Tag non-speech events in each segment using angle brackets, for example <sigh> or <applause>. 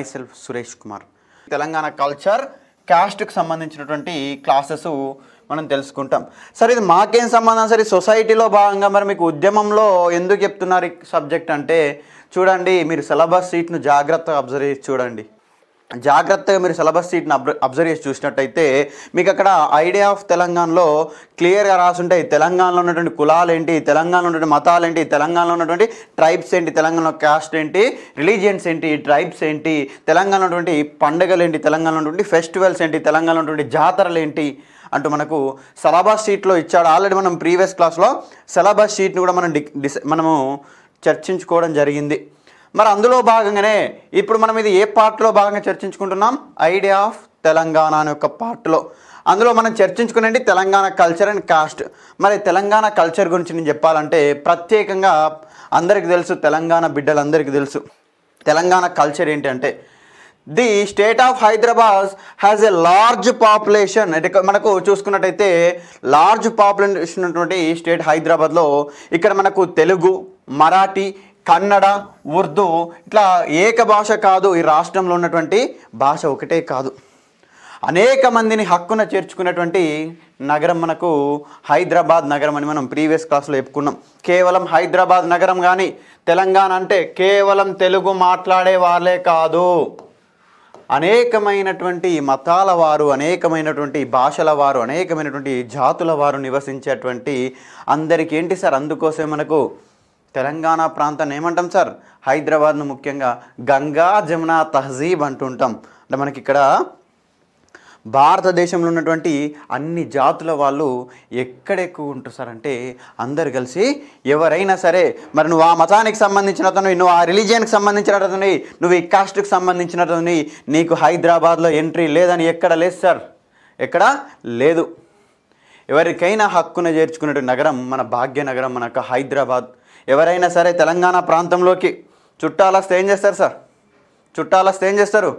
I self Suresh Kumar Telangana culture కాస్ట్కి సంబంధించినటువంటి classes మనం తెలుసుకుంటాం సరే ఇది మాకేం సంబంధం సరే సొసైటీలో భాగంగా మరి మీకు ఉద్యమంలో ఎందుకు చెప్తున్నారు సబ్జెక్ట్ అంటే చూడండి మీరు సిలబస్ సీట్ను జాగ్రత్తగా అబ్జర్వ్ చేసి చూడండి జాగ్రత్తగా మీరు సిలబస్ సీట్ని అబ్ అబ్జర్వ్ చేసి చూసినట్టయితే మీకు అక్కడ ఐడియా ఆఫ్ తెలంగాణలో క్లియర్గా రాసుంటాయి తెలంగాణలో ఉన్నటువంటి కులాలు ఏంటి తెలంగాణలో ఉన్నటువంటి మతాలు ఏంటి తెలంగాణలో ఉన్నటువంటి ట్రైబ్స్ ఏంటి తెలంగాణలో క్యాస్ట్ ఏంటి రిలీజియన్స్ ఏంటి ట్రైబ్స్ ఏంటి తెలంగాణలో ఉన్నటువంటి పండుగలు ఏంటి తెలంగాణలో ఉన్నటువంటి ఫెస్టివల్స్ ఏంటి తెలంగాణలో ఉన్నటువంటి జాతరలు ఏంటి అంటూ మనకు సిలబస్ షీట్లో ఇచ్చాడు ఆల్రెడీ మనం ప్రీవియస్ క్లాస్లో సిలబస్ షీట్ని కూడా మనం డి మనము చర్చించుకోవడం జరిగింది మరి అందులో భాగంగానే ఇప్పుడు మనం ఇది ఏ పార్ట్లో భాగంగా చర్చించుకుంటున్నాం ఐడియా ఆఫ్ తెలంగాణ అనే ఒక పార్ట్లో అందులో మనం చర్చించుకునేది తెలంగాణ కల్చర్ అండ్ కాస్ట్ మరి తెలంగాణ కల్చర్ గురించి నేను చెప్పాలంటే ప్రత్యేకంగా అందరికీ తెలుసు తెలంగాణ బిడ్డలందరికీ తెలుసు తెలంగాణ కల్చర్ ఏంటంటే the state of Hyderabad has a large population అంటే మనకు చూసుకున్నట్టయితే లార్జ్ పాపులేషన్ ఉన్నటువంటి స్టేట్ హైదరాబాద్లో ఇక్కడ మనకు తెలుగు మరాఠీ కన్నడ ఉర్దూ ఇట్లా ఏక భాష కాదు ఈ రాష్ట్రంలో ఉన్నటువంటి భాష ఒకటే కాదు అనేక మందిని హక్కున చేర్చుకున్నటువంటి నగరం మనకు హైదరాబాద్ నగరం అని మనం ప్రీవియస్ క్లాస్లో చెప్పుకున్నాం కేవలం హైదరాబాద్ నగరం కానీ తెలంగాణ అంటే కేవలం తెలుగు మాట్లాడే వాళ్ళే కాదు అనేకమైనటువంటి మతాల వారు అనేకమైనటువంటి భాషల వారు అనేకమైనటువంటి జాతుల వారు నివసించేటువంటి అందరికీ ఏంటి సార్ అందుకోసమే మనకు తెలంగాణ ప్రాంతాన్ని ఏమంటాం సార్ హైదరాబాద్ను ముఖ్యంగా గంగా జమున తహజీబ్ అంటుంటాం అంటే మనకి ఇక్కడ భారతదేశంలో ఉన్నటువంటి అన్ని జాతుల వాళ్ళు ఎక్కడెక్కువ ఉంటారు సార్ అంటే అందరు కలిసి ఎవరైనా సరే మరి నువ్వు ఆ మతానికి సంబంధించిన అతను నువ్వు ఆ రిలీజియన్కి సంబంధించిన అతని నువ్వు ఈ కాస్ట్కి సంబంధించిన అతని నీకు హైదరాబాద్లో ఎంట్రీ లేదని ఎక్కడ లేదు సార్ ఎక్కడ లేదు ఎవరికైనా హక్కును చేర్చుకున్నటువంటి నగరం మన భాగ్యనగరం మనకు హైదరాబాద్ ఎవరైనా సరే తెలంగాణ ప్రాంతంలోకి చుట్టాలస్తే ఏం చేస్తారు సార్ చుట్టాలస్తే ఏం చేస్తారు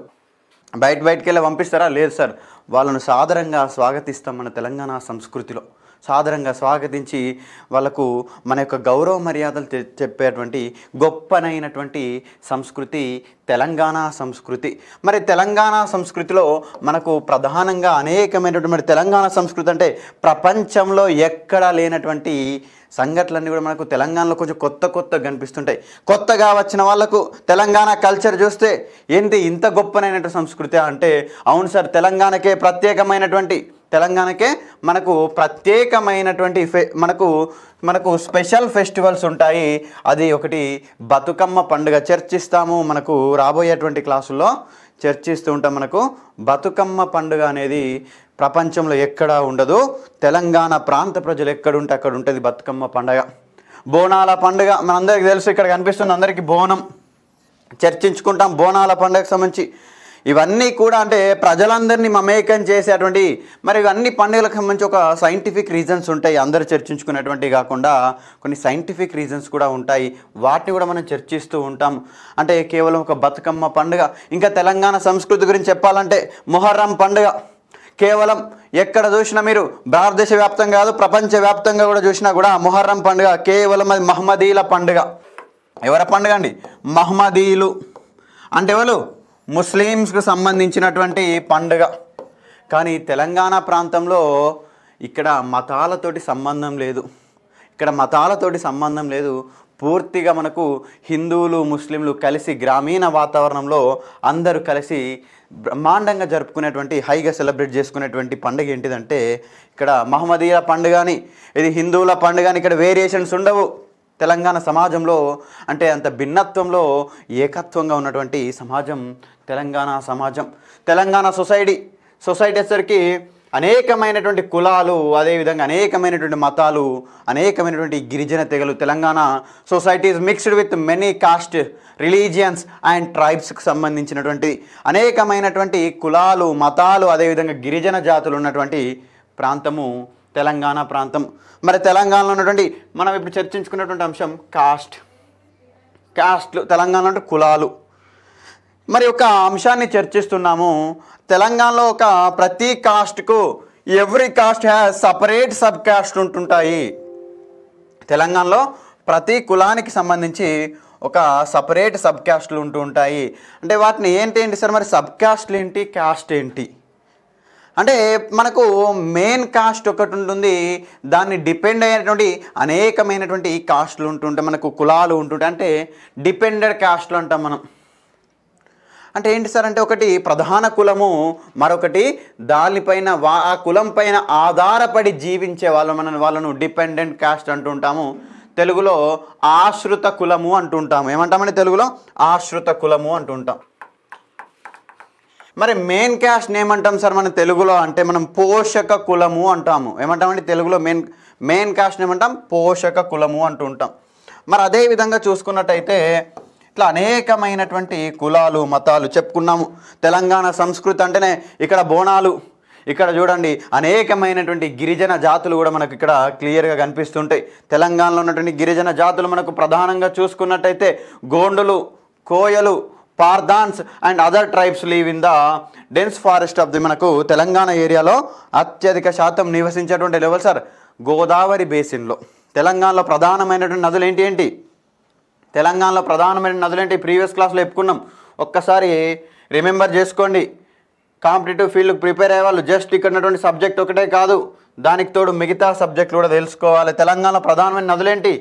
బయట బయటకు వెళ్ళి పంపిస్తారా లేదు సార్ వాళ్ళను సాదరంగా స్వాగతిస్తాం మన తెలంగాణ సంస్కృతిలో సాదరంగా స్వాగతించి వాళ్ళకు మన యొక్క గౌరవ మర్యాదలు చెప్పేటువంటి గొప్పనైనటువంటి సంస్కృతి తెలంగాణ సంస్కృతి మరి తెలంగాణ సంస్కృతిలో మనకు ప్రధానంగా అనేకమైనటువంటి మరి తెలంగాణ సంస్కృతి అంటే ప్రపంచంలో ఎక్కడా లేనటువంటి సంఘటనలన్నీ కూడా మనకు తెలంగాణలో కొంచెం కొత్త కొత్త కనిపిస్తుంటాయి కొత్తగా వచ్చిన వాళ్ళకు తెలంగాణ కల్చర్ చూస్తే ఏంటి ఇంత గొప్పనైనటువంటి సంస్కృతి అంటే అవును సార్ తెలంగాణకే ప్రత్యేకమైనటువంటి తెలంగాణకే మనకు ప్రత్యేకమైనటువంటి ఫె మనకు మనకు స్పెషల్ ఫెస్టివల్స్ ఉంటాయి అది ఒకటి బతుకమ్మ పండుగ చర్చిస్తాము మనకు రాబోయేటువంటి క్లాసుల్లో చర్చిస్తూ ఉంటాం మనకు బతుకమ్మ పండుగ అనేది ప్రపంచంలో ఎక్కడా ఉండదు తెలంగాణ ప్రాంత ప్రజలు ఎక్కడుంటే అక్కడ ఉంటుంది బతుకమ్మ పండగ బోనాల పండుగ మనందరికీ తెలుసు ఇక్కడ కనిపిస్తుంది అందరికీ బోనం చర్చించుకుంటాం బోనాల పండుగకు సంబంధించి ఇవన్నీ కూడా అంటే ప్రజలందరినీ మమేకం చేసేటువంటి మరి ఇవన్నీ పండుగలకు సంబంధించి ఒక సైంటిఫిక్ రీజన్స్ ఉంటాయి అందరూ చర్చించుకునేటువంటి కాకుండా కొన్ని సైంటిఫిక్ రీజన్స్ కూడా ఉంటాయి వాటిని కూడా మనం చర్చిస్తూ ఉంటాం అంటే కేవలం ఒక బతుకమ్మ పండుగ ఇంకా తెలంగాణ సంస్కృతి గురించి చెప్పాలంటే మొహర్రం పండుగ కేవలం ఎక్కడ చూసినా మీరు భారతదేశ వ్యాప్తం కాదు ప్రపంచవ్యాప్తంగా కూడా చూసినా కూడా ముహర్రం పండుగ కేవలం అది మహమ్మదీల పండుగ ఎవరి పండుగ అండి మహమ్మదీలు అంటే ఎవరు ముస్లిమ్స్కు సంబంధించినటువంటి పండుగ కానీ తెలంగాణ ప్రాంతంలో ఇక్కడ మతాలతోటి సంబంధం లేదు ఇక్కడ మతాలతోటి సంబంధం లేదు పూర్తిగా మనకు హిందువులు ముస్లింలు కలిసి గ్రామీణ వాతావరణంలో అందరూ కలిసి బ్రహ్మాండంగా జరుపుకునేటువంటి హైగా సెలబ్రేట్ చేసుకునేటువంటి పండుగ ఏంటిదంటే ఇక్కడ మహమ్మదీయ పండుగని ఇది హిందువుల పండుగని ఇక్కడ వేరియేషన్స్ ఉండవు తెలంగాణ సమాజంలో అంటే అంత భిన్నత్వంలో ఏకత్వంగా ఉన్నటువంటి సమాజం తెలంగాణ సమాజం తెలంగాణ సొసైటీ సొసైటీ సరికి అనేకమైనటువంటి కులాలు అదేవిధంగా అనేకమైనటువంటి మతాలు అనేకమైనటువంటి గిరిజన తెగలు Telangana societies mixed with many caste religions and ట్రైబ్స్కి సంబంధించినటువంటి అనేకమైనటువంటి కులాలు మతాలు అదేవిధంగా గిరిజన జాతులు ఉన్నటువంటి ప్రాంతము తెలంగాణ ప్రాంతం మరి తెలంగాణలో ఉన్నటువంటి మనం ఇప్పుడు చర్చించుకున్నటువంటి అంశం కాస్ట్ కాస్ట్లు తెలంగాణ అంటే కులాలు మరి ఒక అంశాన్ని చర్చిస్తున్నాము తెలంగాణలో ఒక ప్రతి కాస్ట్కు every caste has separate sub caste ఉంటుంటాయి తెలంగాణలో ప్రతి కులానికి సంబంధించి ఒక సపరేట్ సబ్ కాస్ట్లు ఉంటూ ఉంటాయి అంటే వాటిని ఏంటి ఏంటి సార్ మరి సబ్ కాస్ట్లు ఏంటి కాస్ట్ ఏంటి అంటే మనకు మెయిన్ కాస్ట్ ఒకటి ఉంటుంది దాన్ని డిపెండ్ అయినటువంటి అనేకమైనటువంటి కాస్ట్లు ఉంటుంటాయి మనకు కులాలు ఉంటుంటాయి అంటే డిపెండెడ్ కాస్ట్లు అంటాం మనం అంటే ఏంటి సార్ అంటే ఒకటి ప్రధాన కులము మరొకటి దానిపైన వా ఆ కులం పైన ఆధారపడి జీవించే వాళ్ళు మనం వాళ్ళను డిపెండెంట్ క్యాస్ట్ అంటుంటాము తెలుగులో ఆశ్రిత కులము అంటుంటాము ఏమంటామని తెలుగులో ఆశ్రిత కులము అంటుంటాం మరి మెయిన్ క్యాస్ట్ని ఏమంటాం సార్ మన తెలుగులో అంటే మనం పోషక కులము అంటాము ఏమంటామండి తెలుగులో మెయిన్ మెయిన్ క్యాస్ట్ని ఏమంటాం పోషక కులము అంటుంటాం మరి అదే విధంగా చూసుకున్నట్టయితే ఇట్లా అనేకమైనటువంటి కులాలు మతాలు చెప్పుకున్నాము తెలంగాణ సంస్కృతి అంటేనే ఇక్కడ బోనాలు ఇక్కడ చూడండి అనేకమైనటువంటి గిరిజన జాతులు కూడా మనకు ఇక్కడ క్లియర్గా కనిపిస్తుంటాయి తెలంగాణలో ఉన్నటువంటి గిరిజన జాతులు మనకు ప్రధానంగా చూసుకున్నట్టయితే గోండులు కోయలు Pardhans and other tribes live in the dense forest of the మనకు తెలంగాణ ఏరియాలో అత్యధిక శాతం నివసించేటువంటి లెవెల్ సార్ గోదావరి బేసిన్లో తెలంగాణలో ప్రధానమైనటువంటి నదులు ఏంటి ఏంటి తెలంగాణలో ప్రధానమైన నదులంటే ప్రీవియస్ క్లాస్లో చెప్పుకున్నాం ఒక్కసారి రిమెంబర్ చేసుకోండి కాంపిటేటివ్ ఫీల్డ్కి ప్రిపేర్ అయ్యేవాళ్ళు జస్ట్ ఇక్కడ ఉన్నటువంటి సబ్జెక్ట్ ఒకటే కాదు దానికి తోడు మిగతా సబ్జెక్టులు కూడా తెలుసుకోవాలి తెలంగాణలో ప్రధానమైన నదులేంటి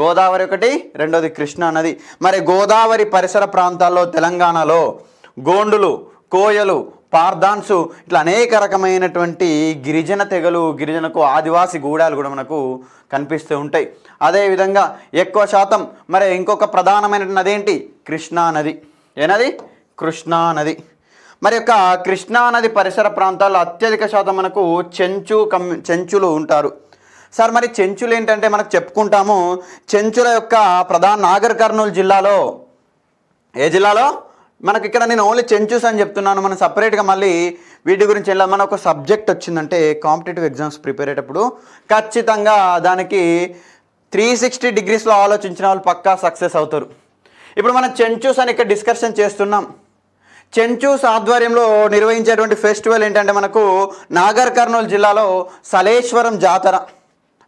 గోదావరి ఒకటి రెండోది కృష్ణా నది మరి గోదావరి పరిసర ప్రాంతాల్లో తెలంగాణలో గోండులు కోయలు పార్దాన్సు ఇట్లా అనేక రకమైనటువంటి గిరిజన తెగలు గిరిజనకు ఆదివాసి గూడాలు కూడా మనకు కనిపిస్తూ ఉంటాయి అదేవిధంగా ఎక్కువ శాతం మరి ఇంకొక ప్రధానమైన నది ఏంటి కృష్ణానది ఏనది కృష్ణానది మరి యొక్క కృష్ణానది పరిసర ప్రాంతాల్లో అత్యధిక శాతం మనకు చెంచు కమ్ చెంచులు ఉంటారు సార్ మరి చెంచులు ఏంటంటే మనకు చెప్పుకుంటాము చెంచుల యొక్క ప్రధాన నాగర్ కర్నూలు జిల్లాలో ఏ జిల్లాలో మనకి ఇక్కడ నేను ఓన్లీ చెంచూస్ అని చెప్తున్నాను మనం సపరేట్గా మళ్ళీ వీటి గురించి వెళ్ళాలి మన ఒక సబ్జెక్ట్ వచ్చిందంటే కాంపిటేటివ్ ఎగ్జామ్స్ ప్రిపేర్ అయ్యేటప్పుడు ఖచ్చితంగా దానికి త్రీ సిక్స్టీ డిగ్రీస్లో ఆలోచించిన వాళ్ళు పక్కా సక్సెస్ అవుతారు ఇప్పుడు మనం చెంచూస్ అని ఇక్కడ డిస్కషన్ చేస్తున్నాం చెంచూస్ ఆధ్వర్యంలో నిర్వహించేటువంటి ఫెస్టివల్ ఏంటంటే మనకు నాగర్ కర్నూలు జిల్లాలో సలేశ్వరం జాతర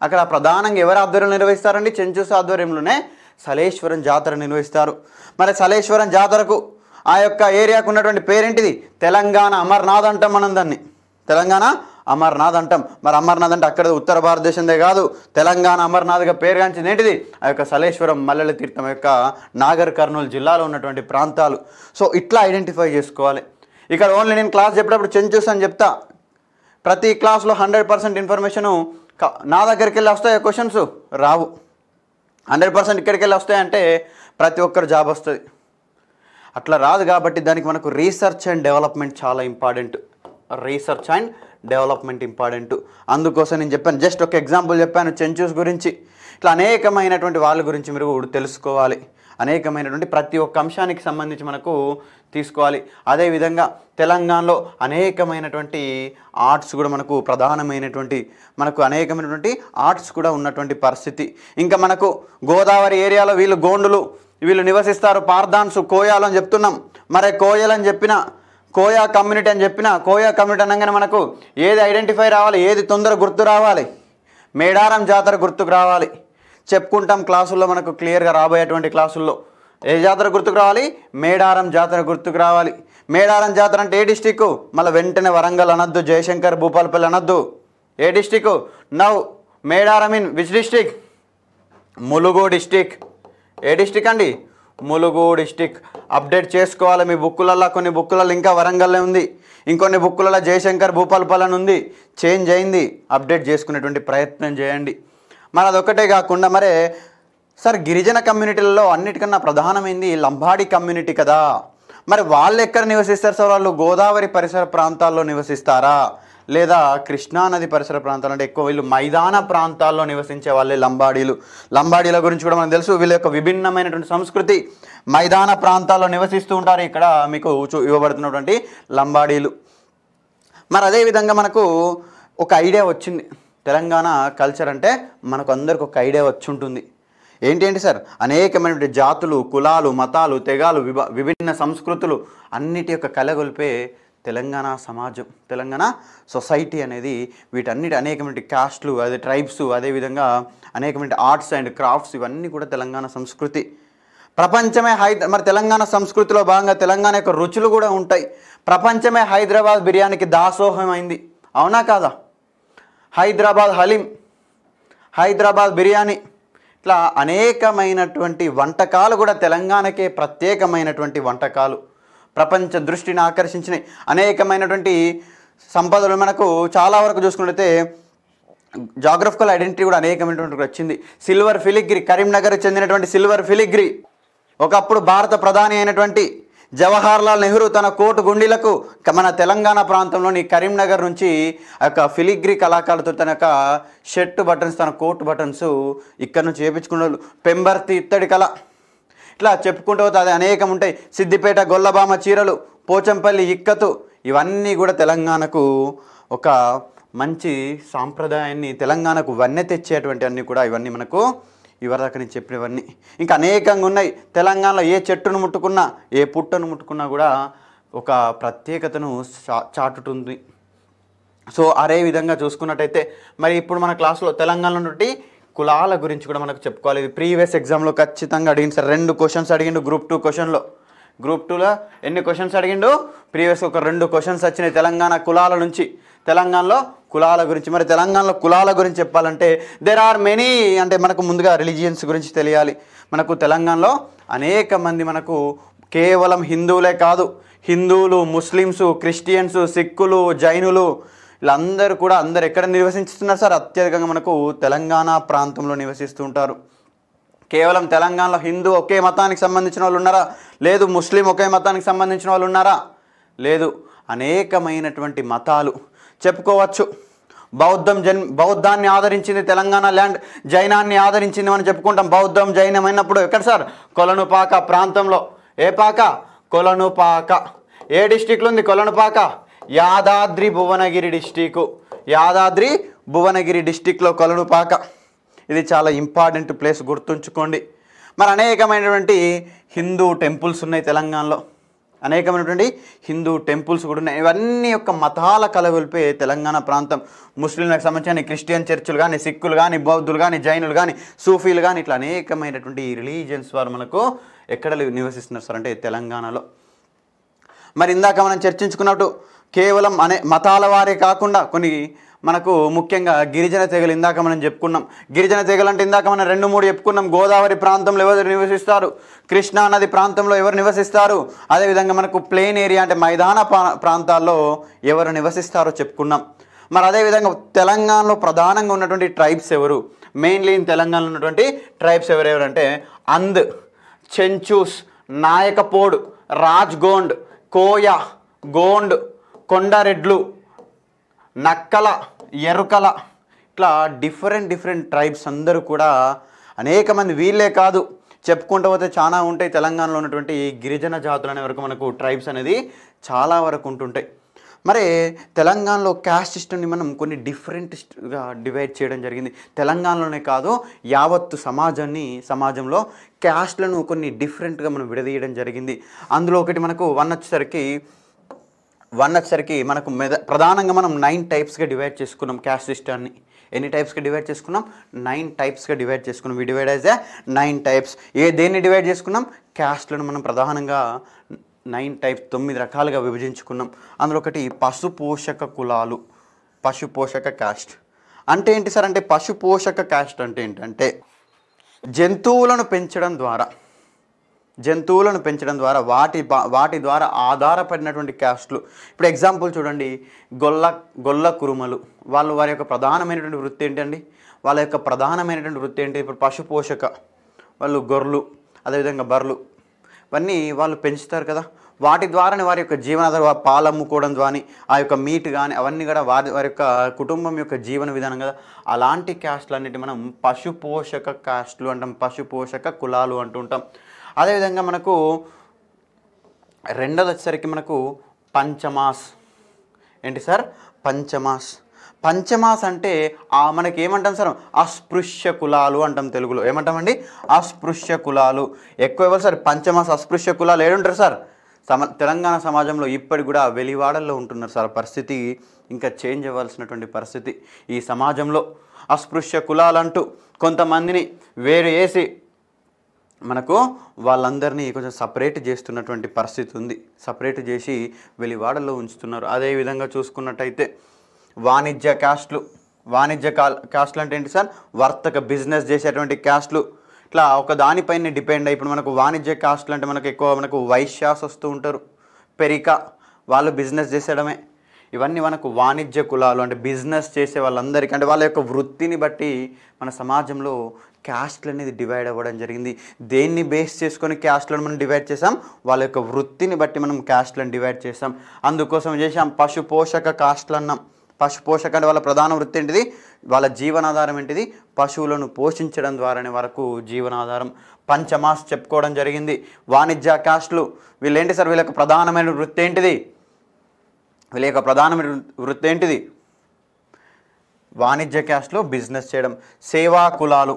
అక్కడ ప్రధానంగా ఎవరు ఆధ్వర్యంలో నిర్వహిస్తారండి చెంచూస్ ఆధ్వర్యంలోనే సలేశ్వరం జాతర నిర్వహిస్తారు మరి సలేశ్వరం జాతరకు ఆ యొక్క ఏరియాకు ఉన్నటువంటి పేరేంటిది తెలంగాణ అమర్నాథ్ అంటాం మనం దాన్ని తెలంగాణ అమర్నాథ్ అంటాం మరి అమర్నాథ్ అంటే అక్కడ ఉత్తర భారతదేశందే కాదు తెలంగాణ అమర్నాథ్గా పేరుగాంచింది ఏంటిది ఆ యొక్క సలేశ్వరం మల్లెల తీర్థం యొక్క నాగర్ కర్నూలు జిల్లాలో ఉన్నటువంటి ప్రాంతాలు సో ఇట్లా ఐడెంటిఫై చేసుకోవాలి ఇక్కడ ఓన్లీ నేను క్లాస్ చెప్పేటప్పుడు చెంచూస్ అని చెప్తా ప్రతి క్లాస్లో హండ్రెడ్ పర్సెంట్ ఇన్ఫర్మేషను నా దగ్గరికి వెళ్ళి వస్తాయా క్వశ్చన్స్ రావు హండ్రెడ్ పర్సెంట్ ఇక్కడికి వెళ్ళి వస్తాయంటే ప్రతి ఒక్కరు జాబ్ వస్తుంది అట్లా రాదు కాబట్టి దానికి మనకు రీసెర్చ్ అండ్ డెవలప్మెంట్ చాలా important research and development important అందుకోసం నేను చెప్పాను జస్ట్ ఒక ఎగ్జాంపుల్ చెప్పాను చెంచూస్ గురించి ఇట్లా అనేకమైనటువంటి వాళ్ళ గురించి మీరు తెలుసుకోవాలి అనేకమైనటువంటి ప్రతి ఒక్క అంశానికి సంబంధించి మనకు తీసుకోవాలి అదేవిధంగా తెలంగాణలో అనేకమైనటువంటి ఆర్ట్స్ కూడా మనకు ప్రధానమైనటువంటి మనకు అనేకమైనటువంటి ఆర్ట్స్ కూడా ఉన్నటువంటి పరిస్థితి ఇంకా మనకు గోదావరి ఏరియాలో వీళ్ళు గోండులు వీళ్ళు నివసిస్తారు పార్థాన్సు కోయాలు అని చెప్తున్నాం మరే కోయల్ అని చెప్పిన కోయా కమ్యూనిటీ అని చెప్పిన కోయా కమ్యూనిటీ అనగానే మనకు ఏది ఐడెంటిఫై రావాలి ఏది తొందర గుర్తు రావాలి మేడారం జాతర గుర్తుకు రావాలి చెప్పుకుంటాం క్లాసుల్లో మనకు క్లియర్గా రాబోయేటువంటి క్లాసుల్లో ఏ జాతర గుర్తుకు రావాలి మేడారం జాతర గుర్తుకు రావాలి మేడారం జాతర అంటే ఏ డిస్టిక్ మళ్ళీ వెంటనే వరంగల్ అనొద్దు జయశంకర్ భూపాలపల్లి అనొద్దు ఏ district now Medaram in which district Mulugu district ఏ డిస్టిక్ అండి ములుగు డిస్టిక్ అప్డేట్ చేసుకోవాలి మీ బుక్కులలో కొన్ని బుక్కులలో ఇంకా వరంగల్లో ఉంది ఇంకొన్ని బుక్కులలో జయశంకర్ భూపాలపాలన్ ఉంది చేంజ్ అయింది అప్డేట్ చేసుకునేటువంటి ప్రయత్నం చేయండి మరి అదొకటే కాకుండా మరే సార్ గిరిజన కమ్యూనిటీలలో అన్నిటికన్నా ప్రధానమైంది లంబాడి కమ్యూనిటీ కదా మరి వాళ్ళు ఎక్కడ నివసిస్తారు సార్ వాళ్ళు గోదావరి పరిసర ప్రాంతాల్లో నివసిస్తారా లేదా కృష్ణానది పరిసర ప్రాంతాలు అంటే ఎక్కువ వీళ్ళు మైదాన ప్రాంతాల్లో నివసించే వాళ్ళే లంబాడీలు లంబాడీల గురించి కూడా మనకు తెలుసు వీళ్ళ యొక్క విభిన్నమైనటువంటి సంస్కృతి మైదాన ప్రాంతాల్లో నివసిస్తూ ఉంటారు ఇక్కడ మీకు ఇవ్వబడుతున్నటువంటి లంబాడీలు మరి అదేవిధంగా మనకు ఒక ఐడియా వచ్చింది తెలంగాణ కల్చర్ అంటే మనకు అందరికి ఒక ఐడియా వచ్చి ఉంటుంది ఏంటి ఏంటి సార్ అనేకమైనటువంటి జాతులు కులాలు మతాలు తెగాలు విభిన్న సంస్కృతులు అన్నిటి యొక్క కలగొల్పే తెలంగాణ సమాజం తెలంగాణ సొసైటీ అనేది వీటన్నిటి అనేకమైన క్యాస్ట్లు అదే ట్రైబ్స్ అదేవిధంగా అనేకమైన ఆర్ట్స్ అండ్ క్రాఫ్ట్స్ ఇవన్నీ కూడా తెలంగాణ సంస్కృతి ప్రపంచమే హై మరి తెలంగాణ సంస్కృతిలో భాగంగా తెలంగాణ యొక్క రుచులు కూడా ఉంటాయి ప్రపంచమే హైదరాబాద్ బిర్యానీకి దాసోహమైంది అవునా కాదా హైదరాబాద్ హలీం హైదరాబాద్ బిర్యానీ ఇట్లా అనేకమైనటువంటి వంటకాలు కూడా తెలంగాణకే ప్రత్యేకమైనటువంటి వంటకాలు ప్రపంచ దృష్టిని ఆకర్షించినాయి అనేకమైనటువంటి సంపదలు మనకు చాలా వరకు చూసుకున్నట్లయితే జాగ్రఫికల్ ఐడెంటిటీ కూడా అనేకమైనటువంటి వచ్చింది సిల్వర్ ఫిలిగ్రీ కరీంనగర్ చెందినటువంటి సిల్వర్ ఫిలిగ్రీ ఒకప్పుడు భారత ప్రధాని అయినటువంటి జవహర్లాల్ నెహ్రూ తన కోటు గుండీలకు మన తెలంగాణ ప్రాంతంలోని కరీంనగర్ నుంచి ఆ యొక్క ఫిలిగ్రీ కళాకారులతో తన యొక్క షర్ట్ బటన్స్ తన కోటు బటన్స్ ఇక్కడ నుంచి చేపించుకున్న పెంబర్తి ఇత్తడి కళ ఇట్లా చెప్పుకుంటూ పోతే అనేకం ఉంటాయి సిద్దిపేట గొల్లబామ చీరలు పోచంపల్లి ఇక్కతు ఇవన్నీ కూడా తెలంగాణకు ఒక మంచి సాంప్రదాయాన్ని తెలంగాణకు వన్నె తెచ్చేటువంటి అన్నీ కూడా ఇవన్నీ మనకు ఇవరిదాకా నేను చెప్పినవన్నీ ఇంకా అనేకంగా ఉన్నాయి తెలంగాణలో ఏ చెట్టును ముట్టుకున్నా ఏ పుట్టను ముట్టుకున్నా కూడా ఒక ప్రత్యేకతను చాటుతుంది సో అదే విధంగా చూసుకున్నట్టయితే మరి ఇప్పుడు మన క్లాసులో తెలంగాణ నుండి కులాల గురించి కూడా మనకు చెప్పుకోవాలి ఇది ప్రీవియస్ ఎగ్జామ్లో ఖచ్చితంగా అడిగింది సార్ రెండు క్వశ్చన్స్ అడిగిండు గ్రూప్ టూ క్వశ్చన్లో గ్రూప్ టూలో ఎన్ని క్వశ్చన్స్ అడిగిండు ప్రీవియస్ ఒక రెండు క్వశ్చన్స్ వచ్చినాయి తెలంగాణ కులాల నుంచి తెలంగాణలో కులాల గురించి మరి తెలంగాణలో కులాల గురించి చెప్పాలంటే దెర్ ఆర్ మెనీ అంటే మనకు ముందుగా రిలీజియన్స్ గురించి తెలియాలి మనకు తెలంగాణలో అనేక మంది మనకు కేవలం హిందువులే కాదు హిందువులు ముస్లిమ్స్ క్రిస్టియన్స్ సిక్కులు జైనులు వీళ్ళందరూ కూడా అందరు ఎక్కడ నివసించుతున్నారు సార్ అత్యధికంగా మనకు తెలంగాణ ప్రాంతంలో నివసిస్తుంటారు కేవలం తెలంగాణలో హిందూ ఒకే మతానికి సంబంధించిన వాళ్ళు ఉన్నారా లేదు ముస్లిం ఒకే మతానికి సంబంధించిన వాళ్ళు ఉన్నారా లేదు అనేకమైనటువంటి మతాలు చెప్పుకోవచ్చు బౌద్ధం జన్ బౌద్ధాన్ని ఆదరించింది తెలంగాణ ల్యాండ్ జైనాన్ని ఆదరించింది మనం చెప్పుకుంటాం బౌద్ధం జైనం అయినప్పుడు ఎక్కడ సార్ కొలనుపాక ప్రాంతంలో ఏ పాక కొలనుపాక ఏ డిస్టిక్లో ఉంది కొలనుపాక యాదాద్రి భువనగిరి డిస్టిక్ యాదాద్రి భువనగిరి డిస్టిక్లో కలునుపాక ఇది చాలా ఇంపార్టెంట్ ప్లేస్ గుర్తుంచుకోండి మరి అనేకమైనటువంటి హిందూ టెంపుల్స్ ఉన్నాయి తెలంగాణలో అనేకమైనటువంటి హిందూ టెంపుల్స్ కూడా ఉన్నాయి ఇవన్నీ యొక్క మతాల కలగొలిపే తెలంగాణ ప్రాంతం ముస్లింలకు సంబంధించిన క్రిస్టియన్ చర్చిలు కానీ సిక్కులు కానీ బౌద్ధులు కానీ జైనులు కానీ సూఫీలు కానీ ఇట్లా అనేకమైనటువంటి రిలీజియన్స్ వారు మనకు ఎక్కడ నివసిస్తున్నారు సార్ అంటే తెలంగాణలో మరి ఇందాక మనం చర్చించుకున్నట్టు కేవలం అనే మతాల వారే కాకుండా కొన్ని మనకు ముఖ్యంగా గిరిజన తెగలు ఇందాక మనం చెప్పుకున్నాం గిరిజన తెగలు అంటే ఇందాక మనం రెండు మూడు చెప్పుకున్నాం గోదావరి ప్రాంతంలో ఎవరు నివసిస్తారు కృష్ణా నది ప్రాంతంలో ఎవరు నివసిస్తారు అదేవిధంగా మనకు ప్లేన్ ఏరియా అంటే మైదాన ప్రాంతాల్లో ఎవరు నివసిస్తారో చెప్పుకున్నాం మరి అదేవిధంగా తెలంగాణలో ప్రధానంగా ఉన్నటువంటి ట్రైబ్స్ ఎవరు మెయిన్లీ ఇన్ తెలంగాణలో ఉన్నటువంటి ట్రైబ్స్ ఎవరెవరంటే అంద్ చెంచూస్ నాయకపోడ్ రాజ్గోండ్ కోయ గోండ్ కొండరెడ్లు నక్కల ఎరుకల ఇట్లా డిఫరెంట్ డిఫరెంట్ ట్రైబ్స్ అందరూ కూడా అనేక మంది వీళ్ళే కాదు చెప్పుకుంటూ పోతే చాలా ఉంటాయి తెలంగాణలో ఉన్నటువంటి గిరిజన జాతులు అనే వరకు మనకు ట్రైబ్స్ అనేది చాలా వరకు ఉంటుంటాయి మరి తెలంగాణలో క్యాస్ట్ సిస్టమ్ని మనం కొన్ని డిఫరెంట్గా డివైడ్ చేయడం జరిగింది తెలంగాణలోనే కాదు యావత్తు సమాజాన్ని సమాజంలో క్యాస్ట్లను కొన్ని డిఫరెంట్గా మనం విడదీయడం జరిగింది అందులో ఒకటి మనకు వన్ వచ్చేసరికి వన్ వచ్చేసరికి మనకు మెద ప్రధానంగా మనం నైన్ టైప్స్గా డివైడ్ చేసుకున్నాం క్యాష్ సిస్టమ్ని ఎన్ని టైప్స్గా డివైడ్ చేసుకున్నాం నైన్ టైప్స్గా డివైడ్ చేసుకున్నాం we divide as a nine types ఏ దేన్ని డివైడ్ చేసుకున్నాం క్యాస్ట్లను మనం ప్రధానంగా నైన్ టైప్స్ తొమ్మిది రకాలుగా విభజించుకున్నాం అందులో ఒకటి పశు పోషక కులాలు పశు పోషక క్యాస్ట్ అంటే ఏంటి సార్ అంటే పశు పోషక క్యాస్ట్ అంటే ఏంటంటే జంతువులను పెంచడం ద్వారా జంతువులను పెంచడం ద్వారా వాటి వాటి ద్వారా ఆధారపడినటువంటి క్యాస్ట్లు ఇప్పుడు ఎగ్జాంపుల్ చూడండి గొల్ల గొల్ల కురుమలు వాళ్ళు వారి యొక్క ప్రధానమైనటువంటి వృత్తి ఏంటండి వాళ్ళ యొక్క ప్రధానమైనటువంటి వృత్తి ఏంటి ఇప్పుడు పశు పోషక వాళ్ళు గొర్రెలు అదేవిధంగా బర్రెలు ఇవన్నీ వాళ్ళు పెంచుతారు కదా వాటి ద్వారానే వారి యొక్క జీవనాధార పాలు అమ్ముకోవడం కానీ ఆ యొక్క మీట్ కానీ అవన్నీ కూడా వారి వారి యొక్క కుటుంబం యొక్క జీవన విధానం కదా అలాంటి క్యాస్ట్లు అన్నిటి మనం పశుపోషక క్యాస్ట్లు అంటాం పశుపోషక కులాలు అంటుంటాం అదేవిధంగా మనకు రెండోది వచ్చేసరికి మనకు పంచమాస్ ఏంటి సార్ పంచమాస్ పంచమాస్ అంటే మనకి ఏమంటాం సార్ అస్పృశ్య కులాలు అంటాం తెలుగులో ఏమంటామండి అస్పృశ్య కులాలు ఎక్కువ ఇవ్వాలి సార్ పంచమాస్ అస్పృశ్య కులాలు ఏడుంటారు సార్ సమ తెలంగాణ సమాజంలో ఇప్పటికి కూడా వెలివాడల్లో ఉంటున్నారు సార్ పరిస్థితి ఇంకా చేంజ్ అవ్వాల్సినటువంటి పరిస్థితి ఈ సమాజంలో అస్పృశ్య కులాలంటూ కొంతమందిని వేరు వేసి మనకు వాళ్ళందరినీ కొంచెం సపరేట్ చేస్తున్నటువంటి పరిస్థితి ఉంది సపరేట్ చేసి వెలివాడల్లో ఉంచుతున్నారు అదేవిధంగా చూసుకున్నట్టయితే వాణిజ్య క్యాస్ట్లు వాణిజ్య కా క్యాస్ట్లు అంటే ఏంటి సార్ వర్తక బిజినెస్ చేసేటువంటి క్యాస్ట్లు ఇట్లా ఒక దానిపైన డిపెండ్ అయ్యి ఇప్పుడు మనకు వాణిజ్య క్యాస్ట్లు అంటే మనకు ఎక్కువ మనకు వైశ్యాస్ వస్తూ ఉంటారు పెరిక వాళ్ళు బిజినెస్ చేసేయడమే ఇవన్నీ మనకు వాణిజ్య కులాలు అంటే బిజినెస్ చేసే వాళ్ళందరికీ అంటే వాళ్ళ యొక్క వృత్తిని బట్టి మన సమాజంలో క్యాస్ట్లు అనేది డివైడ్ అవ్వడం జరిగింది దేన్ని బేస్ చేసుకొని క్యాస్ట్లను మనం డివైడ్ చేసాం వాళ్ళ యొక్క వృత్తిని బట్టి మనం క్యాస్ట్లను డివైడ్ చేసాం అందుకోసం చేసాం పశు పోషక కాస్ట్లు అన్నాం పశు పోషక అంటే వాళ్ళ ప్రధాన వృత్తి ఏంటిది వాళ్ళ జీవనాధారం ఏంటిది పశువులను పోషించడం ద్వారానే వరకు జీవనాధారం పంచమాస్ చెప్పుకోవడం జరిగింది వాణిజ్య కాస్ట్లు వీళ్ళేంటి సార్ వీళ్ళ ప్రధానమైన వృత్తి ఏంటిది వీళ్ళ యొక్క ప్రధానమైన వృత్తి ఏంటిది వాణిజ్య క్యాస్ట్లో బిజినెస్ చేయడం సేవా కులాలు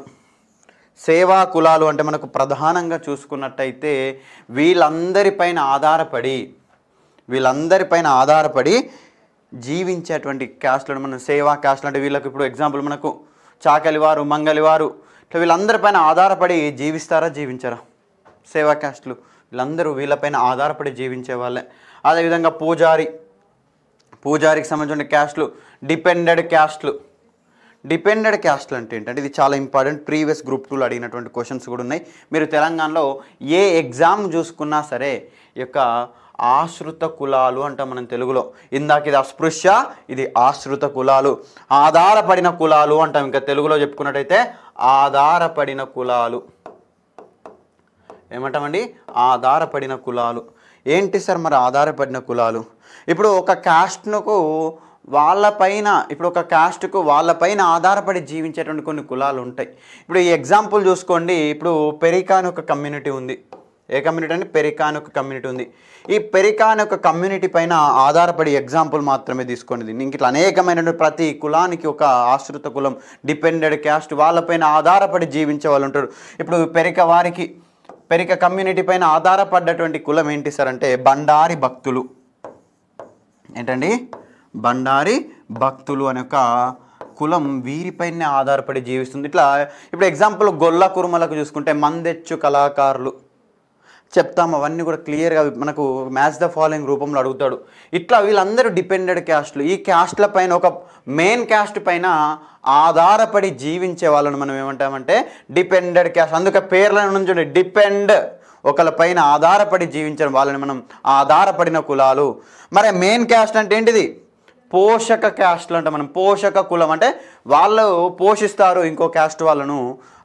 సేవా కులాలు అంటే మనకు ప్రధానంగా చూసుకున్నట్టయితే వీళ్ళందరిపైన ఆధారపడి వీళ్ళందరిపైన ఆధారపడి జీవించేటువంటి క్యాస్ట్లను మనం సేవా క్యాస్ట్లు అంటే వీళ్ళకి ఇప్పుడు ఎగ్జాంపుల్ మనకు చాకలివారు మంగలివారు ఇట్లా వీళ్ళందరిపైన ఆధారపడి జీవిస్తారా జీవించరా సేవా క్యాస్ట్లు వీళ్ళందరూ వీళ్ళపైన ఆధారపడి జీవించే వాళ్ళే అదేవిధంగా పూజారి పూజారికి సంబంధించిన క్యాస్ట్లు డిపెండెడ్ క్యాస్ట్లు డిపెండెడ్ క్యాస్ట్లు అంటే ఏంటంటే ఇది చాలా ఇంపార్టెంట్ ప్రీవియస్ గ్రూప్ టూలు అడిగినటువంటి క్వశ్చన్స్ కూడా ఉన్నాయి మీరు తెలంగాణలో ఏ ఎగ్జామ్ చూసుకున్నా సరే ఈ యొక్క ఆశ్రిత కులాలు అంట మనం తెలుగులో ఇందాక ఇది అస్పృశ్య ఇది ఆశ్రిత కులాలు ఆధారపడిన కులాలు అంటాం ఇంకా తెలుగులో చెప్పుకున్నట్టయితే ఆధారపడిన కులాలు ఏమంటామండి ఆధారపడిన కులాలు ఏంటి సార్ మరి ఆధారపడిన కులాలు ఇప్పుడు ఒక క్యాస్ట్నుకు వాళ్ళపైన ఇప్పుడు ఒక కాస్ట్కు వాళ్ళపైన ఆధారపడి జీవించేటువంటి కొన్ని కులాలు ఉంటాయి ఇప్పుడు ఈ ఎగ్జాంపుల్ చూసుకోండి ఇప్పుడు పెరికాన్ ఒక కమ్యూనిటీ ఉంది ఏ కమ్యూనిటీ అంటే పెరికాన్ ఒక కమ్యూనిటీ ఉంది ఈ పెరికాన్ ఒక కమ్యూనిటీ పైన ఆధారపడి ఎగ్జాంపుల్ మాత్రమే తీసుకోండి ఇంక ఇట్లా అనేకమైనటువంటి ప్రతి కులానికి ఒక ఆశ్రిత కులం డిపెండెడ్ క్యాస్ట్ వాళ్ళపైన ఆధారపడి జీవించే వాళ్ళు ఉంటారు ఇప్పుడు పెరిక వారికి పెరిక కమ్యూనిటీ పైన ఆధారపడ్డటువంటి కులం ఏంటి సార్ అంటే బండారి భక్తులు ఏంటండి బండారి భక్తులు అనే ఒక కులం వీరిపైనే ఆధారపడి జీవిస్తుంది ఇట్లా ఇప్పుడు ఎగ్జాంపుల్ గొల్ల కురుమలకు చూసుకుంటే మందెచ్చు కళాకారులు చెప్తాం అవన్నీ కూడా క్లియర్గా మనకు మ్యాచ్ ద ఫాలోయింగ్ రూపంలో అడుగుతాడు ఇట్లా వీళ్ళందరూ డిపెండెడ్ క్యాస్ట్లు ఈ క్యాస్ట్ల పైన ఒక మెయిన్ క్యాస్ట్ పైన ఆధారపడి జీవించే వాళ్ళని మనం ఏమంటామంటే డిపెండెడ్ క్యాస్ట్ అందుకే పేర్ల నుంచి డిపెండ్ ఒకళ్ళపైన ఆధారపడి జీవించిన వాళ్ళని మనం ఆధారపడిన కులాలు మరి మెయిన్ క్యాస్ట్ అంటే ఏంటిది పోషక క్యాస్ట్లు అంట మనం పోషక కులం అంటే వాళ్ళు పోషిస్తారు ఇంకో క్యాస్ట్ వాళ్ళను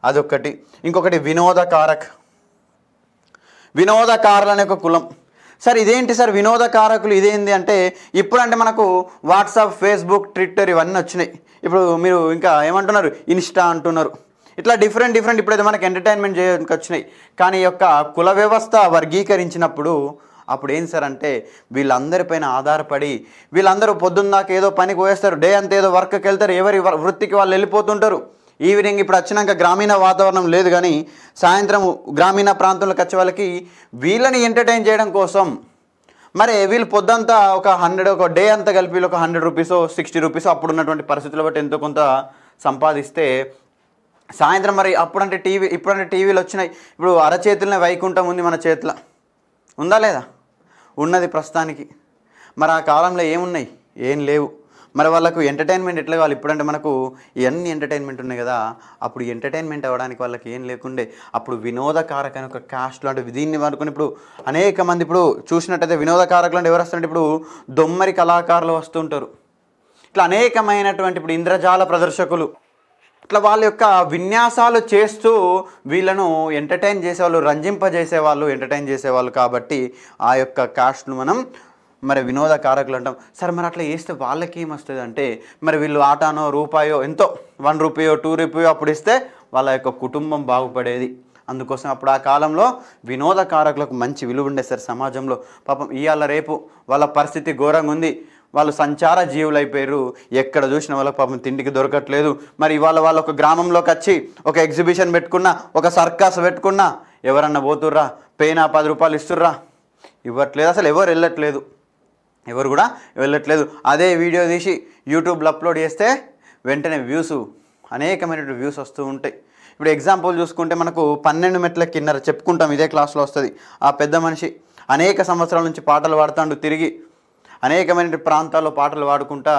అదొకటి ఇంకొకటి వినోదకారక్ వినోదకారులు అనే ఒక కులం సార్ ఇదేంటి సార్ వినోదకారకులు ఇదేంటి అంటే ఇప్పుడంటే మనకు వాట్సాప్ ఫేస్బుక్ ట్విట్టర్ ఇవన్నీ వచ్చినాయి ఇప్పుడు మీరు ఇంకా ఏమంటున్నారు ఇన్స్టా అంటున్నారు ఇట్లా డిఫరెంట్ డిఫరెంట్ ఇప్పుడైతే మనకు ఎంటర్టైన్మెంట్ చేయడానికి వచ్చినాయి కానీ యొక్క కుల వ్యవస్థ వర్గీకరించినప్పుడు అప్పుడు ఏం సార్ అంటే వీళ్ళందరిపైన ఆధారపడి వీళ్ళందరూ పొద్దున్నాక ఏదో పనికి పోయేస్తారు డే అంతా ఏదో వర్క్కి వెళ్తారు ఎవరి వృత్తికి వాళ్ళు వెళ్ళిపోతుంటారు ఈవినింగ్ ఇప్పుడు వచ్చినాక గ్రామీణ వాతావరణం లేదు కానీ సాయంత్రం గ్రామీణ ప్రాంతంలోకి వచ్చే వాళ్ళకి వీళ్ళని ఎంటర్టైన్ చేయడం కోసం మరి వీళ్ళు పొద్దంతా ఒక హండ్రెడ్ ఒక డే అంతా కలిపి ఒక హండ్రెడ్ రూపీస్ సిక్స్టీ రూపీస్ అప్పుడు ఉన్నటువంటి పరిస్థితులు బట్టి ఎంతో కొంత సంపాదిస్తే సాయంత్రం మరి అప్పుడంటే టీవీ ఇప్పుడంటే టీవీలు వచ్చినాయి ఇప్పుడు అరచేతులనే వైకుంఠం ఉంది మన చేతిలో ఉందా లేదా ఉన్నది ప్రస్తుతానికి మరి ఆ కాలంలో ఏమున్నాయి ఏం లేవు మరి వాళ్ళకు ఎంటర్టైన్మెంట్ ఎట్లా కావాలి ఇప్పుడంటే మనకు ఎన్ని ఎంటర్టైన్మెంట్ ఉన్నాయి కదా అప్పుడు ఎంటర్టైన్మెంట్ అవ్వడానికి వాళ్ళకి ఏం లేకుండే అప్పుడు వినోదకారకమైన ఒక కాస్ట్ లాంటి దీన్ని అనుకుని ఇప్పుడు అనేక మంది ఇప్పుడు చూసినట్టయితే వినోదకారకులు అంటే ఎవరు వస్తుంటే ఇప్పుడు దొమ్మరి కళాకారులు వస్తుంటారు ఇట్లా అనేకమైనటువంటి ఇప్పుడు ఇంద్రజాల ప్రదర్శకులు అట్లా వాళ్ళ యొక్క విన్యాసాలు చేస్తూ వీళ్ళను ఎంటర్టైన్ చేసేవాళ్ళు రంజింపజేసేవాళ్ళు ఎంటర్టైన్ చేసేవాళ్ళు కాబట్టి ఆ యొక్క కాస్ట్ను మనం మరి వినోద కారకులు అంటాం సరే మరి అట్లా వేస్తే వాళ్ళకి ఏమొస్తుంది అంటే మరి వీళ్ళు ఆటానో రూపాయో ఎంతో వన్ రూపాయో టూ రూపాయో అప్పుడు ఇస్తే వాళ్ళ యొక్క కుటుంబం బాగుపడేది అందుకోసం అప్పుడు ఆ కాలంలో వినోద కారకులకు మంచి విలువ ఉండే సార్ సమాజంలో పాపం ఇవాళ రేపు వాళ్ళ పరిస్థితి ఘోరంగా ఉంది వాళ్ళు సంచార జీవులైపోయారు ఎక్కడ చూసిన వాళ్ళ పాపం తిండికి దొరకట్లేదు మరి ఇవాళ వాళ్ళు ఒక గ్రామంలోకి వచ్చి ఒక ఎగ్జిబిషన్ పెట్టుకున్నా ఒక సర్కస్ పెట్టుకున్నా ఎవరన్నా పోతుర్రా పేనా పది రూపాయలు ఇస్తుర్రా ఇవ్వట్లేదు అసలు ఎవరు వెళ్ళట్లేదు ఎవరు కూడా వెళ్ళట్లేదు అదే వీడియో తీసి యూట్యూబ్లో అప్లోడ్ చేస్తే వెంటనే వ్యూస్ అనేకమైన వ్యూస్ వస్తూ ఉంటాయి ఇప్పుడు ఎగ్జాంపుల్ చూసుకుంటే మనకు పన్నెండు మెట్ల కిన్నర చెప్పుకుంటాం ఇదే క్లాస్లో వస్తుంది ఆ పెద్ద మనిషి అనేక సంవత్సరాల నుంచి పాటలు పాడుతాడు తిరిగి అనేకమైన ప్రాంతాల్లో పాటలు పాడుకుంటా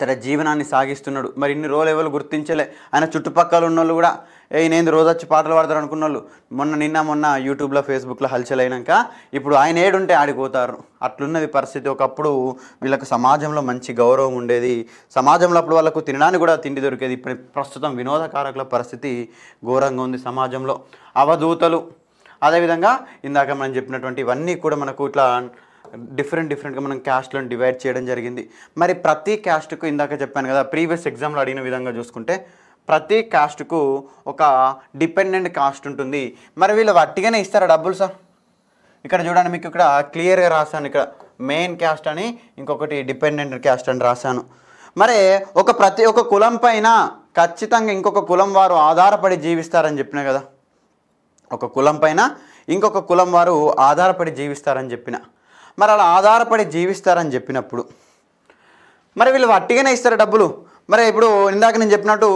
తన జీవనాన్ని సాగిస్తున్నాడు మరి ఇన్ని రోజులు ఎవరు గుర్తించలే ఆయన చుట్టుపక్కల ఉన్న వాళ్ళు కూడా ఏ నేను రోజు వచ్చి పాటలు పాడతారు అనుకున్న వాళ్ళు మొన్న నిన్న మొన్న యూట్యూబ్లో ఫేస్బుక్లో హల్చల్ అయినాక ఇప్పుడు ఆయన ఏడుంటే ఆడిపోతారు అట్లున్నది పరిస్థితి ఒకప్పుడు వీళ్ళకు సమాజంలో మంచి గౌరవం ఉండేది సమాజంలో అప్పుడు వాళ్ళకు తినడానికి కూడా తిండి దొరికేది ఇప్పుడు ప్రస్తుతం వినోదకారకుల పరిస్థితి ఘోరంగా ఉంది సమాజంలో అవధూతలు అదేవిధంగా ఇందాక మనం చెప్పినటువంటి ఇవన్నీ కూడా మనకు ఇట్లా డిఫరెంట్ డిఫరెంట్గా మనం క్యాస్ట్లను డివైడ్ చేయడం జరిగింది మరి ప్రతి క్యాస్ట్కు ఇందాక చెప్పాను కదా ప్రీవియస్ ఎగ్జామ్లో అడిగిన విధంగా చూసుకుంటే ప్రతి కాస్ట్కు ఒక డిపెండెంట్ కాస్ట్ ఉంటుంది మరి వీళ్ళు వట్టిగానే ఇస్తారా డబ్బులు సార్ ఇక్కడ చూడండి మీకు ఇక్కడ క్లియర్గా రాశాను ఇక్కడ మెయిన్ క్యాస్ట్ అని ఇంకొకటి డిపెండెంట్ క్యాస్ట్ అని రాశాను మరి ఒక ప్రతి ఒక్క కులం పైన ఖచ్చితంగా ఇంకొక కులం వారు ఆధారపడి జీవిస్తారని చెప్పిన కదా ఒక కులం పైన ఇంకొక కులం వారు ఆధారపడి జీవిస్తారని చెప్పిన మరి అలా ఆధారపడి జీవిస్తారని చెప్పినప్పుడు మరి వీళ్ళు వట్టిగానే ఇస్తారు డబ్బులు మరి ఇప్పుడు ఇందాక నేను చెప్పినట్టు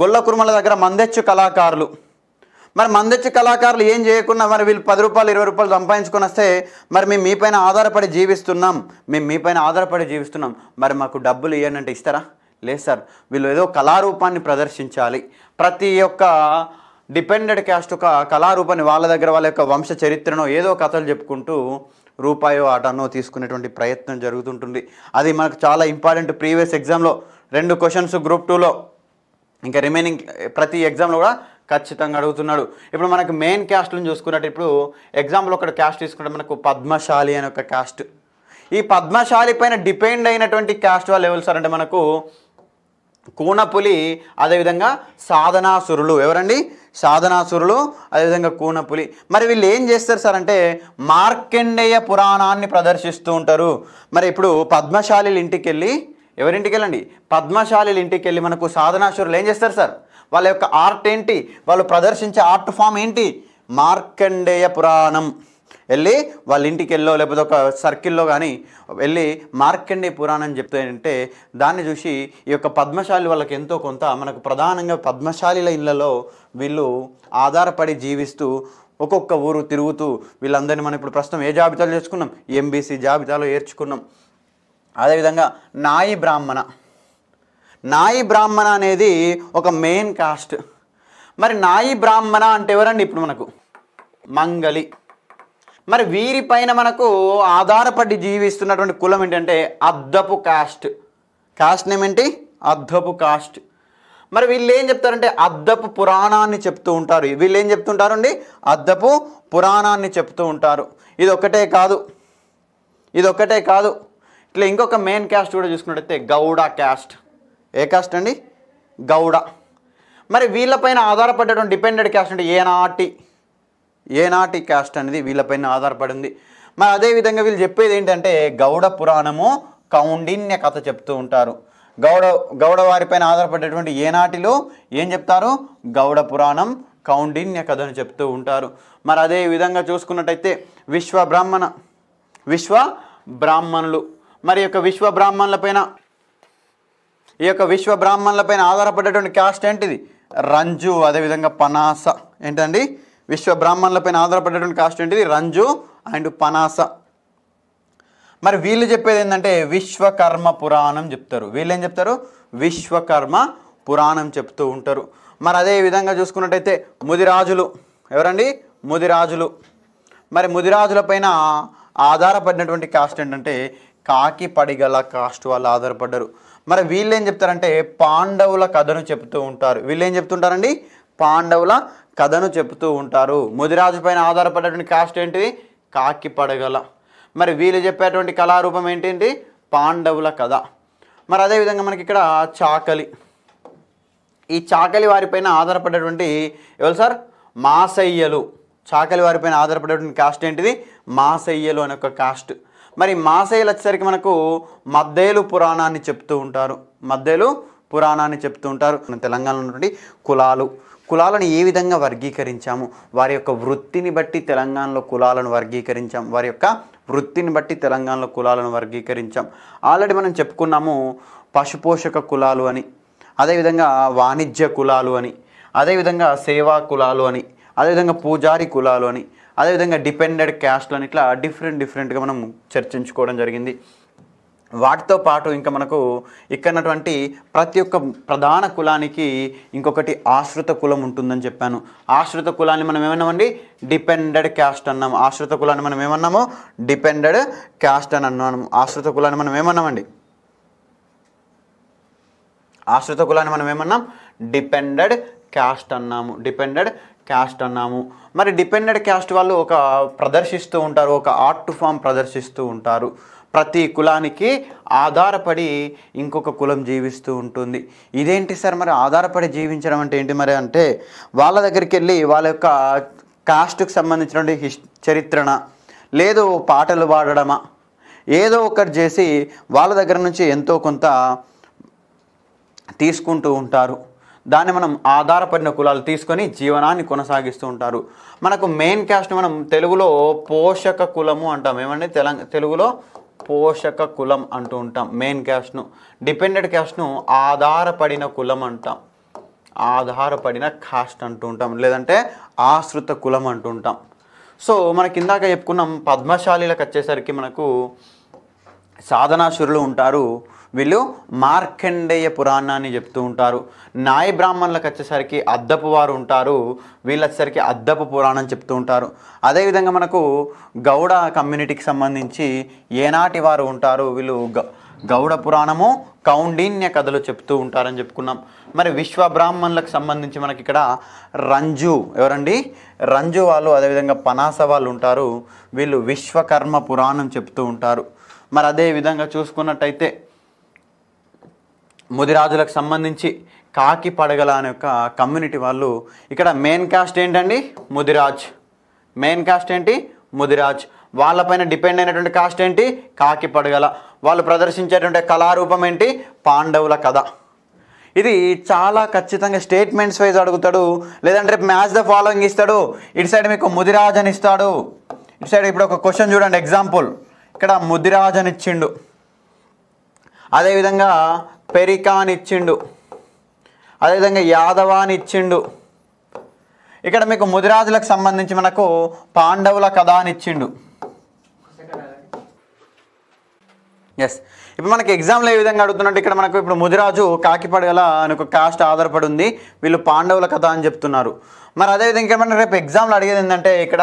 గొల్ల కురుమల దగ్గర మందెచ్చు కళాకారులు మరి మందెచ్చు కళాకారులు ఏం చేయకుండా మరి వీళ్ళు పది రూపాయలు ఇరవై రూపాయలు సంపాదించుకొని వస్తే మరి మేము మీ పైన ఆధారపడి జీవిస్తున్నాం మేము మీ పైన ఆధారపడి జీవిస్తున్నాం మరి మాకు డబ్బులు ఇవ్వనంటే ఇస్తారా లేదు సార్ వీళ్ళు ఏదో కళారూపాన్ని ప్రదర్శించాలి ప్రతి ఒక్క డిపెండెడ్ క్యాస్ట్ ఒక కళారూపాన్ని వాళ్ళ దగ్గర వాళ్ళ యొక్క వంశ చరిత్రను ఏదో కథలు చెప్పుకుంటూ రూపాయో అటనో తీసుకునేటువంటి ప్రయత్నం జరుగుతుంటుంది అది మనకు చాలా ఇంపార్టెంట్ ప్రీవియస్ ఎగ్జామ్లో రెండు క్వశ్చన్స్ గ్రూప్ టూలో ఇంకా రిమైనింగ్ ప్రతి ఎగ్జామ్లో కూడా ఖచ్చితంగా అడుగుతున్నాడు ఇప్పుడు మనకు మెయిన్ క్యాస్ట్లను చూసుకున్నట్టు ఇప్పుడు ఎగ్జాంపుల్ ఒకటి క్యాస్ట్ తీసుకుంటే మనకు పద్మశాలి అనే ఒక క్యాస్ట్ ఈ పద్మశాలి పైన డిపెండ్ అయినటువంటి క్యాస్ట్ వాళ్ళు ఎవరు సార్ అంటే మనకు కూనపులి అదేవిధంగా సాధనాసురులు ఎవరండి సాధనాసురులు అదేవిధంగా కూనపులి మరి వీళ్ళు ఏం చేస్తారు సార్ అంటే మార్కండేయ పురాణాన్ని ప్రదర్శిస్తూ ఉంటారు మరి ఇప్పుడు పద్మశాలి ఇంటికి వెళ్ళి ఎవరింటికి వెళ్ళండి పద్మశాలి ఇంటికి వెళ్ళి మనకు సాధనాసురులు ఏం చేస్తారు సార్ వాళ్ళ యొక్క ఆర్ట్ ఏంటి వాళ్ళు ప్రదర్శించే ఆర్ట్ ఫామ్ ఏంటి మార్కండేయ పురాణం వెళ్ళి వాళ్ళ ఇంటికి వెళ్ళో లేకపోతే ఒక సర్కిల్లో కానీ వెళ్ళి మార్కండి పురాణం చెప్తే అంటే దాన్ని చూసి ఈ యొక్క పద్మశాలి వాళ్ళకి ఎంతో కొంత మనకు ప్రధానంగా పద్మశాలిల ఇళ్లలో వీళ్ళు ఆధారపడి జీవిస్తూ ఒక్కొక్క ఊరు తిరుగుతూ వీళ్ళందరినీ మనం ఇప్పుడు ప్రస్తుతం ఏ జాబితాలో చేసుకున్నాం ఎంబీసీ జాబితాలో ఏర్చుకున్నాం అదేవిధంగా నాయి బ్రాహ్మణ నాయి బ్రాహ్మణ అనేది ఒక మెయిన్ కాస్ట్ మరి నాయి బ్రాహ్మణ అంటే ఎవరండి ఇప్పుడు మనకు మంగళి మరి వీరిపైన మనకు ఆధారపడి జీవిస్తున్నటువంటి కులం ఏంటంటే అద్దపు కాస్ట్ కాస్ట్ నేమేంటి అద్దపు కాస్ట్ మరి వీళ్ళు ఏం చెప్తారంటే అద్దపు పురాణాన్ని చెప్తూ ఉంటారు వీళ్ళు ఏం చెప్తుంటారండి అద్దపు పురాణాన్ని చెప్తూ ఉంటారు ఇది ఒకటే కాదు ఇది ఒక్కటే కాదు ఇట్లా ఇంకొక మెయిన్ క్యాస్ట్ కూడా చూసుకున్నట్టయితే గౌడ క్యాస్ట్ ఏ కాస్ట్ అండి గౌడ మరి వీళ్ళపైన ఆధారపడేటువంటి డిపెండెడ్ క్యాస్ట్ అంటే ఏనాటి ఏనాటి క్యాస్ట్ అనేది వీళ్ళపైన ఆధారపడింది మరి అదేవిధంగా వీళ్ళు చెప్పేది ఏంటంటే గౌడ పురాణము కౌండిన్య కథ చెప్తూ ఉంటారు గౌడ గౌడ వారిపైన ఆధారపడేటువంటి ఏనాటిలో ఏం చెప్తారు గౌడ పురాణం కౌండిన్య కథను చెప్తూ ఉంటారు మరి అదే విధంగా చూసుకున్నట్టయితే విశ్వ బ్రాహ్మణ విశ్వ బ్రాహ్మణులు మరి యొక్క విశ్వ బ్రాహ్మణులపైన ఈ యొక్క విశ్వ బ్రాహ్మణులపైన ఆధారపడేటువంటి క్యాస్ట్ ఏంటిది రంజు అదేవిధంగా పనాస ఏంటండి విశ్వ బ్రాహ్మణులపైన ఆధారపడేటువంటి కాస్ట్ ఏంటిది రంజు అండ్ పనాస మరి వీళ్ళు చెప్పేది ఏంటంటే విశ్వకర్మ పురాణం చెప్తారు వీళ్ళు ఏం చెప్తారు విశ్వకర్మ పురాణం చెప్తూ ఉంటారు మరి అదే విధంగా చూసుకున్నట్టయితే ముదిరాజులు ఎవరండి ముదిరాజులు మరి ముదిరాజులపైన ఆధారపడినటువంటి కాస్ట్ ఏంటంటే కాకి పడిగల కాస్ట్ వాళ్ళు ఆధారపడ్డారు మరి వీళ్ళు ఏం చెప్తారంటే పాండవుల కథను చెప్తూ ఉంటారు వీళ్ళు ఏం చెప్తుంటారండి పాండవుల కథను చెప్తూ ఉంటారు ముదిరాజు పైన ఆధారపడేటువంటి కాస్ట్ ఏంటిది కాకి పడగల మరి వీళ్ళు చెప్పేటువంటి కళారూపం ఏంటి పాండవుల కథ మరి అదేవిధంగా మనకి ఇక్కడ చాకలి ఈ చాకలి వారిపైన ఆధారపడేటువంటి ఎవరు సార్ మాసయ్యలు చాకలి వారిపైన ఆధారపడేటువంటి కాస్ట్ ఏంటిది మాసయ్యలు అనే ఒక కాస్ట్ మరి మాసయ్యలు వచ్చేసరికి మనకు మద్దేలు పురాణాన్ని చెప్తూ ఉంటారు మద్దేలు పురాణాన్ని చెప్తూ ఉంటారు మన తెలంగాణలో ఉన్నటువంటి కులాలు కులాలను ఏ విధంగా వర్గీకరించాము వారి యొక్క వృత్తిని బట్టి తెలంగాణలో కులాలను వర్గీకరించాం వారి యొక్క వృత్తిని బట్టి తెలంగాణలో కులాలను వర్గీకరించాం ఆల్రెడీ మనం చెప్పుకున్నాము పశుపోషక కులాలు అని అదేవిధంగా వాణిజ్య కులాలు అని అదేవిధంగా సేవా కులాలు అని అదేవిధంగా పూజారి కులాలు అని అదేవిధంగా డిపెండెడ్ క్యాస్ట్లు అని ఇట్లా డిఫరెంట్ డిఫరెంట్గా మనం చర్చించుకోవడం జరిగింది వాటితో పాటు ఇంకా మనకు ఇక్కడటువంటి ప్రతి ఒక్క ప్రధాన కులానికి ఇంకొకటి ఆశ్రిత కులం ఉంటుందని చెప్పాను ఆశ్రిత కులాన్ని మనం ఏమన్నామండి డిపెండెడ్ క్యాస్ట్ అన్నాం ఆశ్రిత కులాన్ని మనం ఏమన్నాము డిపెండెడ్ క్యాస్ట్ అని అన్నాము ఆశ్రిత కులాన్ని మనం ఏమన్నామండి ఆశ్రిత కులాన్ని మనం ఏమన్నాం డిపెండెడ్ క్యాస్ట్ అన్నాము డిపెండెడ్ క్యాస్ట్ అన్నాము మరి డిపెండెడ్ క్యాస్ట్ వాళ్ళు ఒక ప్రదర్శిస్తూ ఉంటారు ఒక ఆర్ట్ ఫామ్ ప్రదర్శిస్తూ ఉంటారు ప్రతి కులానికి ఆధారపడి ఇంకొక కులం జీవిస్తూ ఉంటుంది ఇదేంటి సార్ మరి ఆధారపడి జీవించడం అంటే ఏంటి మరి అంటే వాళ్ళ దగ్గరికి వెళ్ళి వాళ్ళ యొక్క కాస్ట్కు సంబంధించినటువంటి హిస్ చరిత్రన లేదు పాటలు పాడడమా ఏదో ఒకటి చేసి వాళ్ళ దగ్గర నుంచి ఎంతో కొంత తీసుకుంటూ ఉంటారు దాన్ని మనం ఆధారపడిన కులాలు తీసుకొని జీవనాన్ని కొనసాగిస్తూ ఉంటారు మనకు మెయిన్ క్యాస్ట్ మనం తెలుగులో పోషక కులము అంటాం ఏమండి తెలంగా తెలుగులో పోషక కులం అంటూ ఉంటాం మెయిన్ క్యాస్ట్ను డిపెండెంట్ క్యాస్ట్ను ఆధారపడిన కులం అంటాం ఆధారపడిన కాస్ట్ అంటూ ఉంటాం లేదంటే ఆశ్రిత కులం అంటూ ఉంటాం సో మనకి ఇందాక చెప్పుకున్నాం పద్మశాలీలకు వచ్చేసరికి మనకు సాధనాశురులు ఉంటారు వీళ్ళు మార్కండేయ పురాణాన్ని చెప్తూ ఉంటారు నాయ బ్రాహ్మణులకు వచ్చేసరికి అద్దపు వారు ఉంటారు వీళ్ళు వచ్చేసరికి అద్దపు పురాణం చెప్తూ ఉంటారు అదేవిధంగా మనకు గౌడ కమ్యూనిటీకి సంబంధించి ఏనాటి వారు ఉంటారు వీళ్ళు గౌడ పురాణము కౌండిన్య కథలు చెప్తూ ఉంటారని చెప్పుకున్నాం మరి విశ్వ బ్రాహ్మణులకు సంబంధించి మనకి ఇక్కడ రంజు ఎవరండి రంజు వాళ్ళు అదేవిధంగా పనాస వాళ్ళు ఉంటారు వీళ్ళు విశ్వకర్మ పురాణం చెప్తూ ఉంటారు మరి అదే విధంగా చూసుకున్నట్టయితే ముదిరాజులకు సంబంధించి కాకి పడగల అనే ఒక కమ్యూనిటీ వాళ్ళు ఇక్కడ మెయిన్ కాస్ట్ ఏంటండి ముదిరాజ్ మెయిన్ కాస్ట్ ఏంటి ముదిరాజ్ వాళ్ళపైన డిపెండ్ అయినటువంటి కాస్ట్ ఏంటి కాకి పడగల వాళ్ళు ప్రదర్శించేటువంటి కళారూపం ఏంటి పాండవుల కథ ఇది చాలా ఖచ్చితంగా స్టేట్మెంట్స్ వైజ్ అడుగుతాడు లేదంటే రేపు మ్యాచ్ ద ఫాలోయింగ్ ఇస్తాడు ఇటు సైడ్ మీకు ముదిరాజ్ అని ఇస్తాడు ఇటు సైడ్ ఇప్పుడు ఒక క్వశ్చన్ చూడండి ఎగ్జాంపుల్ ఇక్కడ ముదిరాజ్ అని ఇచ్చిండు అదేవిధంగా పెరికాన్ ఇచ్చిండు అదేవిధంగా యాదవాన్ ఇచ్చిండు ఇక్కడ మీకు ముదిరాజులకు సంబంధించి మనకు పాండవుల కథ అని ఇచ్చిండు ఎస్ ఇప్పుడు మనకి ఎగ్జామ్లో ఏ విధంగా అడుగుతున్నట్టు ఇక్కడ మనకు ఇప్పుడు ముదిరాజు కాకిపడి గల అని ఒక కాస్ట్ ఆధారపడి ఉంది వీళ్ళు పాండవుల కథ అని చెప్తున్నారు మరి అదేవిధంగా ఏమంటే రేపు ఎగ్జామ్లో అడిగేది ఏంటంటే ఇక్కడ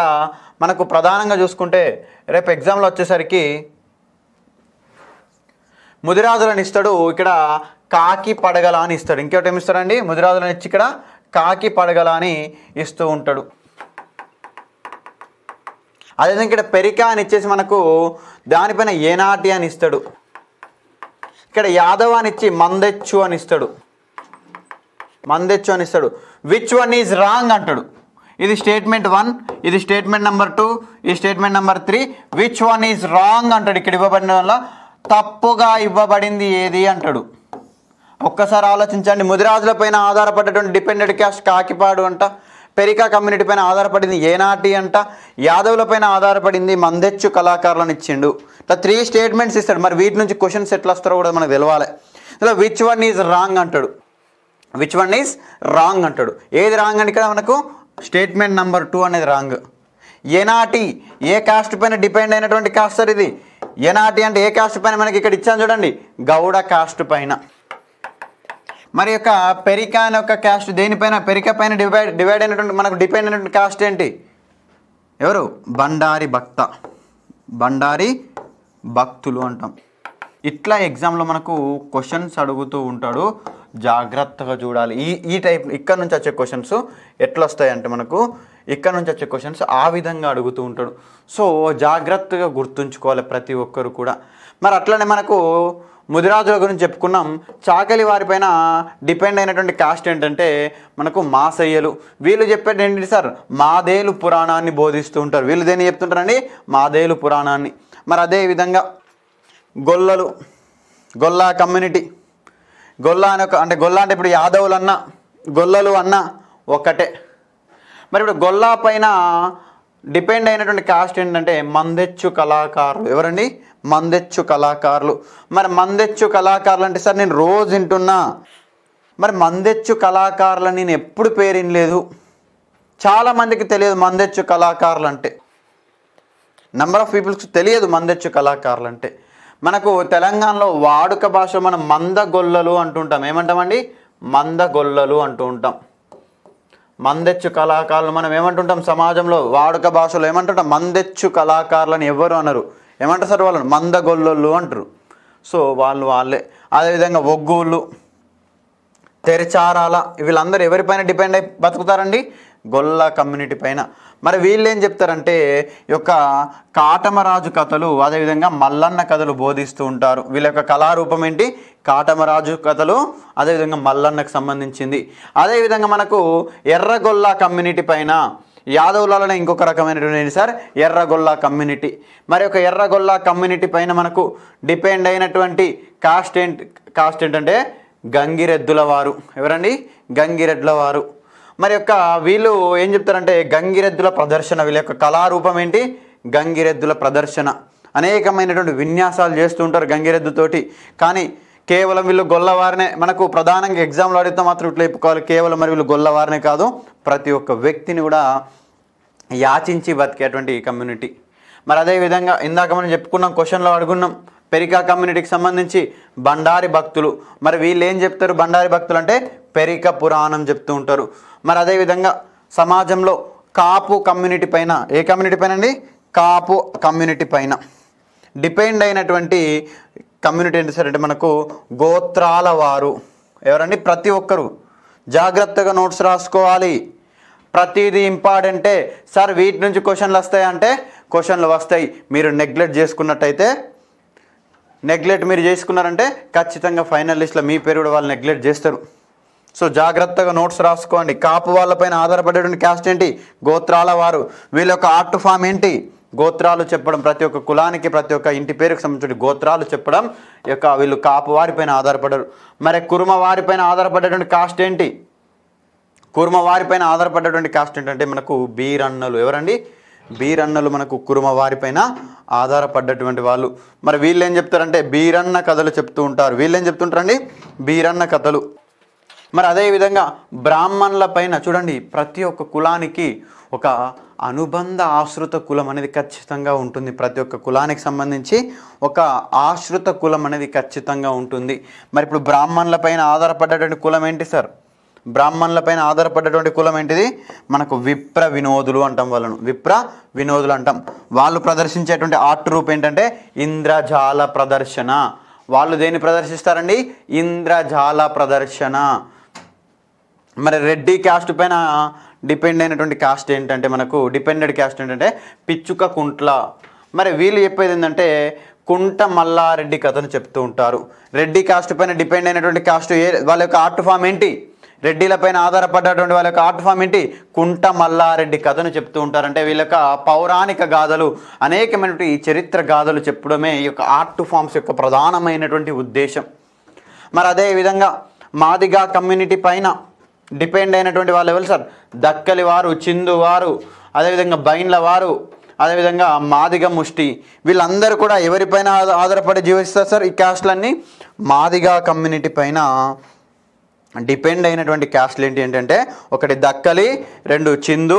మనకు ప్రధానంగా చూసుకుంటే రేపు ఎగ్జామ్లో వచ్చేసరికి అని ఇస్తాడు ఇక్కడ కాకి పడగల అని ఇస్తాడు ఇంకోటి ఏమి ముదిరాజులు అని ఇచ్చి ఇక్కడ కాకి పడగల అని ఇస్తూ ఉంటాడు అదేవిధంగా ఇక్కడ పెరిక అని ఇచ్చేసి మనకు దానిపైన ఏనాటి అని ఇస్తాడు ఇక్కడ యాదవ్ అని ఇచ్చి మందెచ్చు అని ఇస్తాడు మందెచ్చు అని ఇస్తాడు విచ్ వన్ ఈజ్ రాంగ్ అంటాడు ఇది స్టేట్మెంట్ వన్ ఇది స్టేట్మెంట్ నెంబర్ టూ ఇది statement number three which one is wrong అంటాడు ఇక్కడ ఇవ్వబడిన వల్ల తప్పుగా ఇవ్వబడింది ఏది అంటాడు ఒక్కసారి ఆలోచించండి ముదిరాజుల పైన ఆధారపడేటువంటి డిపెండెడ్ క్యాస్ట్ కాకిపాడు అంట పెరికా కమ్యూనిటీ పైన ఆధారపడింది ఏనాటి అంట యాదవుల పైన ఆధారపడింది మందెచ్చు కళాకారులను ఇచ్చిండు ఇట్లా త్రీ స్టేట్మెంట్స్ ఇస్తాడు మరి వీటి నుంచి క్వశ్చన్స్ ఎట్లా వస్తారో కూడా మనకు తెలవాలి ఇలా విచ్ వన్ ఈజ్ రాంగ్ అంటాడు విచ్ వన్ ఈజ్ రాంగ్ అంటాడు ఏది రాంగ్ అని ఇక్కడ మనకు స్టేట్మెంట్ నెంబర్ టూ అనేది రాంగ్ ఏనాటి ఏ కాస్ట్ పైన డిపెండ్ అయినటువంటి కాస్ట్ సార్ ఇది ఏనాటి అంటే ఏ కాస్ట్ పైన మనకి ఇక్కడ ఇచ్చాను చూడండి గౌడ కాస్ట్ పైన మరి యొక్క పెరిక అనే ఒక కాస్ట్ దేనిపైన పెరిక పైన డివైడ్ డివైడ్ అయినటువంటి మనకు డిపెండ్ అయినటువంటి కాస్ట్ ఏంటి ఎవరు బండారి భక్త బండారి భక్తులు అంటాం ఇట్లా ఎగ్జామ్లో మనకు క్వశ్చన్స్ అడుగుతూ ఉంటాడు జాగ్రత్తగా చూడాలి ఈ ఈ టైప్ ఇక్కడ నుంచి వచ్చే క్వశ్చన్స్ ఎట్లా వస్తాయంటే మనకు ఎక్కడి నుంచి వచ్చే క్వశ్చన్స్ ఆ విధంగా అడుగుతూ ఉంటాడు సో జాగ్రత్తగా గుర్తుంచుకోవాలి ప్రతి ఒక్కరు కూడా మరి అట్లనే మనకు ముదిరాజుల గురించి చెప్పుకున్నాం చాకలి వారిపైన డిపెండ్ అయినటువంటి కాస్ట్ ఏంటంటే మనకు మాసయ్యలు వీళ్ళు చెప్పేది ఏంటి సార్ మాదేలు పురాణాన్ని బోధిస్తూ ఉంటారు వీళ్ళు దేన్ని చెప్తుంటారండి మాదేలు పురాణాన్ని మరి అదేవిధంగా గొల్లలు గొల్లా కమ్యూనిటీ గొల్లా అని ఒక అంటే గొల్లా అంటే ఇప్పుడు యాదవులు అన్న గొల్లలు అన్న ఒకటే మరి ఇప్పుడు గొల్లా పైన డిపెండ్ అయినటువంటి కాస్ట్ ఏంటంటే మందెచ్చు కళాకారులు ఎవరండి మందెచ్చు కళాకారులు మరి మందెచ్చు కళాకారులు అంటే సార్ నేను రోజు వింటున్నా మరి మందెచ్చు కళాకారులని నేను ఎప్పుడు పేరినలేదు చాలామందికి తెలియదు మందెచ్చు కళాకారులు అంటే నెంబర్ ఆఫ్ పీపుల్స్ తెలియదు మందెచ్చు కళాకారులు అంటే మనకు తెలంగాణలో వాడుక భాష మనం మందగొల్లలు అంటుంటాం ఏమంటామండి మందగొల్లలు అంటూ ఉంటాం మందెచ్చు కళాకారులు మనం ఏమంటుంటాం సమాజంలో వాడుక భాషలో ఏమంటుంటాం మందెచ్చు కళాకారులని ఎవరు అనరు ఏమంటారు సార్ వాళ్ళని మందగొల్లొళ్ళు అంటారు సో వాళ్ళు వాళ్ళే అదేవిధంగా ఒగ్గూళ్ళు తెరచారాల వీళ్ళందరూ ఎవరిపైన డిపెండ్ అయి బతుకుతారండి గొల్ల కమ్యూనిటీ పైన మరి వీళ్ళు ఏం చెప్తారంటే యొక్క కాటమరాజు కథలు అదేవిధంగా మల్లన్న కథలు బోధిస్తూ ఉంటారు వీళ్ళ యొక్క కళారూపం ఏంటి కాటమరాజు కథలు అదేవిధంగా మల్లన్నకు సంబంధించింది అదేవిధంగా మనకు ఎర్రగొల్ల కమ్యూనిటీ పైన యాదవులలోనే ఇంకొక రకమైనటువంటి సార్ ఎర్రగొల్ల కమ్యూనిటీ మరి ఒక ఎర్రగొల్ల కమ్యూనిటీ పైన మనకు డిపెండ్ అయినటువంటి కాస్ట్ ఏంటి కాస్ట్ ఏంటంటే గంగిరెద్దుల వారు ఎవరండి గంగిరెడ్ల వారు మరి యొక్క వీళ్ళు ఏం చెప్తారంటే గంగిరెద్దుల ప్రదర్శన వీళ్ళ యొక్క కళారూపం ఏంటి గంగిరెద్దుల ప్రదర్శన అనేకమైనటువంటి విన్యాసాలు చేస్తూ ఉంటారు గంగిరెద్దుతోటి కానీ కేవలం వీళ్ళు గొల్లవారినే మనకు ప్రధానంగా ఎగ్జామ్లో అడిగితే మాత్రం ఇట్లా చెప్పుకోవాలి కేవలం మరి వీళ్ళు గొల్లవారినే కాదు ప్రతి ఒక్క వ్యక్తిని కూడా యాచించి బతికేటువంటి కమ్యూనిటీ మరి అదేవిధంగా ఇందాక మనం చెప్పుకున్నాం క్వశ్చన్లో అడుగున్నాం పెరికా కమ్యూనిటీకి సంబంధించి బండారి భక్తులు మరి వీళ్ళు ఏం చెప్తారు బండారి భక్తులు అంటే పెరిక పురాణం చెప్తూ ఉంటారు మరి అదేవిధంగా సమాజంలో కాపు కమ్యూనిటీ పైన ఏ కమ్యూనిటీ పైన అండి కాపు కమ్యూనిటీ పైన డిపెండ్ అయినటువంటి కమ్యూనిటీ ఏంటి సరే మనకు గోత్రాల వారు ఎవరండి ప్రతి ఒక్కరు జాగ్రత్తగా నోట్స్ రాసుకోవాలి ప్రతిదీ ఇంపార్టెంటే సార్ వీటి నుంచి క్వశ్చన్లు వస్తాయంటే క్వశ్చన్లు వస్తాయి మీరు నెగ్లెక్ట్ చేసుకున్నట్టయితే నెగ్లెక్ట్ మీరు చేసుకున్నారంటే ఖచ్చితంగా ఫైనల్ లిస్ట్లో మీ పేరు కూడా వాళ్ళు నెగ్లెక్ట్ చేస్తారు సో జాగ్రత్తగా నోట్స్ రాసుకోండి కాపు వాళ్ళపైన ఆధారపడేటువంటి క్యాస్ట్ ఏంటి గోత్రాల వారు వీళ్ళ యొక్క ఆర్ట్ ఫామ్ ఏంటి గోత్రాలు చెప్పడం ప్రతి ఒక్క కులానికి ప్రతి ఒక్క ఇంటి పేరుకు సంబంధించిన గోత్రాలు చెప్పడం యొక్క వీళ్ళు కాపు వారిపైన ఆధారపడరు మరి కురుమ వారిపైన ఆధారపడేటువంటి కాస్ట్ ఏంటి కురుమ వారిపైన ఆధారపడేటువంటి కాస్ట్ ఏంటంటే మనకు బీరన్నలు ఎవరండి బీరన్నలు మనకు కురుమ వారిపైన ఆధారపడ్డటువంటి వాళ్ళు మరి వీళ్ళు ఏం చెప్తారంటే బీరన్న కథలు చెప్తూ ఉంటారు వీళ్ళు ఏం చెప్తుంటారండి బీరన్న కథలు మరి అదేవిధంగా బ్రాహ్మణుల పైన చూడండి ప్రతి ఒక్క కులానికి ఒక అనుబంధ ఆశ్రుత కులం అనేది ఖచ్చితంగా ఉంటుంది ప్రతి ఒక్క కులానికి సంబంధించి ఒక ఆశ్రిత కులం అనేది ఖచ్చితంగా ఉంటుంది మరి ఇప్పుడు బ్రాహ్మణుల పైన ఆధారపడ్డటువంటి కులం ఏంటి సార్ పైన ఆధారపడ్డటువంటి కులం ఏంటిది మనకు విప్ర వినోదులు అంటాం వాళ్ళను విప్ర వినోదులు అంటాం వాళ్ళు ప్రదర్శించేటువంటి ఆర్ట్ రూప్ ఏంటంటే ఇంద్రజాల ప్రదర్శన వాళ్ళు దేన్ని ప్రదర్శిస్తారండి ఇంద్రజాల ప్రదర్శన మరి రెడ్డి క్యాస్ట్ పైన డిపెండ్ అయినటువంటి క్యాస్ట్ ఏంటంటే మనకు డిపెండెడ్ క్యాస్ట్ ఏంటంటే పిచ్చుక కుంట్ల మరి వీళ్ళు చెప్పేది ఏంటంటే కుంట మల్లారెడ్డి కథను చెప్తూ ఉంటారు రెడ్డి కాస్ట్ పైన డిపెండ్ అయినటువంటి కాస్ట్ ఏ వాళ్ళ యొక్క ఆర్ట్ ఫామ్ ఏంటి రెడ్డిల పైన ఆధారపడ్డటువంటి వాళ్ళ యొక్క ఆర్ట్ ఫామ్ ఏంటి కుంట మల్లారెడ్డి కథను చెప్తూ ఉంటారంటే వీళ్ళ యొక్క పౌరాణిక గాథలు అనేకమైనటువంటి చరిత్ర గాథలు చెప్పడమే ఈ యొక్క ఆర్ట్ ఫామ్స్ యొక్క ప్రధానమైనటువంటి ఉద్దేశం మరి అదేవిధంగా మాదిగా కమ్యూనిటీ పైన డిపెండ్ అయినటువంటి వాళ్ళు ఎవరు సార్ దక్కలి వారు చిందు వారు అదేవిధంగా బైన్ల వారు అదేవిధంగా మాదిగ ముష్టి వీళ్ళందరూ కూడా ఎవరిపైన ఆధారపడి జీవిస్తారు సార్ ఈ క్యాస్ట్లన్నీ మాదిగ కమ్యూనిటీ పైన డిపెండ్ అయినటువంటి క్యాస్ట్లు ఏంటి ఏంటంటే ఒకటి దక్కలి రెండు చిందు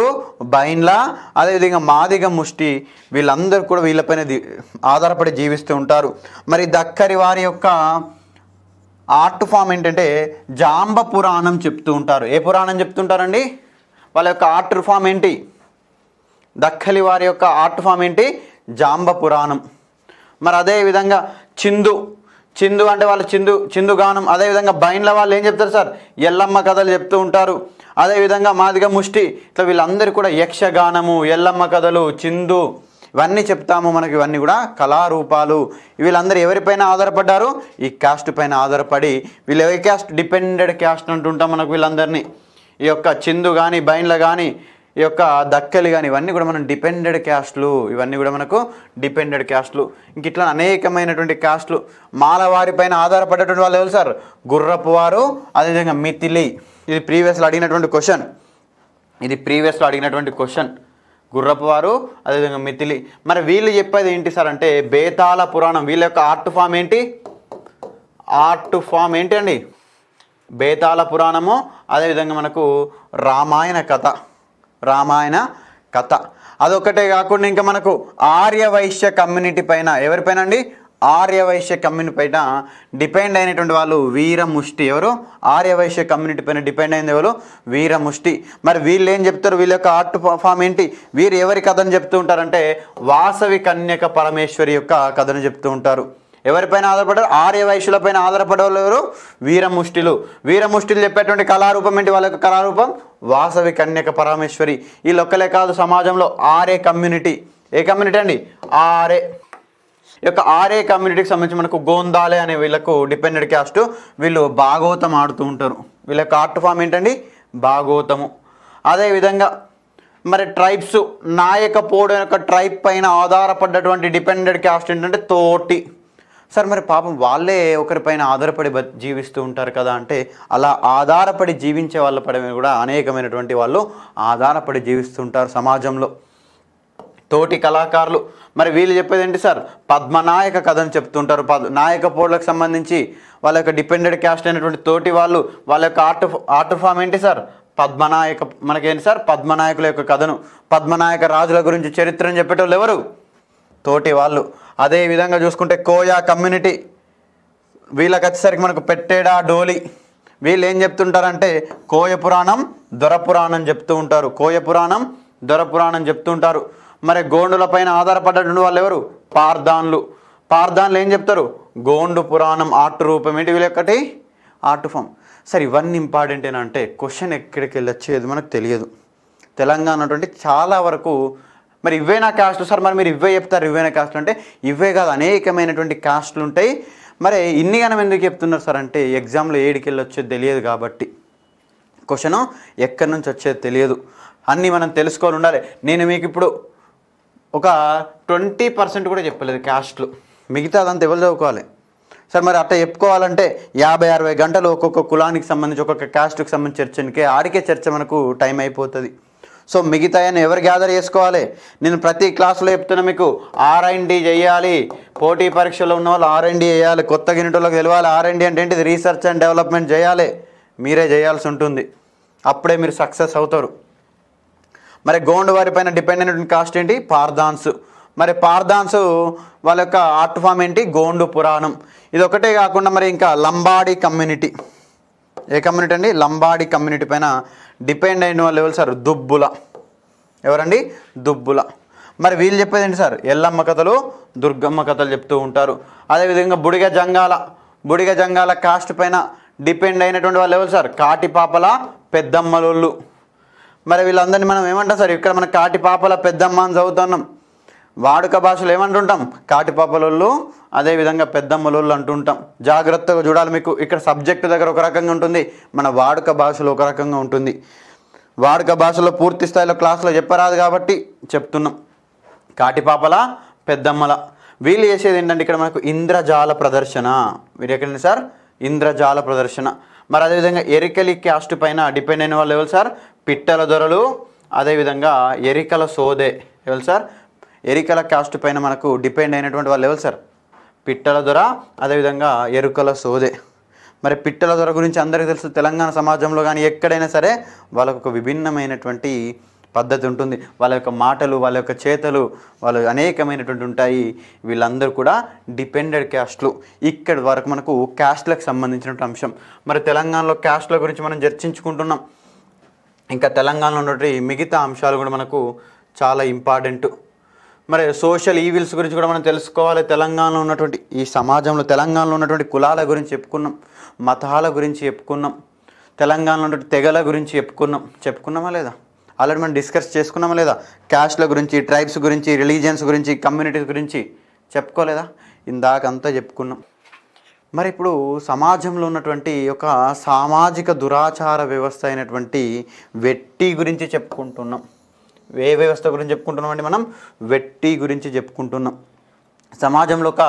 బైన్ల అదేవిధంగా మాదిగ ముష్టి వీళ్ళందరూ కూడా వీళ్ళపైన ఆధారపడి జీవిస్తూ ఉంటారు మరి దక్కరి వారి యొక్క ఆర్ట్ ఫామ్ ఏంటంటే జాంబ పురాణం చెప్తూ ఉంటారు ఏ పురాణం చెప్తుంటారండి వాళ్ళ యొక్క ఆర్ట్ ఫామ్ ఏంటి దక్కలి వారి యొక్క ఆర్ట్ ఫామ్ ఏంటి జాంబ పురాణం మరి అదేవిధంగా చిందు చిందు అంటే వాళ్ళు చిందు చిందు గానం అదేవిధంగా బైన్ల వాళ్ళు ఏం చెప్తారు సార్ ఎల్లమ్మ కథలు చెప్తూ ఉంటారు అదేవిధంగా మాదిగా ముష్టి ఇట్లా వీళ్ళందరూ కూడా యక్షగానము ఎల్లమ్మ కథలు చిందు ఇవన్నీ చెప్తాము మనకి ఇవన్నీ కూడా కళారూపాలు వీళ్ళందరూ ఎవరిపైన ఆధారపడ్డారు ఈ క్యాస్ట్ పైన ఆధారపడి వీళ్ళు ఏ క్యాస్ట్ డిపెండెడ్ క్యాస్ట్ అంటుంటాం మనకు వీళ్ళందరినీ ఈ యొక్క చిందు కానీ బైన్ల కానీ ఈ యొక్క దక్కలు కానీ ఇవన్నీ కూడా మనం డిపెండెడ్ క్యాస్ట్లు ఇవన్నీ కూడా మనకు డిపెండెడ్ క్యాస్ట్లు ఇంక ఇట్లా అనేకమైనటువంటి క్యాస్ట్లు మాలవారి పైన ఆధారపడేటువంటి వాళ్ళు ఎవరు సార్ గుర్రపు వారు అదేవిధంగా మితిలి ఇది ప్రీవియస్లో అడిగినటువంటి క్వశ్చన్ ఇది ప్రీవియస్లో అడిగినటువంటి క్వశ్చన్ గుర్రపు వారు అదేవిధంగా మిథిలి మరి వీళ్ళు చెప్పేది ఏంటి సార్ అంటే బేతాల పురాణం వీళ్ళ యొక్క ఆర్ట్ ఫామ్ ఏంటి ఆర్ట్ ఫామ్ ఏంటి అండి బేతాల పురాణము అదేవిధంగా మనకు రామాయణ కథ రామాయణ కథ అదొక్కటే కాకుండా ఇంకా మనకు ఆర్యవైశ్య కమ్యూనిటీ పైన ఎవరిపైన అండి ఆర్యవైశ్య కమ్యూనిటీ పైన డిపెండ్ అయినటువంటి వాళ్ళు వీరముష్టి ఎవరు ఆర్యవైశ్య కమ్యూనిటీ పైన డిపెండ్ అయింది ఎవరు వీరముష్టి మరి వీళ్ళు ఏం చెప్తారు వీళ్ళ యొక్క ఆర్ట్ ఫామ్ ఏంటి వీరు ఎవరి కథను చెప్తూ ఉంటారంటే వాసవి కన్యక పరమేశ్వరి యొక్క కథను చెప్తూ ఉంటారు ఎవరిపైన ఆధారపడారు ఆర్యవైశ్యులపైన ఆధారపడేవాళ్ళు ఎవరు వీరముష్టిలు వీరముష్టిలు చెప్పేటువంటి కళారూపం ఏంటి వాళ్ళ యొక్క కళారూపం వాసవి కన్యక పరమేశ్వరి ఈ లొక్కలే కాదు సమాజంలో ఆరే కమ్యూనిటీ ఏ కమ్యూనిటీ అండి ఆర్ఏ యొక్క ఆర్ఏ కమ్యూనిటీకి సంబంధించి మనకు గోందాలే అనే వీళ్ళకు డిపెండెడ్ క్యాస్ట్ వీళ్ళు భాగవతం ఆడుతూ ఉంటారు వీళ్ళ యొక్క ఆర్ట్ ఫామ్ ఏంటండి భాగవతము అదేవిధంగా మరి ట్రైబ్స్ నాయకపోవడం యొక్క ట్రైబ్ పైన ఆధారపడ్డటువంటి డిపెండెడ్ క్యాస్ట్ ఏంటంటే తోటి సార్ మరి పాపం వాళ్ళే ఒకరిపైన ఆధారపడి జీవిస్తూ ఉంటారు కదా అంటే అలా ఆధారపడి జీవించే వాళ్ళ పడమే కూడా అనేకమైనటువంటి వాళ్ళు ఆధారపడి జీవిస్తుంటారు సమాజంలో తోటి కళాకారులు మరి వీళ్ళు చెప్పేది ఏంటి సార్ పద్మనాయక కథను చెప్తుంటారు పద్ నాయక పోళ్ళకు సంబంధించి వాళ్ళ యొక్క డిపెండెడ్ క్యాస్ట్ అయినటువంటి తోటి వాళ్ళు వాళ్ళ యొక్క ఆర్ట్ ఆర్ట్ ఫామ్ ఏంటి సార్ పద్మనాయక మనకేంటి సార్ పద్మనాయకుల యొక్క కథను పద్మనాయక రాజుల గురించి చరిత్రను చెప్పేటోళ్ళు ఎవరు తోటి వాళ్ళు అదే విధంగా చూసుకుంటే కోయా కమ్యూనిటీ వీళ్ళకి వచ్చేసరికి మనకు పెట్టేడా డోలి వీళ్ళు ఏం చెప్తుంటారంటే కోయ పురాణం దొర పురాణం చెప్తూ ఉంటారు కోయ పురాణం దొర పురాణం చెప్తుంటారు మరి గోండులపైన ఆధారపడ్డటువంటి వాళ్ళు ఎవరు పార్దాన్లు పార్దాన్లు ఏం చెప్తారు గోండు పురాణం ఆర్ట్ రూపం ఏంటి వీళ్ళు ఒకటి ఆర్ట్ ఫామ్ సరే ఇవన్నీ ఇంపార్టెంట్ ఏంటంటే క్వశ్చన్ ఎక్కడికి వెళ్ళొచ్చేది మనకు తెలియదు తెలంగాణ అటువంటి చాలా వరకు మరి ఇవే నా క్యాస్ట్లు సార్ మరి మీరు ఇవే చెప్తారు ఇవే నా క్యాస్ట్లు అంటే ఇవే కాదు అనేకమైనటువంటి క్యాస్ట్లు ఉంటాయి మరి ఇన్ని గణం ఎందుకు చెప్తున్నారు సార్ అంటే ఎగ్జామ్లో ఏడికి వెళ్ళొచ్చేది తెలియదు కాబట్టి క్వశ్చను ఎక్కడి నుంచి వచ్చేది తెలియదు అన్నీ మనం తెలుసుకోవాలి ఉండాలి నేను మీకు ఇప్పుడు ఒక ట్వంటీ పర్సెంట్ కూడా చెప్పలేదు క్యాస్ట్లు మిగతా అదంతా ఎవరు చదువుకోవాలి సార్ మరి అట్లా చెప్పుకోవాలంటే యాభై అరవై గంటలు ఒక్కొక్క కులానికి సంబంధించి ఒక్కొక్క క్యాస్ట్కి సంబంధించి చర్చనికే ఆడికే చర్చ మనకు టైం అయిపోతుంది సో మిగతా ఎవరు గ్యాదర్ చేసుకోవాలి నేను ప్రతి క్లాస్లో చెప్తున్నా మీకు ఆర్ఎండి చేయాలి పోటీ పరీక్షలో ఉన్న వాళ్ళు ఆర్ఎండి చేయాలి కొత్త గినిటోళ్ళకి తెలియాలి ఆర్ఎండి అంటే ఏంటిది రీసెర్చ్ అండ్ డెవలప్మెంట్ చేయాలి మీరే చేయాల్సి ఉంటుంది అప్పుడే మీరు సక్సెస్ అవుతారు మరి గోండు వారి పైన డిపెండ్ అయినటువంటి కాస్ట్ ఏంటి పార్దాన్స్ మరి పార్దాన్స్ వాళ్ళ యొక్క ఆర్ట్ ఫామ్ ఏంటి గోండు పురాణం ఇది ఒకటే కాకుండా మరి ఇంకా లంబాడి కమ్యూనిటీ ఏ కమ్యూనిటీ అండి లంబాడి కమ్యూనిటీ పైన డిపెండ్ అయిన వాళ్ళు ఎవరు సార్ దుబ్బుల ఎవరండి దుబ్బుల మరి వీళ్ళు చెప్పేది ఏంటి సార్ ఎల్లమ్మ కథలు దుర్గమ్మ కథలు చెప్తూ ఉంటారు అదేవిధంగా బుడిగ జంగాల బుడిగ జంగాల కాస్ట్ పైన డిపెండ్ అయినటువంటి వాళ్ళు ఎవరు సార్ కాటిపాపల పెద్దమ్మలోళ్ళు మరి వీళ్ళందరినీ మనం ఏమంటాం సార్ ఇక్కడ మన కాటి పాపల పెద్దమ్మ అని చదువుతున్నాం వాడుక భాషలు ఏమంటుంటాం కాటి పాపలోళ్ళు అదేవిధంగా పెద్దమ్మలోళ్ళు అంటుంటాం జాగ్రత్తగా చూడాలి మీకు ఇక్కడ సబ్జెక్టు దగ్గర ఒక రకంగా ఉంటుంది మన వాడుక భాషలో ఒక రకంగా ఉంటుంది వాడుక భాషలో పూర్తి స్థాయిలో క్లాసులో చెప్పరాదు కాబట్టి చెప్తున్నాం కాటిపాపల పెద్దమ్మల వీళ్ళు చేసేది ఏంటంటే ఇక్కడ మనకు ఇంద్రజాల ప్రదర్శన మీరు ఎక్కడండి సార్ ఇంద్రజాల ప్రదర్శన మరి అదేవిధంగా ఎరికలి క్యాస్ట్ పైన డిపెండ్ అయిన వాళ్ళు ఎవరు సార్ పిట్టల దొరలు అదేవిధంగా ఎరికల సోదే ఎవరు సార్ ఎరికల క్యాస్ట్ పైన మనకు డిపెండ్ అయినటువంటి వాళ్ళు ఎవరు సార్ పిట్టల దొర అదేవిధంగా ఎరుకల సోదే మరి పిట్టల దొర గురించి అందరికీ తెలుసు తెలంగాణ సమాజంలో కానీ ఎక్కడైనా సరే వాళ్ళకు ఒక విభిన్నమైనటువంటి పద్ధతి ఉంటుంది వాళ్ళ యొక్క మాటలు వాళ్ళ యొక్క చేతలు వాళ్ళు అనేకమైనటువంటి ఉంటాయి వీళ్ళందరూ కూడా డిపెండెడ్ క్యాస్ట్లు ఇక్కడ వరకు మనకు క్యాస్ట్లకు సంబంధించినటువంటి అంశం మరి తెలంగాణలో క్యాస్ట్ల గురించి మనం చర్చించుకుంటున్నాం ఇంకా తెలంగాణలో ఉన్నటువంటి మిగతా అంశాలు కూడా మనకు చాలా ఇంపార్టెంట్ మరి సోషల్ ఈవిల్స్ గురించి కూడా మనం తెలుసుకోవాలి తెలంగాణలో ఉన్నటువంటి ఈ సమాజంలో తెలంగాణలో ఉన్నటువంటి కులాల గురించి చెప్పుకున్నాం మతాల గురించి చెప్పుకున్నాం తెలంగాణలో ఉన్నటువంటి తెగల గురించి చెప్పుకున్నాం చెప్పుకున్నామా లేదా ఆల్రెడీ మనం డిస్కస్ చేసుకున్నామా లేదా క్యాస్ట్ల గురించి ట్రైబ్స్ గురించి రిలీజియన్స్ గురించి కమ్యూనిటీస్ గురించి చెప్పుకోలేదా ఇందాకంతా చెప్పుకున్నాం మరి ఇప్పుడు సమాజంలో ఉన్నటువంటి ఒక సామాజిక దురాచార వ్యవస్థ అయినటువంటి వెట్టి గురించి చెప్పుకుంటున్నాం ఏ వ్యవస్థ గురించి చెప్పుకుంటున్నామండి మనం వెట్టి గురించి చెప్పుకుంటున్నాం సమాజంలో ఒక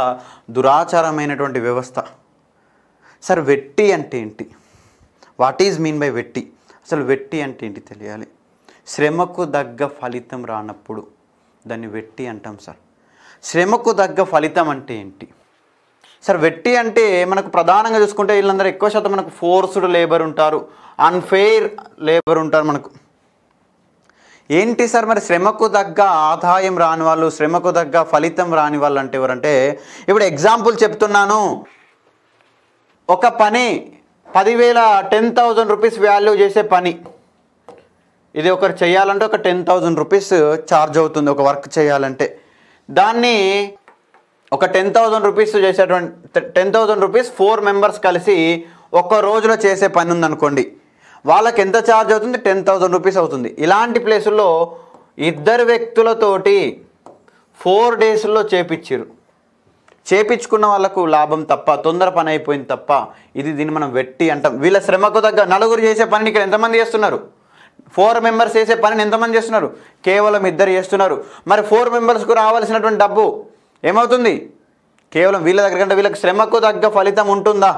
దురాచారమైనటువంటి వ్యవస్థ సార్ వెట్టి అంటే ఏంటి వాట్ ఈజ్ మీన్ బై వెట్టి అసలు వెట్టి అంటే ఏంటి తెలియాలి శ్రమకు తగ్గ ఫలితం రానప్పుడు దాన్ని వెట్టి అంటాం సార్ శ్రమకు తగ్గ ఫలితం అంటే ఏంటి సార్ వెట్టి అంటే మనకు ప్రధానంగా చూసుకుంటే వీళ్ళందరూ ఎక్కువ శాతం మనకు ఫోర్స్డ్ లేబర్ ఉంటారు అన్ఫెయిర్ లేబర్ ఉంటారు మనకు ఏంటి సార్ మరి శ్రమకు తగ్గ ఆదాయం రాని వాళ్ళు శ్రమకు తగ్గ ఫలితం రాని వాళ్ళు అంటే ఎవరంటే ఇప్పుడు ఎగ్జాంపుల్ చెప్తున్నాను ఒక పని పదివేల టెన్ థౌజండ్ రూపీస్ వాల్యూ చేసే పని ఇది ఒకరు చేయాలంటే ఒక టెన్ థౌజండ్ రూపీస్ ఛార్జ్ అవుతుంది ఒక వర్క్ చేయాలంటే దాన్ని ఒక టెన్ థౌజండ్ రూపీస్ చేసేటువంటి ten thousand rupees four members కలిసి ఒక్క రోజులో చేసే పని ఉందనుకోండి వాళ్ళకి ఎంత ఛార్జ్ అవుతుంది టెన్ థౌజండ్ రూపీస్ అవుతుంది ఇలాంటి ప్లేసుల్లో ఇద్దరు వ్యక్తులతోటి ఫోర్ డేస్లో చేపించారు చేపించుకున్న వాళ్ళకు లాభం తప్ప తొందర పని అయిపోయింది తప్ప ఇది దీన్ని మనం వెట్టి అంటాం వీళ్ళ శ్రమకు తగ్గ నలుగురు చేసే పనిని ఇక్కడ ఎంతమంది చేస్తున్నారు ఫోర్ మెంబర్స్ చేసే పనిని ఎంతమంది చేస్తున్నారు కేవలం ఇద్దరు చేస్తున్నారు మరి ఫోర్ మెంబర్స్కు రావాల్సినటువంటి డబ్బు ఏమవుతుంది కేవలం వీళ్ళ దగ్గర కంటే వీళ్ళకి శ్రమకు తగ్గ ఫలితం ఉంటుందా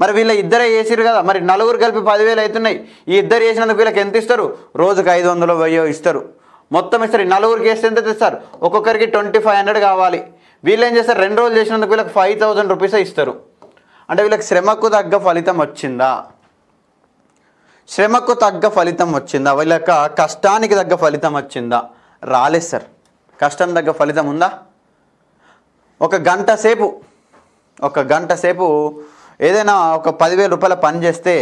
మరి వీళ్ళ ఇద్దరే చేసిరు కదా మరి నలుగురు కలిపి పదివేలు అవుతున్నాయి ఈ ఇద్దరు చేసినందుకు వీళ్ళకి ఎంత ఇస్తారు రోజుకి ఐదు వందలు వెయ్యో ఇస్తారు మొత్తం ఇస్తారు నలుగురికి వేస్తే ఎంత తెస్తారు ఒక్కొక్కరికి ట్వంటీ ఫైవ్ హండ్రెడ్ కావాలి వీళ్ళు ఏం చేస్తారు రెండు రోజులు చేసినందుకు వీళ్ళకి ఫైవ్ థౌజండ్ రూపీస్ ఇస్తారు అంటే వీళ్ళకి శ్రమకు తగ్గ ఫలితం వచ్చిందా శ్రమకు తగ్గ ఫలితం వచ్చిందా వీళ్ళక కష్టానికి తగ్గ ఫలితం వచ్చిందా రాలేదు సార్ కష్టం తగ్గ ఫలితం ఉందా ఒక గంట సేపు ఒక గంట సేపు ఏదైనా ఒక పదివేల రూపాయల పని చేస్తే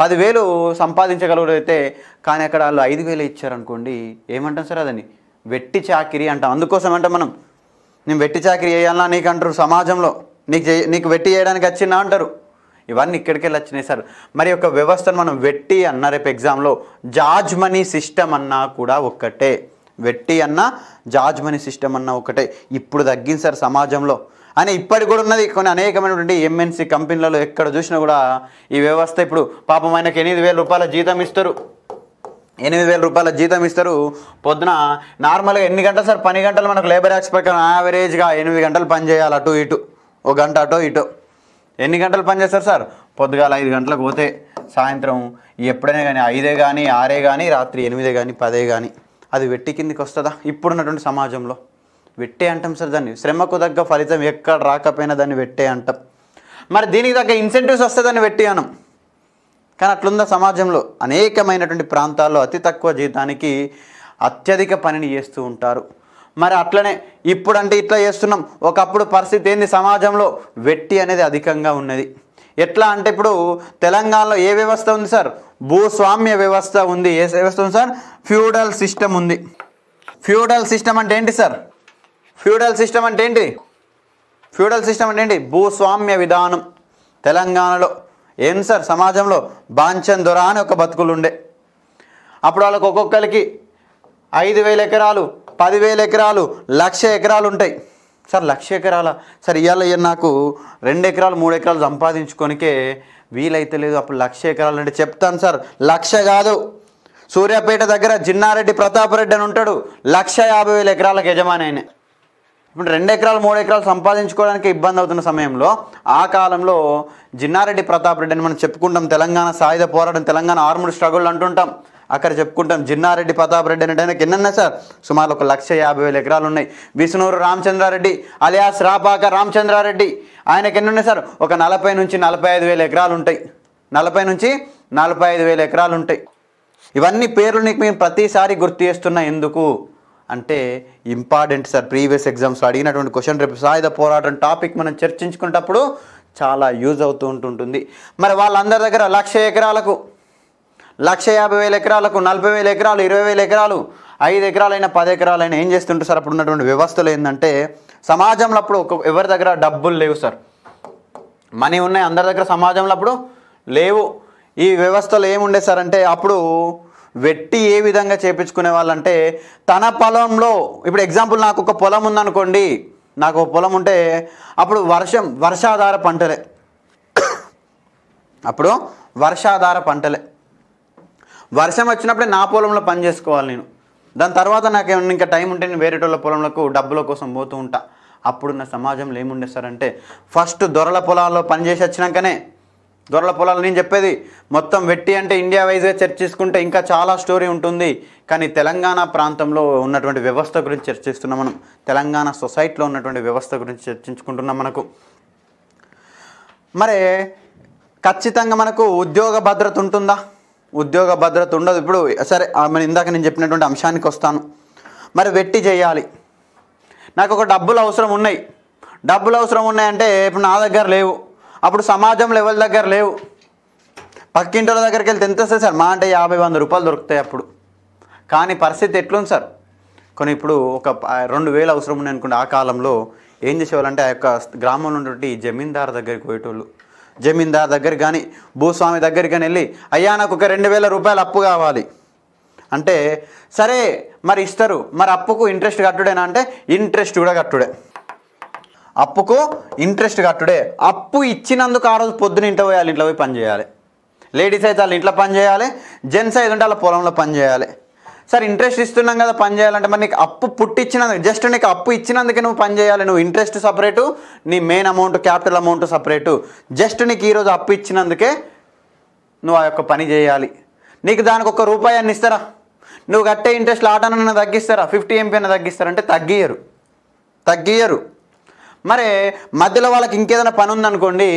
పదివేలు సంపాదించగలిగితే కానీ అక్కడ వాళ్ళు ఐదు వేలు ఇచ్చారనుకోండి ఏమంటాం సార్ అదని వెట్టి చాకిరి అంటాం అందుకోసం అంటాం మనం నేను వెట్టి చాకిరి నీకు అంటారు సమాజంలో నీకు నీకు వెట్టి చేయడానికి వచ్చిందా అంటారు ఇవన్నీ ఇక్కడికి వెళ్ళి వచ్చినాయి సార్ మరి ఒక వ్యవస్థను మనం వెట్టి అన్న రేపు ఎగ్జామ్లో జార్జ్ మనీ సిస్టమ్ అన్నా కూడా ఒక్కటే వెట్టి అన్న జార్జ్ మనీ సిస్టమ్ అన్నా ఒకటే ఇప్పుడు తగ్గింది సార్ సమాజంలో అని ఇప్పటికి కూడా ఉన్నది కొన్ని అనేకమైనటువంటి ఎంఎన్సీ కంపెనీలలో ఎక్కడ చూసినా కూడా ఈ వ్యవస్థ ఇప్పుడు పాపం ఆయనకు ఎనిమిది వేల రూపాయల జీతం ఇస్తారు ఎనిమిది వేల రూపాయల జీతం ఇస్తారు పొద్దున నార్మల్గా ఎన్ని గంటలు సార్ పని గంటలు మనకు లేబర్ యాక్స్ ప్రకారం యావరేజ్గా ఎనిమిది గంటలు పని చేయాలి అటు ఇటు ఒక గంట అటో ఇటో ఎన్ని గంటలు పనిచేస్తారు సార్ పొద్దుగాల ఐదు గంటలకు పోతే సాయంత్రం ఎప్పుడైనా కానీ ఐదే కానీ ఆరే కానీ రాత్రి ఎనిమిదే కానీ పదే కానీ అది వెట్టి కిందికి వస్తుందా ఇప్పుడున్నటువంటి సమాజంలో వెట్టే అంటాం సార్ దాన్ని శ్రమకు తగ్గ ఫలితం ఎక్కడ రాకపోయినా దాన్ని వెట్టే అంటాం మరి దీనికి తగ్గ ఇన్సెంటివ్స్ వస్తుందని వెట్టి అనం కానీ అట్లుందా సమాజంలో అనేకమైనటువంటి ప్రాంతాల్లో అతి తక్కువ జీతానికి అత్యధిక పనిని చేస్తూ ఉంటారు మరి అట్లనే ఇప్పుడంటే ఇట్లా చేస్తున్నాం ఒకప్పుడు పరిస్థితి ఏంది సమాజంలో వెట్టి అనేది అధికంగా ఉన్నది ఎట్లా అంటే ఇప్పుడు తెలంగాణలో ఏ వ్యవస్థ ఉంది సార్ భూస్వామ్య వ్యవస్థ ఉంది ఏ వ్యవస్థ ఉంది సార్ ఫ్యూడల్ సిస్టమ్ ఉంది ఫ్యూడల్ సిస్టమ్ అంటే ఏంటి సార్ ఫ్యూడల్ సిస్టమ్ అంటే ఏంటి ఫ్యూడల్ సిస్టమ్ అంటే ఏంటి భూస్వామ్య విధానం తెలంగాణలో ఏం సార్ సమాజంలో బాంఛన్ దొర అని ఒక బతుకులు ఉండే అప్పుడు వాళ్ళకి ఒక్కొక్కరికి ఐదు వేల ఎకరాలు పదివేల ఎకరాలు లక్ష ఎకరాలు ఉంటాయి సార్ లక్ష ఎకరాల సార్ ఇవాళ నాకు రెండు ఎకరాలు మూడు ఎకరాలు సంపాదించుకొనికే వీలైతే లేదు అప్పుడు లక్ష ఎకరాలు అంటే చెప్తాను సార్ లక్ష కాదు సూర్యాపేట దగ్గర జిన్నారెడ్డి ప్రతాప్ రెడ్డి అని ఉంటాడు లక్ష యాభై వేల ఎకరాలకు యజమాని ఆయన ఇప్పుడు రెండు ఎకరాలు మూడు ఎకరాలు సంపాదించుకోవడానికి ఇబ్బంది అవుతున్న సమయంలో ఆ కాలంలో జిన్నారెడ్డి ప్రతాప్ రెడ్డి అని మనం చెప్పుకుంటాం తెలంగాణ సాయుధ పోరాటం తెలంగాణ ఆర్మడ్ స్ట్రగుల్ అంటుంటాం అక్కడ చెప్పుకుంటాం జిన్నారెడ్డి ప్రతాప్ రెడ్డి అంటే ఆయనకి ఎన్నన్నా సార్ సుమారు ఒక లక్ష యాభై వేల ఎకరాలు ఉన్నాయి విష్ణూరు రామచంద్రారెడ్డి అలియాస్ రాపాక రామచంద్రారెడ్డి ఆయనకి ఎన్ని ఉన్నాయి సార్ ఒక నలభై నుంచి నలభై ఐదు వేల ఎకరాలు ఉంటాయి నలభై నుంచి నలభై ఐదు వేల ఎకరాలు ఉంటాయి ఇవన్నీ పేర్లు నీకు మేము ప్రతిసారి గుర్తు చేస్తున్నా ఎందుకు అంటే ఇంపార్టెంట్ సార్ ప్రీవియస్ ఎగ్జామ్స్లో అడిగినటువంటి క్వశ్చన్ రేపు సాయుధ పోరాటం టాపిక్ మనం చర్చించుకునేటప్పుడు చాలా యూజ్ అవుతూ ఉంటుంటుంది మరి వాళ్ళందరి దగ్గర లక్ష ఎకరాలకు లక్ష యాభై వేల ఎకరాలకు నలభై వేల ఎకరాలు ఇరవై వేల ఎకరాలు ఐదు ఎకరాలైనా పది ఎకరాలైనా ఏం చేస్తుంటారు సార్ అప్పుడు ఉన్నటువంటి వ్యవస్థలు ఏంటంటే సమాజంలో అప్పుడు ఒక ఎవరి దగ్గర డబ్బులు లేవు సార్ మనీ ఉన్నాయి అందరి దగ్గర సమాజంలో అప్పుడు లేవు ఈ వ్యవస్థలు ఏముండే సార్ అంటే అప్పుడు వెట్టి ఏ విధంగా చేపించుకునే వాళ్ళంటే తన పొలంలో ఇప్పుడు ఎగ్జాంపుల్ నాకు ఒక పొలం ఉందనుకోండి నాకు ఒక పొలం ఉంటే అప్పుడు వర్షం వర్షాధార పంటలే అప్పుడు వర్షాధార పంటలే వర్షం వచ్చినప్పుడే నా పొలంలో పని చేసుకోవాలి నేను దాని తర్వాత నాకు ఏమన్నా ఇంకా టైం ఉంటే నేను వేరేటోళ్ళ పొలంలో డబ్బుల కోసం పోతూ ఉంటా అప్పుడున్న సమాజంలో ఏముండే సార్ అంటే ఫస్ట్ దొరల పొలాల్లో పనిచేసి వచ్చినాకనే దొరల పొలాలు నేను చెప్పేది మొత్తం వెట్టి అంటే ఇండియా వైజ్గా చర్చించుకుంటే ఇంకా చాలా స్టోరీ ఉంటుంది కానీ తెలంగాణ ప్రాంతంలో ఉన్నటువంటి వ్యవస్థ గురించి చర్చిస్తున్నాం మనం తెలంగాణ సొసైటీలో ఉన్నటువంటి వ్యవస్థ గురించి చర్చించుకుంటున్నాం మనకు మరి ఖచ్చితంగా మనకు ఉద్యోగ భద్రత ఉంటుందా ఉద్యోగ భద్రత ఉండదు ఇప్పుడు సరే ఆమె ఇందాక నేను చెప్పినటువంటి అంశానికి వస్తాను మరి వెట్టి చేయాలి నాకు ఒక డబ్బులు అవసరం ఉన్నాయి డబ్బులు అవసరం ఉన్నాయంటే ఇప్పుడు నా దగ్గర లేవు అప్పుడు సమాజంలో ఎవరి దగ్గర లేవు పక్కింటి దగ్గరికి వెళ్తే ఎంత వస్తుంది సార్ మా అంటే యాభై వంద రూపాయలు దొరుకుతాయి అప్పుడు కానీ పరిస్థితి ఎట్లుంది సార్ కొన్ని ఇప్పుడు ఒక రెండు వేలు అవసరం ఉన్నాయి ఆ కాలంలో ఏం చేసేవాళ్ళంటే ఆ యొక్క గ్రామంలో ఉన్నటువంటి జమీందారు దగ్గరికి పోయేటోళ్ళు జమీందార్ దగ్గర కానీ భూస్వామి దగ్గరికి కానీ వెళ్ళి అయ్యా నాకు ఒక రెండు వేల రూపాయలు అప్పు కావాలి అంటే సరే మరి ఇస్తారు మరి అప్పుకు ఇంట్రెస్ట్ కట్టుడేనా అంటే ఇంట్రెస్ట్ కూడా కట్టుడే అప్పుకు ఇంట్రెస్ట్ కట్టుడే అప్పు ఇచ్చినందుకు ఆ రోజు పొద్దున ఇంట్లో పోయాలి ఇంట్లో పోయి పని చేయాలి లేడీస్ అయితే వాళ్ళు ఇంట్లో పని చేయాలి జెంట్స్ అయితే ఉంటే వాళ్ళ పొలంలో పని చేయాలి సార్ ఇంట్రెస్ట్ ఇస్తున్నాం కదా పని చేయాలంటే మరి నీకు అప్పు పుట్టించిన జస్ట్ నీకు అప్పు ఇచ్చినందుకే నువ్వు పని చేయాలి నువ్వు ఇంట్రెస్ట్ సపరేటు నీ main amount capital amount separate just నీకు ఈరోజు అప్పు ఇచ్చినందుకే నువ్వు ఆ యొక్క పని చేయాలి నీకు దానికి ఒక రూపాయి ఇస్తారా నువ్వు కట్టే ఇంట్రెస్ట్ ఆటనన్నా తగ్గిస్తారా ఫిఫ్టీ ఎంపీ అన్న తగ్గిస్తారంటే తగ్గియరు తగ్గియరు మరి మధ్యలో వాళ్ళకి ఇంకేదైనా పని ఉందనుకోండి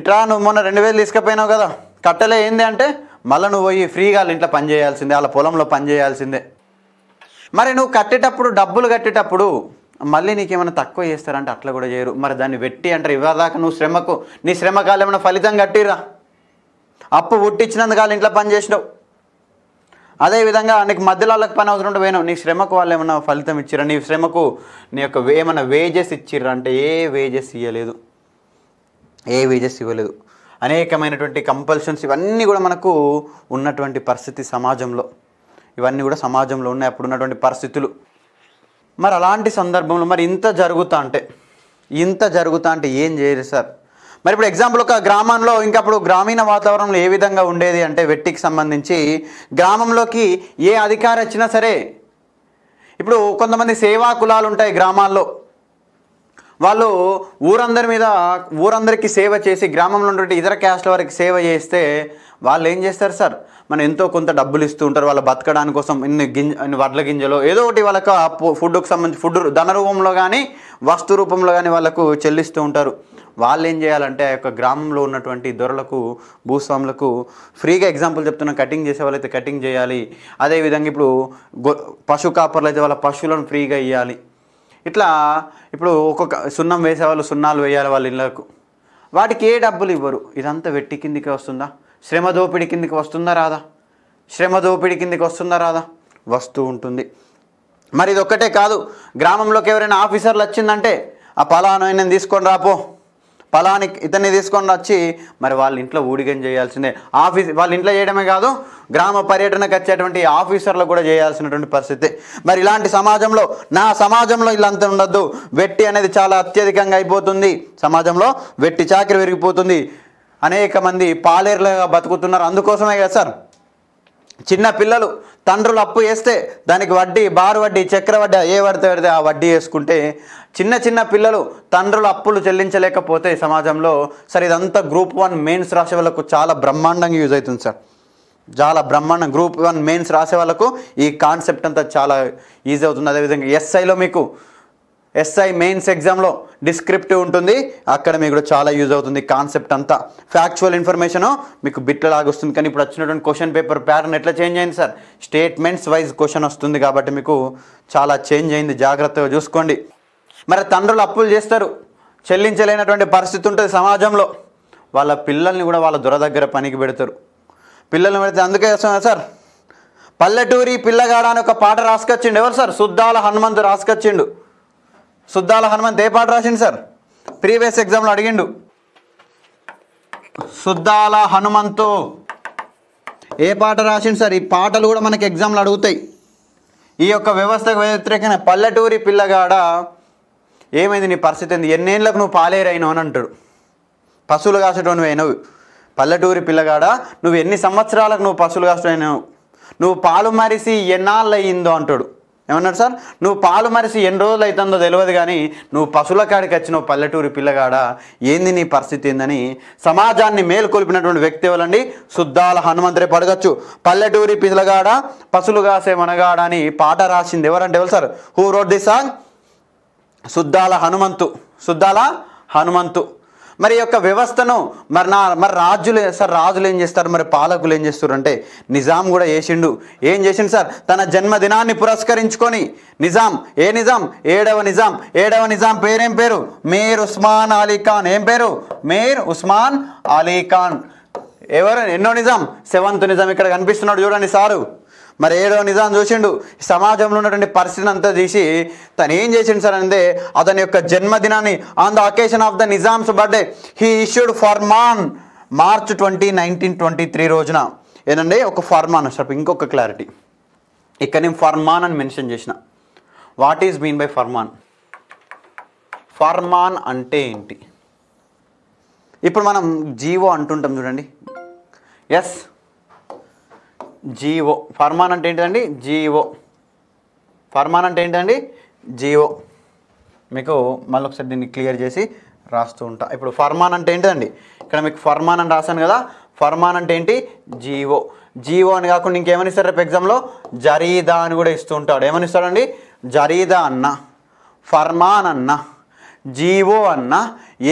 ఇట్రా నువ్వు మొన్న రెండు వేలు తీసుకుపోయినావు కదా కట్టలే ఏంది అంటే మళ్ళీ నువ్వు పోయి ఫ్రీగా వాళ్ళ ఇంట్లో పనిచేయాల్సిందే వాళ్ళ పొలంలో పనిచేయాల్సిందే మరి నువ్వు కట్టేటప్పుడు డబ్బులు కట్టేటప్పుడు మళ్ళీ నీకు ఏమైనా తక్కువ చేస్తారంటే అట్లా కూడా చేయరు మరి దాన్ని పెట్టి అంటారు ఇవ్వదాకా నువ్వు శ్రమకు నీ శ్రమ కాలు ఏమైనా ఫలితం కట్టిరా అప్పు పుట్టించినందుకు వాళ్ళ ఇంట్లో పని చేసినావు అదేవిధంగా నీకు మధ్యలో వాళ్ళకి పని అవసరం ఉంటే పోయినావు నీ శ్రమకు వాళ్ళు ఏమైనా ఫలితం ఇచ్చిరా నీ శ్రమకు నీ యొక్క ఏమైనా వేజెస్ ఇచ్చిర్రా అంటే ఏ వేజెస్ ఇవ్వలేదు ఏ వేజెస్ ఇవ్వలేదు అనేకమైనటువంటి కంపల్షన్స్ ఇవన్నీ కూడా మనకు ఉన్నటువంటి పరిస్థితి సమాజంలో ఇవన్నీ కూడా సమాజంలో ఉన్నాయి అప్పుడు ఉన్నటువంటి పరిస్థితులు మరి అలాంటి సందర్భంలో మరి ఇంత జరుగుతా అంటే ఇంత జరుగుతా అంటే ఏం చేయరు సార్ మరి ఇప్పుడు ఎగ్జాంపుల్ ఒక గ్రామంలో ఇంకా అప్పుడు గ్రామీణ వాతావరణంలో ఏ విధంగా ఉండేది అంటే వెట్టికి సంబంధించి గ్రామంలోకి ఏ అధికారం వచ్చినా సరే ఇప్పుడు కొంతమంది సేవా కులాలు ఉంటాయి గ్రామాల్లో వాళ్ళు ఊరందరి మీద ఊరందరికీ సేవ చేసి గ్రామంలో ఉన్నటువంటి ఇతర క్యాస్ట్ల వారికి సేవ చేస్తే వాళ్ళు ఏం చేస్తారు సార్ మనం ఎంతో కొంత డబ్బులు ఇస్తూ ఉంటారు వాళ్ళు బతకడానికి కోసం ఇన్ని గింజ ఇన్ని వడ్ల గింజలు ఏదో ఒకటి వాళ్ళకు ఫుడ్కు సంబంధించి ఫుడ్ ధన రూపంలో కానీ వస్తు రూపంలో కానీ వాళ్ళకు చెల్లిస్తూ ఉంటారు వాళ్ళు ఏం చేయాలంటే ఆ యొక్క గ్రామంలో ఉన్నటువంటి దొరలకు భూస్వాములకు ఫ్రీగా ఎగ్జాంపుల్ చెప్తున్నా కటింగ్ చేసే వాళ్ళైతే కటింగ్ చేయాలి అదేవిధంగా ఇప్పుడు పశు కాపర్లు అయితే వాళ్ళ పశువులను ఫ్రీగా ఇవ్వాలి ఇట్లా ఇప్పుడు ఒక్కొక్క సున్నం వేసేవాళ్ళు సున్నాలు వేయాలి వాళ్ళ ఇళ్ళకు వాటికి ఏ డబ్బులు ఇవ్వరు ఇదంతా వెట్టి కిందికి వస్తుందా శ్రమ దోపిడి కిందికి వస్తుందా రాదా శ్రమ దోపిడి కిందికి వస్తుందా రాదా వస్తూ ఉంటుంది మరి ఇది ఒక్కటే కాదు గ్రామంలోకి ఎవరైనా ఆఫీసర్లు వచ్చిందంటే ఆ పలానైనా తీసుకొని రాపో పలాని ఇతన్ని తీసుకొని వచ్చి మరి వాళ్ళ ఇంట్లో ఊడిగం చేయాల్సిందే ఆఫీస్ వాళ్ళ ఇంట్లో చేయడమే కాదు గ్రామ పర్యటనకు వచ్చేటువంటి ఆఫీసర్లు కూడా చేయాల్సినటువంటి పరిస్థితి మరి ఇలాంటి సమాజంలో నా సమాజంలో ఇలాంత ఉండద్దు వెట్టి అనేది చాలా అత్యధికంగా అయిపోతుంది సమాజంలో వెట్టి చాకరి విరిగిపోతుంది అనేక మంది పాలేరులుగా బతుకుతున్నారు అందుకోసమే కదా సార్ చిన్న పిల్లలు తండ్రులు అప్పు వేస్తే దానికి వడ్డీ బారు వడ్డీ చక్ర వడ్డీ ఏ వడ్డీ పడితే ఆ వడ్డీ వేసుకుంటే చిన్న చిన్న పిల్లలు తండ్రులు అప్పులు చెల్లించలేకపోతే సమాజంలో సార్ ఇదంతా గ్రూప్ వన్ మెయిన్స్ రాసే వాళ్ళకు చాలా బ్రహ్మాండంగా యూజ్ అవుతుంది సార్ చాలా బ్రహ్మాండ గ్రూప్ వన్ మెయిన్స్ రాసే వాళ్ళకు ఈ కాన్సెప్ట్ అంతా చాలా ఈజీ అవుతుంది అదేవిధంగా ఎస్ఐలో మీకు ఎస్ఐ మెయిన్స్ ఎగ్జామ్లో డిస్క్రిప్టివ్ ఉంటుంది అక్కడ మీకు కూడా చాలా యూజ్ అవుతుంది కాన్సెప్ట్ అంతా ఫ్యాక్చువల్ ఇన్ఫర్మేషను మీకు బిట్ల వస్తుంది కానీ ఇప్పుడు వచ్చినటువంటి క్వశ్చన్ పేపర్ ప్యాటర్న్ ఎట్లా చేంజ్ అయింది సార్ స్టేట్మెంట్స్ వైజ్ క్వశ్చన్ వస్తుంది కాబట్టి మీకు చాలా చేంజ్ అయింది జాగ్రత్తగా చూసుకోండి మరి తండ్రులు అప్పులు చేస్తారు చెల్లించలేనటువంటి పరిస్థితి ఉంటుంది సమాజంలో వాళ్ళ పిల్లల్ని కూడా వాళ్ళ దొర దగ్గర పనికి పెడతారు పిల్లల్ని పెడితే అందుకే సార్ పల్లెటూరి పిల్లగాడ అని ఒక పాట రాసుకొచ్చిండు ఎవరు సార్ సుద్దాల హనుమంతు రాసుకొచ్చిండు సుద్దాల హనుమంత్ ఏ పాట రాసిండు సార్ ప్రీవియస్ ఎగ్జామ్లో అడిగిండు సుద్దాల హనుమంతు ఏ పాట రాసిండు సార్ ఈ పాటలు కూడా మనకి ఎగ్జామ్లు అడుగుతాయి ఈ యొక్క వ్యవస్థకు వ్యతిరేకమైన పల్లెటూరి పిల్లగాడ ఏమైంది నీ పరిస్థితి ఏంది ఎన్నేళ్ళకు నువ్వు పాలేరైనవు అని అంటాడు పశువులు కాసేటో నువ్వు పల్లెటూరి పిల్లగాడ నువ్వు ఎన్ని సంవత్సరాలకు నువ్వు పశువులు కాసేటైనావు నువ్వు పాలు మరిసి ఎన్నాళ్ళయిందో అంటాడు ఏమన్నారు సార్ నువ్వు పాలు మరిసి ఎన్ని రోజులు అవుతుందో తెలియదు కానీ నువ్వు పశువుల కాడికి వచ్చిన పల్లెటూరి పిల్లగాడ ఏంది నీ పరిస్థితి ఏందని సమాజాన్ని మేలుకొల్పినటువంటి వ్యక్తి ఎవరండి శుద్ధాల హనుమంతరే పడగచ్చు పల్లెటూరి పిల్లగాడ పశువులు కాసేమనగాడ అని పాట రాసింది ఎవరంటే ఎవరు sir who wrote the song Suddala Hanumanthu Suddala Hanumanthu మరి యొక్క వ్యవస్థను మరి నా మరి రాజులు సార్ రాజులు ఏం చేస్తారు మరి పాలకులు ఏం చేస్తారు అంటే నిజాం కూడా చేసిండు ఏం చేసిండు సార్ తన జన్మదినాన్ని పురస్కరించుకొని నిజాం ఏ నిజాం ఏడవ నిజాం ఏడవ నిజాం పేరేం పేరు మీర్ ఉస్మాన్ అలీఖాన్ ఖాన్ ఏం పేరు మీర్ ఉస్మాన్ అలీఖాన్ ఖాన్ ఎవరు ఎన్నో నిజాం సెవెంత్ నిజాం ఇక్కడ కనిపిస్తున్నాడు చూడండి సారు మరి ఏడో నిజాన్ని చూసిండు సమాజంలో ఉన్నటువంటి పరిస్థితిని అంతా తీసి తను ఏం చేసిండు సార్ అంటే అతని యొక్క జన్మదినాన్ని on the occasion of the Nizam's birthday he issued ఫర్మాన్ March twenty nineteen twenty three రోజున ఏంటంటే ఒక ఫర్మాన్ సార్ ఇంకొక క్లారిటీ ఇక్కడ నేను ఫర్మాన్ అని మెన్షన్ చేసిన వాట్ ఈజ్ మీన్ బై ఫర్మాన్ ఫర్మాన్ అంటే ఏంటి ఇప్పుడు మనం జీవో అంటుంటాం చూడండి ఎస్ జీవో ఫర్మాన్ అంటే ఏంటండి జీవో ఫర్మాన్ అంటే ఏంటండి జీవో మీకు మళ్ళీ ఒకసారి దీన్ని క్లియర్ చేసి రాస్తూ ఉంటా ఇప్పుడు ఫర్మాన్ అంటే ఏంటండి ఇక్కడ మీకు ఫర్మాన్ అని రాశాను కదా ఫర్మాన్ అంటే ఏంటి జీవో జీవో అని కాకుండా ఇంకేమని ఇస్తారు రేపు ఎగ్జామ్లో జరీదా అని కూడా ఇస్తూ ఉంటాడు ఏమని ఇస్తాడండి జరీదా అన్న ఫర్మాన్ అన్న జీవో అన్న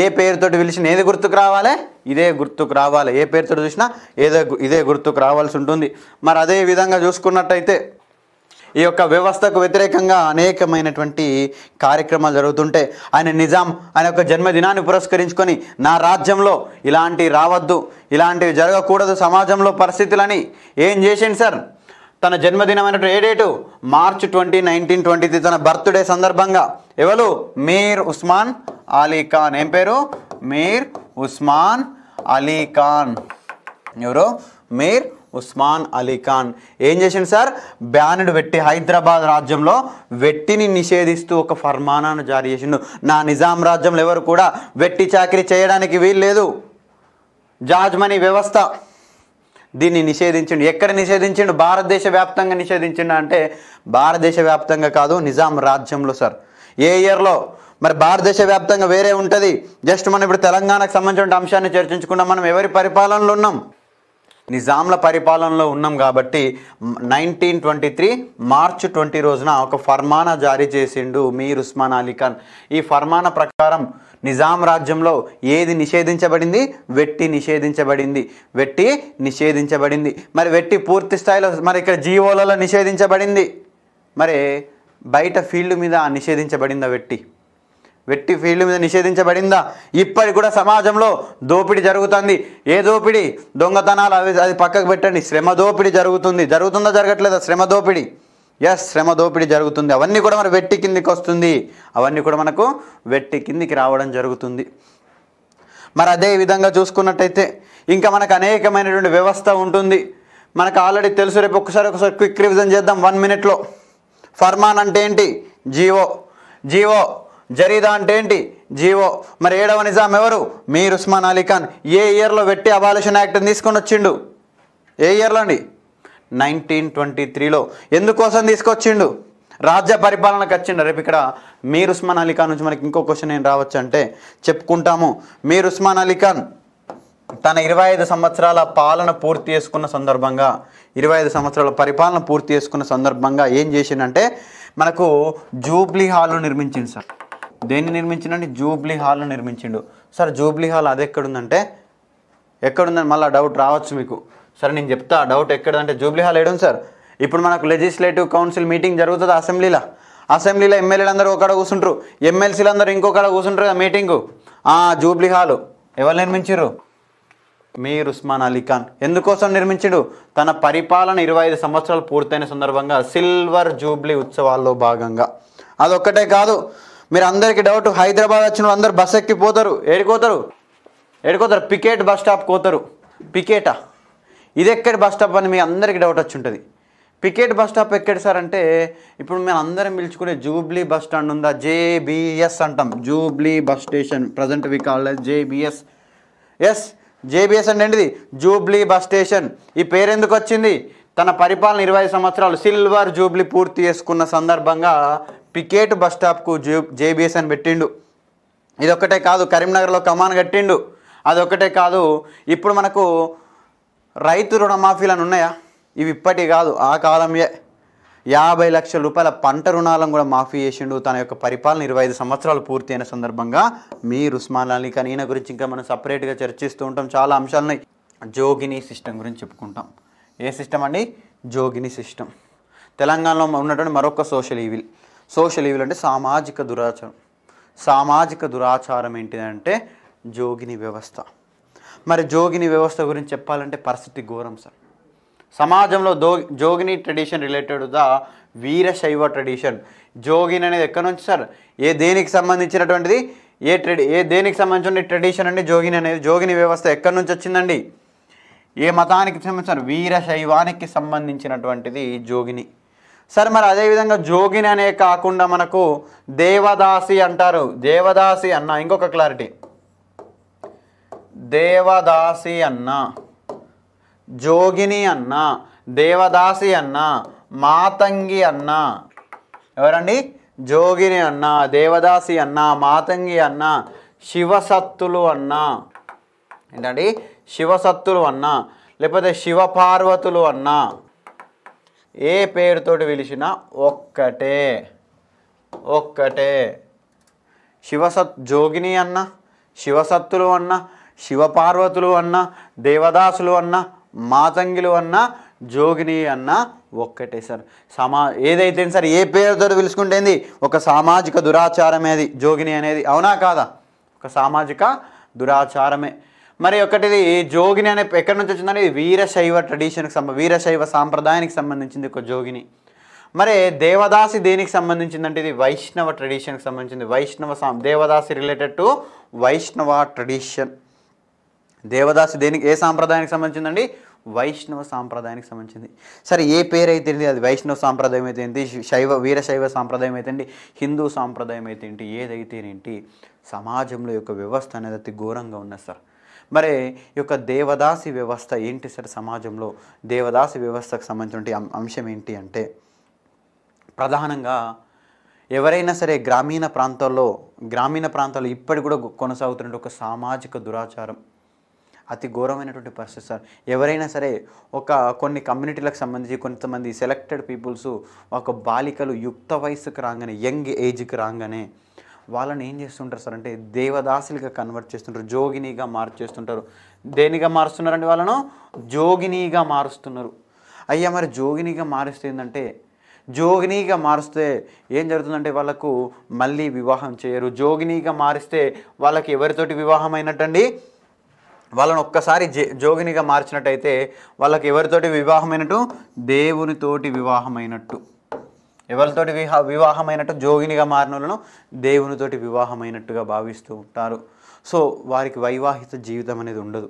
ఏ పేరుతోటి పిలిచిన ఏది గుర్తుకు రావాలి ఇదే గుర్తుకు రావాలి ఏ పేరుతో చూసినా ఏదో ఇదే గుర్తుకు రావాల్సి ఉంటుంది మరి అదే విధంగా చూసుకున్నట్టయితే ఈ యొక్క వ్యవస్థకు వ్యతిరేకంగా అనేకమైనటువంటి కార్యక్రమాలు జరుగుతుంటే ఆయన నిజాం ఆయన యొక్క జన్మదినాన్ని పురస్కరించుకొని నా రాజ్యంలో ఇలాంటివి రావద్దు ఇలాంటివి జరగకూడదు సమాజంలో పరిస్థితులని ఏం చేసింది సార్ తన జన్మదినమైనటువంటి ఏ date March twenty nineteen twenty తన బర్త్డే సందర్భంగా ఎవరు మీర్ ఉస్మాన్ అలీ ఖాన్ ఏం పేరు మీర్ ఉస్మాన్ అలీ ఖాన్ ఎవరు మీర్ ఉస్మాన్ అలీ ఖాన్ ఏం చేసిండు సార్ బ్యానర్డ్ వెట్టి హైదరాబాద్ రాజ్యంలో వెట్టిని నిషేధిస్తూ ఒక ఫర్మానాను జారీ చేసిండు నా నిజాం రాజ్యంలో ఎవరు కూడా వెట్టి చాకరీ చేయడానికి వీల్లేదు జాజ్మనీ వ్యవస్థ దీన్ని నిషేధించిండు ఎక్కడ నిషేధించిండు భారతదేశ వ్యాప్తంగా నిషేధించిండు అంటే భారతదేశ వ్యాప్తంగా కాదు నిజాం రాజ్యంలో సార్ ఏ ఇయర్లో మరి భారతదేశ వ్యాప్తంగా వేరే ఉంటుంది జస్ట్ మనం ఇప్పుడు తెలంగాణకు సంబంధించిన అంశాన్ని చర్చించుకున్నాం మనం ఎవరి పరిపాలనలో ఉన్నాం నిజాంల పరిపాలనలో ఉన్నాం కాబట్టి nineteen twenty three March twenty రోజున ఒక ఫర్మానా జారీ చేసిండు మీర్ ఉస్మాన్ అలీ ఖాన్ ఈ ఫర్మానా ప్రకారం నిజాం రాజ్యంలో ఏది నిషేధించబడింది వెట్టి నిషేధించబడింది వెట్టి నిషేధించబడింది మరి వెట్టి పూర్తి స్థాయిలో మరి ఇక్కడ జీవోలలో నిషేధించబడింది మరి బయట ఫీల్డ్ మీద నిషేధించబడిందా వెట్టి వెట్టి ఫీల్డ్ మీద నిషేధించబడిందా ఇప్పటికి కూడా సమాజంలో దోపిడీ జరుగుతుంది ఏ దోపిడీ దొంగతనాలు అవి అది పక్కకు పెట్టండి శ్రమ దోపిడీ జరుగుతుంది జరుగుతుందా జరగట్లేదా శ్రమ దోపిడీ ఎస్ శ్రమ దోపిడీ జరుగుతుంది అవన్నీ కూడా మన వెట్టి కిందికి వస్తుంది అవన్నీ కూడా మనకు వెట్టి కిందికి రావడం జరుగుతుంది మరి అదే విధంగా చూసుకున్నట్టయితే ఇంకా మనకు అనేకమైనటువంటి వ్యవస్థ ఉంటుంది మనకు ఆల్రెడీ తెలుసు రేపు ఒకసారి ఒకసారి క్విక్ రివిజన్ చేద్దాం వన్ మినిట్లో ఫర్మాన్ అంటే ఏంటి జీవో జీవో జరీదా అంటే ఏంటి జీవో మరి ఏడవ నిజాం ఎవరు మీర్ ఉస్మాన్ అలీ ఖాన్ ఏ ఇయర్లో పెట్టి అబాలిషన్ యాక్ట్ని తీసుకొని వచ్చిండు ఏ ఇయర్లో అండి నైన్టీన్ ట్వంటీ త్రీలో ఎందుకోసం తీసుకొచ్చిండు రాజ్య పరిపాలనకు వచ్చిండు రేపు ఇక్కడ మీరు ఉస్మాన్ అలీ ఖాన్ నుంచి మనకి ఇంకో క్వశ్చన్ ఏం రావచ్చు అంటే చెప్పుకుంటాము మీరు ఉస్మాన్ అలీ ఖాన్ తన ఇరవై ఐదు సంవత్సరాల పాలన పూర్తి చేసుకున్న సందర్భంగా ఇరవై ఐదు సంవత్సరాల పరిపాలన పూర్తి చేసుకున్న సందర్భంగా ఏం చేసిండంటే మనకు జూబ్లీ హాల్ నిర్మించింది సార్ దేన్ని నిర్మించిండంటే జూబ్లీ హాల్ని నిర్మించిండు సార్ జూబ్లీ హాల్ అది ఎక్కడుందంటే ఎక్కడుందని మళ్ళీ డౌట్ రావచ్చు మీకు సరే నేను చెప్తా డౌట్ ఎక్కడంటే జూబ్లీ హాల్ వేయడం సార్ ఇప్పుడు మనకు లెజిస్లేటివ్ కౌన్సిల్ మీటింగ్ జరుగుతుంది అసెంబ్లీలో అసెంబ్లీలో ఎమ్మెల్యేలు అందరూ ఒకడ కూర్చుంటారు ఎమ్మెల్సీలు అందరూ ఇంకొకడ కూర్చుంటారు మీటింగు జూబ్లీ హాలు ఎవరు నిర్మించారు మీర్ ఉస్మాన్ అలీ ఖాన్ ఎందుకోసం నిర్మించాడు తన పరిపాలన ఇరవై ఐదు సంవత్సరాలు పూర్తయిన సందర్భంగా సిల్వర్ జూబ్లీ ఉత్సవాల్లో భాగంగా అదొక్కటే కాదు మీరు అందరికీ డౌట్ హైదరాబాద్ వచ్చిన అందరు బస్ ఎక్కి పోతారు ఏడిపోతారు ఏడిపోతారు పికెట్ బస్ స్టాప్ పోతారు పికేటా ఇది ఎక్కడ బస్ స్టాప్ అని మీ అందరికీ డౌట్ వచ్చి ఉంటుంది పికెట్ బస్ స్టాప్ ఎక్కడ సార్ అంటే ఇప్పుడు మేము అందరం పిలుచుకునే జూబ్లీ బస్ స్టాండ్ ఉందా జేబిఎస్ అంటాం Jubilee bus station present we call JBS yes JBS అంటే ఏంటిది జూబ్లీ బస్ స్టేషన్ ఈ పేరు ఎందుకు వచ్చింది తన పరిపాలన ఇరవై సంవత్సరాలు సిల్వర్ జూబ్లీ పూర్తి చేసుకున్న సందర్భంగా పికేట్ బస్ స్టాప్కు జే జేబీఎస్ అని పెట్టిండు ఇదొక్కటే కాదు కరీంనగర్లో కమాన్ కట్టిండు అదొక్కటే కాదు ఇప్పుడు మనకు రైతు రుణమాఫీలను ఉన్నాయా ఇవి ఇప్పటి కాదు ఆ కాలమే యాభై లక్షల రూపాయల పంట రుణాలను కూడా మాఫీ చేసిండు తన యొక్క పరిపాలన ఇరవై ఐదు సంవత్సరాలు పూర్తయిన సందర్భంగా మీరు ఉస్మాన్ అలీ కానీ ఈయన గురించి ఇంకా మనం సపరేట్గా చర్చిస్తూ ఉంటాం చాలా అంశాలని జోగిని సిస్టమ్ గురించి చెప్పుకుంటాం ఏ సిస్టమ్ అండి జోగిని సిస్టమ్ తెలంగాణలో ఉన్నటువంటి మరొక సోషల్ ఈవిల్ సోషల్ ఈవిల్ అంటే సామాజిక దురాచారం సామాజిక దురాచారం ఏంటిదంటే జోగిని వ్యవస్థ మరి జోగిని వ్యవస్థ గురించి చెప్పాలంటే పరిస్థితి ఘోరం సార్ సమాజంలో the jogini tradition related the Veerashaiva tradition jogini అనేది ఎక్కడి నుంచి సార్ ఏ దేనికి సంబంధించినటువంటిది ఏ ట్రెడి ఏ దేనికి సంబంధించిన ట్రెడిషన్ అండి జోగిని అనేది జోగిని వ్యవస్థ ఎక్కడి నుంచి వచ్చిందండి ఏ మతానికి సంబంధించిన వీరశైవానికి సంబంధించినటువంటిది జోగిని సరే మరి అదేవిధంగా జోగిని అనే కాకుండా మనకు దేవదాసి అంటారు దేవదాసి అన్న ఇంకొక క్లారిటీ దేవదాసి అన్న జోగిని అన్న దేవదాసి అన్న మాతంగి అన్న ఎవరండి జోగిని అన్న దేవదాసి అన్న మాతంగి అన్న శివసత్తులు అన్న ఏంటండి శివసత్తులు అన్న లేకపోతే శివపార్వతులు అన్నా ఏ పేరుతోటి పిలిచినా ఒక్కటే ఒక్కటే శివసత్ జోగిని అన్న శివసత్తులు అన్న శివపార్వతులు అన్న దేవదాసులు అన్న మాతంగిలు అన్న జోగిని అన్న ఒక్కటే సార్ సమా ఏదైతే సార్ ఏ పేరుతో పిలుచుకుంటేంది ఒక సామాజిక దురాచారమేది జోగిని అనేది అవునా కాదా ఒక సామాజిక దురాచారమే మరి ఒకటిది జోగిని అనే ఎక్కడి నుంచి వచ్చిందంటే వీరశైవ ట్రెడిషన్కి సంబంధ వీరశైవ సాంప్రదాయానికి సంబంధించింది ఒక జోగిని మరి దేవదాసి దేనికి సంబంధించిందంటే ఇది వైష్ణవ ట్రెడిషన్కి సంబంధించింది Vaishnava so devadasi related to Vaishnava tradition devadasi దేనికి ఏ సాంప్రదాయానికి సంబంధించిందండి వైష్ణవ సాంప్రదాయానికి సంబంధించింది సరే ఏ పేరు ఏంటి అది వైష్ణవ సాంప్రదాయం అయితే ఏంటి శైవ వీరశైవ సాంప్రదాయం అయితే ఏంటి హిందూ సాంప్రదాయం అయితే ఏంటి ఏదైతేనేంటి సమాజంలో యొక్క వ్యవస్థ అనేది అతి ఘోరంగా ఉన్నది సార్ మరి ఈ యొక్క దేవదాసి వ్యవస్థ ఏంటి సార్ సమాజంలో దేవదాసి వ్యవస్థకు సంబంధించిన అంశం ఏంటి అంటే ప్రధానంగా ఎవరైనా సరే గ్రామీణ ప్రాంతాల్లో గ్రామీణ ప్రాంతాల్లో ఇప్పటికి కూడా కొనసాగుతున్న ఒక సామాజిక దురాచారం అతి ఘోరమైనటువంటి పరిస్థితి సార్ ఎవరైనా సరే ఒక కొన్ని కమ్యూనిటీలకు సంబంధించి కొంతమంది సెలెక్టెడ్ పీపుల్స్ ఒక బాలికలు యుక్త వయసుకు రాగానే యంగ్ ఏజ్కి రాగానే వాళ్ళని ఏం చేస్తుంటారు సార్ అంటే దేవదాసులుగా కన్వర్ట్ చేస్తుంటారు జోగినిగా మార్చేస్తుంటారు దేనిగా అండి వాళ్ళను జోగినిగా మారుస్తున్నారు అయ్యా మరి జోగినిగా మారుస్తే ఏంటంటే జోగినిగా మారిస్తే ఏం జరుగుతుందంటే వాళ్ళకు మళ్ళీ వివాహం చేయరు జోగినిగా మారిస్తే వాళ్ళకి ఎవరితోటి వివాహం అయినట్టండి వాళ్ళని ఒక్కసారి జోగినిగా మార్చినట్టయితే వాళ్ళకి ఎవరితోటి వివాహమైనట్టు దేవునితోటి వివాహమైనట్టు ఎవరితోటి వివాహ వివాహమైనట్టు జోగినిగా మారినలను దేవునితోటి వివాహమైనట్టుగా భావిస్తూ ఉంటారు సో వారికి వైవాహిత జీవితం అనేది ఉండదు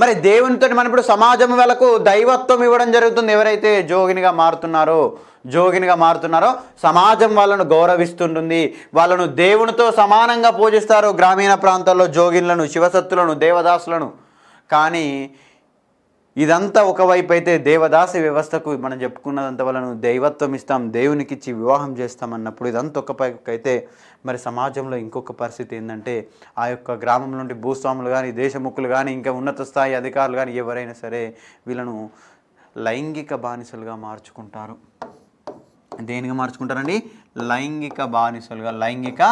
మరి దేవునితో మనం ఇప్పుడు సమాజం వాళ్ళకు దైవత్వం ఇవ్వడం జరుగుతుంది ఎవరైతే జోగినిగా మారుతున్నారో జోగినిగా మారుతున్నారో సమాజం వాళ్ళను గౌరవిస్తుంటుంది వాళ్ళను దేవునితో సమానంగా పూజిస్తారు గ్రామీణ ప్రాంతాల్లో జోగిన్లను శివసత్తులను దేవదాసులను కానీ ఇదంతా ఒకవైపు అయితే దేవదాసి వ్యవస్థకు మనం చెప్పుకున్నదంత వలన దైవత్వం ఇస్తాం దేవునికి ఇచ్చి వివాహం చేస్తాం అన్నప్పుడు ఇదంతా ఒక అయితే మరి సమాజంలో ఇంకొక పరిస్థితి ఏంటంటే ఆ యొక్క గ్రామం నుండి భూస్వాములు కానీ దేశముఖులు కానీ ఇంకా ఉన్నత స్థాయి అధికారులు కానీ ఎవరైనా సరే వీళ్ళను లైంగిక బానిసలుగా మార్చుకుంటారు దేనిగా మార్చుకుంటారండి లైంగిక బానిసలుగా లైంగిక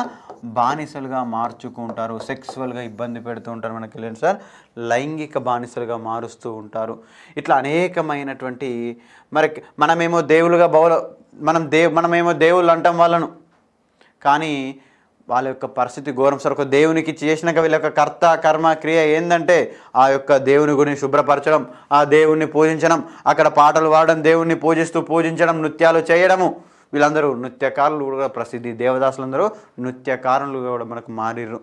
బానిసలుగా మార్చుకుంటారు సెక్స్వల్గా ఇబ్బంది పెడుతూ ఉంటారు మనకి తెలియదు సార్ లైంగిక బానిసలుగా మారుస్తూ ఉంటారు ఇట్లా అనేకమైనటువంటి మరి మనమేమో దేవులుగా బౌల మనం దేవు మనమేమో దేవుళ్ళు అంటాం వాళ్ళను కానీ వాళ్ళ యొక్క పరిస్థితి ఘోరం సార్ ఒక దేవునికి చేసినాక వీళ్ళ యొక్క కర్త కర్మ క్రియ ఏంటంటే ఆ యొక్క దేవుని గురించి శుభ్రపరచడం ఆ దేవుణ్ణి పూజించడం అక్కడ పాటలు పాడడం దేవుణ్ణి పూజిస్తూ పూజించడం నృత్యాలు చేయడము వీళ్ళందరూ నృత్యకారులు కూడా ప్రసిద్ధి దేవదాసులందరూ నృత్యకారులు కూడా మనకు మారిర్రు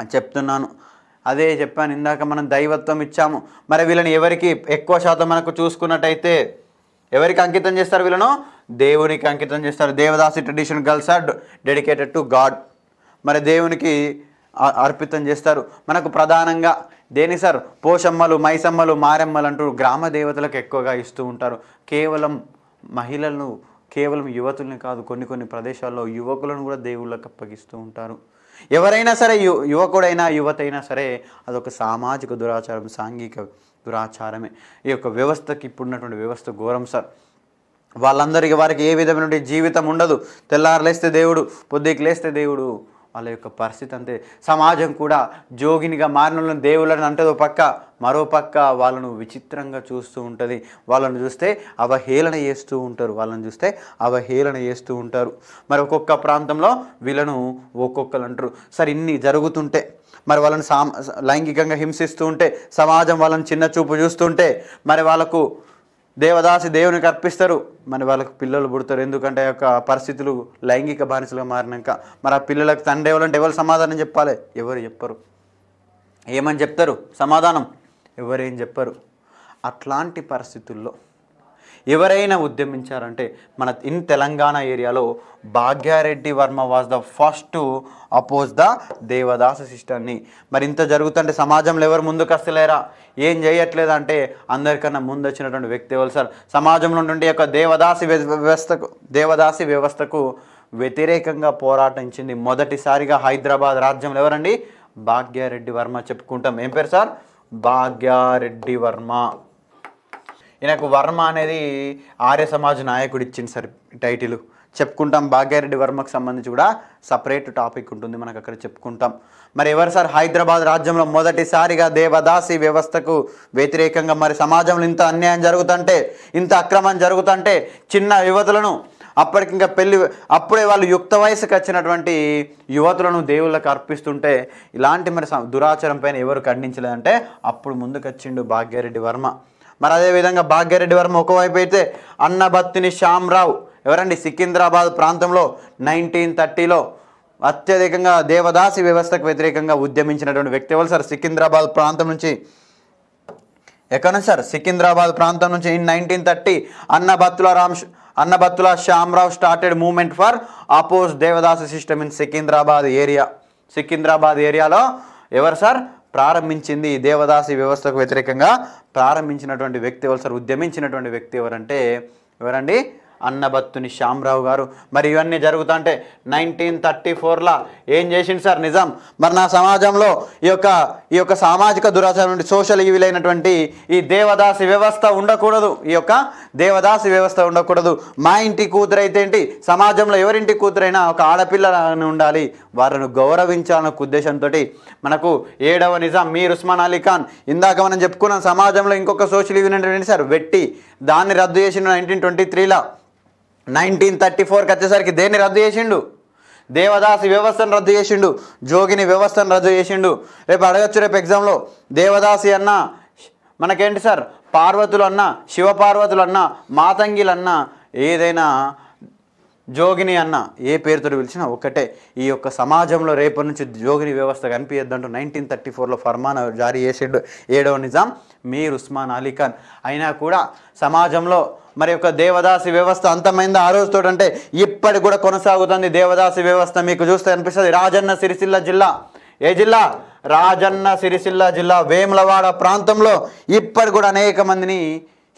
అని చెప్తున్నాను అదే చెప్పాను ఇందాక మనం దైవత్వం ఇచ్చాము మరి వీళ్ళని ఎవరికి ఎక్కువ శాతం మనకు చూసుకున్నట్టయితే ఎవరికి అంకితం చేస్తారు వీళ్ళను దేవునికి అంకితం చేస్తారు devadasi tradition girls are dedicated to god మరి దేవునికి అర్పితం చేస్తారు మనకు ప్రధానంగా దేని సార్ పోషమ్మలు మైసమ్మలు మారెమ్మలు అంటూ గ్రామ దేవతలకు ఎక్కువగా ఇస్తూ ఉంటారు కేవలం మహిళలను కేవలం యువతుల్ని కాదు కొన్ని కొన్ని ప్రదేశాల్లో యువకులను కూడా దేవుళ్ళకి అప్పగిస్తూ ఉంటారు ఎవరైనా సరే యు యువకుడైనా యువతైనా సరే అదొక సామాజిక దురాచారం సాంఘిక దురాచారమే ఈ యొక్క వ్యవస్థకి ఇప్పుడున్నటువంటి వ్యవస్థ ఘోరం సార్ వాళ్ళందరికీ వారికి ఏ విధమైన జీవితం ఉండదు తెల్లారు లేస్తే దేవుడు పొద్దుకి లేస్తే దేవుడు వాళ్ళ యొక్క పరిస్థితి అంతే సమాజం కూడా జోగినిగా మారిన దేవుళ్ళని అంటదో పక్క మరో పక్క వాళ్ళను విచిత్రంగా చూస్తూ ఉంటుంది వాళ్ళను చూస్తే అవహేళన చేస్తూ ఉంటారు వాళ్ళని చూస్తే అవహేళన చేస్తూ ఉంటారు మరి ఒక్కొక్క ప్రాంతంలో వీళ్ళను ఒక్కొక్కరు అంటారు సరే ఇన్ని జరుగుతుంటే మరి వాళ్ళని సామ లైంగికంగా హింసిస్తూ ఉంటే సమాజం వాళ్ళని చిన్న చూపు చూస్తుంటే మరి వాళ్ళకు దేవదాసి దేవునికి అర్పిస్తారు మరి వాళ్ళకు పిల్లలు పుడతారు ఎందుకంటే యొక్క పరిస్థితులు లైంగిక బానిసలుగా మారినాక మరి ఆ పిల్లలకు తండ్రి ఎవరంటే ఎవరు సమాధానం చెప్పాలి ఎవరు చెప్పరు ఏమని చెప్తారు సమాధానం ఎవరేం చెప్పరు అట్లాంటి పరిస్థితుల్లో ఎవరైనా ఉద్యమించారంటే మన ఇన్ తెలంగాణ ఏరియాలో Bhagya Reddy Varma was the first oppose the devadasi సిస్టర్ని మరి ఇంత జరుగుతుంటే సమాజంలో ఎవరు ముందుకు వస్తలేరా ఏం చేయట్లేదంటే అందరికన్నా ముందు వచ్చినటువంటి వ్యక్తి ఎవరు సార్ సమాజంలో నుండి యొక్క దేవదాసి వ్యవస్థకు దేవదాసి వ్యవస్థకు వ్యతిరేకంగా పోరాటించింది మొదటిసారిగా హైదరాబాద్ రాజ్యంలో ఎవరండి భాగ్యారెడ్డి వర్మ చెప్పుకుంటాం ఏం పేరు సార్ భాగ్యారెడ్డి వర్మ ఈయనకు వర్మ అనేది ఆర్య సమాజ నాయకుడు ఇచ్చింది సార్ టైటిల్ చెప్పుకుంటాం భాగ్యారెడ్డి వర్మకు సంబంధించి కూడా సపరేట్ టాపిక్ ఉంటుంది మనకు అక్కడ చెప్పుకుంటాం మరి ఎవరు సార్ హైదరాబాద్ రాజ్యంలో మొదటిసారిగా దేవదాసి వ్యవస్థకు వ్యతిరేకంగా మరి సమాజంలో ఇంత అన్యాయం జరుగుతుంటే ఇంత అక్రమం జరుగుతుంటే చిన్న యువతులను అప్పటికి ఇంకా పెళ్లి అప్పుడే వాళ్ళు యుక్త వయసుకు వచ్చినటువంటి యువతులను దేవుళ్ళకి అర్పిస్తుంటే ఇలాంటి మరి దురాచారం పైన ఎవరు ఖండించలేదంటే అప్పుడు ముందుకు వచ్చిండు భాగ్యారెడ్డి వర్మ మరి అదేవిధంగా భాగ్యారెడ్డి వర్మ ఒకవైపు అయితే అన్నభత్తిని శ్యామ్రావు ఎవరండి సికింద్రాబాద్ ప్రాంతంలో నైన్టీన్ థర్టీలో అత్యధికంగా దేవదాసి వ్యవస్థకు వ్యతిరేకంగా ఉద్యమించినటువంటి వ్యక్తి ఎవరు సార్ సికింద్రాబాద్ ప్రాంతం నుంచి ఎక్కడ సార్ సికింద్రాబాద్ ప్రాంతం నుంచి in nineteen thirty Annabhattula Ram Annabhattula Shyam Rao started movement for oppose devadasi system in Secunderabad area Secunderabad ఏరియాలో ఎవరు సార్ ప్రారంభించింది దేవదాసి వ్యవస్థకు వ్యతిరేకంగా ప్రారంభించినటువంటి వ్యక్తి ఎవరు సార్ ఉద్యమించినటువంటి వ్యక్తి ఎవరంటే ఎవరండి అన్నభత్తుని శ్యామరావు గారు మరి ఇవన్నీ జరుగుతుంటే నైన్టీన్ థర్టీ ఫోర్లో ఏం చేసింది సార్ నిజాం మరి నా సమాజంలో ఈ యొక్క ఈ యొక్క సామాజిక దురాచారం నుండి సోషల్ అయినటువంటి ఈ దేవదాసి వ్యవస్థ ఉండకూడదు ఈ యొక్క దేవదాసి వ్యవస్థ ఉండకూడదు మా ఇంటి కూతురైతే ఏంటి సమాజంలో ఎవరింటి కూతురైనా ఒక ఆడపిల్లని ఉండాలి వారిని గౌరవించాలన్న ఉద్దేశంతో మనకు ఏడవ నిజాం మీర్ ఉస్మాన్ అలీ ఖాన్ ఇందాక మనం చెప్పుకున్నాం సమాజంలో ఇంకొక సోషల్ ఈవిలైనటువంటి సార్ వెట్టి దాన్ని రద్దు చేసిన నైన్టీన్ ట్వంటీ త్రీలో నైన్టీన్ థర్టీ ఫోర్కి వచ్చేసరికి దేన్ని రద్దు చేసిండు దేవదాసి వ్యవస్థను రద్దు చేసిండు జోగిని వ్యవస్థను రద్దు చేసిండు రేపు అడగచ్చు రేపు ఎగ్జామ్లో దేవదాసి అన్న మనకేంటి సార్ పార్వతులు అన్న శివపార్వతులు అన్న మాతంగిలు అన్న ఏదైనా జోగిని అన్న ఏ పేరుతో పిలిచినా ఒక్కటే ఈ యొక్క సమాజంలో రేపు నుంచి జోగిని వ్యవస్థ కనిపించద్దంటూ నైన్టీన్ థర్టీ ఫోర్లో ఫర్మాన్ జారీ చేసిండు ఏడవ నిజాం మీర్ ఉస్మాన్ అలీ ఖాన్ అయినా కూడా సమాజంలో మరి యొక్క దేవదాసి వ్యవస్థ అంతమైంది ఆ రోజుతో అంటే ఇప్పటికి కూడా కొనసాగుతుంది దేవదాసి వ్యవస్థ మీకు చూస్తే అనిపిస్తుంది రాజన్న సిరిసిల్ల జిల్లా ఏ జిల్లా రాజన్న సిరిసిల్ల జిల్లా వేములవాడ ప్రాంతంలో ఇప్పటి కూడా అనేక మందిని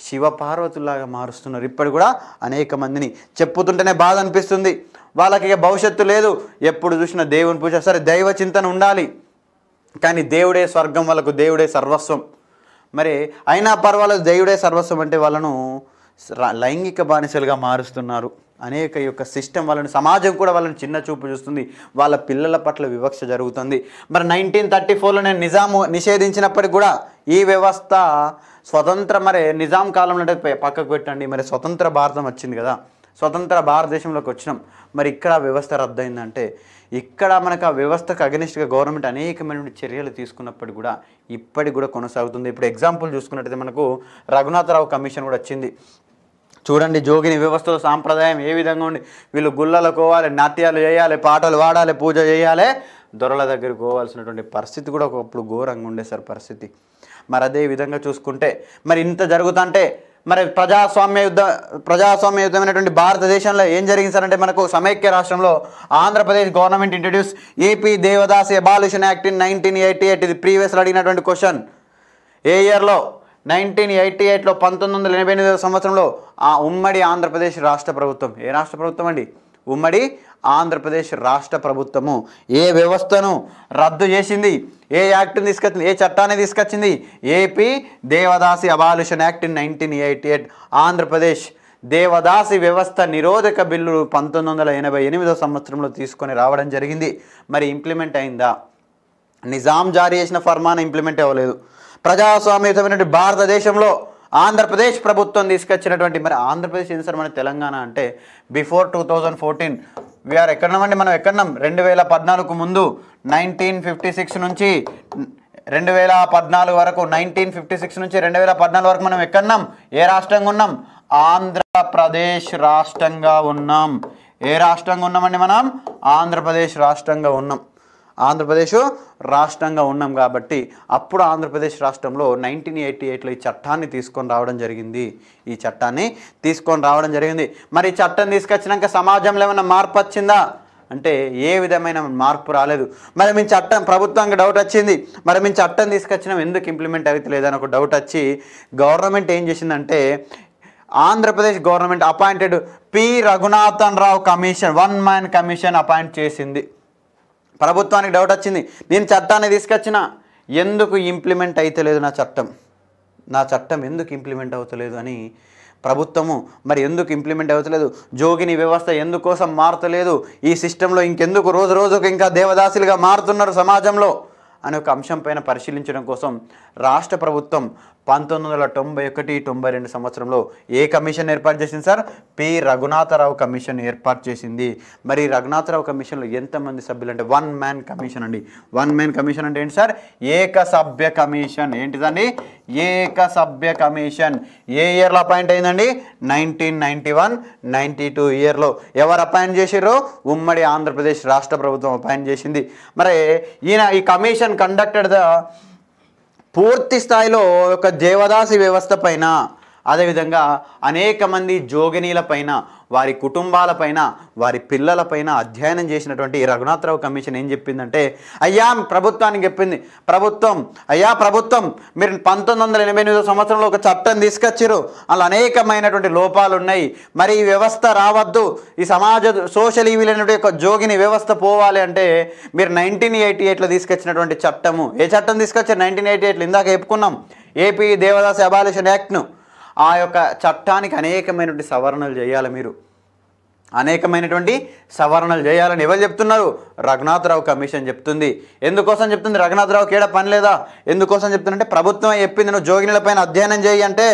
శివపార్వతులాగా మారుస్తున్నారు ఇప్పటి కూడా అనేక మందిని చెప్పుతుంటేనే బాధ అనిపిస్తుంది వాళ్ళకి భవిష్యత్తు లేదు ఎప్పుడు చూసినా దేవుని పూజ సరే దైవ చింతన ఉండాలి కానీ దేవుడే స్వర్గం వాళ్ళకు దేవుడే సర్వస్వం మరి అయినా పర్వాలేదు దేవుడే సర్వస్వం అంటే వాళ్ళను లైంగిక బానిసలుగా మారుస్తున్నారు అనేక యొక్క సిస్టమ్ వాళ్ళని సమాజం కూడా వాళ్ళని చిన్న చూపు చూస్తుంది వాళ్ళ పిల్లల పట్ల వివక్ష జరుగుతుంది మరి నైన్టీన్ థర్టీ ఫోర్లో నేను నిజాము నిషేధించినప్పటికి కూడా ఈ వ్యవస్థ స్వతంత్ర మరి నిజాం కాలంలో అంటే పక్కకు పెట్టండి మరి స్వతంత్ర భారతం వచ్చింది కదా స్వతంత్ర భారతదేశంలోకి వచ్చినాం మరి ఇక్కడ వ్యవస్థ రద్దయిందంటే ఇక్కడ మనకు ఆ వ్యవస్థకు అగనిస్ట్గా గవర్నమెంట్ అనేకమైన చర్యలు తీసుకున్నప్పటికీ కూడా ఇప్పటికి కూడా కొనసాగుతుంది ఇప్పుడు ఎగ్జాంపుల్ చూసుకున్నట్టయితే మనకు రఘునాథరావు కమిషన్ కూడా వచ్చింది చూడండి జోగిని వ్యవస్థలో సాంప్రదాయం ఏ విధంగా ఉండి వీళ్ళు గుళ్ళలు కోవాలి నాట్యాలు చేయాలి పాటలు పాడాలి పూజ చేయాలి దొరల దగ్గర పోవాల్సినటువంటి పరిస్థితి కూడా ఒకప్పుడు ఘోరంగా ఉండే సార్ పరిస్థితి మరి అదే విధంగా చూసుకుంటే మరి ఇంత జరుగుతుంటే మరి ప్రజాస్వామ్య యుద్ధ ప్రజాస్వామ్య యుద్ధమైనటువంటి భారతదేశంలో ఏం జరిగింది సార్ అంటే మనకు సమైక్య రాష్ట్రంలో Andhra Pradesh government introduce AP devadasi abolition act in nineteen eighty eight ఇది ప్రీవియస్లో అడిగినటువంటి క్వశ్చన్ ఏ ఇయర్లో నైన్టీన్ ఎయిటీ ఎయిట్లో పంతొమ్మిది వందల ఎనభై ఎనిమిదవ సంవత్సరంలో ఆ ఉమ్మడి ఆంధ్రప్రదేశ్ రాష్ట్ర ప్రభుత్వం ఏ రాష్ట్ర ప్రభుత్వం అండి ఉమ్మడి ఆంధ్రప్రదేశ్ రాష్ట్ర ప్రభుత్వము ఏ వ్యవస్థను రద్దు చేసింది ఏ యాక్ట్ని తీసుకొచ్చింది ఏ చట్టాన్ని తీసుకొచ్చింది AP devadasi abolition act nineteen eighty eight Andhra Pradesh devadasi వ్యవస్థ నిరోధక బిల్లు పంతొమ్మిది వందల ఎనభై ఎనిమిదో సంవత్సరంలో తీసుకొని రావడం జరిగింది మరి ఇంప్లిమెంట్ అయిందా నిజాం జారీ చేసిన ఫర్మాన ఇంప్లిమెంట్ అవ్వలేదు ప్రజాస్వామ్యమైనటువంటి భారతదేశంలో ఆంధ్రప్రదేశ్ ప్రభుత్వం తీసుకొచ్చినటువంటి మరి ఆంధ్రప్రదేశ్ ఏం సార్ మన తెలంగాణ అంటే before two thousand fourteen we ఎక్కడమండి మనం ఎక్కడన్నాం రెండు వేల పద్నాలుగు ముందు నైన్టీన్ ఫిఫ్టీ సిక్స్ నుంచి రెండు వేల పద్నాలుగు వరకు నైన్టీన్ ఫిఫ్టీ సిక్స్ నుంచి రెండు వేల పద్నాలుగు వరకు మనం ఎక్కడున్నాం ఏ రాష్ట్రంగా ఉన్నాం ఆంధ్రప్రదేశ్ రాష్ట్రంగా ఉన్నాం ఏ రాష్ట్రంగా ఉన్నామండి మనం ఆంధ్రప్రదేశ్ రాష్ట్రంగా ఉన్నాం ఆంధ్రప్రదేశ్ రాష్ట్రంగా ఉన్నాం కాబట్టి అప్పుడు ఆంధ్రప్రదేశ్ రాష్ట్రంలో నైన్టీన్ ఎయిటీ ఎయిట్లో ఈ చట్టాన్ని తీసుకొని రావడం జరిగింది ఈ చట్టాన్ని తీసుకొని రావడం జరిగింది మరి ఈ చట్టం తీసుకొచ్చినాక సమాజంలో ఏమైనా మార్పు వచ్చిందా అంటే ఏ విధమైన మార్పు రాలేదు మరి మేము చట్టం ప్రభుత్వానికి డౌట్ వచ్చింది మరి మేము చట్టం తీసుకొచ్చినాం ఎందుకు ఇంప్లిమెంట్ అని ఒక డౌట్ వచ్చి గవర్నమెంట్ ఏం చేసిందంటే Andhra Pradesh government appointed P Raghunathan Rao commission one man commission appoint చేసింది ప్రభుత్వానికి డౌట్ వచ్చింది నేను చట్టాన్ని తీసుకొచ్చిన ఎందుకు ఇంప్లిమెంట్ అయితలేదు నా చట్టం నా చట్టం ఎందుకు ఇంప్లిమెంట్ అవుతలేదు అని ప్రభుత్వము మరి ఎందుకు ఇంప్లిమెంట్ అవుతలేదు జోగిని వ్యవస్థ ఎందుకోసం మారుతలేదు ఈ సిస్టంలో ఇంకెందుకు రోజు రోజుకు ఇంకా దేవదాసులుగా మారుతున్నారు సమాజంలో అనే ఒక అంశం పైన పరిశీలించడం కోసం రాష్ట్ర ప్రభుత్వం పంతొమ్మిది వందల తొంభై ఒకటి తొంభై రెండు సంవత్సరంలో ఏ కమిషన్ ఏర్పాటు చేసింది సార్ పి రఘునాథరావు కమిషన్ ఏర్పాటు చేసింది మరి రఘునాథరావు కమిషన్లో ఎంతమంది సభ్యులు అంటే వన్ మ్యాన్ కమిషన్ అండి వన్ మ్యాన్ కమిషన్ అంటే ఏంటి సార్ ఏక సభ్య కమిషన్ ఏంటిదండి ఏక సభ్య కమిషన్ ఏ ఇయర్లో అపాయింట్ అయిందండి nineteen ninety one ninety two ఇయర్లో ఎవరు అపాయింట్ చేసారు ఉమ్మడి ఆంధ్రప్రదేశ్ రాష్ట్ర ప్రభుత్వం అపాయింట్ చేసింది మరి ఈయన ఈ కమిషన్ కండక్టెడ్ ద పూర్తి స్థాయిలో ఒక దేవదాసి వ్యవస్థ పైన అదేవిధంగా అనేక మంది జోగినీల పైన వారి కుటుంబాలపైన వారి పిల్లలపైన అధ్యయనం చేసినటువంటి రఘునాథరావు కమిషన్ ఏం చెప్పిందంటే అయ్యా ప్రభుత్వానికి చెప్పింది ప్రభుత్వం అయ్యా ప్రభుత్వం మీరు పంతొమ్మిది వందల ఎనభై ఎనిమిదో సంవత్సరంలో ఒక చట్టం తీసుకొచ్చారు అలా అనేకమైనటువంటి లోపాలు ఉన్నాయి మరి ఈ వ్యవస్థ రావద్దు ఈ సమాజ సోషల్ ఈవిల్ యొక్క జోగిని వ్యవస్థ పోవాలి అంటే మీరు నైన్టీన్ ఎయిటీ ఎయిట్లో తీసుకొచ్చినటువంటి చట్టము ఏ చట్టం తీసుకొచ్చారు నైన్టీన్ ఎయిటీ ఎయిట్లో ఇందాక చెప్పుకున్నాం ఏపీ దేవదాస్ అబాలిషన్ యాక్ట్ను ఆ యొక్క చట్టానికి అనేకమైనటువంటి సవరణలు చేయాలి మీరు అనేకమైనటువంటి సవరణలు చేయాలని ఎవరు చెప్తున్నారు రఘునాథరావు కమిషన్ చెప్తుంది ఎందుకోసం చెప్తుంది రఘునాథరావుకి ఏడా పని లేదా ఎందుకోసం చెప్తుందంటే ప్రభుత్వం చెప్పింది నువ్వు జోగినిలపైన అధ్యయనం చేయి అంటే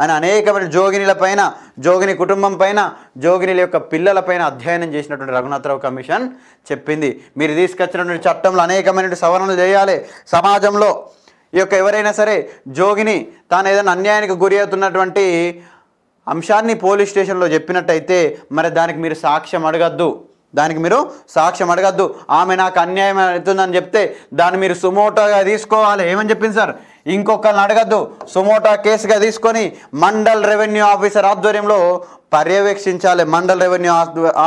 ఆయన అనేకమైన జోగినిలపైన జోగిని కుటుంబం పైన జోగినిల యొక్క పిల్లలపైన అధ్యయనం చేసినటువంటి రఘునాథరావు కమిషన్ చెప్పింది మీరు తీసుకొచ్చినటువంటి చట్టంలో అనేకమైనటువంటి సవరణలు చేయాలి సమాజంలో ఈ యొక్క ఎవరైనా సరే జోగిని తాను ఏదైనా అన్యాయానికి గురి అవుతున్నటువంటి అంశాన్ని పోలీస్ స్టేషన్లో చెప్పినట్టయితే మరి దానికి మీరు సాక్ష్యం అడగద్దు దానికి మీరు సాక్ష్యం అడగద్దు ఆమె నాకు అన్యాయం అవుతుందని చెప్తే దాన్ని మీరు సుమోటోగా తీసుకోవాలి ఏమని చెప్పింది సార్ ఇంకొకరిని అడగద్దు సుమోటా కేసుగా తీసుకొని మండల్ రెవెన్యూ ఆఫీసర్ ఆధ్వర్యంలో పర్యవేక్షించాలి మండల్ రెవెన్యూ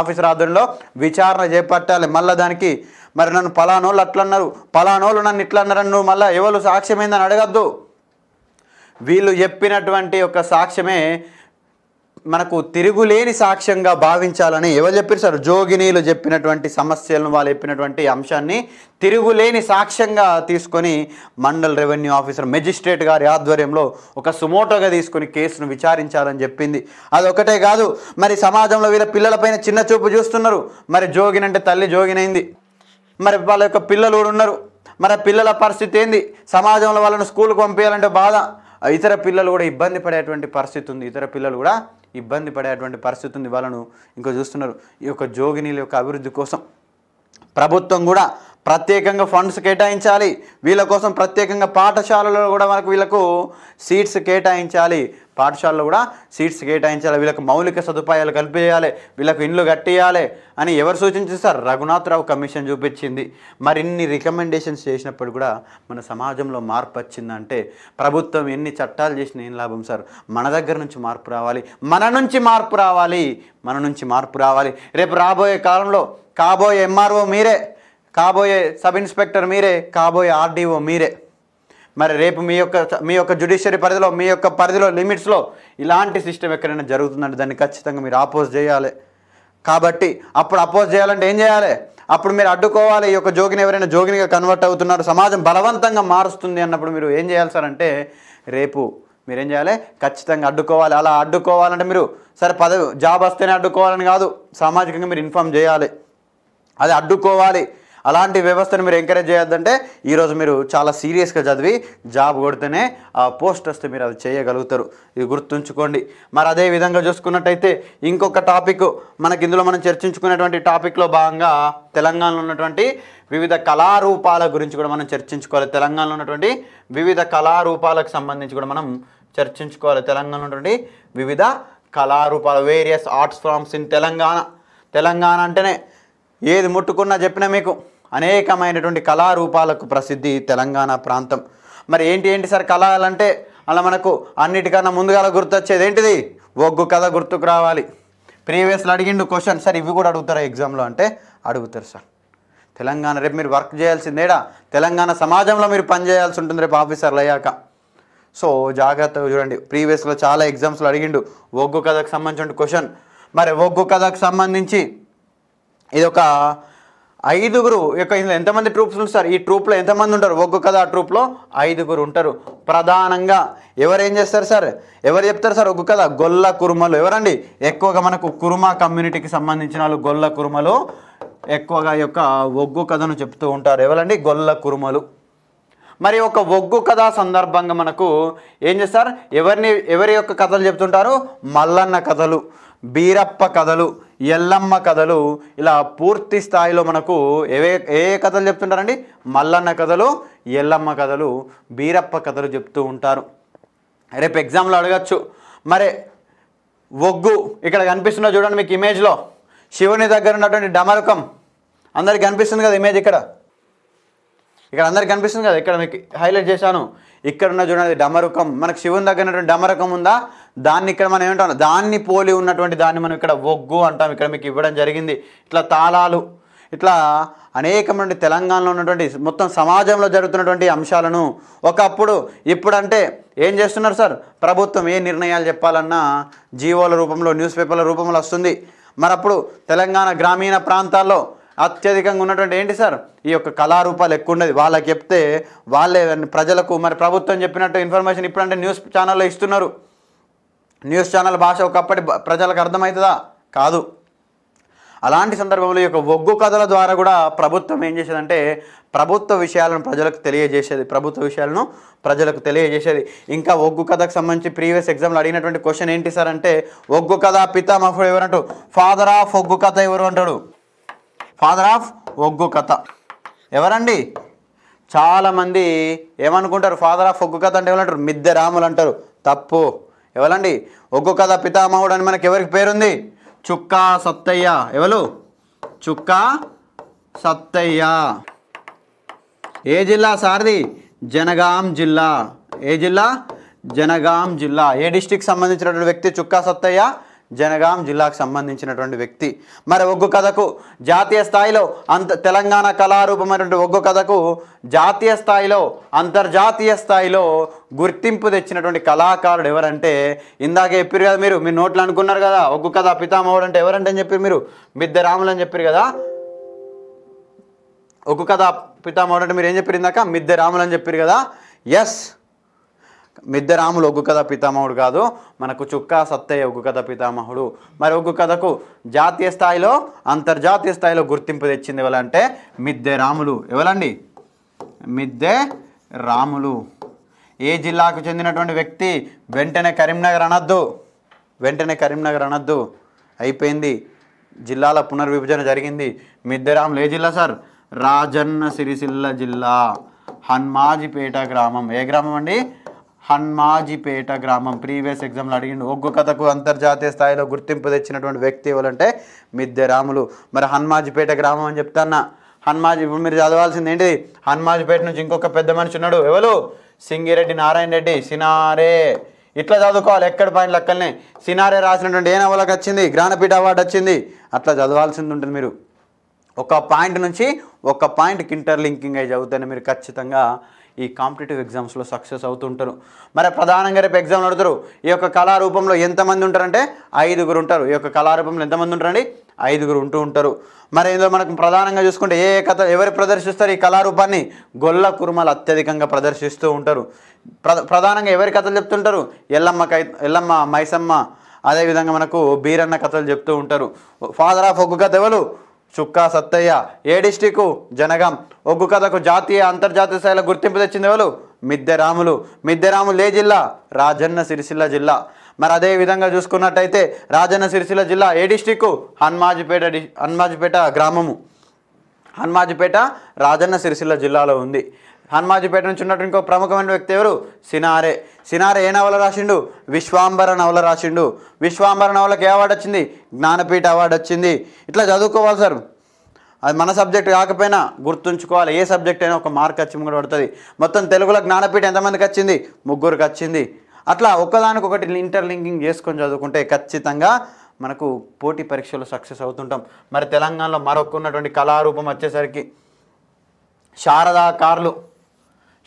ఆఫీసర్ ఆధ్వర్యంలో విచారణ చేపట్టాలి మళ్ళీ దానికి మరి నన్ను పలానోళ్ళు అట్లన్నారు పలానోళ్ళు నన్ను ఇట్లా అన్నారు నువ్వు మళ్ళీ ఎవరు సాక్ష్యమైందని అడగద్దు వీళ్ళు చెప్పినటువంటి ఒక సాక్ష్యమే మనకు తిరుగులేని సాక్ష్యంగా భావించాలని ఎవరు చెప్పారు సార్ జోగినీలు చెప్పినటువంటి సమస్యలను వాళ్ళు చెప్పినటువంటి అంశాన్ని తిరుగులేని సాక్ష్యంగా తీసుకొని మండల్ రెవెన్యూ ఆఫీసర్ మెజిస్ట్రేట్ గారి ఆధ్వర్యంలో ఒక సుమోటోగా తీసుకొని కేసును విచారించాలని చెప్పింది అది ఒకటే కాదు మరి సమాజంలో వీళ్ళ పిల్లలపైన చిన్న చూపు చూస్తున్నారు మరి జోగినంటే తల్లి జోగినైంది మరి వాళ్ళ యొక్క పిల్లలు కూడా ఉన్నారు మన పిల్లల పరిస్థితి ఏంది సమాజంలో వాళ్ళని స్కూల్కి పంపించాలంటే బాధ ఇతర పిల్లలు కూడా ఇబ్బంది పడేటువంటి పరిస్థితి ఉంది ఇతర పిల్లలు కూడా ఇబ్బంది పడేటువంటి పరిస్థితి ఉంది వాళ్ళను ఇంకా చూస్తున్నారు ఈ యొక్క జోగినీల యొక్క అభివృద్ధి కోసం ప్రభుత్వం కూడా ప్రత్యేకంగా ఫండ్స్ కేటాయించాలి వీళ్ళ కోసం ప్రత్యేకంగా పాఠశాలలో కూడా మనకు వీళ్ళకు సీట్స్ కేటాయించాలి పాఠశాలలో కూడా సీట్స్ కేటాయించాలి వీళ్ళకు మౌలిక సదుపాయాలు కల్పించాలి వీళ్ళకు ఇండ్లు కట్టియాలి అని ఎవరు సూచించారు సార్ రఘునాథరావు కమిషన్ చూపించింది మరిన్ని రికమెండేషన్స్ చేసినప్పుడు కూడా మన సమాజంలో మార్పు వచ్చిందంటే ప్రభుత్వం ఎన్ని చట్టాలు చేసిన ఏం లాభం సార్ మన దగ్గర నుంచి మార్పు రావాలి మన నుంచి మార్పు రావాలి మన నుంచి మార్పు రావాలి రేపు రాబోయే కాలంలో కాబోయే ఎంఆర్ఓ మీరే కాబోయే సబ్ ఇన్స్పెక్టర్ మీరే కాబోయే ఆర్డీఓ మీరే మరి రేపు మీ యొక్క మీ యొక్క జ్యుడిషియరీ పరిధిలో మీ యొక్క పరిధిలో లిమిట్స్లో ఇలాంటి సిస్టమ్ ఎక్కడైనా జరుగుతుందంటే దాన్ని ఖచ్చితంగా మీరు ఆపోజ్ చేయాలి కాబట్టి అప్పుడు అపోజ్ చేయాలంటే ఏం చేయాలి అప్పుడు మీరు అడ్డుకోవాలి ఈ యొక్క జోగిని ఎవరైనా జోగినిగా కన్వర్ట్ అవుతున్నారు సమాజం బలవంతంగా మారుస్తుంది అన్నప్పుడు మీరు ఏం చేయాలి సార్ అంటే రేపు మీరేం చేయాలి ఖచ్చితంగా అడ్డుకోవాలి అలా అడ్డుకోవాలంటే మీరు సరే పదవి జాబ్ వస్తేనే అడ్డుకోవాలని కాదు సామాజికంగా మీరు ఇన్ఫామ్ చేయాలి అది అడ్డుకోవాలి అలాంటి వ్యవస్థను మీరు ఎంకరేజ్ చేయొద్దంటే ఈరోజు మీరు చాలా సీరియస్గా చదివి జాబ్ కొడితేనే ఆ పోస్ట్ వస్తే మీరు అది చేయగలుగుతారు ఇది గుర్తుంచుకోండి మరి అదే విధంగా చూసుకున్నట్టయితే ఇంకొక టాపిక్ మనకి ఇందులో మనం చర్చించుకునేటువంటి టాపిక్లో భాగంగా తెలంగాణలో ఉన్నటువంటి వివిధ కళారూపాల గురించి కూడా మనం చర్చించుకోవాలి తెలంగాణలో ఉన్నటువంటి వివిధ కళారూపాలకు సంబంధించి కూడా మనం చర్చించుకోవాలి తెలంగాణలో ఉన్నటువంటి వివిధ కళారూపాలు various arts forms in Telangana Telangana అంటేనే ఏది ముట్టుకున్నా చెప్పినా మీకు అనేకమైనటువంటి కళారూపాలకు ప్రసిద్ధి తెలంగాణ ప్రాంతం మరి ఏంటి ఏంటి సార్ కళలంటే అలా మనకు అన్నిటికన్నా ముందుగా గుర్తొచ్చేది ఏంటిది ఒగ్గు కథ గుర్తుకు రావాలి ప్రీవియస్లో అడిగిండు క్వశ్చన్ సార్ ఇవి కూడా అడుగుతారా ఎగ్జామ్లో అంటే అడుగుతారు సార్ తెలంగాణ రేపు మీరు వర్క్ చేయాల్సిందేడా తెలంగాణ సమాజంలో మీరు పనిచేయాల్సి ఉంటుంది రేపు ఆఫీసర్లు అయ్యాక సో జాగ్రత్తగా చూడండి ప్రీవియస్లో చాలా ఎగ్జామ్స్లో అడిగిండు ఒగ్గు కథకు సంబంధించిన క్వశ్చన్ మరి ఒగ్గు కథకు సంబంధించి ఇది ఒక ఐదుగురు యొక్క ఇందులో ఎంతమంది ట్రూప్స్ ఉంటారు ఈ ట్రూప్లో ఎంతమంది ఉంటారు ఒగ్గు కదా ఆ ట్రూప్లో ఐదుగురు ఉంటారు ప్రధానంగా ఎవరు ఏం చేస్తారు సార్ ఎవరు చెప్తారు సార్ ఒగ్గు కదా గొల్ల కురుమలు ఎవరండి ఎక్కువగా మనకు కురుమ కమ్యూనిటీకి సంబంధించిన వాళ్ళు గొల్ల కురుమలు ఎక్కువగా యొక్క ఒగ్గు కథను చెప్తూ ఉంటారు ఎవరండి గొల్ల కురుమలు మరి ఒక ఒగ్గు కథ సందర్భంగా మనకు ఏం చేస్తారు ఎవరిని ఎవరి యొక్క కథలు చెప్తుంటారు మల్లన్న కథలు బీరప్ప కథలు ఎల్లమ్మ కథలు ఇలా పూర్తి స్థాయిలో మనకు ఏవే ఏ కథలు చెప్తుంటారండి మల్లన్న కథలు ఎల్లమ్మ కథలు బీరప్ప కథలు చెప్తూ ఉంటారు రేపు ఎగ్జామ్లో అడగచ్చు మరే ఒగ్గు ఇక్కడ కనిపిస్తున్న చూడండి మీకు ఇమేజ్లో శివుని దగ్గర ఉన్నటువంటి డమరుకం అందరికి కనిపిస్తుంది కదా ఇమేజ్ ఇక్కడ ఇక్కడ అందరికి కనిపిస్తుంది కదా ఇక్కడ మీకు హైలైట్ చేశాను ఇక్కడ ఉన్న చూడండి డమరుకం మనకు శివుని దగ్గర ఉన్నటువంటి డమరుకం ఉందా దాన్ని ఇక్కడ మనం ఏమంటాం దాన్ని పోలి ఉన్నటువంటి దాన్ని మనం ఇక్కడ ఒగ్గు అంటాం ఇక్కడ మీకు ఇవ్వడం జరిగింది ఇట్లా తాళాలు ఇట్లా అనేకమైన తెలంగాణలో ఉన్నటువంటి మొత్తం సమాజంలో జరుగుతున్నటువంటి అంశాలను ఒకప్పుడు ఇప్పుడంటే ఏం చేస్తున్నారు సార్ ప్రభుత్వం ఏ నిర్ణయాలు చెప్పాలన్నా జీవోల రూపంలో న్యూస్ పేపర్ల రూపంలో వస్తుంది మరప్పుడు తెలంగాణ గ్రామీణ ప్రాంతాల్లో అత్యధికంగా ఉన్నటువంటి ఏంటి సార్ ఈ యొక్క కళారూపాలు ఎక్కువ ఉండదు వాళ్ళకి చెప్తే వాళ్ళే ప్రజలకు మరి ప్రభుత్వం చెప్పినట్టు ఇన్ఫర్మేషన్ ఇప్పుడంటే న్యూస్ ఛానల్లో ఇస్తున్నారు న్యూస్ ఛానల్ భాష ఒకప్పటి ప్రజలకు అర్థమవుతుందా కాదు అలాంటి సందర్భంలో ఈ యొక్క ఒగ్గు కథల ద్వారా కూడా ప్రభుత్వం ఏం చేసేదంటే ప్రభుత్వ విషయాలను ప్రజలకు తెలియజేసేది ప్రభుత్వ విషయాలను ప్రజలకు తెలియజేసేది ఇంకా ఒగ్గు కథకు సంబంధించి ప్రీవియస్ ఎగ్జామ్లో అడిగినటువంటి క్వశ్చన్ ఏంటి సార్ అంటే ఒగ్గు కథ పితామహుడు ఎవరు అంటాడు ఫాదర్ ఆఫ్ ఒగ్గు కథ ఎవరు అంటాడు ఫాదర్ ఆఫ్ ఒగ్గు కథ ఎవరండి చాలామంది ఏమనుకుంటారు ఫాదర్ ఆఫ్ ఒగ్గు కథ అంటే ఏమంటారు మిద్దె రాములు అంటారు తప్పు ఎవరండి ఒక్కొక్క పితామహుడు అని మనకి ఎవరికి పేరుంది చుక్క సత్తయ్య ఎవరు చుక్క సత్తయ్య ఏ జిల్లా సారది జనగాం జిల్లా ఏ జిల్లా జనగాం జిల్లా ఏ డిస్టిక్ సంబంధించినటువంటి వ్యక్తి చుక్కా సత్తయ్య జనగాం జిల్లాకు సంబంధించినటువంటి వ్యక్తి మరి ఒగ్గు కథకు జాతీయ స్థాయిలో అంత తెలంగాణ కళారూపమైనటువంటి ఒగ్గు కథకు జాతీయ స్థాయిలో అంతర్జాతీయ స్థాయిలో గుర్తింపు తెచ్చినటువంటి కళాకారుడు ఎవరంటే ఇందాక చెప్పారు కదా మీరు మీ నోట్లు అనుకున్నారు కదా ఒగ్గు కథ పితామహుడు అంటే ఎవరంటే అని చెప్పారు మీరు మిద్ద రాములు అని చెప్పారు కదా ఒగ్గు కథ పితామహుడు అంటే మీరు ఏం చెప్పారు ఇందాక మిద్ద రాములు అని చెప్పారు కదా ఎస్ మిద్ద రాములు ఒగ్గు కథ పితామహుడు కాదు మనకు చుక్కా సత్తయ్య ఒగ్గు కథ పితామహుడు మరి ఒగ్గు కథకు జాతీయ స్థాయిలో అంతర్జాతీయ స్థాయిలో గుర్తింపు తెచ్చింది ఎవరంటే మిద్దె రాములు ఎవరండి మిద్దె రాములు ఏ జిల్లాకు చెందినటువంటి వ్యక్తి వెంటనే కరీంనగర్ అనద్దు వెంటనే కరీంనగర్ అనద్దు అయిపోయింది జిల్లాల పునర్విభజన జరిగింది మిద్దెరాములు ఏ జిల్లా సార్ రాజన్న సిరిసిల్ల జిల్లా హన్మాజిపేట గ్రామం ఏ గ్రామం అండి హన్మాజిపేట గ్రామం ప్రీవియస్ ఎగ్జామ్లో అడిగిండు ఒగ్గు కథకు అంతర్జాతీయ స్థాయిలో గుర్తింపు తెచ్చినటువంటి వ్యక్తి ఎవరంటే మిద్దెరాములు మరి హన్మాజిపేట గ్రామం అని చెప్తాన్న హన్మాజీ ఇప్పుడు మీరు చదవాల్సింది ఏంటి హన్మాజ్పేట నుంచి ఇంకొక పెద్ద మనిషి ఉన్నాడు ఎవరు సింగిరెడ్డి నారాయణ రెడ్డి సినారే ఇట్లా చదువుకోవాలి ఎక్కడ పైన లెక్కల్ని సినారే రాసినటువంటి ఏ నవలకు వచ్చింది జ్ఞానపీఠ అవార్డు వచ్చింది అట్లా చదవాల్సింది ఉంటుంది మీరు ఒక పాయింట్ నుంచి ఒక పాయింట్కి ఇంటర్లింకింగ్ అయి చదివితేనే మీరు ఖచ్చితంగా ఈ కాంపిటేటివ్ ఎగ్జామ్స్లో సక్సెస్ అవుతుంటారు మరి ప్రధానంగా రేపు ఎగ్జామ్ నడుతారు ఈ యొక్క కళారూపంలో ఎంతమంది ఉంటారంటే ఐదుగురు ఉంటారు ఈ యొక్క కళారూపంలో ఎంతమంది ఉంటారండి ఐదుగురు ఉంటూ ఉంటారు మరి ఇందులో మనకు ప్రధానంగా చూసుకుంటే ఏ కథ ఎవరు ప్రదర్శిస్తారు ఈ కళారూపాన్ని గొల్ల కురుమలు అత్యధికంగా ప్రదర్శిస్తూ ఉంటారు ప్ర ప్రధానంగా ఎవరి కథలు చెప్తుంటారు ఎల్లమ్మ కై ఎల్లమ్మ మైసమ్మ అదేవిధంగా మనకు బీరన్న కథలు చెప్తూ ఉంటారు ఫాదర్ ఆఫ్ ఒగ్గు కథ ఎవరు చుక్కా సత్తయ్య ఏ డిస్టికు జనగాం ఒగ్గు కథకు జాతీయ అంతర్జాతీయ స్థాయిలో గుర్తింపు తెచ్చింది ఎవరు మిద్దెరాములు మిద్దెరాములు ఏ జిల్లా రాజన్న సిరిసిల్ల జిల్లా మరి అదే విధంగా చూసుకున్నట్టయితే రాజన్న సిరిసిల్ల జిల్లా ఏ డిస్టిక్ హనుమాజిపేట డి హనుమాజిపేట గ్రామము హనుమాజిపేట రాజన్న సిరిసిల్ల జిల్లాలో ఉంది హనుమాజిపేట నుంచి ఉన్నటువంటి ఇంకో ప్రముఖమైన వ్యక్తి ఎవరు సినారే సినారే ఏ నవల రాసిండు విశ్వాంబర నవల రాసిండు విశ్వాంబర నవలకి ఏ అవార్డు వచ్చింది జ్ఞానపీఠ అవార్డు వచ్చింది ఇట్లా చదువుకోవాలి సార్ అది మన సబ్జెక్ట్ కాకపోయినా గుర్తుంచుకోవాలి ఏ సబ్జెక్ట్ అయినా ఒక మార్క్ వచ్చి కూడా పడుతుంది మొత్తం తెలుగులో జ్ఞానపీఠ ఎంతమందికి వచ్చింది ముగ్గురికి వచ్చింది అట్లా ఒకదానికొకటి ఇంటర్ లింకింగ్ చేసుకొని చదువుకుంటే ఖచ్చితంగా మనకు పోటీ పరీక్షలు సక్సెస్ అవుతుంటాం మరి తెలంగాణలో మరొక ఉన్నటువంటి కళారూపం వచ్చేసరికి శారదా కార్లు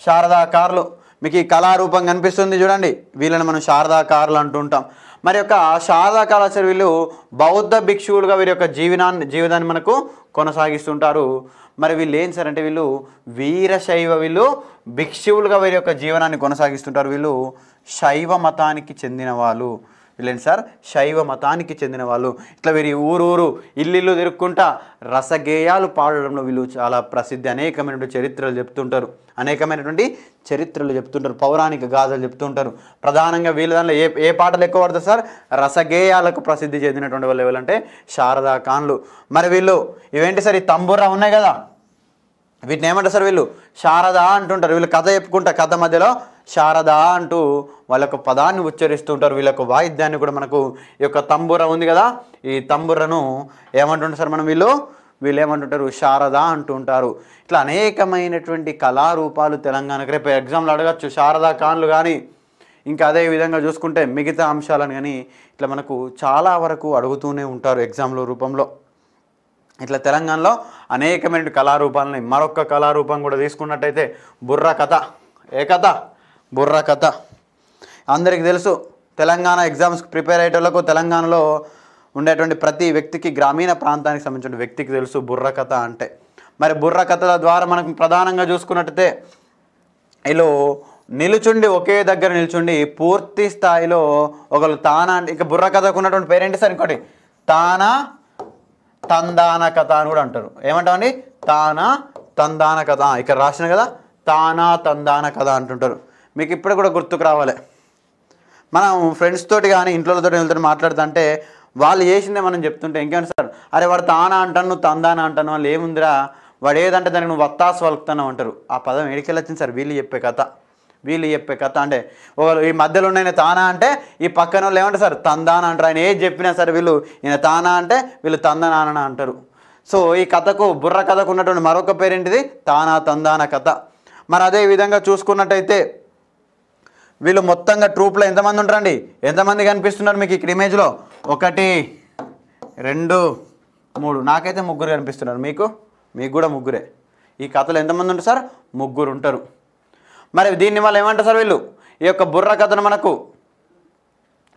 శారదా కార్లు మీకు ఈ కళారూపం కనిపిస్తుంది చూడండి వీళ్ళని మనం శారదా కార్లు అంటుంటాం మరి యొక్క శారదా కళాచార్య వీళ్ళు బౌద్ధ భిక్షువులుగా వీరి యొక్క జీవనాన్ని జీవితాన్ని మనకు కొనసాగిస్తుంటారు మరి వీళ్ళు ఏం సార్ అంటే వీళ్ళు వీరశైవ వీళ్ళు భిక్షువులుగా వీరి యొక్క జీవనాన్ని కొనసాగిస్తుంటారు వీళ్ళు శైవ మతానికి చెందిన వాళ్ళు వీళ్ళేంటి సార్ శైవ మతానికి చెందిన వాళ్ళు ఇట్లా వీరి ఊరూరు ఇల్లు తిరుక్కుంటా రసగేయాలు పాడడంలో వీళ్ళు చాలా ప్రసిద్ధి అనేకమైనటువంటి చరిత్రలు చెప్తుంటారు అనేకమైనటువంటి చరిత్రలు చెప్తుంటారు పౌరాణిక గాథలు చెప్తుంటారు ప్రధానంగా వీళ్ళ దానిలో ఏ ఏ పాటలు ఎక్కువ పడతారు సార్ రసగేయాలకు ప్రసిద్ధి చెందినటువంటి వాళ్ళు ఎవరంటే శారదా ఖాన్లు మరి వీళ్ళు ఇవేంటి సార్ ఈ తంబూరా ఉన్నాయి కదా వీటిని ఏమంటారు సార్ వీళ్ళు శారదా అంటుంటారు వీళ్ళు కథ చెప్పుకుంటారు కథ మధ్యలో శారదా అంటూ వాళ్ళ యొక్క పదాన్ని ఉచ్చరిస్తుంటారు వీళ్ళ యొక్క వాయిద్యాన్ని కూడా మనకు ఈ యొక్క తంబుర ఉంది కదా ఈ తంబురను ఏమంటుంటారు సార్ మనం వీళ్ళు వీళ్ళు ఏమంటుంటారు అంటూ అంటుంటారు ఇట్లా అనేకమైనటువంటి కళారూపాలు తెలంగాణకు రేపు ఎగ్జామ్లు అడగచ్చు శారదా కాన్లు కానీ ఇంకా అదే విధంగా చూసుకుంటే మిగతా అంశాలను కానీ ఇట్లా మనకు చాలా వరకు అడుగుతూనే ఉంటారు ఎగ్జామ్ల రూపంలో ఇట్లా తెలంగాణలో అనేకమైన కళారూపాలని మరొక కళారూపం కూడా తీసుకున్నట్టయితే బుర్ర కథ ఏ కథ బుర్ర కథ అందరికీ తెలుసు తెలంగాణ ఎగ్జామ్స్కి ప్రిపేర్ అయ్యేటోళ్ళకు తెలంగాణలో ఉండేటువంటి ప్రతి వ్యక్తికి గ్రామీణ ప్రాంతానికి సంబంధించిన వ్యక్తికి తెలుసు బుర్ర కథ అంటే మరి బుర్ర కథల ద్వారా మనం ప్రధానంగా చూసుకున్నట్టయితే వీళ్ళు నిలుచుండి ఒకే దగ్గర నిలుచుండి పూర్తి స్థాయిలో ఒకళ్ళు తానా అంటే ఇక బుర్ర కథకు ఉన్నటువంటి పేరేంటి సార్ ఇంకోటి తానా తందాన కథ అని కూడా అంటారు ఏమంటామండి తానా తందాన కథ ఇక్కడ రాసిన కదా తానా తందాన కథ అంటుంటారు మీకు ఇప్పుడు కూడా గుర్తుకు రావాలి మనం ఫ్రెండ్స్ తోటి కానీ ఇంట్లో వెళ్తూ మాట్లాడుతుంటే వాళ్ళు చేసిందే మనం చెప్తుంటే ఇంకేమంటే సార్ అరే వాడు తానా అంటాను నువ్వు తందాన అంటాను వాళ్ళు ఏముందిరా వాడు ఏదంటే దాన్ని నువ్వు వత్తాసు వలుకుతున్నావు అంటారు ఆ పదం ఏడికెళ్ళొచ్చింది సార్ వీళ్ళు చెప్పే కథ వీళ్ళు చెప్పే కథ అంటే ఒకరు ఈ మధ్యలో ఉన్న తానా అంటే ఈ పక్కన వాళ్ళు ఏమంటారు సార్ తందాన అంటారు ఆయన ఏది చెప్పినా సరే వీళ్ళు ఈయన తానా అంటే వీళ్ళు తందనాన అంటారు సో ఈ కథకు బుర్ర కథకు ఉన్నటువంటి మరొక పేరేంటిది తానా తందాన కథ మరి అదే విధంగా చూసుకున్నట్టయితే వీళ్ళు మొత్తంగా ట్రూప్లో ఎంతమంది ఉంటారండి ఎంతమంది కనిపిస్తున్నారు మీకు ఇక్కడ ఇమేజ్లో ఒకటి రెండు మూడు నాకైతే ముగ్గురు కనిపిస్తున్నారు మీకు మీకు కూడా ముగ్గురే ఈ కథలో ఎంతమంది ఉంటారు సార్ ముగ్గురు ఉంటారు మరి దీన్ని వల్ల ఏమంటారు సార్ వీళ్ళు ఈ యొక్క బుర్ర కథను మనకు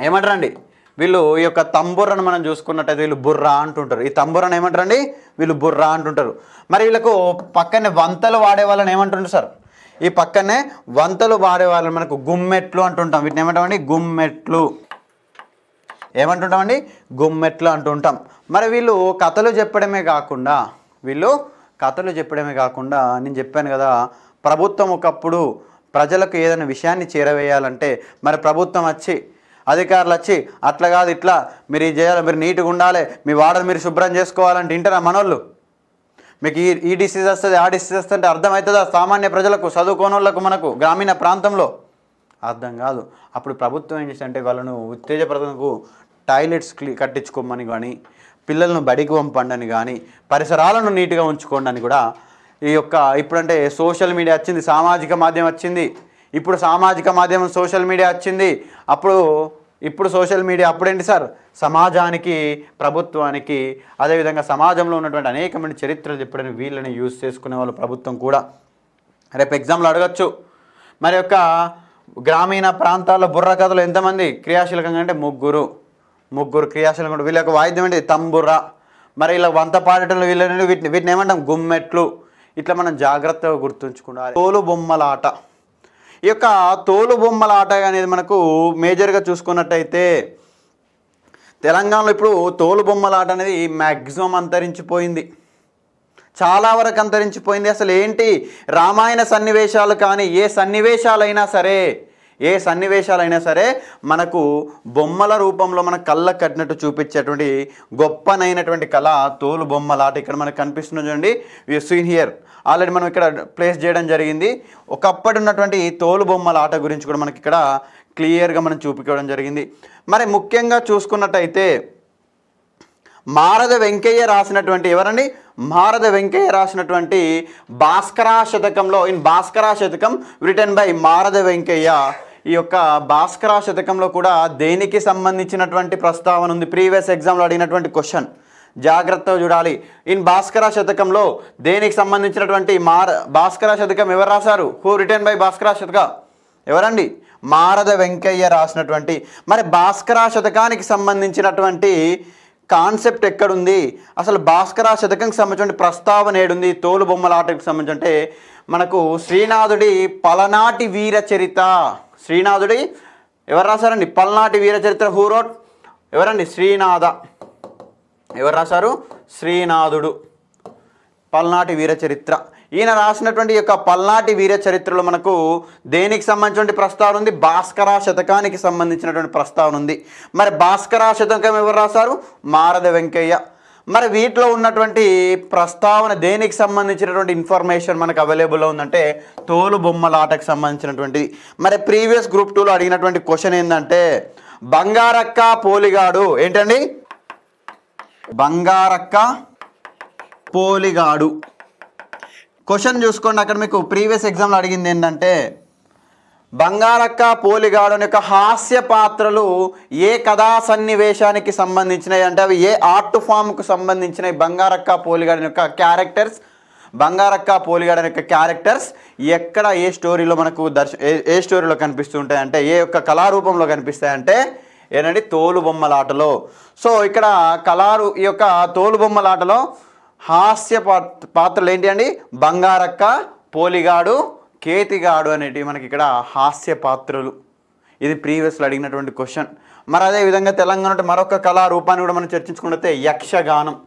ఏమంటారండి వీళ్ళు ఈ యొక్క తంబుర్రను మనం చూసుకున్నట్టయితే వీళ్ళు బుర్రా అంటుంటారు ఈ తంబుర్రను ఏమంటారండి వీళ్ళు బుర్రా అంటుంటారు మరి వీళ్ళకు పక్కనే వంతలు వాడే వాళ్ళని ఏమంటుంటారు సార్ ఈ పక్కనే వంతలు వాడే వాళ్ళని మనకు గుమ్మెట్లు అంటుంటాం వీటిని ఏమంటామండి గుమ్మెట్లు ఏమంటుంటామండి గుమ్మెట్లు అంటుంటాం మరి వీళ్ళు కథలు చెప్పడమే కాకుండా వీళ్ళు కథలు చెప్పడమే కాకుండా నేను చెప్పాను కదా ప్రభుత్వం ఒకప్పుడు ప్రజలకు ఏదైనా విషయాన్ని చేరవేయాలంటే మరి ప్రభుత్వం వచ్చి అధికారులు వచ్చి అట్లా కాదు ఇట్లా మీరు ఇది చేయాలి మీరు నీట్గా ఉండాలి మీ వాడని మీరు శుభ్రం చేసుకోవాలంటే ఇంటరా మనోళ్ళు మీకు ఈ ఈ డిసీజ్ వస్తుంది ఆ డిసీజ్ అంటే అర్థమవుతుందా సామాన్య ప్రజలకు చదువుకోనోళ్ళకు మనకు గ్రామీణ ప్రాంతంలో అర్థం కాదు అప్పుడు ప్రభుత్వం ఏం చేసిందంటే వాళ్ళను ఉత్తేజప్రదకు టాయిలెట్స్ క్లీ కట్టించుకోమని కానీ పిల్లలను బడికి పంపండి అని కానీ పరిసరాలను నీట్గా ఉంచుకోండి అని కూడా ఈ యొక్క ఇప్పుడంటే సోషల్ మీడియా వచ్చింది సామాజిక మాధ్యమం వచ్చింది ఇప్పుడు సామాజిక మాధ్యమం సోషల్ మీడియా వచ్చింది అప్పుడు ఇప్పుడు సోషల్ మీడియా అప్పుడేంటి సార్ సమాజానికి ప్రభుత్వానికి అదేవిధంగా సమాజంలో ఉన్నటువంటి అనేకమైన చరిత్రలు చెప్పడానికి వీళ్ళని యూజ్ చేసుకునే వాళ్ళు ప్రభుత్వం కూడా రేపు ఎగ్జామ్లు అడగచ్చు మరి యొక్క గ్రామీణ ప్రాంతాల్లో బుర్ర కథలు ఎంతమంది క్రియాశీలకంగా అంటే ముగ్గురు ముగ్గురు క్రియాశీలకంగా వీళ్ళ యొక్క వాయిద్యం ఏంటి తంబుర్ర మరి ఇలా వంత పాడటంలో వీళ్ళని వీటిని వీటిని ఏమంటాం గుమ్మెట్లు ఇట్లా మనం జాగ్రత్తగా గుర్తుంచుకోవాలి తోలు బొమ్మలాట ఈ యొక్క తోలు బొమ్మలాట అనేది మనకు మేజర్గా చూసుకున్నట్టయితే తెలంగాణలో ఇప్పుడు తోలు బొమ్మలాట అనేది మ్యాక్సిమం అంతరించిపోయింది చాలా వరకు అంతరించిపోయింది అసలు ఏంటి రామాయణ సన్నివేశాలు కానీ ఏ సన్నివేశాలైనా సరే ఏ సన్నివేశాలైనా సరే మనకు బొమ్మల రూపంలో మన కళ్ళకు కట్టినట్టు చూపించేటువంటి గొప్పనైనటువంటి కళ తోలు బొమ్మలాట ఇక్కడ మనకు కనిపిస్తుంది చూడండి యూ సీన్ హియర్ ఆల్రెడీ మనం ఇక్కడ ప్లేస్ చేయడం జరిగింది ఒకప్పటి ఉన్నటువంటి తోలు బొమ్మల ఆట గురించి కూడా మనకి ఇక్కడ క్లియర్గా మనం చూపించడం జరిగింది మరి ముఖ్యంగా చూసుకున్నట్టయితే మారద వెంకయ్య రాసినటువంటి ఎవరండి మారద వెంకయ్య రాసినటువంటి భాస్కరా శతకంలో ఇన్ భాస్కరా శతకం రిటర్న్ బై మారద వెంకయ్య ఈ యొక్క భాస్కర శతకంలో కూడా దేనికి సంబంధించినటువంటి ప్రస్తావన ఉంది ప్రీవియస్ ఎగ్జామ్లో అడిగినటువంటి క్వశ్చన్ జాగ్రత్తగా చూడాలి ఇన్ భాస్కర శతకంలో దేనికి సంబంధించినటువంటి మార భాస్కర శతకం ఎవరు రాశారు హూ రిటర్న్ బై భాస్కర శతక ఎవరండి మారద వెంకయ్య రాసినటువంటి మరి భాస్కర శతకానికి సంబంధించినటువంటి కాన్సెప్ట్ ఎక్కడుంది అసలు భాస్కర శతకంకి సంబంధించిన ప్రస్తావన ఏడుంది తోలు బొమ్మల ఆటకు సంబంధించి అంటే మనకు శ్రీనాథుడి పలనాటి వీర చరిత్ర శ్రీనాథుడి ఎవరు రాశారండి పల్నాటి వీరచరిత్ర హూరోట్ ఎవరండి శ్రీనాథ ఎవరు రాశారు శ్రీనాథుడు పల్నాటి వీరచరిత్ర ఈయన రాసినటువంటి యొక్క పల్నాటి వీర చరిత్రలో మనకు దేనికి సంబంధించినటువంటి ప్రస్తావన ఉంది భాస్కర శతకానికి సంబంధించినటువంటి ప్రస్తావన ఉంది మరి భాస్కర శతకం ఎవరు రాశారు మారద వెంకయ్య మరి వీటిలో ఉన్నటువంటి ప్రస్తావన దేనికి సంబంధించినటువంటి ఇన్ఫర్మేషన్ మనకు అవైలబుల్లో ఉందంటే తోలు బొమ్మల ఆటకు సంబంధించినటువంటిది మరి ప్రీవియస్ గ్రూప్ టూలో అడిగినటువంటి క్వశ్చన్ ఏంటంటే బంగారక్క పోలిగాడు ఏంటండి బంగారక్క పోలిగాడు క్వశ్చన్ చూసుకోండి అక్కడ మీకు ప్రీవియస్ ఎగ్జామ్లో అడిగింది ఏంటంటే బంగారక్క అని యొక్క హాస్య పాత్రలు ఏ కథా సన్నివేశానికి సంబంధించినవి అంటే అవి ఏ ఆర్ట్ ఫామ్కు సంబంధించినవి బంగారక్క పోలిగాడని యొక్క క్యారెక్టర్స్ బంగారక్క పోలిగాడని యొక్క క్యారెక్టర్స్ ఎక్కడ ఏ స్టోరీలో మనకు దర్శ ఏ స్టోరీలో కనిపిస్తుంటాయి అంటే ఏ యొక్క కళారూపంలో కనిపిస్తాయంటే ఏంటంటే తోలు బొమ్మలాటలో సో ఇక్కడ కళారు ఈ యొక్క తోలు బొమ్మలాటలో హాస్య పాత్రలు ఏంటి అండి బంగారక్క పోలిగాడు కేతిగాడు అనేటివి మనకి ఇక్కడ హాస్య పాత్రలు ఇది ప్రీవియస్లో అడిగినటువంటి క్వశ్చన్ మరి అదేవిధంగా తెలంగాణ మరొక కళారూపాన్ని కూడా మనం చర్చించుకుంటే యక్షగానం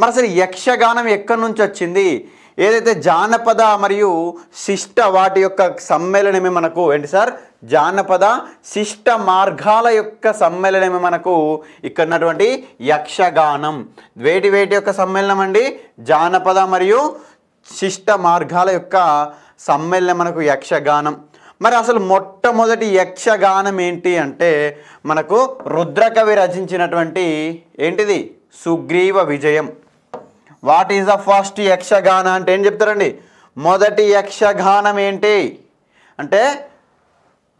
మరి అసలు యక్షగానం ఎక్కడి నుంచి వచ్చింది ఏదైతే జానపద మరియు శిష్ట వాటి యొక్క సమ్మేళనమే మనకు ఏంటి సార్ జానపద శిష్ట మార్గాల యొక్క సమ్మేళనమే మనకు ఇక్కడ ఉన్నటువంటి యక్షగానం వేటి వేటి యొక్క సమ్మేళనం అండి జానపద మరియు శిష్ట మార్గాల యొక్క సమ్మెల్య మనకు యక్షగానం మరి అసలు మొట్టమొదటి యక్షగానం ఏంటి అంటే మనకు రుద్రకవి రచించినటువంటి ఏంటిది Sugriva Vijayam what is the first Yakshagana అంటే ఏం చెప్తారండి మొదటి యక్షగానం ఏంటి అంటే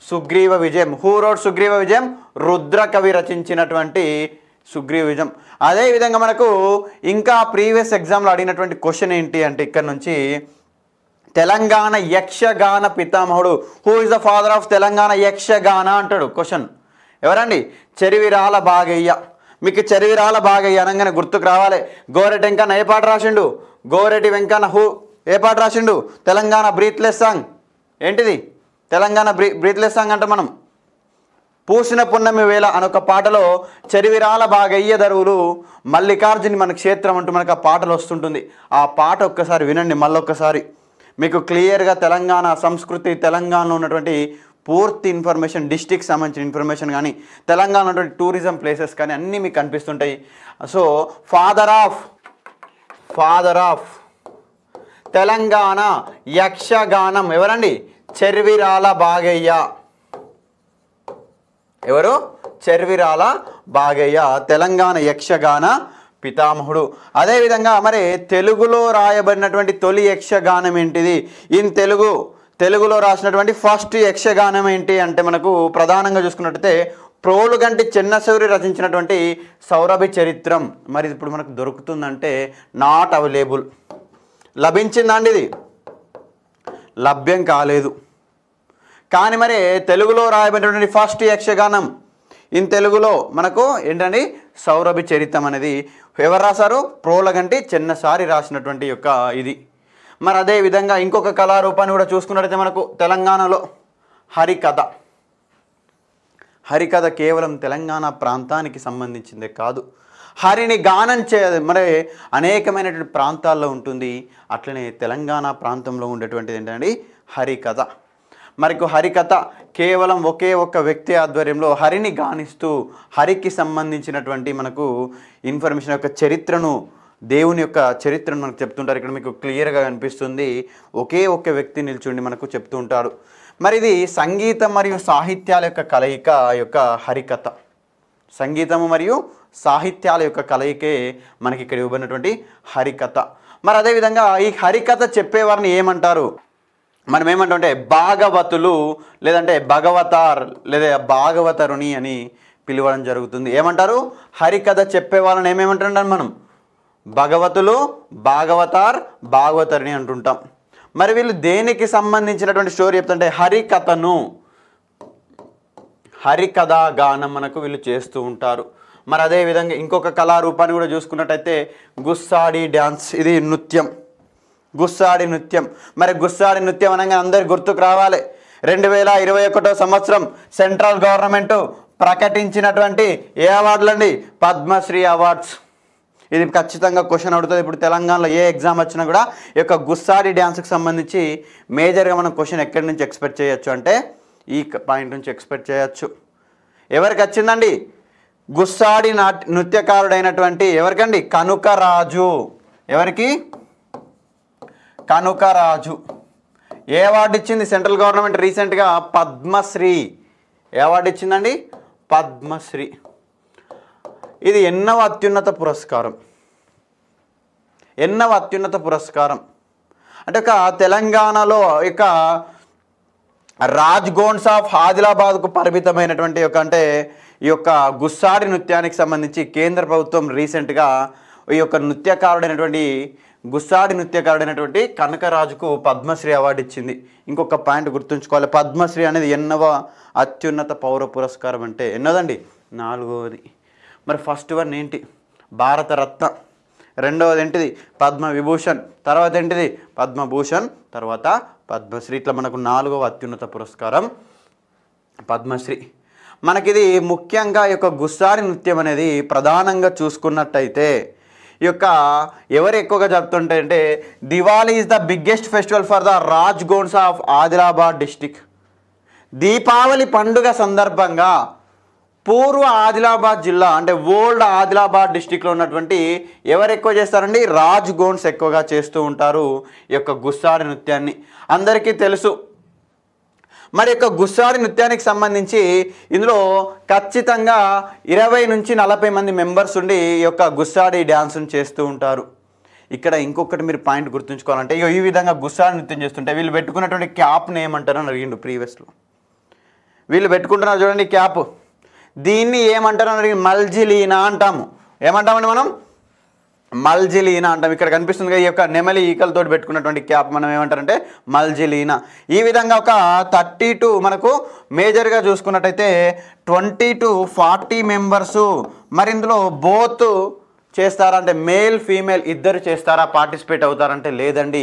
సుగ్రీవ విజయం హూ రోడ్ సుగ్రీవ విజయం రుద్రకవి రచించినటువంటి సుగ్రీవిజం అదేవిధంగా మనకు ఇంకా ప్రీవియస్ ఎగ్జామ్లో అడిగినటువంటి క్వశ్చన్ ఏంటి అంటే ఇక్కడ నుంచి తెలంగాణ యక్షగాన పితామహుడు who is the father of Telangana Yakshagana అంటాడు క్వశ్చన్ ఎవరండి చెరివిరాల బాగయ్య మీకు చెరివిరాల బాగయ్య అనగానే గుర్తుకు రావాలి గోరెటి వెంకన్న ఏ పాట రాసిండు గోరెటి వెంకన్న హూ ఏ పాట రాసిండు తెలంగాణ బ్రీత్లెస్ సాంగ్ ఏంటిది తెలంగాణ బ్రీ బ్రీత్లెస్ సాంగ్ అంటే మనం పూసిన పున్నమి వేళ అనొక పాటలో చెరివిరాల దరువులు మల్లికార్జుని మన క్షేత్రం అంటూ మనకు ఆ పాటలు వస్తుంటుంది ఆ పాట ఒక్కసారి వినండి మళ్ళొక్కసారి మీకు క్లియర్గా తెలంగాణ సంస్కృతి తెలంగాణలో ఉన్నటువంటి పూర్తి ఇన్ఫర్మేషన్ డిస్టిక్ సంబంధించిన ఇన్ఫర్మేషన్ కానీ తెలంగాణ టూరిజం ప్లేసెస్ కానీ అన్నీ మీకు కనిపిస్తుంటాయి so father of father of Telangana Yakshaganam ఎవరండి చెర్విరాల బాగయ్య ఎవరు చెర్విరాల బాగయ్య తెలంగాణ యక్షగాన పితామహుడు అదేవిధంగా మరి తెలుగులో రాయబడినటువంటి తొలి యక్షగానం ఏంటిది ఇన్ తెలుగు తెలుగులో రాసినటువంటి ఫస్ట్ యక్షగానం ఏంటి అంటే మనకు ప్రధానంగా చూసుకున్నట్టయితే ప్రోలుగంటి చిన్నసూరి రచించినటువంటి సౌరభి చరిత్రం మరి ఇప్పుడు మనకు దొరుకుతుందంటే నాట్ అవైలబుల్ లభించిందండి ఇది లభ్యం కాలేదు కానీ మరి తెలుగులో రాయబడినటువంటి ఫస్ట్ యక్షగానం ఇన్ తెలుగులో మనకు ఏంటండి సౌరభి చరిత్రం అనేది ఎవరు రాశారు ప్రోలగంటి చిన్నసారి రాసినటువంటి యొక్క ఇది మరి అదే విధంగా ఇంకొక కళారూపాన్ని కూడా చూసుకున్నట్లయితే మనకు తెలంగాణలో హరికథ హరికథ కేవలం తెలంగాణ ప్రాంతానికి సంబంధించిందే కాదు హరిని గానం చే మరి అనేకమైనటువంటి ప్రాంతాల్లో ఉంటుంది అట్లనే తెలంగాణ ప్రాంతంలో ఉండేటువంటిది ఏంటండి హరికథ మరికు హరికథ కేవలం ఒకే ఒక్క వ్యక్తి ఆధ్వర్యంలో హరిని గానిస్తూ హరికి సంబంధించినటువంటి మనకు ఇన్ఫర్మేషన్ యొక్క చరిత్రను దేవుని యొక్క చరిత్రను మనకు చెప్తుంటారు ఇక్కడ మీకు క్లియర్గా కనిపిస్తుంది ఒకే ఒక్క వ్యక్తి నిల్చుండి మనకు చెప్తూ ఉంటారు మరి ఇది సంగీతం మరియు సాహిత్యాల యొక్క కలయిక యొక్క హరికథ సంగీతము మరియు సాహిత్యాల యొక్క కలయికే మనకి ఇక్కడ ఇవ్వబడినటువంటి హరికథ మరి అదేవిధంగా ఈ హరికథ చెప్పేవారిని ఏమంటారు మనం అంటే భాగవతులు లేదంటే భగవతార్ లేదా భాగవతరుని అని పిలవడం జరుగుతుంది ఏమంటారు హరికథ చెప్పే వాళ్ళని ఏమేమంటుంటాం మనం భగవతులు భాగవతార్ భాగవతరుని అంటుంటాం మరి వీళ్ళు దేనికి సంబంధించినటువంటి స్టోరీ చెప్తుంటే హరికథను హరికథా గానం మనకు వీళ్ళు చేస్తూ ఉంటారు మరి అదేవిధంగా ఇంకొక కళారూపాన్ని కూడా చూసుకున్నట్టయితే గుస్సాడి డ్యాన్స్ ఇది నృత్యం గుస్సాడి నృత్యం మరి గుస్సాడి నృత్యం అనగా అందరి గుర్తుకు రావాలి రెండు వేల ఇరవై ఒకటో సంవత్సరం సెంట్రల్ గవర్నమెంట్ ప్రకటించినటువంటి ఏ అవార్డులు అండి పద్మశ్రీ అవార్డ్స్ ఇది ఖచ్చితంగా క్వశ్చన్ అడుగుతుంది ఇప్పుడు తెలంగాణలో ఏ ఎగ్జామ్ వచ్చినా కూడా ఈ యొక్క గుస్సాడి డ్యాన్స్కి సంబంధించి మేజర్గా మనం క్వశ్చన్ ఎక్కడి నుంచి ఎక్స్పెక్ట్ చేయొచ్చు అంటే ఈ పాయింట్ నుంచి ఎక్స్పెక్ట్ చేయొచ్చు ఎవరికి వచ్చిందండి గుస్సాడి నాట్య నృత్యకారుడైనటువంటి ఎవరికండి కనుక రాజు ఎవరికి కనుకరాజు ఏ అవార్డు ఇచ్చింది సెంట్రల్ గవర్నమెంట్ రీసెంట్గా పద్మశ్రీ ఏ అవార్డు ఇచ్చిందండి పద్మశ్రీ ఇది ఎన్నవ అత్యున్నత పురస్కారం ఎన్నవ అత్యున్నత పురస్కారం అంటే ఒక తెలంగాణలో ఇక రాజ్ గోండ్స్ ఆఫ్ ఆదిలాబాద్కు పరిమితమైనటువంటి యొక్క అంటే ఈ యొక్క గుస్సాడి నృత్యానికి సంబంధించి కేంద్ర ప్రభుత్వం రీసెంట్గా ఈ యొక్క నృత్యకారుడైనటువంటి గుస్సాడి నృత్యకారుడైనటువంటి కనకరాజుకు పద్మశ్రీ అవార్డు ఇచ్చింది ఇంకొక పాయింట్ గుర్తుంచుకోవాలి పద్మశ్రీ అనేది ఎన్నవ అత్యున్నత పౌర పురస్కారం అంటే ఎన్నోదండి నాలుగవది మరి ఫస్ట్ వన్ ఏంటి భారతరత్న రెండవది ఏంటిది పద్మవిభూషణ్ తర్వాత ఏంటిది పద్మభూషణ్ తర్వాత పద్మశ్రీ ఇట్లా మనకు నాలుగవ అత్యున్నత పురస్కారం పద్మశ్రీ మనకిది ముఖ్యంగా ఈ యొక్క గుస్సారి నృత్యం అనేది ప్రధానంగా చూసుకున్నట్టయితే ఈ యొక్క ఎవరు ఎక్కువగా అంటే Diwali is the biggest festival for the Raj Gonds of Adilabad district Deepavali పండుగ సందర్భంగా పూర్వ ఆదిలాబాద్ జిల్లా అంటే ఓల్డ్ ఆదిలాబాద్ డిస్టిక్లో ఉన్నటువంటి ఎవరు ఎక్కువ చేస్తారండి రాజ్ గోన్స్ ఎక్కువగా చేస్తూ ఉంటారు ఈ యొక్క గుస్సాడి నృత్యాన్ని అందరికీ తెలుసు మరి యొక్క గుస్సాడి నృత్యానికి సంబంధించి ఇందులో ఖచ్చితంగా ఇరవై నుంచి నలభై మంది మెంబర్స్ ఉండి ఈ యొక్క గుస్సాడి డ్యాన్స్ను చేస్తూ ఉంటారు ఇక్కడ ఇంకొకటి మీరు పాయింట్ గుర్తుంచుకోవాలంటే ఈ విధంగా గుస్సాడి నృత్యం చేస్తుంటే వీళ్ళు పెట్టుకున్నటువంటి క్యాప్ని ఏమంటారు అని అడిగిండు ప్రీవియస్లో వీళ్ళు పెట్టుకుంటున్నారు చూడండి క్యాప్ దీన్ని ఏమంటారు అని మల్జిలీనా అంటాము ఏమంటామండి మనం మల్జిలీనా అంటాం ఇక్కడ కనిపిస్తుంది ఈ యొక్క నెమలి ఈకలతో పెట్టుకున్నటువంటి క్యాప్ మనం ఏమంటారంటే మల్జిలీనా ఈ విధంగా ఒక థర్టీ టు మనకు మేజర్గా చూసుకున్నట్టయితే ట్వంటీ టు ఫార్టీ మెంబర్సు మరి ఇందులో బోత్ చేస్తారంటే మేల్ ఫీమేల్ ఇద్దరు చేస్తారా పార్టిసిపేట్ అవుతారంటే లేదండి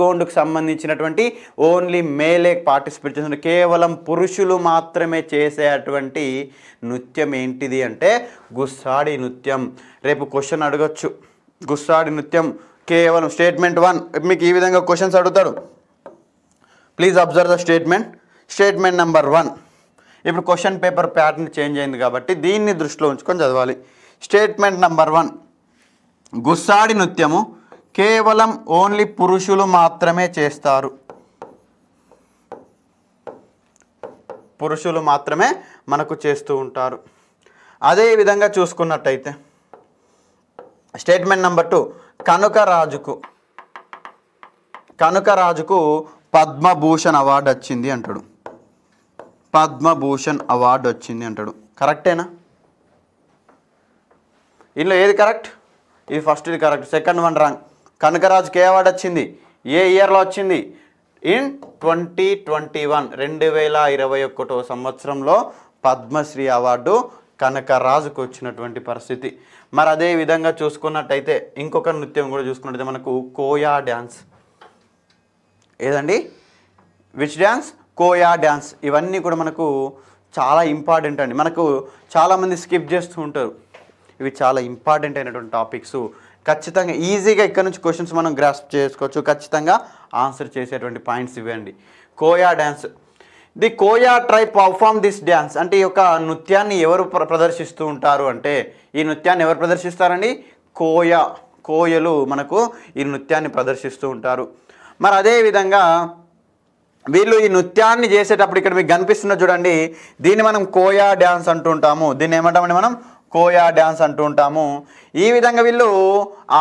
గోండ్కు సంబంధించినటువంటి ఓన్లీ మేలే పార్టిసిపేట్ చేస్తుంది కేవలం పురుషులు మాత్రమే చేసేటువంటి నృత్యం ఏంటిది అంటే గుస్సాడి నృత్యం రేపు క్వశ్చన్ అడగచ్చు గుస్సాడి నృత్యం కేవలం స్టేట్మెంట్ వన్ మీకు ఈ విధంగా క్వశ్చన్స్ అడుగుతాడు please observe the statement statement number one ఇప్పుడు క్వశ్చన్ పేపర్ ప్యాటర్న్ చేంజ్ అయింది కాబట్టి దీన్ని దృష్టిలో ఉంచుకొని చదవాలి స్టేట్మెంట్ నంబర్ వన్ గుస్సాడి నృత్యము కేవలం ఓన్లీ పురుషులు మాత్రమే చేస్తారు పురుషులు మాత్రమే మనకు చేస్తూ ఉంటారు అదే విధంగా చూసుకున్నట్టయితే స్టేట్మెంట్ నెంబర్ టూ కనుక రాజుకు కనుక రాజుకు పద్మభూషణ్ అవార్డు వచ్చింది అంటాడు పద్మభూషణ్ అవార్డు వచ్చింది అంటాడు కరెక్టేనా ఇందులో ఏది కరెక్ట్ ఇది ఫస్ట్ ఇది correct second one wrong Kanakaraju కే అవార్డు వచ్చింది ఏ ఇయర్లో వచ్చింది ఇన్ ట్వంటీ ట్వంటీ వన్ రెండు వేల ఇరవై ఒకటో సంవత్సరంలో పద్మశ్రీ అవార్డు కనకరాజుకు వచ్చినటువంటి పరిస్థితి మరి అదే విధంగా చూసుకున్నట్టయితే ఇంకొక నృత్యం కూడా చూసుకున్నట్టు మనకు కోయా డ్యాన్స్ ఏదండి విచ్ డ్యాన్స్ కోయా డ్యాన్స్ ఇవన్నీ కూడా మనకు చాలా ఇంపార్టెంట్ అండి మనకు చాలామంది స్కిప్ చేస్తూ ఉంటారు ఇవి చాలా ఇంపార్టెంట్ అయినటువంటి టాపిక్స్ ఖచ్చితంగా ఈజీగా ఇక్కడ నుంచి క్వశ్చన్స్ మనం గ్రాస్ప్ చేసుకోవచ్చు ఖచ్చితంగా ఆన్సర్ చేసేటువంటి పాయింట్స్ ఇవ్వండి Koya dance the Koya tribe perform this dance అంటే ఈ యొక్క నృత్యాన్ని ఎవరు ప్రదర్శిస్తూ ఉంటారు అంటే ఈ నృత్యాన్ని ఎవరు ప్రదర్శిస్తారండి కోయా కోయలు మనకు ఈ నృత్యాన్ని ప్రదర్శిస్తూ ఉంటారు మరి అదేవిధంగా వీళ్ళు ఈ నృత్యాన్ని చేసేటప్పుడు ఇక్కడ మీకు కనిపిస్తున్న చూడండి దీన్ని మనం కోయా డ్యాన్స్ అంటుంటాము దీన్ని ఏమంటామండి మనం కోయా డ్యాన్స్ అంటూ ఉంటాము ఈ విధంగా వీళ్ళు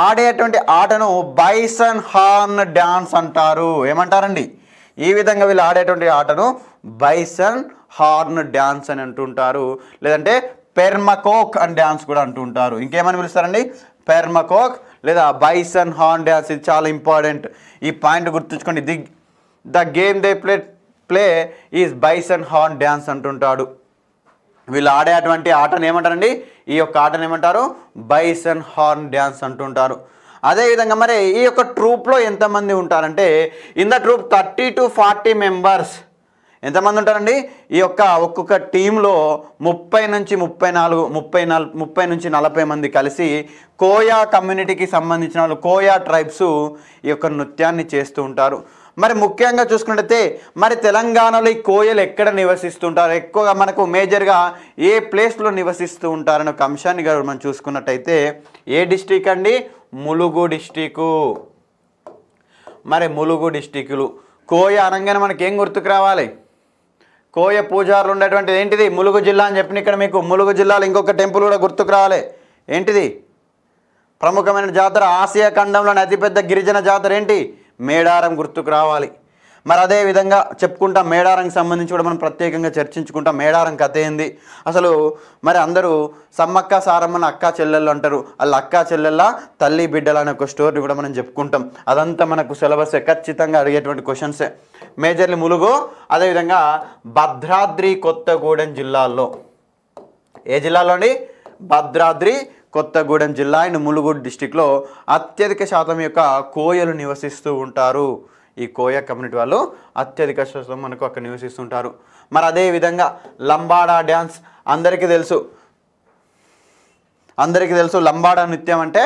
ఆడేటువంటి ఆటను బైసన్ హార్న్ డ్యాన్స్ అంటారు ఏమంటారండి ఈ విధంగా వీళ్ళు ఆడేటువంటి ఆటను బైసన్ హార్న్ డ్యాన్స్ అని అంటుంటారు లేదంటే పెర్మకోక్ అని డ్యాన్స్ కూడా అంటుంటారు ఇంకేమని పిలుస్తారండి పెర్మకోక్ లేదా బైసన్ హార్న్ డ్యాన్స్ ఇది చాలా ఇంపార్టెంట్ ఈ పాయింట్ గుర్తుంచుకోండి the the game they play play is bison horn dance అంటుంటాడు వీళ్ళు ఆడేటువంటి ఆటను ఏమంటారండి ఈ యొక్క ఆటను ఏమంటారు బైసన్ హార్న్ డ్యాన్స్ అంటుంటారు అదేవిధంగా మరి ఈ యొక్క ట్రూప్లో ఎంతమంది ఉంటారంటే in the troupe thirty to forty members ఎంతమంది ఉంటారండి ఈ యొక్క ఒక్కొక్క టీంలో ముప్పై నుంచి ముప్పై నాలుగు ముప్పై నాలుగు ముప్పై నుంచి నలభై మంది కలిసి కోయా కమ్యూనిటీకి సంబంధించిన వాళ్ళు కోయా ట్రైబ్స్ ఈ యొక్క నృత్యాన్ని చేస్తూ ఉంటారు మరి ముఖ్యంగా చూసుకున్నట్టయితే మరి తెలంగాణలో ఈ కోయలు ఎక్కడ నివసిస్తుంటారు ఎక్కువగా మనకు మేజర్గా ఏ ప్లేస్లో నివసిస్తూ ఉంటారని ఒక అంశాన్ని గారు మనం చూసుకున్నట్టయితే ఏ డిస్టిక్ అండి ములుగు డిస్టికు మరి ములుగు డిస్టిక్లు కోయ అనగానే మనకి ఏం గుర్తుకు రావాలి కోయ పూజారులు ఉండేటువంటిది ఏంటిది ములుగు జిల్లా అని చెప్పిన ఇక్కడ మీకు ములుగు జిల్లాలో ఇంకొక టెంపుల్ కూడా గుర్తుకు రావాలి ఏంటిది ప్రముఖమైన జాతర ఆసియా ఖండంలోని అతిపెద్ద గిరిజన జాతర ఏంటి మేడారం గుర్తుకు రావాలి మరి అదేవిధంగా చెప్పుకుంటాం మేడారంకి సంబంధించి కూడా మనం ప్రత్యేకంగా చర్చించుకుంటాం మేడారం కథ ఏంది అసలు మరి అందరూ సమ్మక్క సారమ్మని అక్క చెల్లెళ్ళు అంటారు వాళ్ళ అక్క చెల్లెళ్ళ తల్లి బిడ్డలు అనే ఒక స్టోరీ కూడా మనం చెప్పుకుంటాం అదంతా మనకు సిలబస్ ఖచ్చితంగా అడిగేటువంటి క్వశ్చన్సే మేజర్లీ ములుగు అదేవిధంగా భద్రాద్రి కొత్తగూడెం జిల్లాల్లో ఏ జిల్లాలో అండి భద్రాద్రి కొత్తగూడెం జిల్లా అండ్ ములుగు డిస్టిక్లో అత్యధిక శాతం యొక్క కోయలు నివసిస్తూ ఉంటారు ఈ కోయ కమ్యూనిటీ వాళ్ళు అత్యధిక శాతం మనకు అక్కడ నివసిస్తుంటారు మరి అదేవిధంగా లంబాడా డ్యాన్స్ అందరికీ తెలుసు అందరికీ తెలుసు లంబాడా నృత్యం అంటే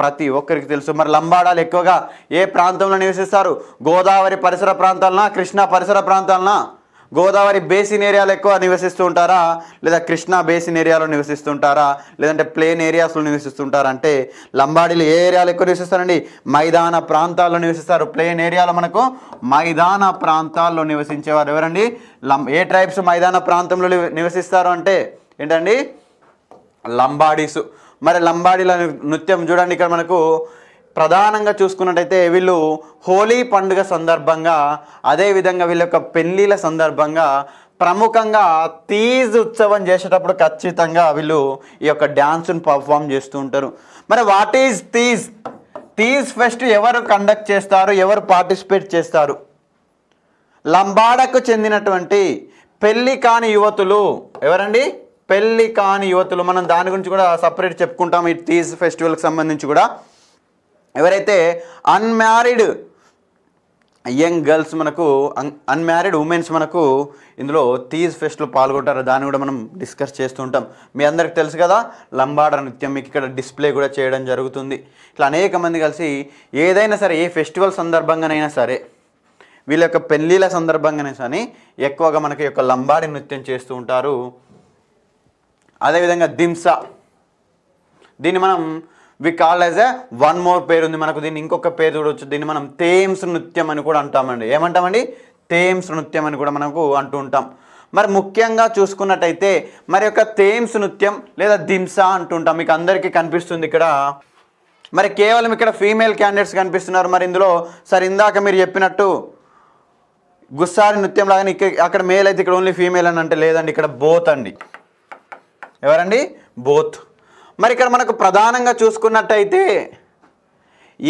ప్రతి ఒక్కరికి తెలుసు మరి లంబాడాలు ఎక్కువగా ఏ ప్రాంతంలో నివసిస్తారు గోదావరి పరిసర ప్రాంతాలనా కృష్ణా పరిసర ప్రాంతాలనా గోదావరి బేసిన్ ఏరియాలో ఎక్కువ నివసిస్తుంటారా లేదా కృష్ణా బేసిన్ ఏరియాలో నివసిస్తుంటారా లేదంటే ప్లేన్ ఏరియాస్లో నివసిస్తుంటారా అంటే లంబాడీలు ఏ ఏరియాలో ఎక్కువ నివసిస్తారండి మైదాన ప్రాంతాల్లో నివసిస్తారు ప్లేన్ ఏరియాలో మనకు మైదాన ప్రాంతాల్లో నివసించేవారు ఎవరండి లం ఏ ట్రైబ్స్ మైదాన ప్రాంతంలో నివసిస్తారు అంటే ఏంటండి లంబాడీసు మరి లంబాడీల నృత్యం చూడండి ఇక్కడ మనకు ప్రధానంగా చూసుకున్నట్టయితే వీళ్ళు హోలీ పండుగ సందర్భంగా అదేవిధంగా వీళ్ళ యొక్క పెళ్ళిళ్ళ సందర్భంగా ప్రముఖంగా తీజ్ ఉత్సవం చేసేటప్పుడు ఖచ్చితంగా వీళ్ళు ఈ యొక్క డ్యాన్స్ను పర్ఫామ్ చేస్తూ ఉంటారు మరి what is Teej Teej fest ఎవరు కండక్ట్ చేస్తారు ఎవరు పార్టిసిపేట్ చేస్తారు లంబాడకు చెందినటువంటి పెళ్ళి కాని యువతులు ఎవరండి పెళ్ళి కాని యువతులు మనం దాని గురించి కూడా సపరేట్ చెప్పుకుంటాం ఈ తీజ్ ఫెస్టివల్కి సంబంధించి కూడా ఎవరైతే అన్మ్యారీడ్ యంగ్ గర్ల్స్ మనకు అన్ అన్మ్యారీడ్ ఉమెన్స్ మనకు ఇందులో తీజ్ ఫెస్ట్లో పాల్గొంటారు దాన్ని కూడా మనం డిస్కస్ చేస్తూ ఉంటాం మీ అందరికి తెలుసు కదా లంబాడ నృత్యం మీకు ఇక్కడ డిస్ప్లే కూడా చేయడం జరుగుతుంది ఇట్లా అనేక మంది కలిసి ఏదైనా సరే ఏ ఫెస్టివల్ సందర్భంగానైనా సరే వీళ్ళ యొక్క పెళ్ళిళ్ళ సందర్భంగానే కానీ ఎక్కువగా మనకి యొక్క లంబాడి నృత్యం చేస్తూ ఉంటారు అదేవిధంగా దింస దీన్ని మనం we call as a one more పేరు ఉంది మనకు దీన్ని ఇంకొక పేరు చూడవచ్చు దీన్ని మనం థేమ్స్ నృత్యం అని కూడా అంటామండి ఏమంటామండి థేమ్స్ నృత్యం అని కూడా మనకు అంటూ ఉంటాం మరి ముఖ్యంగా చూసుకున్నట్టయితే మరి యొక్క థేమ్స్ నృత్యం లేదా అంటూ ఉంటాం మీకు అందరికీ కనిపిస్తుంది ఇక్కడ మరి కేవలం ఇక్కడ ఫీమేల్ క్యాండిడేట్స్ కనిపిస్తున్నారు మరి ఇందులో సరే ఇందాక మీరు చెప్పినట్టు గుస్సారి నృత్యం లాగానే ఇక్కడ అక్కడ మేల్ అయితే ఇక్కడ ఓన్లీ ఫీమేల్ అని అంటే లేదండి ఇక్కడ బోత్ అండి ఎవరండి బోత్ మరి ఇక్కడ మనకు ప్రధానంగా చూసుకున్నట్టయితే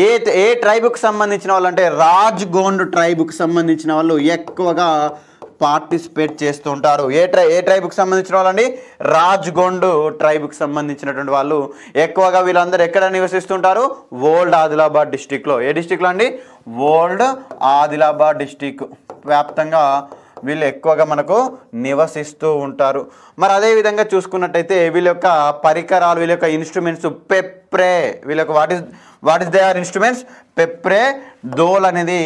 ఏ ఏ ట్రైబుకు సంబంధించిన వాళ్ళు అంటే రాజ్ గోండ్ ట్రైబుకు సంబంధించిన వాళ్ళు ఎక్కువగా పార్టిసిపేట్ చేస్తుంటారు ఏ ట్రై ఏ ట్రైబుకు సంబంధించిన వాళ్ళండి రాజ్గొండ్ ట్రైబుకు సంబంధించినటువంటి వాళ్ళు ఎక్కువగా వీళ్ళందరూ ఎక్కడ నివసిస్తుంటారు ఓల్డ్ ఆదిలాబాద్ డిస్టిక్లో ఏ డిస్టిక్లో అండి ఓల్డ్ ఆదిలాబాద్ డిస్టిక్ వ్యాప్తంగా వీళ్ళు ఎక్కువగా మనకు నివసిస్తూ ఉంటారు మరి అదేవిధంగా చూసుకున్నట్టయితే వీళ్ళ యొక్క పరికరాలు వీళ్ళ యొక్క ఇన్స్ట్రుమెంట్స్ పెప్రే వీళ్ళ యొక్క what is what is they are instruments పెప్రే డోల్ అనేది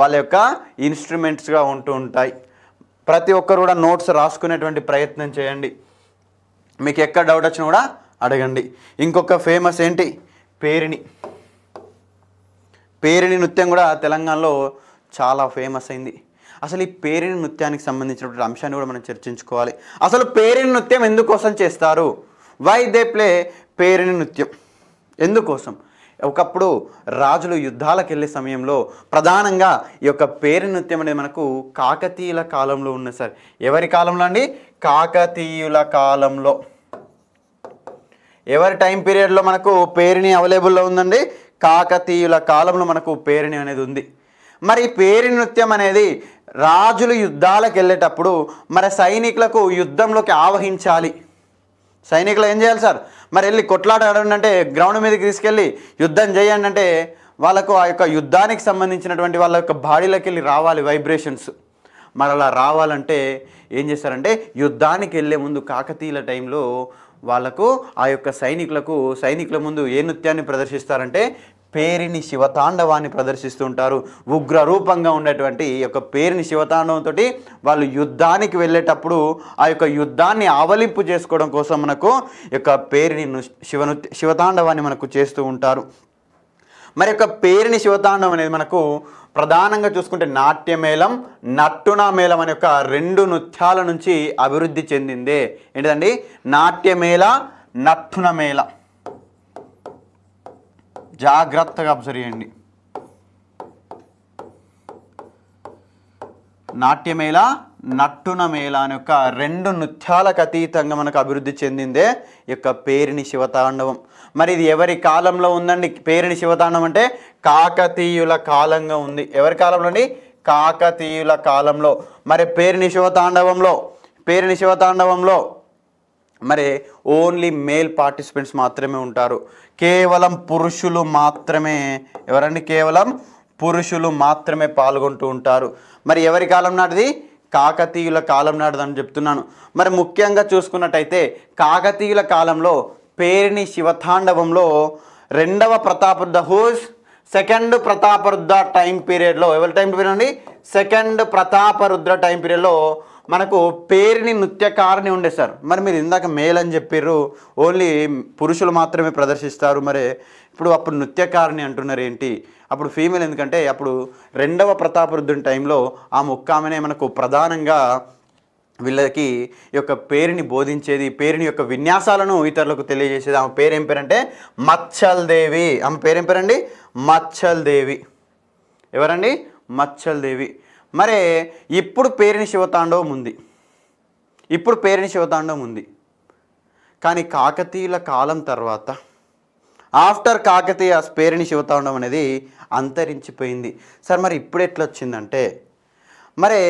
వాళ్ళ యొక్క ఇన్స్ట్రుమెంట్స్గా ఉంటూ ఉంటాయి ప్రతి ఒక్కరు కూడా నోట్స్ రాసుకునేటువంటి ప్రయత్నం చేయండి మీకు ఎక్కడ డౌట్ వచ్చినా కూడా అడగండి ఇంకొక ఫేమస్ ఏంటి పేరిణి పేరిణి నృత్యం కూడా తెలంగాణలో చాలా ఫేమస్ అయింది అసలు ఈ పేరిని నృత్యానికి సంబంధించినటువంటి అంశాన్ని కూడా మనం చర్చించుకోవాలి అసలు పేరిని నృత్యం ఎందుకోసం చేస్తారు వై దే ప్లే పేరిని నృత్యం ఎందుకోసం ఒకప్పుడు రాజులు యుద్ధాలకు వెళ్ళే సమయంలో ప్రధానంగా ఈ యొక్క పేరు నృత్యం అనేది మనకు కాకతీయుల కాలంలో ఉన్న సార్ ఎవరి కాలంలో అండి కాకతీయుల కాలంలో ఎవరి టైం పీరియడ్లో మనకు పేరుని అవైలబుల్లో ఉందండి కాకతీయుల కాలంలో మనకు పేరుని అనేది ఉంది మరి పేరు నృత్యం అనేది రాజులు యుద్ధాలకు వెళ్ళేటప్పుడు మరి సైనికులకు యుద్ధంలోకి ఆవహించాలి సైనికులు ఏం చేయాలి సార్ మరి వెళ్ళి కొట్లాట ఆడండి అంటే గ్రౌండ్ మీదకి తీసుకెళ్ళి యుద్ధం చేయండి అంటే వాళ్ళకు ఆ యొక్క యుద్ధానికి సంబంధించినటువంటి వాళ్ళ యొక్క బాడీలోకి వెళ్ళి రావాలి వైబ్రేషన్స్ మరి అలా రావాలంటే ఏం చేస్తారంటే యుద్ధానికి వెళ్ళే ముందు కాకతీయుల టైంలో వాళ్ళకు ఆ యొక్క సైనికులకు సైనికుల ముందు ఏ నృత్యాన్ని ప్రదర్శిస్తారంటే పేరిని శివతాండవాన్ని ప్రదర్శిస్తుంటారు ఉగ్ర రూపంగా ఉన్నటువంటి యొక్క పేరిని శివతాండవంతో వాళ్ళు యుద్ధానికి వెళ్ళేటప్పుడు ఆ యొక్క యుద్ధాన్ని ఆవలింపు చేసుకోవడం కోసం మనకు యొక్క పేరిని శివను శివతాండవాన్ని మనకు చేస్తూ ఉంటారు మరి యొక్క పేరిని శివతాండవం అనేది మనకు ప్రధానంగా చూసుకుంటే నాట్యమేళం నట్టునా మేళం అనే యొక్క రెండు నృత్యాల నుంచి అభివృద్ధి చెందిందే ఏంటండి నాట్యమేళ నట్టున మేళ జాగ్రత్తగా అబ్జర్వ్ చేయండి నాట్యమేళ నట్టున మేళ అనే యొక్క రెండు నృత్యాలకు అతీతంగా మనకు అభివృద్ధి చెందిందే ఈ యొక్క పేరిని శివతాండవం మరి ఇది ఎవరి కాలంలో ఉందండి పేరిని శివతాండవం అంటే కాకతీయుల కాలంగా ఉంది ఎవరి కాలంలోని కాకతీయుల కాలంలో మరి పేరిని శివతాండవంలో పేరిని శివతాండవంలో మరి ఓన్లీ మేల్ పార్టిసిపెంట్స్ మాత్రమే ఉంటారు కేవలం పురుషులు మాత్రమే ఎవరండి కేవలం పురుషులు మాత్రమే పాల్గొంటూ ఉంటారు మరి ఎవరి కాలం నాటిది కాకతీయుల కాలం నాటిదని చెప్తున్నాను మరి ముఖ్యంగా చూసుకున్నట్టయితే కాకతీయుల కాలంలో పేరిని శివతాండవంలో రెండవ Prataparudra whose second Prataparudra time పీరియడ్లో ఎవరి టైం పీరియడ్ అండి సెకండ్ ప్రతాపరుద్ర టైం పీరియడ్లో మనకు పేరుని నృత్యకారిణి ఉండే సార్ మరి మీరు ఇందాక మేల్ అని చెప్పారు ఓన్లీ పురుషులు మాత్రమే ప్రదర్శిస్తారు మరి ఇప్పుడు అప్పుడు నృత్యకారిణి అంటున్నారు ఏంటి అప్పుడు ఫీమేల్ ఎందుకంటే అప్పుడు రెండవ ప్రతాపరుద్ధుని టైంలో ఆ ముక్కామెనే మనకు ప్రధానంగా వీళ్ళకి ఈ యొక్క పేరుని బోధించేది పేరుని యొక్క విన్యాసాలను ఇతరులకు తెలియజేసేది ఆమె పేరు ఏం పేరంటే మచ్చల్ దేవి ఆమె పేరేం పేరండి మచ్చల్ దేవి ఎవరండి మచ్చల్ దేవి మరి ఇప్పుడు పేరిని శివతాండవం ఉంది ఇప్పుడు పేరిని శివతాండవం ఉంది కానీ కాకతీయుల కాలం తర్వాత ఆఫ్టర్ కాకతీయ పేరిని శివతాండం అనేది అంతరించిపోయింది సార్ మరి ఇప్పుడు ఎట్లొచ్చిందంటే మరి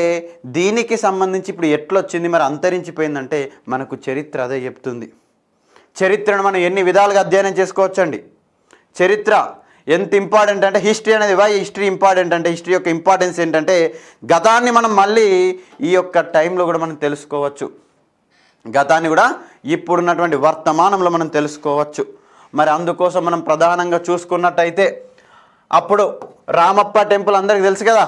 దీనికి సంబంధించి ఇప్పుడు ఎట్లొచ్చింది మరి అంతరించిపోయిందంటే మనకు చరిత్ర అదే చెప్తుంది చరిత్రను మనం ఎన్ని విధాలుగా అధ్యయనం చేసుకోవచ్చండి చరిత్ర ఎంత ఇంపార్టెంట్ అంటే హిస్టరీ అనేది వై హిస్టరీ ఇంపార్టెంట్ అంటే హిస్టరీ యొక్క ఇంపార్టెన్స్ ఏంటంటే గతాన్ని మనం మళ్ళీ ఈ యొక్క టైంలో కూడా మనం తెలుసుకోవచ్చు గతాన్ని కూడా ఇప్పుడున్నటువంటి వర్తమానంలో మనం తెలుసుకోవచ్చు మరి అందుకోసం మనం ప్రధానంగా చూసుకున్నట్టయితే అప్పుడు రామప్ప టెంపుల్ అందరికీ తెలుసు కదా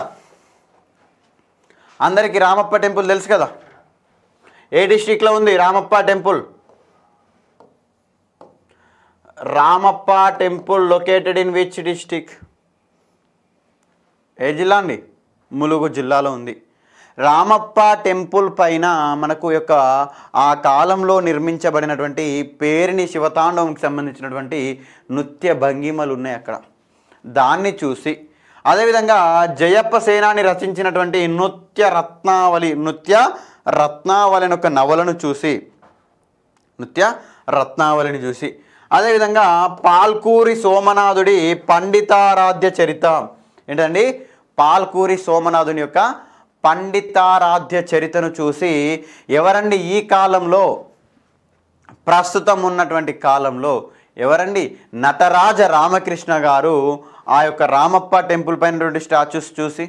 అందరికీ రామప్ప టెంపుల్ తెలుసు కదా ఏ డిస్టిక్లో ఉంది Ramappa temple Ramappa temple located in which district ఏ జిల్లా అండి ములుగు జిల్లాలో ఉంది రామప్ప టెంపుల్ పైన మనకు యొక్క ఆ కాలంలో నిర్మించబడినటువంటి పేరిని శివతాండవంకి సంబంధించినటువంటి నృత్య భంగిమలు ఉన్నాయి అక్కడ దాన్ని చూసి అదేవిధంగా జయప్ప సేనాని రచించినటువంటి నృత్య రత్నావళి నృత్య రత్నావళి అనే ఒక నవలను చూసి నృత్య రత్నావళిని చూసి అదేవిధంగా పాల్కూరి సోమనాథుడి పండితారాధ్య చరిత ఏంటండి పాల్కూరి సోమనాథుని యొక్క పండితారాధ్య చరితను చూసి ఎవరండి ఈ కాలంలో ప్రస్తుతం ఉన్నటువంటి కాలంలో ఎవరండి నటరాజ రామకృష్ణ గారు ఆ యొక్క రామప్ప టెంపుల్ పైనటువంటి స్టాచ్యూస్ చూసి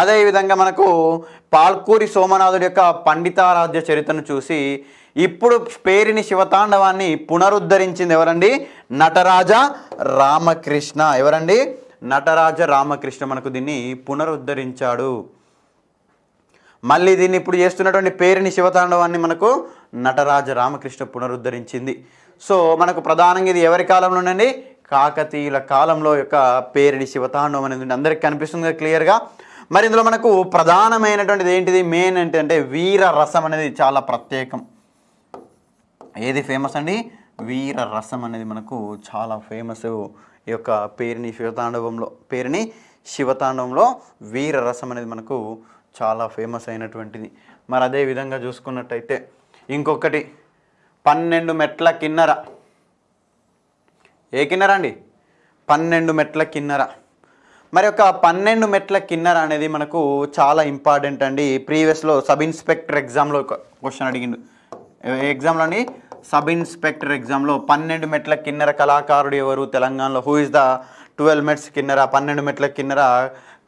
అదేవిధంగా మనకు పాల్కూరి సోమనాథుడి యొక్క పండితారాధ్య చరిత్రను చూసి ఇప్పుడు పేరిని శివతాండవాన్ని పునరుద్ధరించింది ఎవరండి నటరాజ రామకృష్ణ ఎవరండి నటరాజ రామకృష్ణ మనకు దీన్ని పునరుద్ధరించాడు మళ్ళీ దీన్ని ఇప్పుడు చేస్తున్నటువంటి పేరిని శివతాండవాన్ని మనకు నటరాజ రామకృష్ణ పునరుద్ధరించింది సో మనకు ప్రధానంగా ఇది ఎవరి కాలంలోనండి కాకతీయుల కాలంలో యొక్క పేరిని శివతాండవం అనేది అందరికీ కనిపిస్తుంది కదా క్లియర్గా మరి ఇందులో మనకు ప్రధానమైనటువంటిది ఏంటిది మెయిన్ ఏంటంటే వీర రసం అనేది చాలా ప్రత్యేకం ఏది ఫేమస్ అండి వీర రసం అనేది మనకు చాలా ఫేమస్ ఈ యొక్క పేరుని శివతాండవంలో పేరుని శివతాండవంలో వీర రసం అనేది మనకు చాలా ఫేమస్ అయినటువంటిది మరి అదే విధంగా చూసుకున్నట్టయితే ఇంకొకటి పన్నెండు మెట్ల కిన్నర ఏ కిన్నర అండి పన్నెండు మెట్ల కిన్నర మరి ఒక పన్నెండు మెట్ల కిన్నర అనేది మనకు చాలా ఇంపార్టెంట్ అండి ప్రీవియస్లో సబ్ ఇన్స్పెక్టర్ ఎగ్జామ్లో క్వశ్చన్ అడిగిండు ఎగ్జామ్లో అండి సబ్ ఇన్స్పెక్టర్ ఎగ్జామ్లో పన్నెండు మెట్ల కిన్నెర కళాకారుడు ఎవరు తెలంగాణలో హూ ఇస్ ద ట్వెల్వ్ మెట్స్ కిన్నెర పన్నెండు మెట్ల కిన్నెర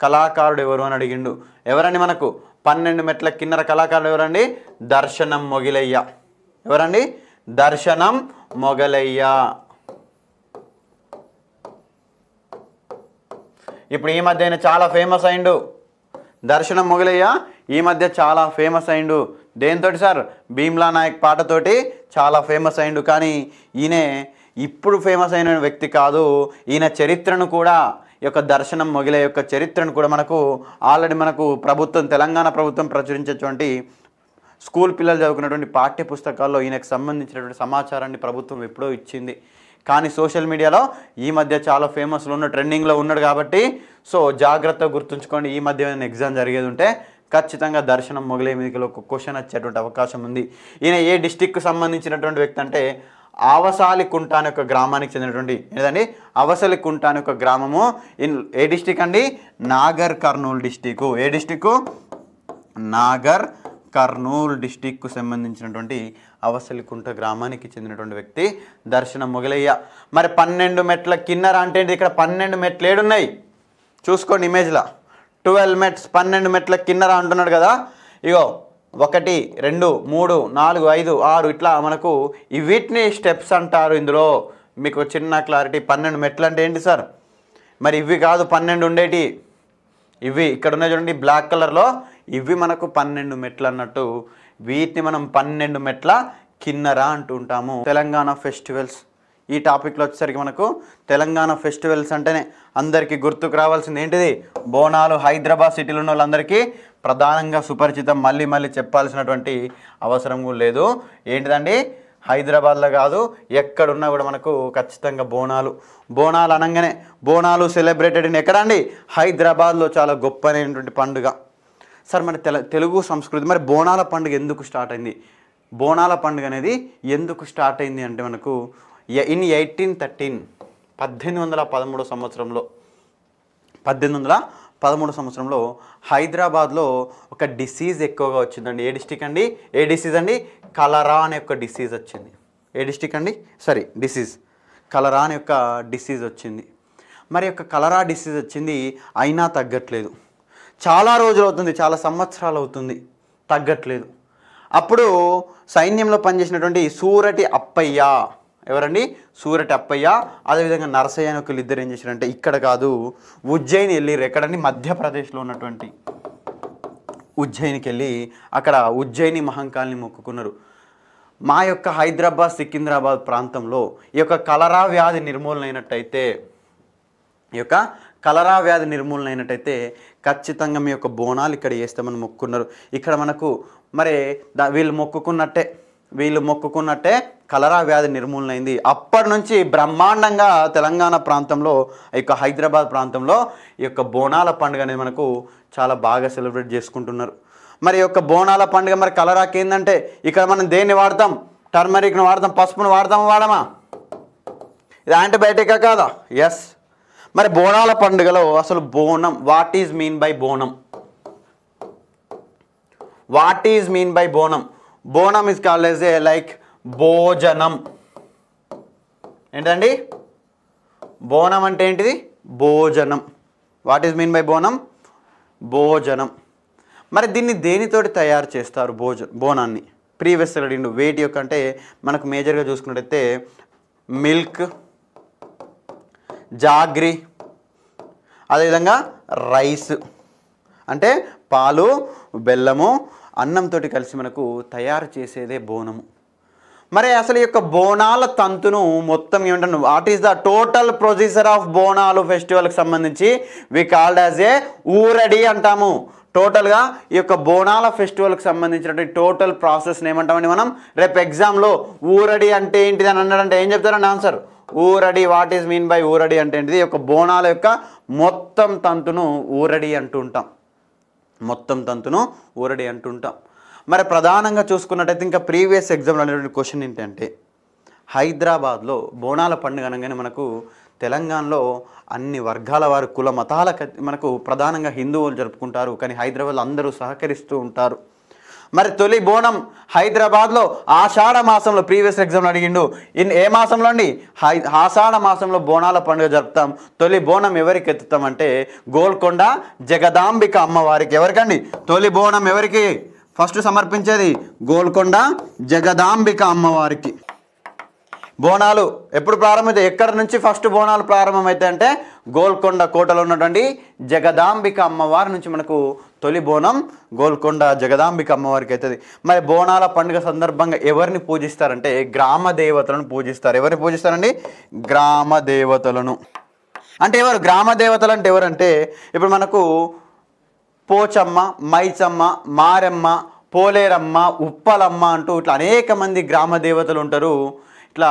కళాకారుడు ఎవరు అని అడిగిండు ఎవరండి మనకు పన్నెండు మెట్ల కిన్నెర కళాకారుడు ఎవరండి దర్శనం మొగిలయ్య ఎవరండి దర్శనం మొగలయ్య ఇప్పుడు ఈ మధ్య చాలా ఫేమస్ అయిండు దర్శనం మొగలయ్య ఈ మధ్య చాలా ఫేమస్ అయిండు దేంతో సార్ భీమ్లా నాయక్ పాటతోటి చాలా ఫేమస్ అయిండు కానీ ఈయనే ఇప్పుడు ఫేమస్ అయిన వ్యక్తి కాదు ఈయన చరిత్రను కూడా యొక్క దర్శనం మొగిలే యొక్క చరిత్రను కూడా మనకు ఆల్రెడీ మనకు ప్రభుత్వం తెలంగాణ ప్రభుత్వం ప్రచురించేటువంటి స్కూల్ పిల్లలు చదువుకున్నటువంటి పాఠ్య పుస్తకాల్లో ఈయనకు సంబంధించినటువంటి సమాచారాన్ని ప్రభుత్వం ఎప్పుడో ఇచ్చింది కానీ సోషల్ మీడియాలో ఈ మధ్య చాలా ఫేమస్లో ఉన్న ట్రెండింగ్లో ఉన్నాడు కాబట్టి సో జాగ్రత్తగా గుర్తుంచుకోండి ఈ మధ్య ఏమైనా ఎగ్జామ్ జరిగేది ఉంటే ఖచ్చితంగా దర్శనం మొగలే ఎన్నికలో ఒక క్వశ్చన్ వచ్చేటువంటి అవకాశం ఉంది ఈయన ఏ డిస్టిక్కు సంబంధించినటువంటి వ్యక్తి అంటే ఆవసాలికుంట అనే ఒక గ్రామానికి చెందినటువంటి ఏదండి అవసలికుంట అనే ఒక గ్రామము ఇన్ ఏ డిస్టిక్ అండి నాగర్ కర్నూలు డిస్టిక్ ఏ డిస్టిక్ నాగర్ కర్నూలు డిస్టిక్కు సంబంధించినటువంటి అవసలికుంట గ్రామానికి చెందినటువంటి వ్యక్తి దర్శనం మొగలయ్య మరి పన్నెండు మెట్ల కిన్నర అంటే ఇక్కడ పన్నెండు మెట్లు ఏడున్నాయి చూసుకోండి ఇమేజ్లా ట్వెల్వ్ మెట్స్ పన్నెండు మెట్ల కిన్నర అంటున్నాడు కదా ఇగో ఒకటి రెండు మూడు నాలుగు ఐదు ఆరు ఇట్లా మనకు ఈ వీటిని స్టెప్స్ అంటారు ఇందులో మీకు చిన్న క్లారిటీ పన్నెండు మెట్లు అంటే ఏంటి సార్ మరి ఇవి కాదు పన్నెండు ఉండేటి ఇవి ఇక్కడ ఉన్నాయి చూడండి బ్లాక్ కలర్లో ఇవి మనకు పన్నెండు మెట్లు అన్నట్టు వీటిని మనం పన్నెండు మెట్ల కిన్నరా ఉంటాము తెలంగాణ ఫెస్టివల్స్ ఈ టాపిక్లో వచ్చేసరికి మనకు తెలంగాణ ఫెస్టివల్స్ అంటేనే అందరికీ గుర్తుకు రావాల్సింది ఏంటిది బోనాలు హైదరాబాద్ సిటీలో ఉన్న వాళ్ళందరికీ ప్రధానంగా సుపరిచితం మళ్ళీ మళ్ళీ చెప్పాల్సినటువంటి అవసరం కూడా లేదు ఏంటిదండి హైదరాబాద్లో కాదు ఎక్కడున్నా కూడా మనకు ఖచ్చితంగా బోనాలు బోనాలు అనగానే బోనాలు సెలబ్రేటెడ్ ఎక్కడ అండి హైదరాబాద్లో చాలా గొప్ప అనేటువంటి పండుగ సార్ మరి తెల తెలుగు సంస్కృతి మరి బోనాల పండుగ ఎందుకు స్టార్ట్ అయింది బోనాల పండుగ అనేది ఎందుకు స్టార్ట్ అయింది అంటే మనకు ఇన్ ఎయిటీన్ థర్టీన్ పద్దెనిమిది వందల పదమూడు సంవత్సరంలో పద్దెనిమిది వందల పదమూడు సంవత్సరంలో హైదరాబాద్లో ఒక డిసీజ్ ఎక్కువగా వచ్చిందండి ఏ డిస్టిక్ అండి ఏ డిసీజ్ అండి కలరా అనే ఒక డిసీజ్ వచ్చింది ఏ డిస్టిక్ అండి సారీ డిసీజ్ కలరా అనే ఒక డిసీజ్ వచ్చింది మరి యొక్క కలరా డిసీజ్ వచ్చింది అయినా తగ్గట్లేదు చాలా రోజులు అవుతుంది చాలా సంవత్సరాలు అవుతుంది తగ్గట్లేదు అప్పుడు సైన్యంలో పనిచేసినటువంటి సూరటి అప్పయ్య ఎవరండి సూరటప్పయ్య అదేవిధంగా నరసయ్య అని ఇద్దరు ఏం చేశారంటే ఇక్కడ కాదు ఉజ్జయిని వెళ్ళిరు ఎక్కడండి మధ్యప్రదేశ్లో ఉన్నటువంటి ఉజ్జయినికి వెళ్ళి అక్కడ ఉజ్జయిని మహంకాల్ని మొక్కుకున్నారు మా యొక్క హైదరాబాద్ సికింద్రాబాద్ ప్రాంతంలో ఈ యొక్క కలరా వ్యాధి నిర్మూలన అయినట్టయితే ఈ యొక్క కలరా వ్యాధి నిర్మూలన అయినట్టయితే ఖచ్చితంగా మీ యొక్క బోనాలు ఇక్కడ వేస్తామని మొక్కున్నారు ఇక్కడ మనకు మరి దా వీళ్ళు మొక్కుకున్నట్టే వీళ్ళు మొక్కుకున్నట్టే కలరా వ్యాధి నిర్మూలనైంది అప్పటి నుంచి బ్రహ్మాండంగా తెలంగాణ ప్రాంతంలో ఈ యొక్క హైదరాబాద్ ప్రాంతంలో ఈ యొక్క బోనాల పండుగ అనేది మనకు చాలా బాగా సెలబ్రేట్ చేసుకుంటున్నారు మరి యొక్క బోనాల పండుగ మరి కలరాకి ఏంటంటే ఇక్కడ మనం దేన్ని వాడతాం టర్మరిక్ను వాడతాం పసుపును వాడతాం వాడమా ఇది యాంటీబయాటికా కాదా ఎస్ మరి బోనాల పండుగలో అసలు bonam what is mean by bonam what is mean by bonam bonam is called as a like భోజనం ఏంటండి బోనం అంటే ఏంటిది భోజనం వాట్ ఈస్ మీన్ బై బోనం భోజనం మరి దీన్ని దేనితోటి తయారు చేస్తారు భోజ బోనాన్ని ప్రీవియస్ అడిగిండు వేటి యొక్క అంటే మనకు మేజర్గా చూసుకున్నట్టయితే మిల్క్ జాగ్రి అదేవిధంగా రైస్ అంటే పాలు బెల్లము అన్నంతో కలిసి మనకు తయారు చేసేదే బోనము మరి అసలు యొక్క బోనాల తంతును మొత్తం ఏమంటాను what is the total procedure of Bonalu ఫెస్టివల్కి సంబంధించి వి కాల్డ్ యాజ్ ఏ ఊరడి అంటాము టోటల్గా ఈ యొక్క బోనాల ఫెస్టివల్కి సంబంధించినటువంటి టోటల్ ప్రాసెస్ని ఏమంటామండి మనం రేపు ఎగ్జామ్లో ఊరడి అంటే ఏంటిది అని అన్నాడంటే ఏం చెప్తారండి ఆన్సర్ ఊరడి వాట్ ఈస్ మీన్ బై ఊరడి అంటే ఏంటిది ఈ యొక్క బోనాల యొక్క మొత్తం తంతును ఊరడి అంటూ ఉంటాం మొత్తం తంతును ఊరడి అంటుంటాం మరి ప్రధానంగా చూసుకున్నట్టయితే ఇంకా ప్రీవియస్ ఎగ్జామ్లో అనేటువంటి క్వశ్చన్ ఏంటంటే హైదరాబాద్లో బోనాల పండుగ అనగానే మనకు తెలంగాణలో అన్ని వర్గాల వారు కుల మతాల మనకు ప్రధానంగా హిందువులు జరుపుకుంటారు కానీ హైదరాబాద్లో అందరూ సహకరిస్తూ ఉంటారు మరి తొలి బోనం హైదరాబాద్లో ఆషాఢ మాసంలో ప్రీవియస్ ఎగ్జామ్లో అడిగిండు ఇన్ ఏ మాసంలో అండి హై ఆషాఢ మాసంలో బోనాల పండుగ జరుపుతాం తొలి బోనం ఎవరికి ఎత్తుతామంటే గోల్కొండ జగదాంబిక అమ్మవారికి ఎవరికండి తొలి బోనం ఎవరికి ఫస్ట్ సమర్పించేది గోల్కొండ జగదాంబిక అమ్మవారికి బోనాలు ఎప్పుడు ప్రారంభమవుతాయి ఎక్కడి నుంచి ఫస్ట్ బోనాలు ప్రారంభమవుతాయి అంటే గోల్కొండ కోటలో ఉన్నటువంటి జగదాంబిక అమ్మవారి నుంచి మనకు తొలి బోనం గోల్కొండ జగదాంబిక అమ్మవారికి అవుతుంది మరి బోనాల పండుగ సందర్భంగా ఎవరిని పూజిస్తారంటే గ్రామ దేవతలను పూజిస్తారు ఎవరిని పూజిస్తారండి గ్రామ దేవతలను అంటే ఎవరు గ్రామ దేవతలు అంటే ఎవరంటే ఇప్పుడు మనకు పోచమ్మ మైచమ్మ మారెమ్మ పోలేరమ్మ ఉప్పలమ్మ అంటూ ఇట్లా అనేక మంది గ్రామ దేవతలు ఉంటారు ఇట్లా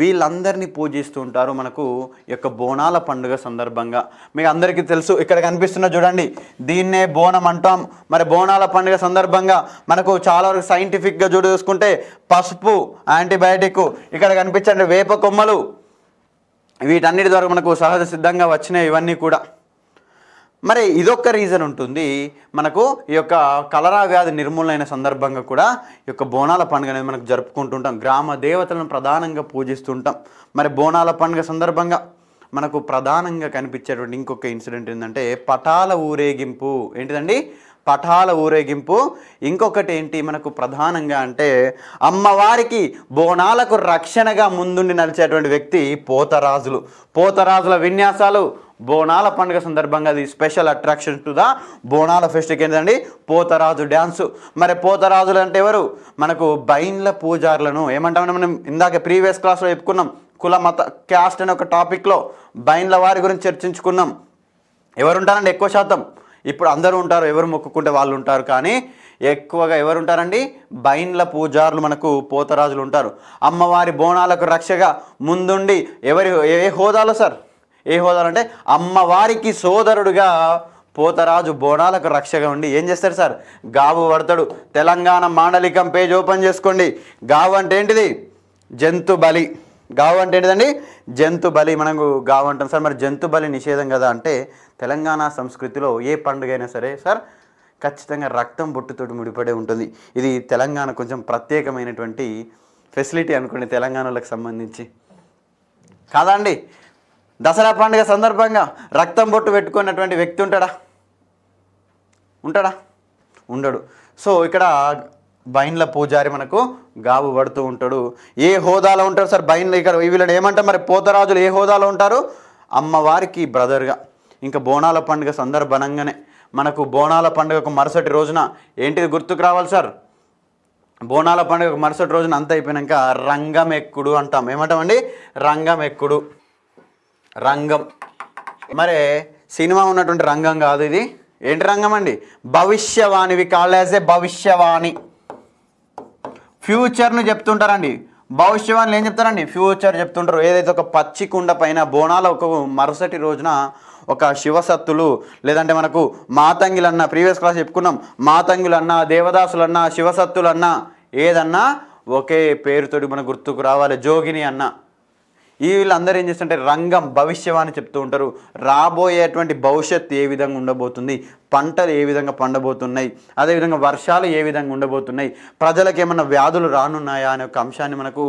వీళ్ళందరినీ పూజిస్తూ ఉంటారు మనకు యొక్క బోనాల పండుగ సందర్భంగా మీకు అందరికీ తెలుసు ఇక్కడ కనిపిస్తున్న చూడండి దీన్నే బోనం అంటాం మరి బోనాల పండుగ సందర్భంగా మనకు చాలా వరకు సైంటిఫిక్గా చూడు చూసుకుంటే పసుపు యాంటీబయాటిక్ ఇక్కడ కనిపించండి వేప కొమ్మలు వీటన్నిటి ద్వారా మనకు సహజ సిద్ధంగా వచ్చినాయి ఇవన్నీ కూడా మరి ఇదొక రీజన్ ఉంటుంది మనకు ఈ యొక్క కలరా వ్యాధి నిర్మూలన సందర్భంగా కూడా ఈ యొక్క బోనాల పండుగ అనేది మనకు జరుపుకుంటుంటాం గ్రామ దేవతలను ప్రధానంగా పూజిస్తుంటాం మరి బోనాల పండుగ సందర్భంగా మనకు ప్రధానంగా కనిపించేటువంటి ఇంకొక ఇన్సిడెంట్ ఏంటంటే పటాల ఊరేగింపు ఏంటిదండి పటాల ఊరేగింపు ఇంకొకటి ఏంటి మనకు ప్రధానంగా అంటే అమ్మవారికి బోనాలకు రక్షణగా ముందుండి నడిచేటువంటి వ్యక్తి పోతరాజులు పోతరాజుల విన్యాసాలు బోనాల పండుగ సందర్భంగా అది స్పెషల్ అట్రాక్షన్ టు ద బోనాల ఫెస్టికి ఏంటండి పోతరాజు డ్యాన్సు మరి పోతరాజులు అంటే ఎవరు మనకు బైన్ల పూజారులను ఏమంటామని మనం ఇందాక ప్రీవియస్ క్లాస్లో చెప్పుకున్నాం కుల మత క్యాస్ట్ అనే ఒక టాపిక్లో బైన్ల వారి గురించి చర్చించుకున్నాం ఎవరు ఉంటారండి ఎక్కువ శాతం ఇప్పుడు అందరూ ఉంటారు ఎవరు మొక్కుకుంటే వాళ్ళు ఉంటారు కానీ ఎక్కువగా ఎవరు ఉంటారండి బైన్ల పూజారులు మనకు పోతరాజులు ఉంటారు అమ్మవారి బోనాలకు రక్షగా ముందుండి ఎవరి ఏ హోదాలో సార్ ఏ హోదాలంటే అమ్మవారికి సోదరుడుగా పోతరాజు బోనాలకు రక్షగా ఉండి ఏం చేస్తారు సార్ గావు పడతాడు తెలంగాణ మాండలికం పేజ్ ఓపెన్ చేసుకోండి గావు అంటే ఏంటిది జంతు బలి గావు అంటే ఏంటిదండి జంతు బలి మనకు గావు అంటాం సార్ మరి జంతు బలి నిషేధం కదా అంటే తెలంగాణ సంస్కృతిలో ఏ పండుగ అయినా సరే సార్ ఖచ్చితంగా రక్తం బొట్టుతోటి ముడిపడే ఉంటుంది ఇది తెలంగాణ కొంచెం ప్రత్యేకమైనటువంటి ఫెసిలిటీ అనుకోండి తెలంగాణలకు సంబంధించి కాదండి దసరా పండుగ సందర్భంగా రక్తం బొట్టు పెట్టుకున్నటువంటి వ్యక్తి ఉంటాడా ఉంటాడా ఉండడు సో ఇక్కడ బైన్ల పూజారి మనకు గాబు పడుతూ ఉంటాడు ఏ హోదాలో ఉంటారు సార్ బైన్ల ఇక్కడ వీళ్ళని ఏమంటారు మరి పోతరాజులు ఏ హోదాలో ఉంటారు అమ్మవారికి బ్రదర్గా ఇంకా బోనాల పండుగ సందర్భంగానే మనకు బోనాల పండుగకు మరుసటి రోజున ఏంటిది గుర్తుకు రావాలి సార్ బోనాల పండుగకు మరుసటి రోజున అంత అయిపోయినాక రంగం ఎక్కుడు అంటాం ఏమంటామండి రంగం ఎక్కుడు రంగం మరే సినిమా ఉన్నటువంటి రంగం కాదు ఇది ఏంటి రంగం అండి భవిష్యవాణి వి కాల్ యాజ్ ఏ భవిష్యవాణి ఫ్యూచర్ను చెప్తుంటారండి భవిష్యవాణిలు ఏం చెప్తారండి ఫ్యూచర్ చెప్తుంటారు ఏదైతే ఒక పచ్చి కుండ పైన బోనాల ఒక మరుసటి రోజున ఒక శివసత్తులు లేదంటే మనకు మాతంగిలన్న ప్రీవియస్ క్లాస్ చెప్పుకున్నాం మాతంగిలన్నా దేవదాసులన్నా శివసత్తులన్నా ఏదన్నా ఒకే పేరుతోటి మనకు గుర్తుకు రావాలి జోగిని అన్నా ఈ వీళ్ళందరూ ఏం చేస్తుంటే రంగం భవిష్యవాణి చెప్తూ ఉంటారు రాబోయేటువంటి భవిష్యత్ ఏ విధంగా ఉండబోతుంది పంటలు ఏ విధంగా పండబోతున్నాయి అదేవిధంగా వర్షాలు ఏ విధంగా ఉండబోతున్నాయి ప్రజలకు ఏమైనా వ్యాధులు రానున్నాయా అనే ఒక అంశాన్ని మనకు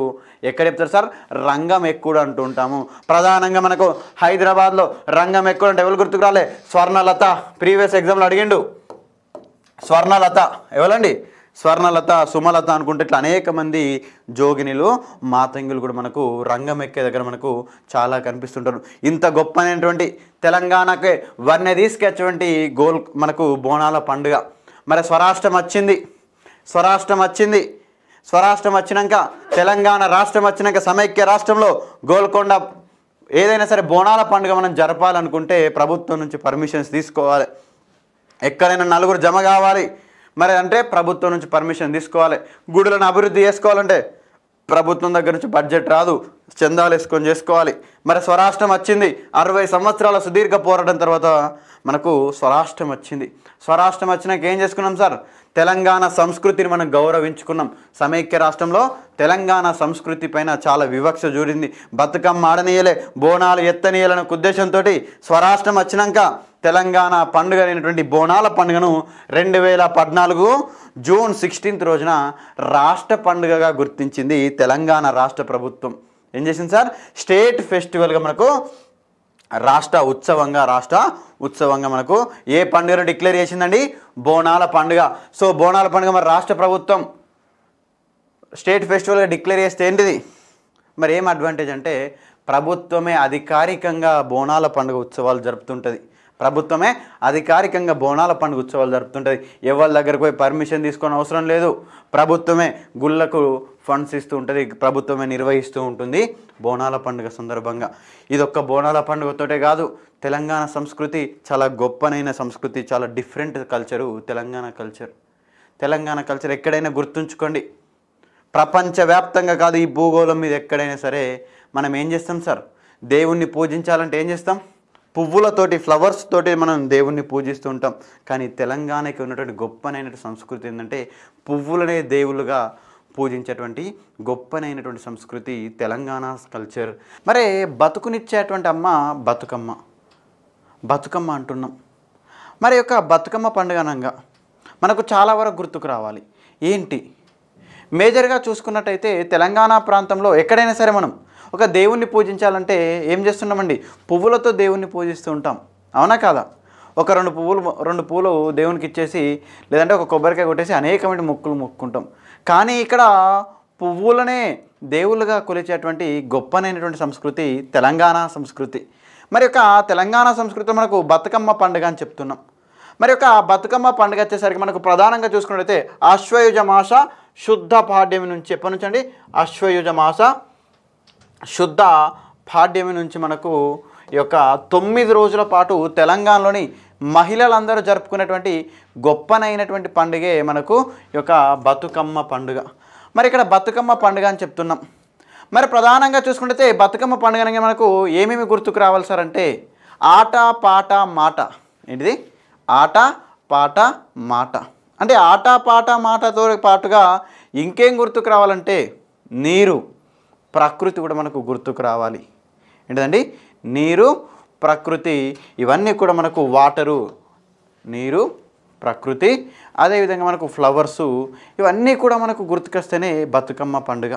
ఎక్కడ చెప్తారు సార్ రంగం ఎక్కువ అంటూ ఉంటాము ప్రధానంగా మనకు హైదరాబాద్లో రంగం ఎక్కువ అంటే ఎవరు గుర్తుకు రాలే స్వర్ణలత ప్రీవియస్ ఎగ్జామ్లో అడిగిండు స్వర్ణలత ఎవరండి స్వర్ణలత సుమలత అనుకుంటే ఇట్లా అనేక మంది జోగినిలు మాతంగిలు కూడా మనకు రంగం ఎక్కే దగ్గర మనకు చాలా కనిపిస్తుంటారు ఇంత గొప్ప అనేటువంటి తెలంగాణకే వన్నె తీసుకొచ్చేటువంటి గోల్ మనకు బోనాల పండుగ మరి స్వరాష్ట్రం వచ్చింది స్వరాష్ట్రం వచ్చింది స్వరాష్ట్రం వచ్చినాక తెలంగాణ రాష్ట్రం వచ్చినాక సమైక్య రాష్ట్రంలో గోల్కొండ ఏదైనా సరే బోనాల పండుగ మనం జరపాలనుకుంటే ప్రభుత్వం నుంచి పర్మిషన్స్ తీసుకోవాలి ఎక్కడైనా నలుగురు జమ కావాలి మరి అంటే ప్రభుత్వం నుంచి పర్మిషన్ తీసుకోవాలి గుడులను అభివృద్ధి చేసుకోవాలంటే ప్రభుత్వం దగ్గర నుంచి బడ్జెట్ రాదు చందాలు వేసుకొని చేసుకోవాలి మరి స్వరాష్ట్రం వచ్చింది అరవై సంవత్సరాల సుదీర్ఘ పోరాటం తర్వాత మనకు స్వరాష్ట్రం వచ్చింది స్వరాష్ట్రం వచ్చినాక ఏం చేసుకున్నాం సార్ తెలంగాణ సంస్కృతిని మనం గౌరవించుకున్నాం సమైక్య రాష్ట్రంలో తెలంగాణ సంస్కృతి పైన చాలా వివక్ష జూడింది బతుకమ్మ ఆడనీయలే బోనాలు ఎత్తనీయలనే ఉద్దేశంతో స్వరాష్ట్రం వచ్చినాక తెలంగాణ పండుగ అనేటువంటి బోనాల పండుగను రెండు వేల పద్నాలుగు జూన్ సిక్స్టీన్త్ రోజున రాష్ట్ర పండుగగా గుర్తించింది తెలంగాణ రాష్ట్ర ప్రభుత్వం ఏం చేసింది సార్ స్టేట్ ఫెస్టివల్గా మనకు రాష్ట్ర ఉత్సవంగా రాష్ట్ర ఉత్సవంగా మనకు ఏ పండుగను డిక్లేర్ చేసిందండి బోనాల పండుగ సో బోనాల పండుగ మరి రాష్ట్ర ప్రభుత్వం స్టేట్ ఫెస్టివల్గా డిక్లేర్ చేస్తే ఏంటిది మరి ఏం అడ్వాంటేజ్ అంటే ప్రభుత్వమే అధికారికంగా బోనాల పండుగ ఉత్సవాలు జరుపుతుంటుంది ప్రభుత్వమే అధికారికంగా బోనాల పండుగ ఉత్సవాలు జరుపుతుంటుంది ఎవరి దగ్గరకు పోయి పర్మిషన్ తీసుకొని అవసరం లేదు ప్రభుత్వమే గుళ్ళకు ఫండ్స్ ఇస్తూ ఉంటుంది ప్రభుత్వమే నిర్వహిస్తూ ఉంటుంది బోనాల పండుగ సందర్భంగా ఇదొక్క బోనాల పండుగతోటే కాదు తెలంగాణ సంస్కృతి చాలా గొప్పనైన సంస్కృతి చాలా different culture Telangana culture Telangana culture ఎక్కడైనా గుర్తుంచుకోండి ప్రపంచవ్యాప్తంగా కాదు ఈ భూగోళం మీద ఎక్కడైనా సరే మనం ఏం చేస్తాం సార్ దేవుణ్ణి పూజించాలంటే ఏం చేస్తాం పువ్వులతోటి ఫ్లవర్స్ తోటి మనం దేవుణ్ణి పూజిస్తూ ఉంటాం కానీ తెలంగాణకి ఉన్నటువంటి గొప్పనైనటువంటి సంస్కృతి ఏంటంటే పువ్వులనే దేవుళ్ళుగా పూజించేటువంటి గొప్పనైనటువంటి సంస్కృతి తెలంగాణ కల్చర్ మరి బతుకునిచ్చేటువంటి అమ్మ బతుకమ్మ బతుకమ్మ అంటున్నాం మరి యొక్క బతుకమ్మ పండుగ అనగా మనకు చాలా వరకు గుర్తుకు రావాలి ఏంటి మేజర్గా చూసుకున్నట్టయితే తెలంగాణ ప్రాంతంలో ఎక్కడైనా సరే మనం ఒక దేవుణ్ణి పూజించాలంటే ఏం చేస్తున్నామండి పువ్వులతో దేవుణ్ణి పూజిస్తూ ఉంటాం అవునా కాదా ఒక రెండు పువ్వులు రెండు పూలు దేవునికి ఇచ్చేసి లేదంటే ఒక కొబ్బరికాయ కొట్టేసి అనేకమైన మొక్కులు మొక్కుంటాం కానీ ఇక్కడ పువ్వులనే దేవుళ్ళుగా కొలిచేటువంటి గొప్పనైనటువంటి సంస్కృతి తెలంగాణ సంస్కృతి మరి యొక్క తెలంగాణ సంస్కృతి మనకు బతుకమ్మ పండుగ అని చెప్తున్నాం మరి యొక్క బతుకమ్మ పండుగ వచ్చేసరికి మనకు ప్రధానంగా చూసుకున్నట్లయితే అశ్వయుజ మాస శుద్ధ పాడ్యమి నుంచి ఎప్పటి నుంచి అండి అశ్వయుజ మాస శుద్ధ పాడ్యమి నుంచి మనకు ఈ యొక్క తొమ్మిది రోజుల పాటు తెలంగాణలోని మహిళలందరూ జరుపుకునేటువంటి గొప్పనైనటువంటి పండుగే మనకు యొక్క బతుకమ్మ పండుగ మరి ఇక్కడ బతుకమ్మ పండుగ అని చెప్తున్నాం మరి ప్రధానంగా చూసుకుంటే బతుకమ్మ పండుగ అనగా మనకు ఏమేమి గుర్తుకు రావాలి సార్ అంటే ఆట పాట మాట ఏంటిది ఆట పాట మాట అంటే ఆట పాట మాటతో పాటుగా ఇంకేం గుర్తుకు రావాలంటే నీరు ప్రకృతి కూడా మనకు గుర్తుకు రావాలి ఏంటండి నీరు ప్రకృతి ఇవన్నీ కూడా మనకు వాటరు నీరు ప్రకృతి అదేవిధంగా మనకు ఫ్లవర్సు ఇవన్నీ కూడా మనకు గుర్తుకొస్తేనే బతుకమ్మ పండుగ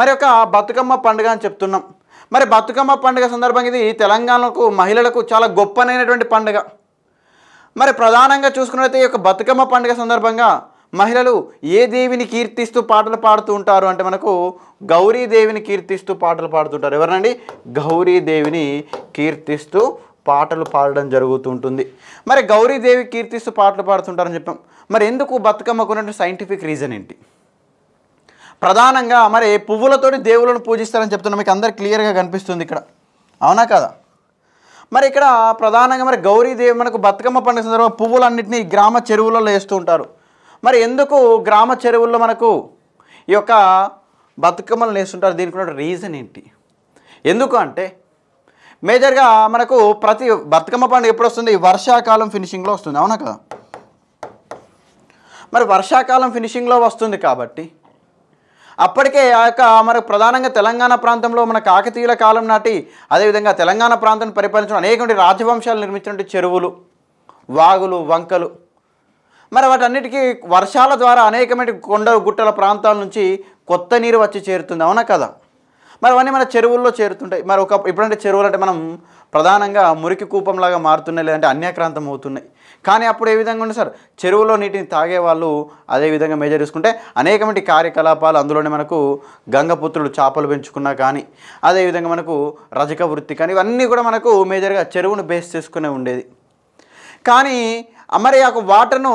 మరి ఒక బతుకమ్మ పండుగ అని చెప్తున్నాం మరి బతుకమ్మ పండుగ సందర్భంగా ఇది తెలంగాణకు మహిళలకు చాలా గొప్పనైనటువంటి పండుగ మరి ప్రధానంగా చూసుకున్నట్లయితే ఈ యొక్క బతుకమ్మ పండుగ సందర్భంగా మహిళలు ఏ దేవిని కీర్తిస్తూ పాటలు పాడుతూ ఉంటారు అంటే మనకు గౌరీ దేవిని కీర్తిస్తూ పాటలు పాడుతుంటారు ఎవరనండి గౌరీ దేవిని కీర్తిస్తూ పాటలు పాడడం జరుగుతుంటుంది మరి గౌరీదేవి కీర్తిస్తూ పాటలు పాడుతుంటారని చెప్పాం మరి ఎందుకు బతుకమ్మకున్నటువంటి సైంటిఫిక్ రీజన్ ఏంటి ప్రధానంగా మరి పువ్వులతోటి దేవులను పూజిస్తారని చెప్తున్న మీకు అందరు క్లియర్గా కనిపిస్తుంది ఇక్కడ అవునా కదా మరి ఇక్కడ ప్రధానంగా మరి గౌరీదేవి మనకు బతుకమ్మ పండుగ సందర్భంగా పువ్వులన్నింటినీ గ్రామ చెరువులలో వేస్తూ ఉంటారు మరి ఎందుకు గ్రామ చెరువుల్లో మనకు ఈ యొక్క బతుకమ్మలు వేస్తుంటారు దీనికి రీజన్ ఏంటి ఎందుకు అంటే మేజర్గా మనకు ప్రతి బతుకమ్మ పండుగ ఎప్పుడు వస్తుంది వర్షాకాలం ఫినిషింగ్లో వస్తుంది అవునా కదా మరి వర్షాకాలం ఫినిషింగ్లో వస్తుంది కాబట్టి అప్పటికే ఆ యొక్క మనకు ప్రధానంగా తెలంగాణ ప్రాంతంలో మన కాకతీయుల కాలం నాటి అదేవిధంగా తెలంగాణ ప్రాంతాన్ని పరిపాలించిన అనేక రాజవంశాలు నిర్మించినటువంటి చెరువులు వాగులు వంకలు మరి వాటన్నిటికీ వర్షాల ద్వారా అనేకమైన కొండ గుట్టల ప్రాంతాల నుంచి కొత్త నీరు వచ్చి చేరుతుంది అవునా కదా మరి అవన్నీ మన చెరువుల్లో చేరుతుంటాయి మరి ఒక ఎప్పుడంటే చెరువులు అంటే మనం ప్రధానంగా మురికి కూపంలాగా మారుతున్నాయి లేదంటే అన్యాక్రాంతం అవుతున్నాయి కానీ అప్పుడు ఏ విధంగా ఉండే సార్ చెరువులో నీటిని తాగే వాళ్ళు అదే విధంగా మేజర్ చేసుకుంటే అనేకమంది కార్యకలాపాలు అందులోనే మనకు గంగపుత్రులు చేపలు పెంచుకున్నా కానీ అదేవిధంగా మనకు రజక వృత్తి కానీ ఇవన్నీ కూడా మనకు మేజర్గా చెరువును బేస్ చేసుకునే ఉండేది కానీ మరి ఒక వాటర్ను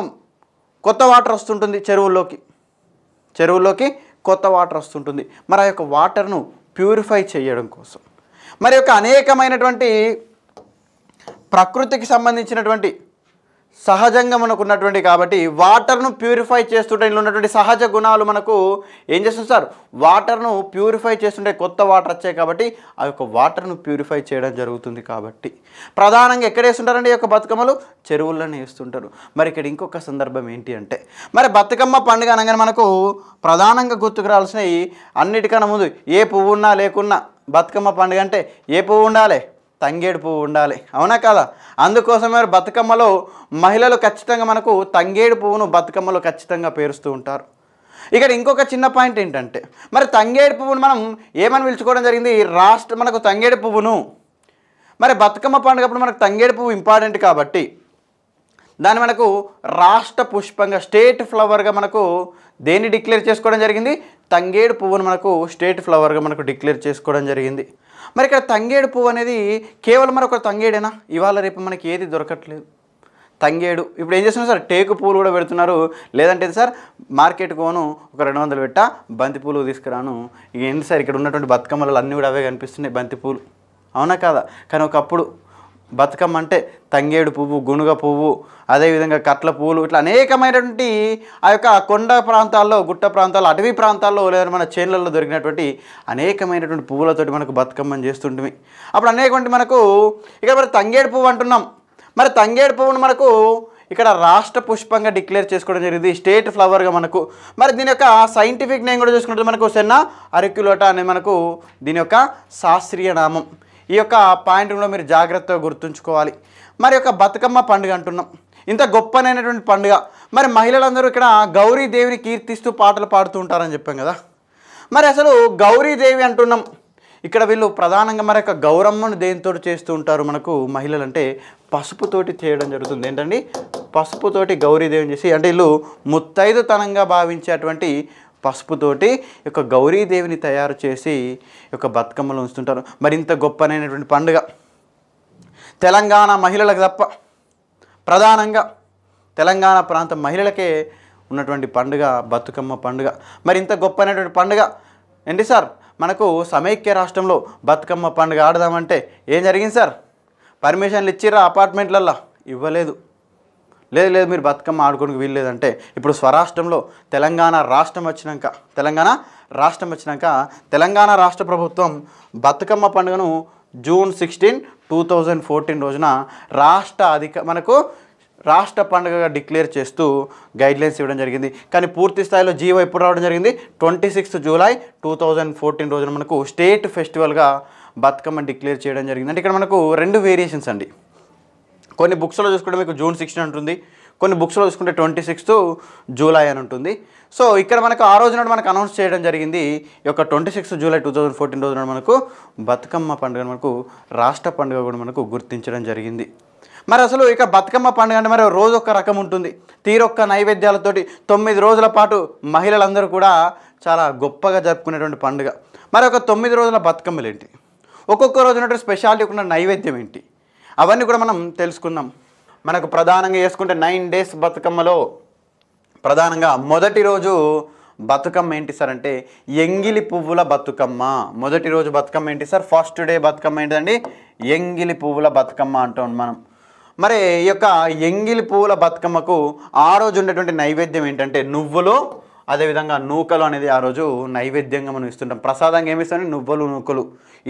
కొత్త వాటర్ వస్తుంటుంది చెరువుల్లోకి చెరువుల్లోకి కొత్త వాటర్ వస్తుంటుంది మరి ఆ యొక్క వాటర్ను ప్యూరిఫై చేయడం కోసం మరి యొక్క అనేకమైనటువంటి ప్రకృతికి సంబంధించినటువంటి సహజంగా మనకు ఉన్నటువంటి కాబట్టి వాటర్ను ప్యూరిఫై చేస్తుంటే ఇందులో ఉన్నటువంటి సహజ గుణాలు మనకు ఏం చేస్తుంది సార్ వాటర్ను ప్యూరిఫై చేస్తుంటే కొత్త వాటర్ వచ్చాయి కాబట్టి ఆ యొక్క వాటర్ను ప్యూరిఫై చేయడం జరుగుతుంది కాబట్టి ప్రధానంగా ఎక్కడ వేస్తుంటారండి ఈ యొక్క బతుకమ్మలు చెరువుల్లోనే వేస్తుంటారు మరి ఇక్కడ ఇంకొక సందర్భం ఏంటి అంటే మరి బతుకమ్మ పండుగ అనగానే మనకు ప్రధానంగా గుర్తుకు రావాల్సినవి అన్నిటికన్నా ముందు ఏ పువ్వు ఉన్నా లేకున్నా బతుకమ్మ పండుగ అంటే ఏ పువ్వు ఉండాలి తంగేడు పువ్వు ఉండాలి అవునా కదా అందుకోసమే బతుకమ్మలో మహిళలు ఖచ్చితంగా మనకు తంగేడు పువ్వును బతుకమ్మలో ఖచ్చితంగా పేరుస్తూ ఉంటారు ఇక్కడ ఇంకొక చిన్న పాయింట్ ఏంటంటే మరి తంగేడు పువ్వును మనం ఏమని పిలుచుకోవడం జరిగింది రాష్ట్ర మనకు తంగేడు పువ్వును మరి బతుకమ్మ పండుగప్పుడు మనకు తంగేడు పువ్వు ఇంపార్టెంట్ కాబట్టి దాన్ని మనకు రాష్ట్ర పుష్పంగా స్టేట్ ఫ్లవర్గా మనకు దేన్ని డిక్లేర్ చేసుకోవడం జరిగింది తంగేడు పువ్వును మనకు స్టేట్ ఫ్లవర్గా మనకు డిక్లేర్ చేసుకోవడం జరిగింది మరి ఇక్కడ తంగేడు పువ్వు అనేది కేవలం మరి ఒక తంగేడేనా ఇవాళ రేపు మనకి ఏది దొరకట్లేదు తంగేడు ఇప్పుడు ఏం చేస్తున్నారు సార్ టేకు పూలు కూడా పెడుతున్నారు లేదంటే సార్ మార్కెట్ కోను ఒక రెండు వందలు పెట్టా బంతి పూలు తీసుకురాను ఏంటి సార్ ఇక్కడ ఉన్నటువంటి బతుకమ్మలు అన్నీ కూడా అవే కనిపిస్తున్నాయి బంతి పూలు అవునా కాదా కానీ ఒకప్పుడు బతుకమ్మ అంటే తంగేడు పువ్వు గునుగ పువ్వు అదేవిధంగా కట్ల పువ్వులు ఇట్లా అనేకమైనటువంటి ఆ యొక్క కొండ ప్రాంతాల్లో గుట్ట ప్రాంతాల్లో అటవీ ప్రాంతాల్లో లేదా మన చేనులలో దొరికినటువంటి అనేకమైనటువంటి పువ్వులతోటి మనకు బతుకమ్మని చేస్తుంటుంది అప్పుడు అనేకటువంటి మనకు ఇక మరి తంగేడు పువ్వు అంటున్నాం మరి తంగేడు పువ్వును మనకు ఇక్కడ రాష్ట్ర పుష్పంగా డిక్లేర్ చేసుకోవడం జరిగింది స్టేట్ ఫ్లవర్గా మనకు మరి దీని యొక్క సైంటిఫిక్ నేమ్ కూడా చూసుకుంటే మనకు సెన్న అరిక్యులోటా అనేది మనకు దీని యొక్క శాస్త్రీయ నామం ఈ యొక్క పాయింట్ కూడా మీరు జాగ్రత్తగా గుర్తుంచుకోవాలి మరి యొక్క బతుకమ్మ పండుగ అంటున్నాం ఇంత గొప్పనైనటువంటి పండుగ మరి మహిళలందరూ ఇక్కడ గౌరీ దేవిని కీర్తిస్తూ పాటలు పాడుతూ ఉంటారని చెప్పాం కదా మరి అసలు గౌరీదేవి అంటున్నాం ఇక్కడ వీళ్ళు ప్రధానంగా మరి యొక్క గౌరమ్మను దేనితో చేస్తూ ఉంటారు మనకు మహిళలు అంటే పసుపుతోటి చేయడం జరుగుతుంది ఏంటండి పసుపుతోటి గౌరీదేవిని చేసి అంటే వీళ్ళు ముత్తైదుతనంగా భావించేటువంటి పసుపుతోటి యొక్క గౌరీదేవిని తయారు చేసి యొక్క బతుకమ్మలు ఉంచుతుంటారు మరింత గొప్పనైనటువంటి పండుగ తెలంగాణ మహిళలకు తప్ప ప్రధానంగా తెలంగాణ ప్రాంత మహిళలకే ఉన్నటువంటి పండుగ బతుకమ్మ పండుగ మరింత అనేటువంటి పండుగ ఏంటి సార్ మనకు సమైక్య రాష్ట్రంలో బతుకమ్మ పండుగ ఆడదామంటే ఏం జరిగింది సార్ పర్మిషన్లు ఇచ్చిరా అపార్ట్మెంట్లల్లో ఇవ్వలేదు లేదు లేదు మీరు బతుకమ్మ ఆడుకోనికి వీల్లేదంటే ఇప్పుడు స్వరాష్ట్రంలో తెలంగాణ రాష్ట్రం వచ్చినాక తెలంగాణ రాష్ట్రం వచ్చినాక తెలంగాణ రాష్ట్ర ప్రభుత్వం బతుకమ్మ పండుగను June sixteen two thousand fourteen రోజున రాష్ట్ర అధిక మనకు రాష్ట్ర పండుగగా డిక్లేర్ చేస్తూ గైడ్లైన్స్ ఇవ్వడం జరిగింది కానీ పూర్తి స్థాయిలో జీవో ఎప్పుడు రావడం జరిగింది twenty sixth July two thousand fourteen రోజున మనకు స్టేట్ ఫెస్టివల్గా బతుకమ్మ డిక్లేర్ చేయడం జరిగింది అంటే ఇక్కడ మనకు రెండు వేరియేషన్స్ అండి కొన్ని బుక్స్లో చూసుకుంటే మీకు జూన్ సిక్స్టీన్ ఉంటుంది కొన్ని బుక్స్లో చూసుకుంటే ట్వంటీ సిక్స్త్ జూలై అని ఉంటుంది సో ఇక్కడ మనకు ఆ రోజు నాడు మనకు అనౌన్స్ చేయడం జరిగింది ఈ యొక్క twenty sixth July two thousand fourteen రోజున మనకు బతుకమ్మ పండుగ మనకు రాష్ట్ర పండుగ కూడా మనకు గుర్తించడం జరిగింది మరి అసలు ఇక బతుకమ్మ పండుగ అంటే మరి రోజు ఒక రకం ఉంటుంది తీరొక్క నైవేద్యాలతోటి తొమ్మిది రోజుల పాటు మహిళలందరూ కూడా చాలా గొప్పగా జరుపుకునేటువంటి పండుగ మరి ఒక తొమ్మిది రోజుల బతుకమ్మలు ఏంటి ఒక్కొక్క ఉన్నటువంటి స్పెషాలిటీ ఉన్న నైవేద్యం ఏంటి అవన్నీ కూడా మనం తెలుసుకుందాం మనకు ప్రధానంగా చేసుకుంటే నైన్ డేస్ బతుకమ్మలో ప్రధానంగా మొదటి రోజు బతుకమ్మ ఏంటి సార్ అంటే ఎంగిలి పువ్వుల బతుకమ్మ మొదటి రోజు బతుకమ్మ ఏంటి సార్ ఫస్ట్ డే బతుకమ్మ ఏంటండి ఎంగిలి పువ్వుల బతుకమ్మ అంటాం మనం మరి ఈ యొక్క ఎంగిలి పువ్వుల బతుకమ్మకు ఆ రోజు ఉండేటువంటి నైవేద్యం ఏంటంటే నువ్వులు అదేవిధంగా నూకలు అనేది ఆ రోజు నైవేద్యంగా మనం ఇస్తుంటాం ప్రసాదంగా ఏమి ఏమిస్తామంటే నువ్వులు నూకలు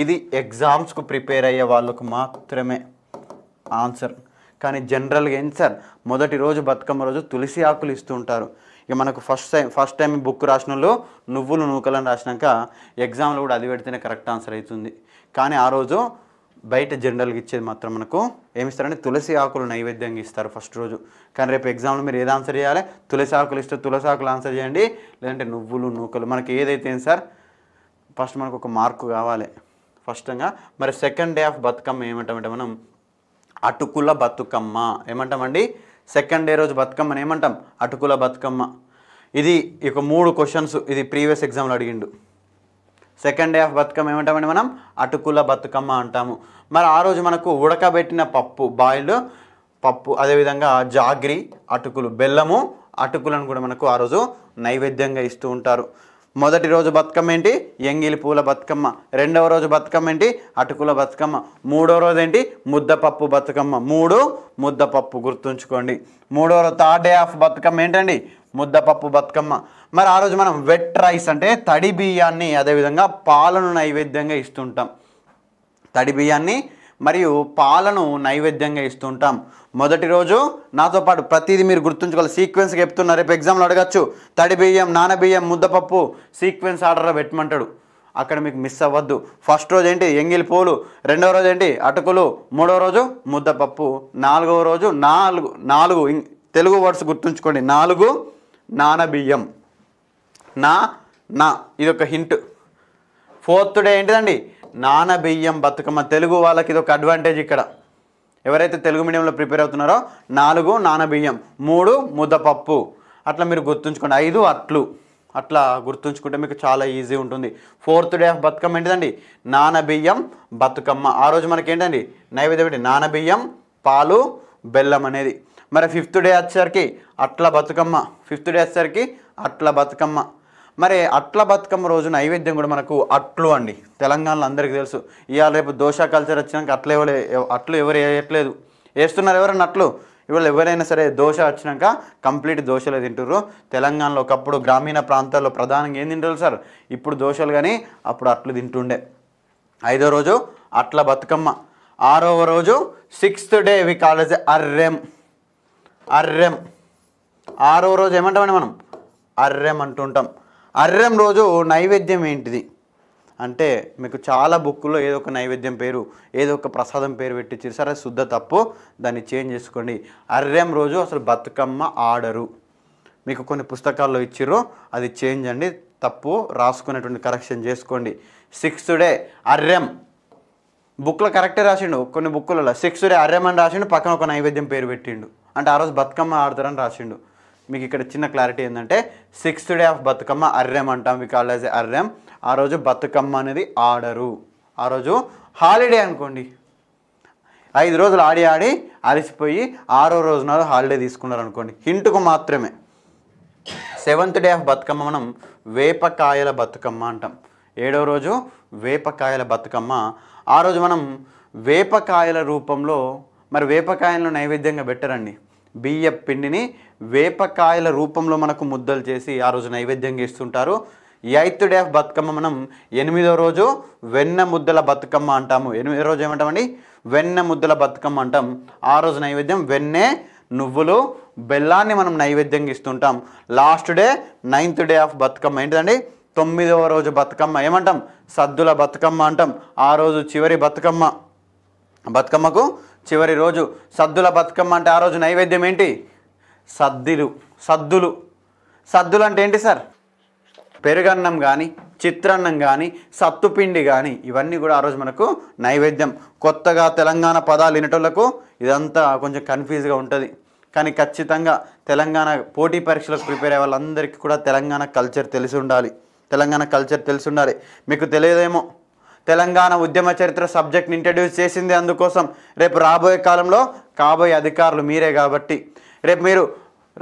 ఇది ఎగ్జామ్స్కు ప్రిపేర్ అయ్యే వాళ్ళకు మాత్రమే ఆన్సర్ కానీ జనరల్గా ఏంటి సార్ మొదటి రోజు బతుకమ్మ రోజు తులసి ఆకులు ఇస్తూ ఉంటారు ఇక మనకు first time first time book రాసిన నువ్వులు నూకలు అని రాసినాక ఎగ్జామ్లో కూడా అది పెడితేనే కరెక్ట్ ఆన్సర్ అవుతుంది కానీ ఆ రోజు బయట జనరల్గా ఇచ్చేది మాత్రం మనకు ఏమిస్తారంటే తులసి ఆకులు నైవేద్యంగా ఇస్తారు ఫస్ట్ రోజు కానీ రేపు ఎగ్జామ్లో మీరు ఏది ఆన్సర్ చేయాలి తులసి ఆకులు ఇస్తే తులసి ఆకులు ఆన్సర్ చేయండి లేదంటే నువ్వులు నూకలు మనకి ఏదైతే సార్ ఫస్ట్ మనకు ఒక మార్కు కావాలి ఫస్ట్గా మరి సెకండ్ డే ఆఫ్ బతుకమ్మ ఏమంటామంటే మనం అటుకుల బతుకమ్మ ఏమంటామండి సెకండ్ డే రోజు బతుకమ్మని ఏమంటాం అటుకుల బతుకమ్మ ఇది ఇక మూడు క్వశ్చన్స్ ఇది ప్రీవియస్ ఎగ్జామ్లో అడిగిండు సెకండ్ డే ఆఫ్ బతుకమ్మ ఏమంటామండి మనం అటుకుల బతుకమ్మ అంటాము మరి ఆ రోజు మనకు ఉడకబెట్టిన పప్పు బాయిల్డ్ పప్పు అదేవిధంగా జాగ్రి అటుకులు బెల్లము అటుకులను కూడా మనకు ఆ రోజు నైవేద్యంగా ఇస్తూ ఉంటారు మొదటి రోజు బతుకమ్మ ఏంటి ఎంగిలి పూల బతుకమ్మ రెండవ రోజు బతుకమ్మ ఏంటి అటుకుల బతుకమ్మ మూడో రోజు ఏంటి ముద్దపప్పు బతుకమ్మ మూడు ముద్దపప్పు గుర్తుంచుకోండి మూడో రోజు థర్డ్ డే ఆఫ్ బతుకమ్మ ఏంటండి ముద్దపప్పు బతుకమ్మ మరి ఆ రోజు మనం వెట్ రైస్ అంటే తడి బియ్యాన్ని అదేవిధంగా పాలను నైవేద్యంగా ఇస్తుంటాం తడి బియ్యాన్ని మరియు పాలను నైవేద్యంగా ఇస్తుంటాం మొదటి రోజు నాతో పాటు ప్రతిదీ మీరు గుర్తుంచుకోవాలి సీక్వెన్స్ చెప్తున్నారు రేపు ఎగ్జామ్లో అడగచ్చు తడి బియ్యం నానబియ్యం ముద్దపప్పు సీక్వెన్స్ ఆర్డర్లో పెట్టమంటాడు అక్కడ మీకు మిస్ అవ్వద్దు ఫస్ట్ రోజు ఏంటి ఎంగిల్ పూలు రెండవ రోజు ఏంటి అటుకులు మూడవ రోజు ముద్దపప్పు నాలుగవ రోజు నాలుగు నాలుగు తెలుగు వర్డ్స్ గుర్తుంచుకోండి నాలుగు నానబియ్యం నా నా ఇదొక హింట్ ఫోర్త్ డే ఏంటిదండి నానబియ్యం బతుకమ్మ తెలుగు వాళ్ళకి ఇది ఒక అడ్వాంటేజ్ ఇక్కడ ఎవరైతే తెలుగు మీడియంలో ప్రిపేర్ అవుతున్నారో నాలుగు నానబియ్యం మూడు ముద్దపప్పు అట్లా మీరు గుర్తుంచుకోండి ఐదు అట్లు అట్లా గుర్తుంచుకుంటే మీకు చాలా ఈజీ ఉంటుంది ఫోర్త్ డే ఆఫ్ బతుకమ్మ ఏంటిదండి నానబియ్యం బతుకమ్మ ఆ రోజు మనకి ఏంటండి నైవేద్యం ఏంటి నానబియ్యం పాలు బెల్లం అనేది మరి ఫిఫ్త్ డే వచ్చేసరికి అట్ల బతుకమ్మ ఫిఫ్త్ డే వచ్చేసరికి అట్ల బతుకమ్మ మరి అట్ల బతుకమ్మ రోజు నైవేద్యం కూడా మనకు అట్లు అండి తెలంగాణలో అందరికీ తెలుసు ఇవాళ రేపు దోశ కల్చర్ వచ్చినాక అట్ల ఇవ్వలే అట్లు ఎవరు వేయట్లేదు వేస్తున్నారు ఎవరన్నా అట్లు ఇవాళ ఎవరైనా సరే దోశ వచ్చినాక కంప్లీట్ దోశలే తింటారు తెలంగాణలో ఒకప్పుడు గ్రామీణ ప్రాంతాల్లో ప్రధానంగా ఏం తింటారు సార్ ఇప్పుడు దోశలు కానీ అప్పుడు అట్లు తింటుండే ఐదో రోజు అట్ల బతుకమ్మ ఆరవ రోజు సిక్స్త్ డే వి కాలేజ్ అర్రెం అర్రెం ఆరవ రోజు ఏమంటామండి మనం అర్రెం అంటుంటాం అర్రం రోజు నైవేద్యం ఏంటిది అంటే మీకు చాలా బుక్కులో ఏదో ఒక నైవేద్యం పేరు ఏదో ఒక ప్రసాదం పేరు పెట్టించారు సరే శుద్ధ తప్పు దాన్ని చేంజ్ చేసుకోండి అర్రం రోజు అసలు బతుకమ్మ ఆడరు మీకు కొన్ని పుస్తకాల్లో ఇచ్చిర్రు అది చేంజ్ అండి తప్పు రాసుకునేటువంటి కరెక్షన్ చేసుకోండి సిక్స్త్ డే అర్రం బుక్లో కరెక్టే రాసిండు కొన్ని బుక్కులలో సిక్స్త్ డే అర్యం అని రాసిండు పక్కన ఒక నైవేద్యం పేరు పెట్టిండు అంటే ఆ రోజు బతుకమ్మ ఆడతారని రాసిండు మీకు ఇక్కడ చిన్న క్లారిటీ ఏంటంటే సిక్స్త్ డే ఆఫ్ బతుకమ్మ అర్రెం అంటాం వి కాల్ యాజ్ అర్రెం ఆ రోజు బతుకమ్మ అనేది ఆడరు ఆ రోజు హాలిడే అనుకోండి ఐదు రోజులు ఆడి ఆడి అలసిపోయి ఆరో రోజున హాలిడే తీసుకున్నారు అనుకోండి హింట్కు మాత్రమే సెవెంత్ డే ఆఫ్ బతుకమ్మ మనం వేపకాయల బతుకమ్మ అంటాం ఏడవ రోజు వేపకాయల బతుకమ్మ ఆ రోజు మనం వేపకాయల రూపంలో మరి వేపకాయలను నైవేద్యంగా పెట్టరండి బియ్య పిండిని వేపకాయల రూపంలో మనకు ముద్దలు చేసి ఆ రోజు నైవేద్యం చేస్తుంటారు ఎయిత్ డే ఆఫ్ బతుకమ్మ మనం ఎనిమిదో రోజు వెన్న ముద్దల బతుకమ్మ అంటాము ఎనిమిదో రోజు ఏమంటామండి వెన్న ముద్దల బతుకమ్మ అంటాం ఆ రోజు నైవేద్యం వెన్నే నువ్వులు బెల్లాన్ని మనం నైవేద్యంగా ఇస్తుంటాం last day ninth day of Bathukamma ఏంటిదండి తొమ్మిదవ రోజు బతుకమ్మ ఏమంటాం సద్దుల బతుకమ్మ అంటాం ఆ రోజు చివరి బతుకమ్మ బతుకమ్మకు చివరి రోజు సద్దుల బతుకమ్మ అంటే ఆ రోజు నైవేద్యం ఏంటి సద్దిలు సద్దులు సద్దులు అంటే ఏంటి సార్ పెరుగన్నం కానీ చిత్రన్నం కానీ సత్తుపిండి కానీ ఇవన్నీ కూడా ఆ రోజు మనకు నైవేద్యం కొత్తగా తెలంగాణ పదాలు వినటోళ్లకు ఇదంతా కొంచెం కన్ఫ్యూజ్గా ఉంటుంది కానీ ఖచ్చితంగా తెలంగాణ పోటీ పరీక్షలకు ప్రిపేర్ అయ్యే వాళ్ళందరికీ కూడా తెలంగాణ కల్చర్ తెలిసి ఉండాలి తెలంగాణ కల్చర్ తెలిసి ఉండాలి మీకు తెలియదేమో తెలంగాణ ఉద్యమ చరిత్ర సబ్జెక్ట్ని ఇంట్రడ్యూస్ చేసింది అందుకోసం రేపు రాబోయే కాలంలో కాబోయే అధికారులు మీరే కాబట్టి రేపు మీరు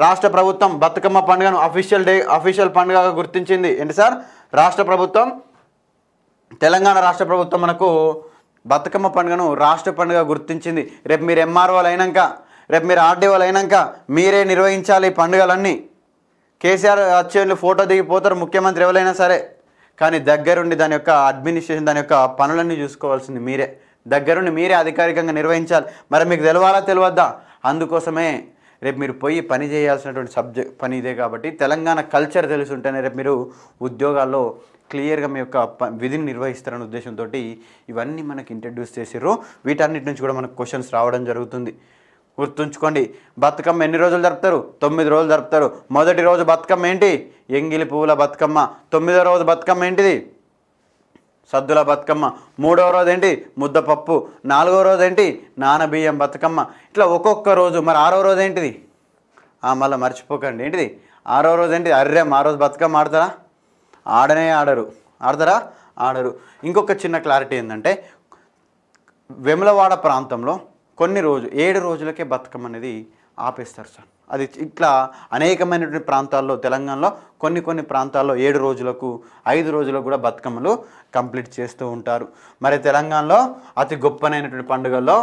రాష్ట్ర ప్రభుత్వం బతుకమ్మ పండుగను అఫీషియల్ డే అఫీషియల్ పండుగగా గుర్తించింది ఏంటి సార్ రాష్ట్ర ప్రభుత్వం తెలంగాణ రాష్ట్ర ప్రభుత్వం మనకు బతుకమ్మ పండుగను రాష్ట్ర పండుగ గుర్తించింది రేపు మీరు ఎంఆర్ఓలు అయినాక రేపు మీరు ఆర్డీఓలు అయినాక మీరే నిర్వహించాలి ఈ పండుగలన్నీ కేసీఆర్ వచ్చేళ్ళు ఫోటో దిగిపోతారు ముఖ్యమంత్రి ఎవరైనా సరే కానీ దగ్గరుండి దాని యొక్క అడ్మినిస్ట్రేషన్ దాని యొక్క పనులన్నీ చూసుకోవాల్సింది మీరే దగ్గరుండి మీరే అధికారికంగా నిర్వహించాలి మరి మీకు తెలవాలా తెలియద్దా అందుకోసమే రేపు మీరు పోయి పని చేయాల్సినటువంటి సబ్జెక్ట్ పని ఇదే కాబట్టి తెలంగాణ కల్చర్ తెలుసుంటేనే రేపు మీరు ఉద్యోగాల్లో క్లియర్గా మీ యొక్క ప విధిని నిర్వహిస్తారనే ఉద్దేశంతో ఇవన్నీ మనకి ఇంట్రడ్యూస్ చేసిర్రు వీటన్నిటి నుంచి కూడా మనకు క్వశ్చన్స్ రావడం జరుగుతుంది గుర్తుంచుకోండి బతుకమ్మ ఎన్ని రోజులు జరుపుతారు తొమ్మిది రోజులు జరుపుతారు మొదటి రోజు బతుకమ్మ ఏంటి ఎంగిలి పువ్వుల బతుకమ్మ తొమ్మిదో రోజు బతుకమ్మ ఏంటిది సద్దుల బతుకమ్మ మూడవ రోజు ఏంటి ముద్దపప్పు నాలుగో రోజు ఏంటి నానబియ్యం బతుకమ్మ ఇట్లా ఒక్కొక్క రోజు మరి ఆరో రోజు ఏంటిది మళ్ళీ మర్చిపోకండి ఏంటిది ఆరో రోజు ఏంటి అర్రే ఆ రోజు బతుకమ్మ ఆడతారా ఆడనే ఆడరు ఆడతారా ఆడరు ఇంకొక చిన్న క్లారిటీ ఏంటంటే వెములవాడ ప్రాంతంలో కొన్ని రోజు ఏడు రోజులకే బతుకమ్మ అనేది ఆపేస్తారు సార్ అది ఇట్లా అనేకమైనటువంటి ప్రాంతాల్లో తెలంగాణలో కొన్ని కొన్ని ప్రాంతాల్లో ఏడు రోజులకు ఐదు రోజులకు కూడా బతుకమ్మలు కంప్లీట్ చేస్తూ ఉంటారు మరి తెలంగాణలో అతి గొప్పనైనటువంటి పండుగల్లో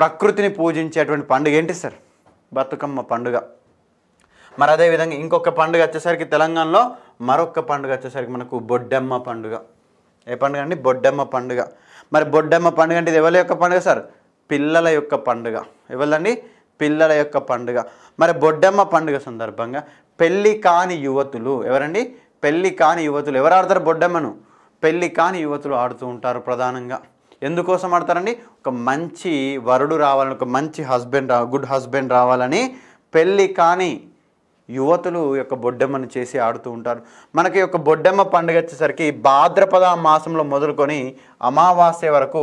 ప్రకృతిని పూజించేటువంటి పండుగ ఏంటి సార్ బతుకమ్మ పండుగ మరి అదేవిధంగా ఇంకొక పండుగ వచ్చేసరికి తెలంగాణలో మరొక పండుగ వచ్చేసరికి మనకు బొడ్డమ్మ పండుగ ఏ పండుగ అండి బొడ్డమ్మ పండుగ మరి బొడ్డమ్మ పండుగ అంటే ఇది ఎవరి యొక్క పండుగ సార్ పిల్లల యొక్క పండుగ ఎవరండి పిల్లల యొక్క పండుగ మరి బొడ్డమ్మ పండుగ సందర్భంగా పెళ్ళి కాని యువతులు ఎవరండి పెళ్ళి కాని యువతులు ఎవరు ఆడతారు బొడ్డమ్మను పెళ్ళి కాని యువతులు ఆడుతూ ఉంటారు ప్రధానంగా ఎందుకోసం ఆడతారండి ఒక మంచి వరుడు రావాలని ఒక మంచి హస్బెండ్ గుడ్ హస్బెండ్ రావాలని పెళ్ళి కాని యువతులు యొక్క బొడ్డెమ్మను చేసి ఆడుతూ ఉంటారు మనకి యొక్క బొడ్డెమ్మ పండుగ వచ్చేసరికి భాద్రపద మాసంలో మొదలుకొని అమావాస్య వరకు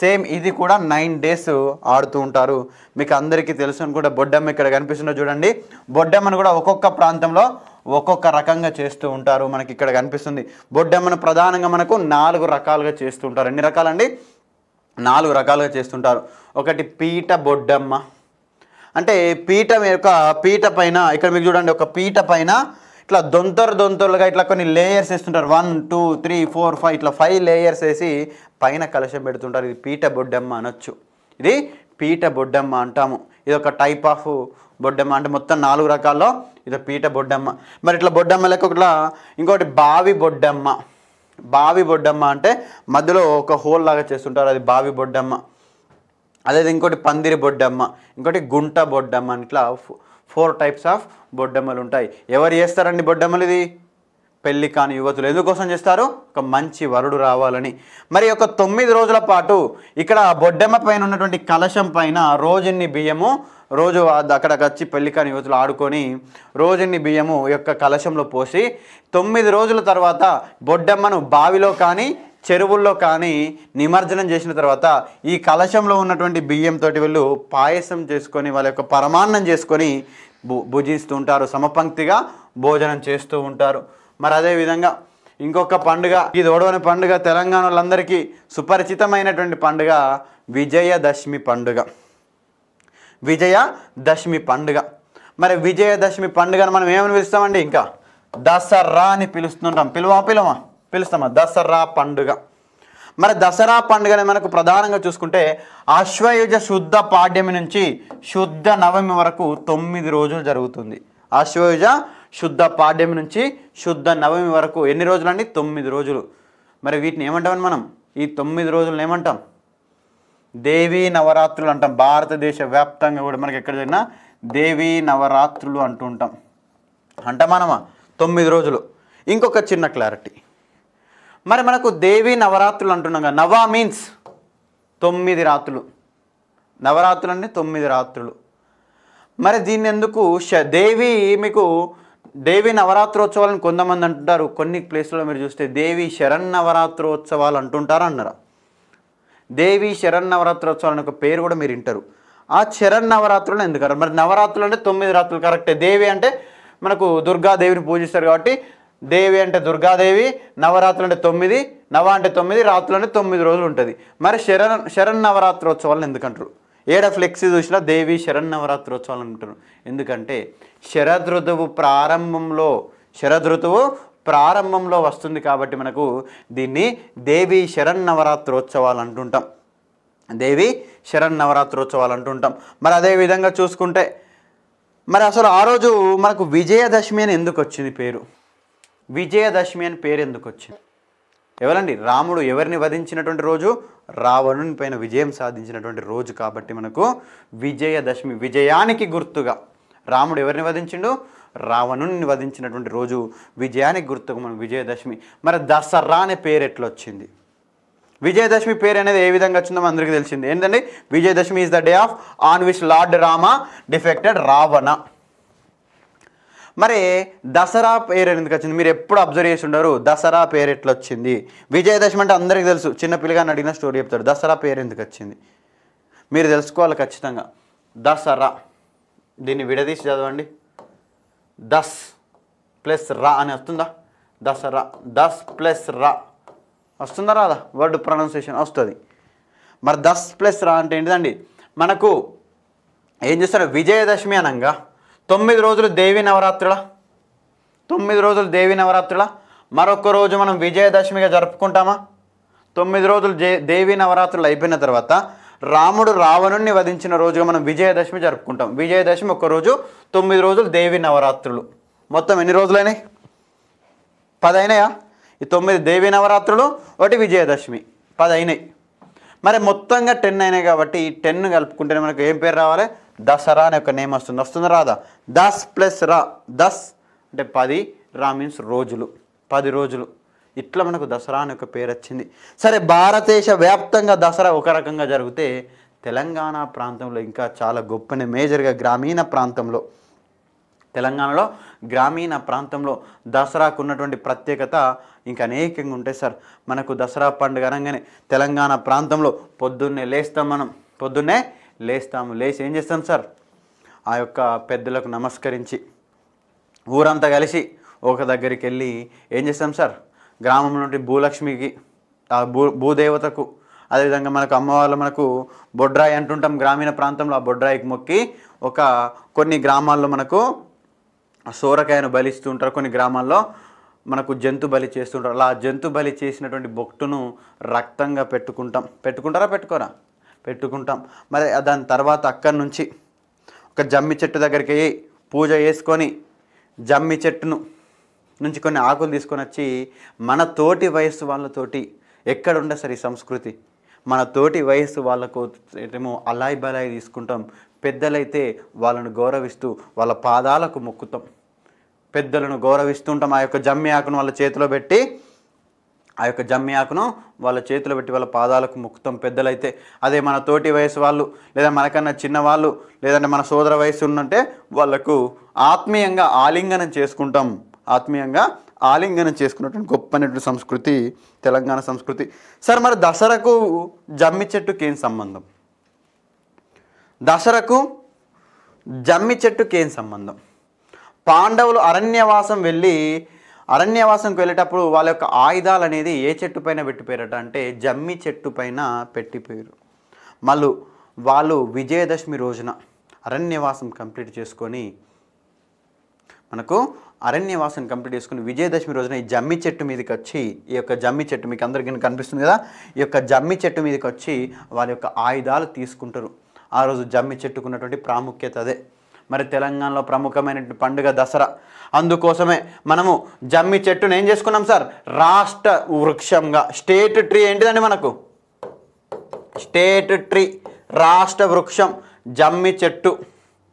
సేమ్ ఇది కూడా నైన్ డేస్ ఆడుతూ ఉంటారు మీకు అందరికీ తెలుసు అని కూడా బొడ్డెమ్మ ఇక్కడ కనిపిస్తుందో చూడండి బొడ్డెమ్మను కూడా ఒక్కొక్క ప్రాంతంలో ఒక్కొక్క రకంగా చేస్తూ ఉంటారు మనకి ఇక్కడ కనిపిస్తుంది బొడ్డెమ్మను ప్రధానంగా మనకు నాలుగు రకాలుగా చేస్తూ ఉంటారు ఎన్ని రకాలండి నాలుగు రకాలుగా చేస్తుంటారు ఒకటి పీట బొడ్డమ్మ అంటే పీఠం యొక్క పీట పైన ఇక్కడ మీకు చూడండి ఒక పీట పైన ఇట్లా దొంతర దొంతరలుగా ఇట్లా కొన్ని లేయర్స్ వేస్తుంటారు one two three four five ఇట్లా ఫైవ్ లేయర్స్ వేసి పైన కలశం పెడుతుంటారు ఇది పీట బొడ్డమ్మ అనొచ్చు ఇది పీట బొడ్డమ్మ అంటాము ఇది ఒక టైప్ ఆఫ్ బొడ్డమ్మ అంటే మొత్తం నాలుగు రకాల్లో ఇది పీట బొడ్డమ్మ మరి ఇట్లా బొడ్డమ్మ లేక ఒకట్లా ఇంకోటి బావి బొడ్డమ్మ బావి బొడ్డమ్మ అంటే మధ్యలో ఒక హోల్ లాగా చేస్తుంటారు అది బావి బొడ్డమ్మ అదే ఇంకోటి పందిరి బొడ్డమ్మ ఇంకోటి గుంట బొడ్డమ్మ ఇట్లా ఫోర్ టైప్స్ ఆఫ్ బొడ్డమ్మలు ఉంటాయి ఎవరు చేస్తారండి బొడ్డమ్మలు ఇది పెళ్లి కాని యువతులు ఎందుకోసం చేస్తారు ఒక మంచి వరుడు రావాలని మరి ఒక తొమ్మిది రోజుల పాటు ఇక్కడ బొడ్డెమ్మ పైన ఉన్నటువంటి కలశం పైన రోజుని బియ్యము రోజు అక్కడ వచ్చి పెళ్లి కాని యువతులు ఆడుకొని రోజుని బియ్యము యొక్క కలశంలో పోసి తొమ్మిది రోజుల తర్వాత బొడ్డమ్మను బావిలో కానీ చెరువుల్లో కానీ నిమజ్జనం చేసిన తర్వాత ఈ కలశంలో ఉన్నటువంటి బియ్యంతో వీళ్ళు పాయసం చేసుకొని వాళ్ళ యొక్క పరమాన్నం చేసుకొని భు భుజిస్తూ ఉంటారు సమపంక్తిగా భోజనం చేస్తూ ఉంటారు మరి అదేవిధంగా ఇంకొక పండుగ ఈ దోడవని పండుగ తెలంగాణ వాళ్ళందరికీ సుపరిచితమైనటువంటి పండుగ విజయదశమి పండుగ విజయదశమి పండుగ మరి విజయదశమి పండుగను మనం ఏమని పిలుస్తామండి ఇంకా దసరా అని పిలుస్తుంటాం పిలువా పిలువా పిలుస్తామా దసరా పండుగ మరి దసరా పండుగని మనకు ప్రధానంగా చూసుకుంటే అశ్వయుజ శుద్ధ పాడ్యమి నుంచి శుద్ధ నవమి వరకు తొమ్మిది రోజులు జరుగుతుంది అశ్వయుజ శుద్ధ పాడ్యమి నుంచి శుద్ధ నవమి వరకు ఎన్ని రోజులండి తొమ్మిది రోజులు మరి వీటిని ఏమంటామని మనం ఈ తొమ్మిది రోజులను ఏమంటాం దేవీ నవరాత్రులు అంటాం భారతదేశ వ్యాప్తంగా కూడా మనకి ఎక్కడ జరిగినా దేవీ నవరాత్రులు అంటుంటాం మనమా తొమ్మిది రోజులు ఇంకొక చిన్న క్లారిటీ మరి మనకు దేవి నవరాత్రులు అంటున్నాం నవా మీన్స్ తొమ్మిది రాత్రులు నవరాత్రులు అంటే తొమ్మిది రాత్రులు మరి దీన్ని ఎందుకు దేవి మీకు దేవి నవరాత్రోత్సవాలను కొంతమంది అంటుంటారు కొన్ని ప్లేస్లో మీరు చూస్తే దేవి శరణ్ నవరాత్రోత్సవాలు అంటుంటారు అన్నారు దేవి శరణ్ శరన్నవరాత్రోత్సవాలు ఒక పేరు కూడా మీరు వింటారు ఆ శరణ్ నవరాత్రులు ఎందుకు మరి నవరాత్రులు అంటే తొమ్మిది రాత్రులు కరెక్టే దేవి అంటే మనకు దుర్గాదేవిని పూజిస్తారు కాబట్టి దేవి అంటే దుర్గాదేవి నవరాత్రులు అంటే తొమ్మిది నవ అంటే తొమ్మిది రాత్రులు అంటే తొమ్మిది రోజులు ఉంటుంది మరి శరణ్ శరణ్ నవరాత్రోత్సవాలను ఎందుకంటారు ఏడ ఫ్లెక్సీ చూసినా దేవి శరణ్ నవరాత్రోత్సవాలు అంటున్నారు ఎందుకంటే శరదృతువు ప్రారంభంలో శరదృతువు ప్రారంభంలో వస్తుంది కాబట్టి మనకు దీన్ని దేవి నవరాత్రోత్సవాలు అంటుంటాం దేవి శరన్నవరాత్రోత్సవాలు అంటుంటాం మరి అదేవిధంగా చూసుకుంటే మరి అసలు ఆ రోజు మనకు విజయదశమి అని ఎందుకు వచ్చింది పేరు విజయదశమి అని పేరు ఎందుకు వచ్చింది ఎవరండి రాముడు ఎవరిని వధించినటువంటి రోజు రావణుని పైన విజయం సాధించినటువంటి రోజు కాబట్టి మనకు విజయదశమి విజయానికి గుర్తుగా రాముడు ఎవరిని వధించిండు రావణుని వధించినటువంటి రోజు విజయానికి గుర్తుగా మనం విజయదశమి మరి దసరా అనే పేరు ఎట్లొచ్చింది విజయదశమి పేరు అనేది ఏ విధంగా వచ్చిందో అందరికీ తెలిసింది ఏంటంటే Vijayadashami is the day of on which lord Rama defeated Ravana మరి దసరా పేరు ఎందుకు వచ్చింది మీరు ఎప్పుడు అబ్జర్వ్ చేసి ఉండరు దసరా పేరు ఎట్లా వచ్చింది విజయదశమి అంటే అందరికీ తెలుసు చిన్న అడిగిన స్టోరీ చెప్తారు దసరా పేరు ఎందుకు వచ్చింది మీరు తెలుసుకోవాలి ఖచ్చితంగా దసరా దీన్ని విడదీసి చదవండి దస్ ప్లస్ రా అని వస్తుందా దసరా దస్ ప్లస్ రా వస్తుందా రాదా వర్డ్ ప్రొనౌన్సియేషన్ వస్తుంది మరి దస్ ప్లస్ రా అంటే ఏంటిదండి మనకు ఏం చేస్తారు విజయదశమి అనంగా తొమ్మిది రోజులు దేవి నవరాత్రుల తొమ్మిది రోజులు దేవి నవరాత్రుల మరొక రోజు మనం విజయదశమిగా జరుపుకుంటామా తొమ్మిది రోజులు దేవి నవరాత్రులు అయిపోయిన తర్వాత రాముడు రావణుణ్ణి వధించిన రోజుగా మనం విజయదశమి జరుపుకుంటాం విజయదశమి రోజు తొమ్మిది రోజులు దేవి నవరాత్రులు మొత్తం ఎన్ని రోజులైనాయి పదైనాయా ఈ తొమ్మిది దేవి నవరాత్రులు ఒకటి విజయదశమి పదైనాయి మరి మొత్తంగా టెన్ అయినాయి కాబట్టి ఈ టెన్ కలుపుకుంటేనే మనకు ఏం పేరు రావాలి దసరా అనే ఒక నేమ్ వస్తుంది వస్తుంది రాదా దస్ ప్లస్ రా దస్ అంటే పది రా మీన్స్ రోజులు పది రోజులు ఇట్లా మనకు దసరా అనే ఒక పేరు వచ్చింది సరే భారతదేశ వ్యాప్తంగా దసరా ఒక రకంగా జరిగితే తెలంగాణ ప్రాంతంలో ఇంకా చాలా గొప్పనే మేజర్గా గ్రామీణ ప్రాంతంలో తెలంగాణలో గ్రామీణ ప్రాంతంలో దసరాకు ఉన్నటువంటి ప్రత్యేకత ఇంకా అనేకంగా ఉంటాయి సార్ మనకు దసరా పండుగ అనగానే తెలంగాణ ప్రాంతంలో పొద్దున్నే లేస్తాం మనం పొద్దున్నే లేస్తాము లేచి ఏం చేస్తాం సార్ ఆ యొక్క పెద్దలకు నమస్కరించి ఊరంతా కలిసి ఒక దగ్గరికి వెళ్ళి ఏం చేస్తాం సార్ గ్రామం నుండి భూలక్ష్మికి ఆ భూ భూదేవతకు అదేవిధంగా మనకు అమ్మవాళ్ళు మనకు బొడ్రాయి అంటుంటాం గ్రామీణ ప్రాంతంలో ఆ బొడ్రాయికి మొక్కి ఒక కొన్ని గ్రామాల్లో మనకు సోరకాయను బలిస్తుంటారు కొన్ని గ్రామాల్లో మనకు జంతు బలి చేస్తుంటారు అలా జంతు బలి చేసినటువంటి బొట్టును రక్తంగా పెట్టుకుంటాం పెట్టుకుంటారా పెట్టుకోరా పెట్టుకుంటాం మరి దాని తర్వాత అక్కడి నుంచి ఒక జమ్మి చెట్టు దగ్గరికి వెయ్యి పూజ చేసుకొని జమ్మి చెట్టును నుంచి కొన్ని ఆకులు తీసుకొని వచ్చి మన తోటి వయస్సు వాళ్ళతోటి ఎక్కడ ఉండే సరే సంస్కృతి మన తోటి వయస్సు వాళ్ళకు ఏమో అలాయి బలాయి తీసుకుంటాం పెద్దలైతే వాళ్ళను గౌరవిస్తూ వాళ్ళ పాదాలకు మొక్కుతాం పెద్దలను గౌరవిస్తుంటాం ఆ యొక్క జమ్మి ఆకును వాళ్ళ చేతిలో పెట్టి ఆ యొక్క జమ్మి ఆకును వాళ్ళ చేతిలో పెట్టి వాళ్ళ పాదాలకు మొక్కుతాం పెద్దలైతే అదే మన తోటి వయసు వాళ్ళు లేదా మనకన్నా చిన్నవాళ్ళు లేదంటే మన సోదర వయసు ఉన్నంటే వాళ్లకు ఆత్మీయంగా ఆలింగనం చేసుకుంటాం ఆత్మీయంగా ఆలింగనం చేసుకున్నటువంటి గొప్పనటువంటి సంస్కృతి తెలంగాణ సంస్కృతి సార్ మరి దసరాకు జమ్మి చెట్టుకి ఏం సంబంధం దశరకు జమ్మి చెట్టుకి ఏం సంబంధం పాండవులు అరణ్యవాసం వెళ్ళి అరణ్యవాసంకి వెళ్ళేటప్పుడు వాళ్ళ యొక్క ఆయుధాలు అనేది ఏ చెట్టు పైన పెట్టిపోయారట అంటే జమ్మి చెట్టు పైన పెట్టిపోయారు మళ్ళు వాళ్ళు విజయదశమి రోజున అరణ్యవాసం కంప్లీట్ చేసుకొని మనకు అరణ్యవాసం కంప్లీట్ చేసుకుని విజయదశమి రోజున ఈ జమ్మి చెట్టు మీదకి వచ్చి ఈ యొక్క జమ్మి చెట్టు మీకు అందరికీ కనిపిస్తుంది కదా ఈ యొక్క జమ్మి చెట్టు మీదకి వచ్చి వారి యొక్క ఆయుధాలు తీసుకుంటారు ఆ రోజు జమ్మి చెట్టుకున్నటువంటి ప్రాముఖ్యత అదే మరి తెలంగాణలో ప్రముఖమైన పండుగ దసరా అందుకోసమే మనము జమ్మి చెట్టును ఏం చేసుకున్నాం సార్ రాష్ట్ర వృక్షంగా స్టేట్ ట్రీ ఏంటిదండి మనకు స్టేట్ ట్రీ రాష్ట్ర వృక్షం జమ్మి చెట్టు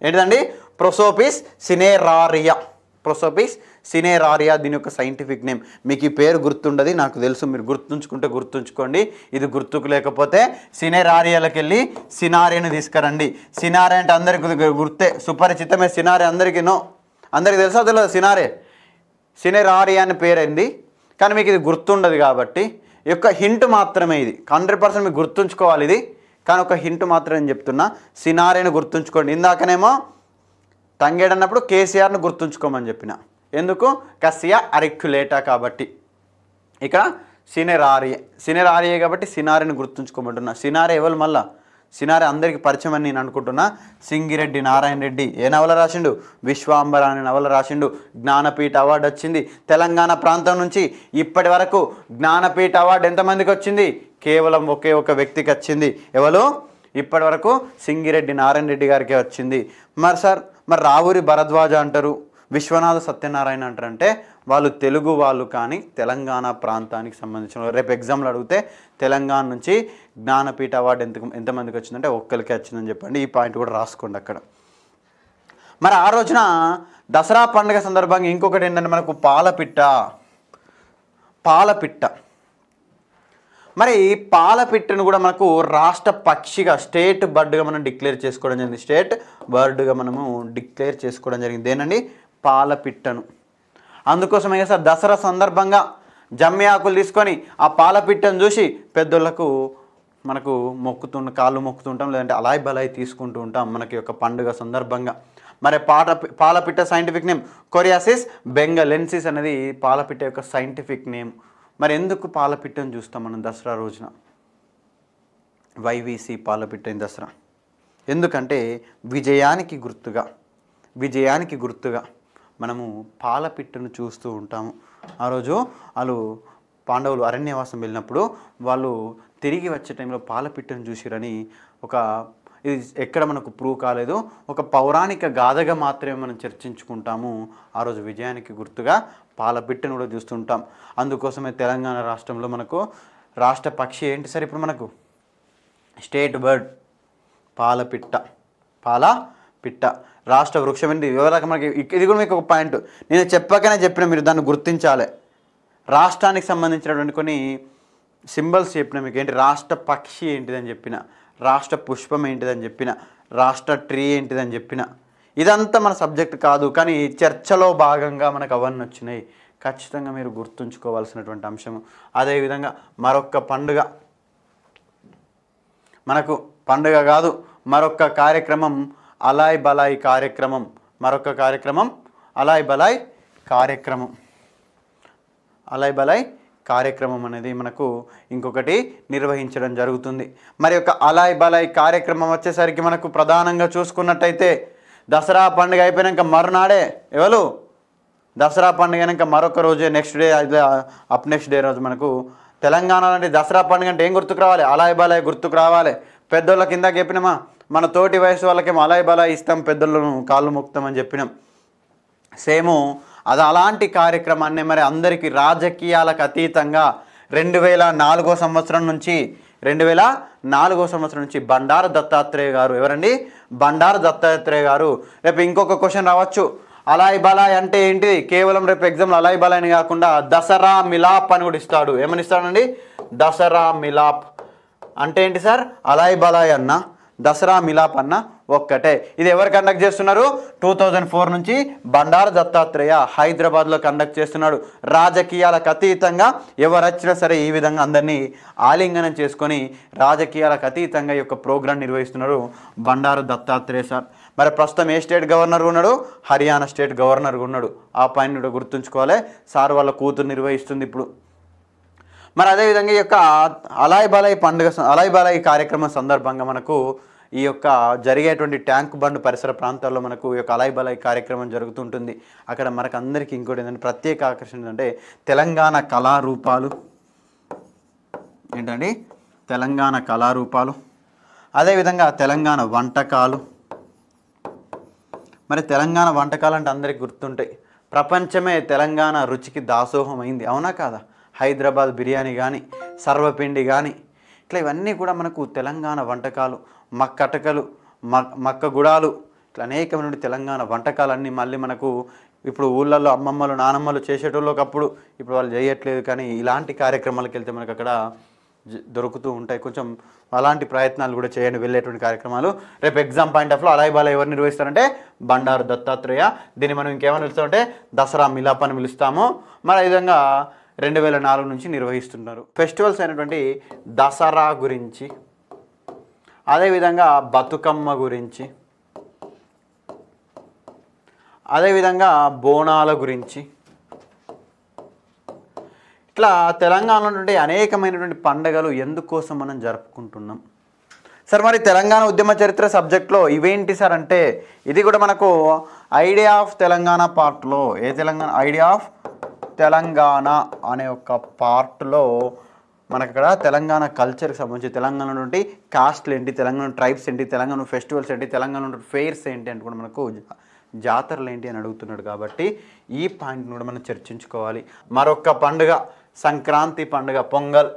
ఏంటిదండి ప్రొసోపిస్ సినేరారియా ప్రొసోపిస్ సినేరారియా దీని యొక్క సైంటిఫిక్ నేమ్ మీకు ఈ పేరు గుర్తుండదు నాకు తెలుసు మీరు గుర్తుంచుకుంటే గుర్తుంచుకోండి ఇది గుర్తుకు లేకపోతే సినేర్ వెళ్ళి సినారేను తీసుకురండి సినారే అంటే అందరికీ గుర్తే సుపరిచితమే సినారే అందరికీ నో అందరికీ తెలుసా తెలియదు సినారే సినేరారియా ఆర్యా అని పేరైంది కానీ మీకు ఇది గుర్తుండదు కాబట్టి యొక్క హింట్ మాత్రమే ఇది హండ్రెడ్ పర్సెంట్ మీకు గుర్తుంచుకోవాలి ఇది కానీ ఒక హింట్ మాత్రమే చెప్తున్నా సినారేని గుర్తుంచుకోండి ఇందాకనేమో తంగేడన్నప్పుడు కేసీఆర్ను గుర్తుంచుకోమని చెప్పిన ఎందుకు కసియా అరిక్యులేటా కాబట్టి ఇక్కడ సినెరారియే సినెరారియే కాబట్టి సినారిని గుర్తుంచుకోమంటున్నా సినారే ఎవరు మళ్ళా సినారే అందరికీ పరిచయం అని నేను అనుకుంటున్నా సింగిరెడ్డి నారాయణ రెడ్డి ఏ నవల రాసిండు విశ్వాంబర అనే నవల రాసిండు జ్ఞానపీఠ అవార్డు వచ్చింది తెలంగాణ ప్రాంతం నుంచి ఇప్పటి వరకు జ్ఞానపీఠ అవార్డు ఎంతమందికి వచ్చింది కేవలం ఒకే ఒక వ్యక్తికి వచ్చింది ఎవరు ఇప్పటి వరకు సింగిరెడ్డి నారాయణ రెడ్డి గారికే వచ్చింది మరి సార్ మరి రావూరి భరద్వాజ అంటారు విశ్వనాథ సత్యనారాయణ అంటారంటే వాళ్ళు తెలుగు వాళ్ళు కానీ తెలంగాణ ప్రాంతానికి సంబంధించిన రేపు ఎగ్జామ్లు అడిగితే తెలంగాణ నుంచి జ్ఞానపీఠ అవార్డు ఎంత ఎంతమందికి వచ్చిందంటే ఒక్కరికి వచ్చిందని చెప్పండి ఈ పాయింట్ కూడా రాసుకోండి అక్కడ మరి ఆ రోజున దసరా పండుగ సందర్భంగా ఇంకొకటి ఏంటంటే మనకు పాలపిట్ట పాలపిట్ట మరి పాలపిట్టను కూడా మనకు రాష్ట్ర పక్షిగా స్టేట్ బర్డ్గా మనం డిక్లేర్ చేసుకోవడం జరిగింది స్టేట్ బర్డ్గా మనము డిక్లేర్ చేసుకోవడం జరిగింది ఏంటండి పాలపిట్టను అందుకోసం ఏం దసరా సందర్భంగా జమ్మి ఆకులు తీసుకొని ఆ పాలపిట్టను చూసి పెద్దోళ్ళకు మనకు మొక్కుతు కాళ్ళు మొక్కుతుంటాం లేదంటే అలాయ్ బలాయ్ తీసుకుంటూ ఉంటాం మనకి యొక్క పండుగ సందర్భంగా మరి పాట పాలపిట్ట సైంటిఫిక్ నేమ్ కొరియాసిస్ బెంగలెన్సిస్ అనేది పాలపిట్ట యొక్క సైంటిఫిక్ నేమ్ మరి ఎందుకు పాలపిట్టను చూస్తాం మనం దసరా రోజున వైవీసీ పాలపిట్ట దసరా ఎందుకంటే విజయానికి గుర్తుగా విజయానికి గుర్తుగా మనము పాల చూస్తూ ఉంటాము ఆ రోజు వాళ్ళు పాండవులు అరణ్యవాసం వెళ్ళినప్పుడు వాళ్ళు తిరిగి వచ్చే టైంలో పాల పిట్టను చూసిరని ఒక ఇది ఎక్కడ మనకు ప్రూవ్ కాలేదు ఒక పౌరాణిక గాథగా మాత్రమే మనం చర్చించుకుంటాము ఆ రోజు విజయానికి గుర్తుగా పాల పిట్టను కూడా చూస్తుంటాం అందుకోసమే తెలంగాణ రాష్ట్రంలో మనకు రాష్ట్ర పక్షి ఏంటి సార్ ఇప్పుడు మనకు స్టేట్ బర్డ్ పాలపిట్ట పాల పిట్ట రాష్ట్ర వృక్షం ఏంటి వివరాలు మనకి ఇది కూడా మీకు ఒక పాయింట్ నేను చెప్పకనే చెప్పిన మీరు దాన్ని గుర్తించాలి రాష్ట్రానికి సంబంధించినటువంటి కొన్ని సింబల్స్ చెప్పిన మీకు ఏంటి రాష్ట్ర పక్షి ఏంటిదని చెప్పిన రాష్ట్ర పుష్పం ఏంటిదని చెప్పిన రాష్ట్ర ట్రీ ఏంటిదని చెప్పిన ఇదంతా మన సబ్జెక్ట్ కాదు కానీ చర్చలో భాగంగా మనకు అవన్నీ వచ్చినాయి ఖచ్చితంగా మీరు గుర్తుంచుకోవాల్సినటువంటి అంశము అదేవిధంగా మరొక పండుగ మనకు పండుగ కాదు మరొక కార్యక్రమం అలాయ్ బలాయ్ కార్యక్రమం మరొక కార్యక్రమం అలాయ్ బలాయ్ కార్యక్రమం అలాయ్ బలాయ్ కార్యక్రమం అనేది మనకు ఇంకొకటి నిర్వహించడం జరుగుతుంది మరి యొక్క అలాయ్ బలాయ్ కార్యక్రమం వచ్చేసరికి మనకు ప్రధానంగా చూసుకున్నట్టయితే దసరా పండుగ అయిపోయినాక మరునాడే ఎవరు దసరా పండుగ అయినాక మరొక రోజే next day of next day రోజు మనకు తెలంగాణ లాంటి దసరా పండుగ అంటే ఏం గుర్తుకు రావాలి అలాయ్ బలాయ్ గుర్తుకు రావాలి పెద్దోళ్ళ కింద చెప్పినమా మన తోటి వయసు వాళ్ళకి మలాయి బలా ఇస్తాం పెద్దలను కాళ్ళు ముక్తం అని చెప్పినాం సేము అది అలాంటి కార్యక్రమాన్ని మరి అందరికీ రాజకీయాలకు అతీతంగా రెండు వేల నాలుగో సంవత్సరం నుంచి రెండు వేల నాలుగో సంవత్సరం నుంచి బండార దత్తాత్రేయ గారు ఎవరండి బండార దత్తాత్రేయ గారు రేపు ఇంకొక క్వశ్చన్ రావచ్చు అలాయ్ బలాయ్ అంటే ఏంటి కేవలం రేపు ఎగ్జామ్లో అలాయ్ బలాయ్ కాకుండా దసరా మిలాప్ అని కూడా ఇస్తాడు ఏమని ఇస్తాడండి దసరా మిలాప్ అంటే ఏంటి సార్ అలాయ్ బలాయ్ అన్నా దసరా మిలాప్ అన్న ఒక్కటే ఇది ఎవరు కండక్ట్ చేస్తున్నారు టూ థౌజండ్ ఫోర్ నుంచి బండారు దత్తాత్రేయ హైదరాబాద్లో కండక్ట్ చేస్తున్నాడు రాజకీయాలకు అతీతంగా ఎవరు వచ్చినా సరే ఈ విధంగా అందరినీ ఆలింగనం చేసుకొని రాజకీయాలకు అతీతంగా ఈ యొక్క ప్రోగ్రాం నిర్వహిస్తున్నారు బండారు దత్తాత్రేయ సార్ మరి ప్రస్తుతం ఏ స్టేట్ గవర్నర్ ఉన్నాడు హర్యానా స్టేట్ గవర్నర్ ఉన్నాడు ఆ పైన గుర్తుంచుకోవాలి సార్ వాళ్ళ కూతురు నిర్వహిస్తుంది ఇప్పుడు మరి అదేవిధంగా ఈ యొక్క అలాయ్ బలాయ్ పండుగ అలాయ్ బలాయ్ కార్యక్రమం సందర్భంగా మనకు ఈ యొక్క జరిగేటువంటి ట్యాంక్ బండ్ పరిసర ప్రాంతాల్లో మనకు ఈ యొక్క అలాయిబలాయి కార్యక్రమం జరుగుతుంటుంది అక్కడ మనకు అందరికీ ఇంకోటి ఏంటంటే ప్రత్యేక ఆకర్షణ ఏంటంటే తెలంగాణ కళారూపాలు ఏంటండి తెలంగాణ కళారూపాలు అదేవిధంగా తెలంగాణ వంటకాలు మరి తెలంగాణ వంటకాలు అంటే అందరికి గుర్తుంటాయి ప్రపంచమే తెలంగాణ రుచికి దాసోహం అయింది అవునా కాదా హైదరాబాద్ బిర్యానీ కానీ సర్వపిండి కానీ ఇట్లా ఇవన్నీ కూడా మనకు తెలంగాణ వంటకాలు మక్కటకలు మక్క గుడాలు ఇట్లా అనేకమైన తెలంగాణ వంటకాలన్నీ మళ్ళీ మనకు ఇప్పుడు ఊళ్ళల్లో అమ్మమ్మలు నానమ్మలు చేసేటోళ్ళు ఒకప్పుడు ఇప్పుడు వాళ్ళు చేయట్లేదు కానీ ఇలాంటి కార్యక్రమాలకు వెళ్తే మనకు అక్కడ దొరుకుతూ ఉంటాయి కొంచెం అలాంటి ప్రయత్నాలు కూడా చేయండి వెళ్ళేటువంటి కార్యక్రమాలు రేపు ఎగ్జామ్ పాయింట్ ఆఫ్లో అలాయి ఎవరు నిర్వహిస్తారంటే బండారు దత్తాత్రేయ దీన్ని మనం ఇంకేమని పిలుస్తామంటే దసరా మిలాప్ అని పిలుస్తాము మరి విధంగా రెండు వేల నాలుగు నుంచి నిర్వహిస్తున్నారు ఫెస్టివల్స్ అయినటువంటి దసరా గురించి అదేవిధంగా బతుకమ్మ గురించి అదేవిధంగా బోనాల గురించి ఇట్లా తెలంగాణలో నుండి అనేకమైనటువంటి పండుగలు ఎందుకోసం మనం జరుపుకుంటున్నాం సార్ మరి తెలంగాణ ఉద్యమ చరిత్ర సబ్జెక్ట్లో ఇవేంటి సార్ అంటే ఇది కూడా మనకు ఐడియా ఆఫ్ తెలంగాణ పార్ట్లో ఏ తెలంగాణ ఐడియా ఆఫ్ తెలంగాణ అనే ఒక పార్ట్లో మనకక్కడ అక్కడ తెలంగాణ కల్చర్కి సంబంధించి తెలంగాణ నుండి కాస్ట్లు ఏంటి తెలంగాణ ట్రైబ్స్ ఏంటి తెలంగాణ ఫెస్టివల్స్ ఏంటి తెలంగాణ ఫెయిర్స్ ఏంటి అని కూడా మనకు జాతరలు ఏంటి అని అడుగుతున్నాడు కాబట్టి ఈ పాయింట్ని కూడా మనం చర్చించుకోవాలి మరొక పండుగ సంక్రాంతి పండుగ పొంగల్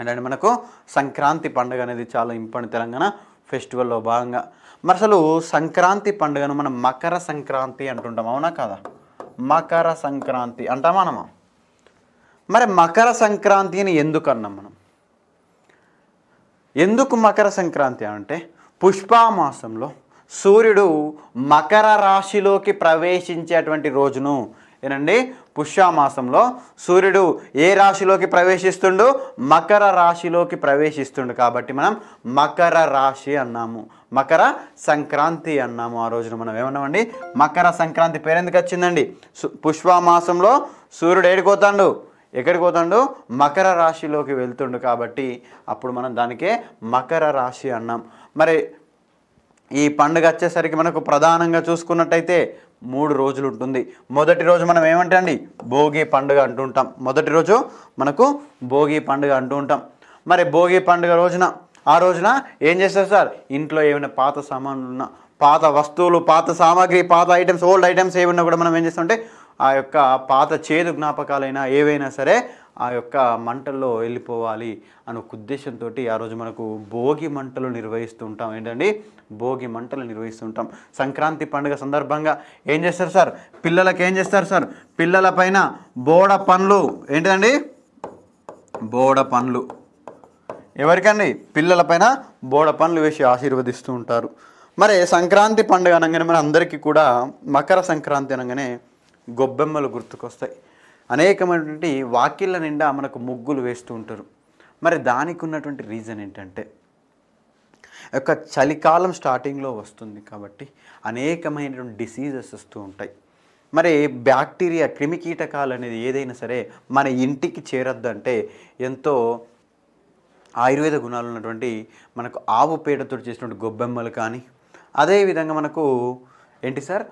అంటే మనకు సంక్రాంతి పండుగ అనేది చాలా ఇంపార్టెంట్ తెలంగాణ ఫెస్టివల్లో భాగంగా మరి అసలు సంక్రాంతి పండుగను మనం మకర సంక్రాంతి అంటుంటాం అవునా కదా మకర సంక్రాంతి అంటాం మనము మరి మకర సంక్రాంతిని ఎందుకు అన్నాం మనం ఎందుకు మకర సంక్రాంతి అంటే పుష్పామాసంలో సూర్యుడు మకర రాశిలోకి ప్రవేశించేటువంటి రోజును ఏనండి పుష్యమాసంలో సూర్యుడు ఏ రాశిలోకి ప్రవేశిస్తుండు మకర రాశిలోకి ప్రవేశిస్తుండు కాబట్టి మనం మకర రాశి అన్నాము మకర సంక్రాంతి అన్నాము ఆ రోజున మనం ఏమన్నామండి మకర సంక్రాంతి పేరెందుకు వచ్చిందండి పుష్ప మాసంలో సూర్యుడు ఏడిపోతాడు ఎక్కడికి పోతాడు మకర రాశిలోకి వెళ్తుండు కాబట్టి అప్పుడు మనం దానికే మకర రాశి అన్నాం మరి ఈ పండుగ వచ్చేసరికి మనకు ప్రధానంగా చూసుకున్నట్టయితే మూడు రోజులు ఉంటుంది మొదటి రోజు మనం ఏమంటండి భోగి పండుగ అంటుంటాం మొదటి రోజు మనకు భోగి పండుగ అంటూ ఉంటాం మరి భోగి పండుగ రోజున ఆ రోజున ఏం చేస్తారు సార్ ఇంట్లో ఏమైనా పాత సామాన్లు ఉన్న పాత వస్తువులు పాత సామాగ్రి పాత ఐటమ్స్ ఓల్డ్ ఐటమ్స్ ఏమైనా కూడా మనం ఏం చేస్తుంటే ఆ యొక్క పాత చేదు జ్ఞాపకాలైనా ఏవైనా సరే ఆ యొక్క మంటల్లో వెళ్ళిపోవాలి ఒక ఉద్దేశంతో ఆ రోజు మనకు భోగి మంటలు నిర్వహిస్తుంటాం ఏంటండి భోగి మంటలు నిర్వహిస్తుంటాం సంక్రాంతి పండుగ సందర్భంగా ఏం చేస్తారు సార్ పిల్లలకు ఏం చేస్తారు సార్ పిల్లల పైన బోడ పండ్లు ఏంటండి బోడ పండ్లు ఎవరికండి పిల్లలపైన బోడ పనులు వేసి ఆశీర్వదిస్తూ ఉంటారు మరి సంక్రాంతి పండుగ అనగానే మన అందరికీ కూడా మకర సంక్రాంతి అనగానే గొబ్బెమ్మలు గుర్తుకొస్తాయి అనేకమైనటువంటి వాకిళ్ళ నిండా మనకు ముగ్గులు వేస్తూ ఉంటారు మరి దానికి ఉన్నటువంటి రీజన్ ఏంటంటే యొక్క చలికాలం స్టార్టింగ్లో వస్తుంది కాబట్టి అనేకమైనటువంటి డిసీజెస్ వస్తూ ఉంటాయి మరి బ్యాక్టీరియా క్రిమికీటకాలు అనేది ఏదైనా సరే మన ఇంటికి చేరొద్దంటే ఎంతో ఆయుర్వేద గుణాలు ఉన్నటువంటి మనకు ఆవు పేడతో చేసినటువంటి గొబ్బెమ్మలు కానీ అదేవిధంగా మనకు ఏంటి సార్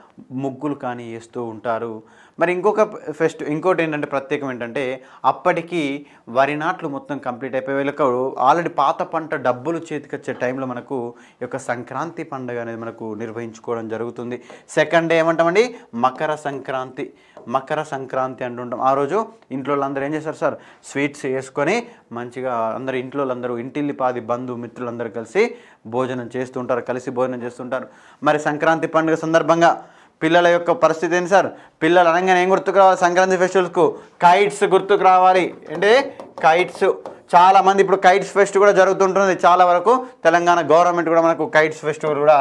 ముగ్గులు కానీ వేస్తూ ఉంటారు మరి ఇంకొక ఫెస్ట్ ఇంకోటి ఏంటంటే ప్రత్యేకం ఏంటంటే అప్పటికి వరి నాట్లు మొత్తం కంప్లీట్ అయిపోయి వీళ్ళకు ఆల్రెడీ పాత పంట డబ్బులు చేతికొచ్చే టైంలో మనకు ఈ యొక్క సంక్రాంతి పండుగ అనేది మనకు నిర్వహించుకోవడం జరుగుతుంది సెకండ్ డే ఏమంటామండి మకర సంక్రాంతి మకర సంక్రాంతి అంటుంటాం ఆ రోజు ఇంట్లో అందరూ ఏం చేస్తారు సార్ స్వీట్స్ వేసుకొని మంచిగా అందరు ఇంట్లో అందరూ పాది బంధు మిత్రులందరూ కలిసి భోజనం చేస్తుంటారు కలిసి భోజనం చేస్తుంటారు మరి సంక్రాంతి పండుగ సందర్భంగా పిల్లల యొక్క పరిస్థితి ఏంటి సార్ పిల్లలు అనగానే ఏం గుర్తుకు రావాలి సంక్రాంతి ఫెస్టివల్స్కు కైట్స్ గుర్తుకు రావాలి అంటే కైట్స్ చాలామంది ఇప్పుడు కైట్స్ ఫెస్ట్ కూడా జరుగుతుంటుంది చాలా వరకు తెలంగాణ గవర్నమెంట్ కూడా మనకు కైట్స్ ఫెస్టివల్ కూడా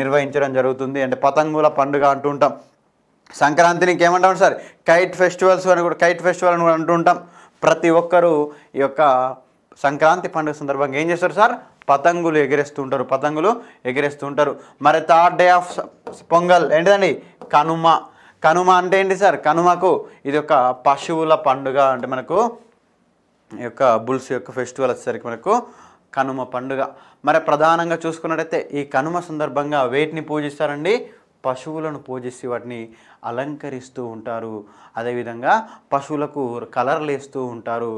నిర్వహించడం జరుగుతుంది అంటే పతంగుల పండుగ అంటుంటాం సంక్రాంతిని ఇంకేమంటాం సార్ కైట్ ఫెస్టివల్స్ అని కూడా కైట్ ఫెస్టివల్ అని కూడా అంటుంటాం ప్రతి ఒక్కరూ ఈ యొక్క సంక్రాంతి పండుగ సందర్భంగా ఏం చేస్తారు సార్ పతంగులు ఎగరేస్తుంటారు పతంగులు ఉంటారు మరి థర్డ్ డే ఆఫ్ పొంగల్ ఏంటిదండి కనుమ కనుమ అంటే ఏంటి సార్ కనుమకు ఇది ఒక పశువుల పండుగ అంటే మనకు ఈ యొక్క బుల్స్ యొక్క ఫెస్టివల్ వచ్చేసరికి మనకు కనుమ పండుగ మరి ప్రధానంగా చూసుకున్నట్టయితే ఈ కనుమ సందర్భంగా వేటిని పూజిస్తారండి పశువులను పూజిస్తే వాటిని అలంకరిస్తూ ఉంటారు అదేవిధంగా పశువులకు కలర్లు వేస్తూ ఉంటారు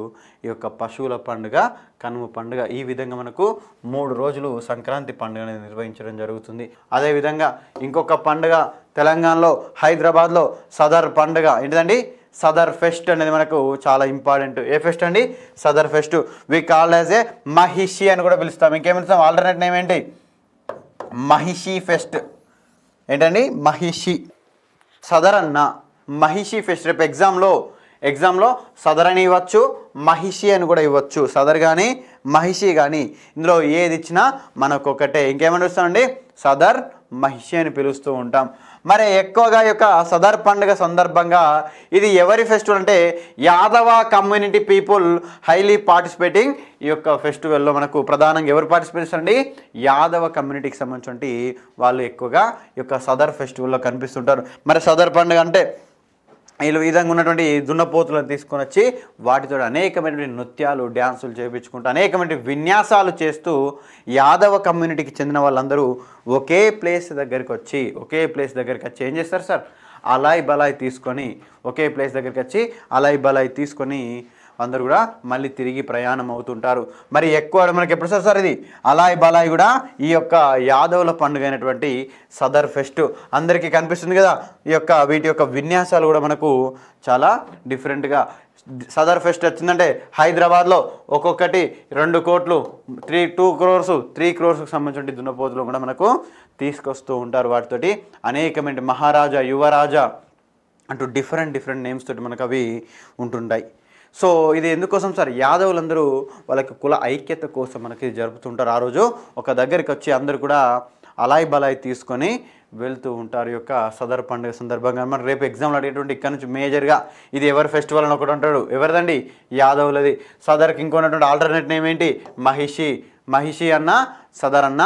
ఈ యొక్క పశువుల పండుగ కనుమ పండుగ ఈ విధంగా మనకు మూడు రోజులు సంక్రాంతి పండుగను నిర్వహించడం జరుగుతుంది అదేవిధంగా ఇంకొక పండుగ తెలంగాణలో హైదరాబాద్లో సదర్ పండుగ ఏంటిదండి సదర్ ఫెస్ట్ అనేది మనకు చాలా ఇంపార్టెంట్ ఏ ఫెస్ట్ అండి Sadar fest we call as ఏ మహిషి అని కూడా పిలుస్తాం ఇంకేం పిలుస్తాం ఆల్టర్నేట్ నేమ్ ఏంటి మహిషి ఫెస్ట్ ఏంటండి మహిషి సదరన్న మహిషి ఫస్ట్ రేపు ఎగ్జామ్లో ఎగ్జామ్లో సదరని ఇవ్వచ్చు మహిషి అని కూడా ఇవ్వచ్చు సదర్ కానీ మహిషి కానీ ఇందులో ఏది ఇచ్చినా మనకొకటే ఇంకేమని వస్తామండి సదర్ మహిషి అని పిలుస్తూ ఉంటాం మరి ఎక్కువగా యొక్క సదర్ పండుగ సందర్భంగా ఇది ఎవరి ఫెస్టివల్ అంటే Yadava community people highly participating ఈ యొక్క ఫెస్టివల్లో మనకు ప్రధానంగా ఎవరు పార్టిసిపేట్ అండి యాదవ కమ్యూనిటీకి సంబంధించి వాళ్ళు ఎక్కువగా ఈ యొక్క సదర్ ఫెస్టివల్లో కనిపిస్తుంటారు మరి సదర్ పండుగ అంటే వీళ్ళు విధంగా ఉన్నటువంటి దున్నపోతులను తీసుకొని వచ్చి వాటితో అనేకమైనటువంటి నృత్యాలు డ్యాన్సులు చేయించుకుంటూ అనేకమైనటువంటి విన్యాసాలు చేస్తూ యాదవ కమ్యూనిటీకి చెందిన వాళ్ళందరూ ఒకే ప్లేస్ దగ్గరికి వచ్చి ఒకే ప్లేస్ దగ్గరికి వచ్చి ఏం చేస్తారు సార్ అలాయ్ బలాయ్ తీసుకొని ఒకే ప్లేస్ దగ్గరికి వచ్చి అలాయ్ బలాయ్ తీసుకొని అందరు కూడా మళ్ళీ తిరిగి ప్రయాణం అవుతుంటారు మరి ఎక్కువ మనకి ఎప్పుడు సార్ సార్ ఇది అలాయ్ బలాయ్ కూడా ఈ యొక్క యాదవుల పండుగ అయినటువంటి సదర్ ఫెస్ట్ అందరికీ కనిపిస్తుంది కదా ఈ యొక్క వీటి యొక్క విన్యాసాలు కూడా మనకు చాలా డిఫరెంట్గా సదర్ ఫెస్ట్ వచ్చిందంటే హైదరాబాద్లో ఒక్కొక్కటి రెండు కోట్లు త్రీ టూ క్రోర్స్ త్రీ క్రోర్స్కి సంబంధించిన దున్నపోతులు కూడా మనకు తీసుకొస్తూ ఉంటారు వాటితోటి అనేకమైన మహారాజా యువరాజా అంటూ డిఫరెంట్ డిఫరెంట్ నేమ్స్ తోటి మనకు అవి ఉంటుంటాయి సో ఇది ఎందుకోసం సార్ యాదవులందరూ వాళ్ళకి కుల ఐక్యత కోసం మనకి జరుపుతుంటారు ఆ రోజు ఒక దగ్గరికి వచ్చి అందరు కూడా అలాయ్ బలాయ్ తీసుకొని వెళ్తూ ఉంటారు యొక్క సదర్ పండుగ సందర్భంగా మనం రేపు ఎగ్జామ్లు అడిగేటువంటి ఇక్కడ నుంచి మేజర్గా ఇది ఎవరి ఫెస్టివల్ అని ఒకటి ఉంటాడు ఎవరిదండి యాదవులది సదర్కి ఇంకోనటువంటి ఆల్టర్నేట్ నేమ్ ఏంటి మహిషి మహిషి అన్న సదర్ అన్న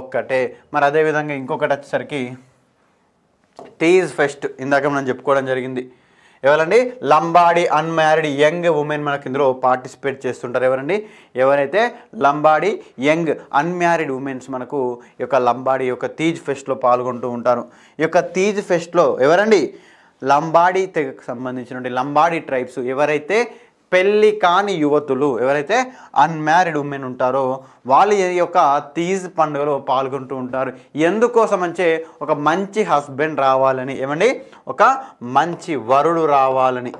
ఒక్కటే మరి అదేవిధంగా ఇంకొకటి వచ్చేసరికి టీజ్ ఫెస్ట్ ఇందాక మనం చెప్పుకోవడం జరిగింది ఎవరండి లంబాడి అన్మ్యారీడ్ యంగ్ ఉమెన్ మనకి ఇందులో పార్టిసిపేట్ చేస్తుంటారు ఎవరండి ఎవరైతే లంబాడి యంగ్ అన్మ్యారీడ్ ఉమెన్స్ మనకు ఈ యొక్క లంబాడి యొక్క తీజ్ ఫెస్ట్లో పాల్గొంటూ ఉంటారు ఈ యొక్క తీజ్ ఫెస్ట్లో ఎవరండి లంబాడి తెగకు సంబంధించినటువంటి లంబాడి ట్రైబ్స్ ఎవరైతే పెళ్ళి కాని యువతులు ఎవరైతే అన్మ్యారీడ్ ఉమెన్ ఉంటారో వాళ్ళ యొక్క తీజ్ పండుగలో పాల్గొంటూ ఉంటారు ఎందుకోసం అంటే ఒక మంచి హస్బెండ్ రావాలని ఏమండి ఒక మంచి వరుడు రావాలని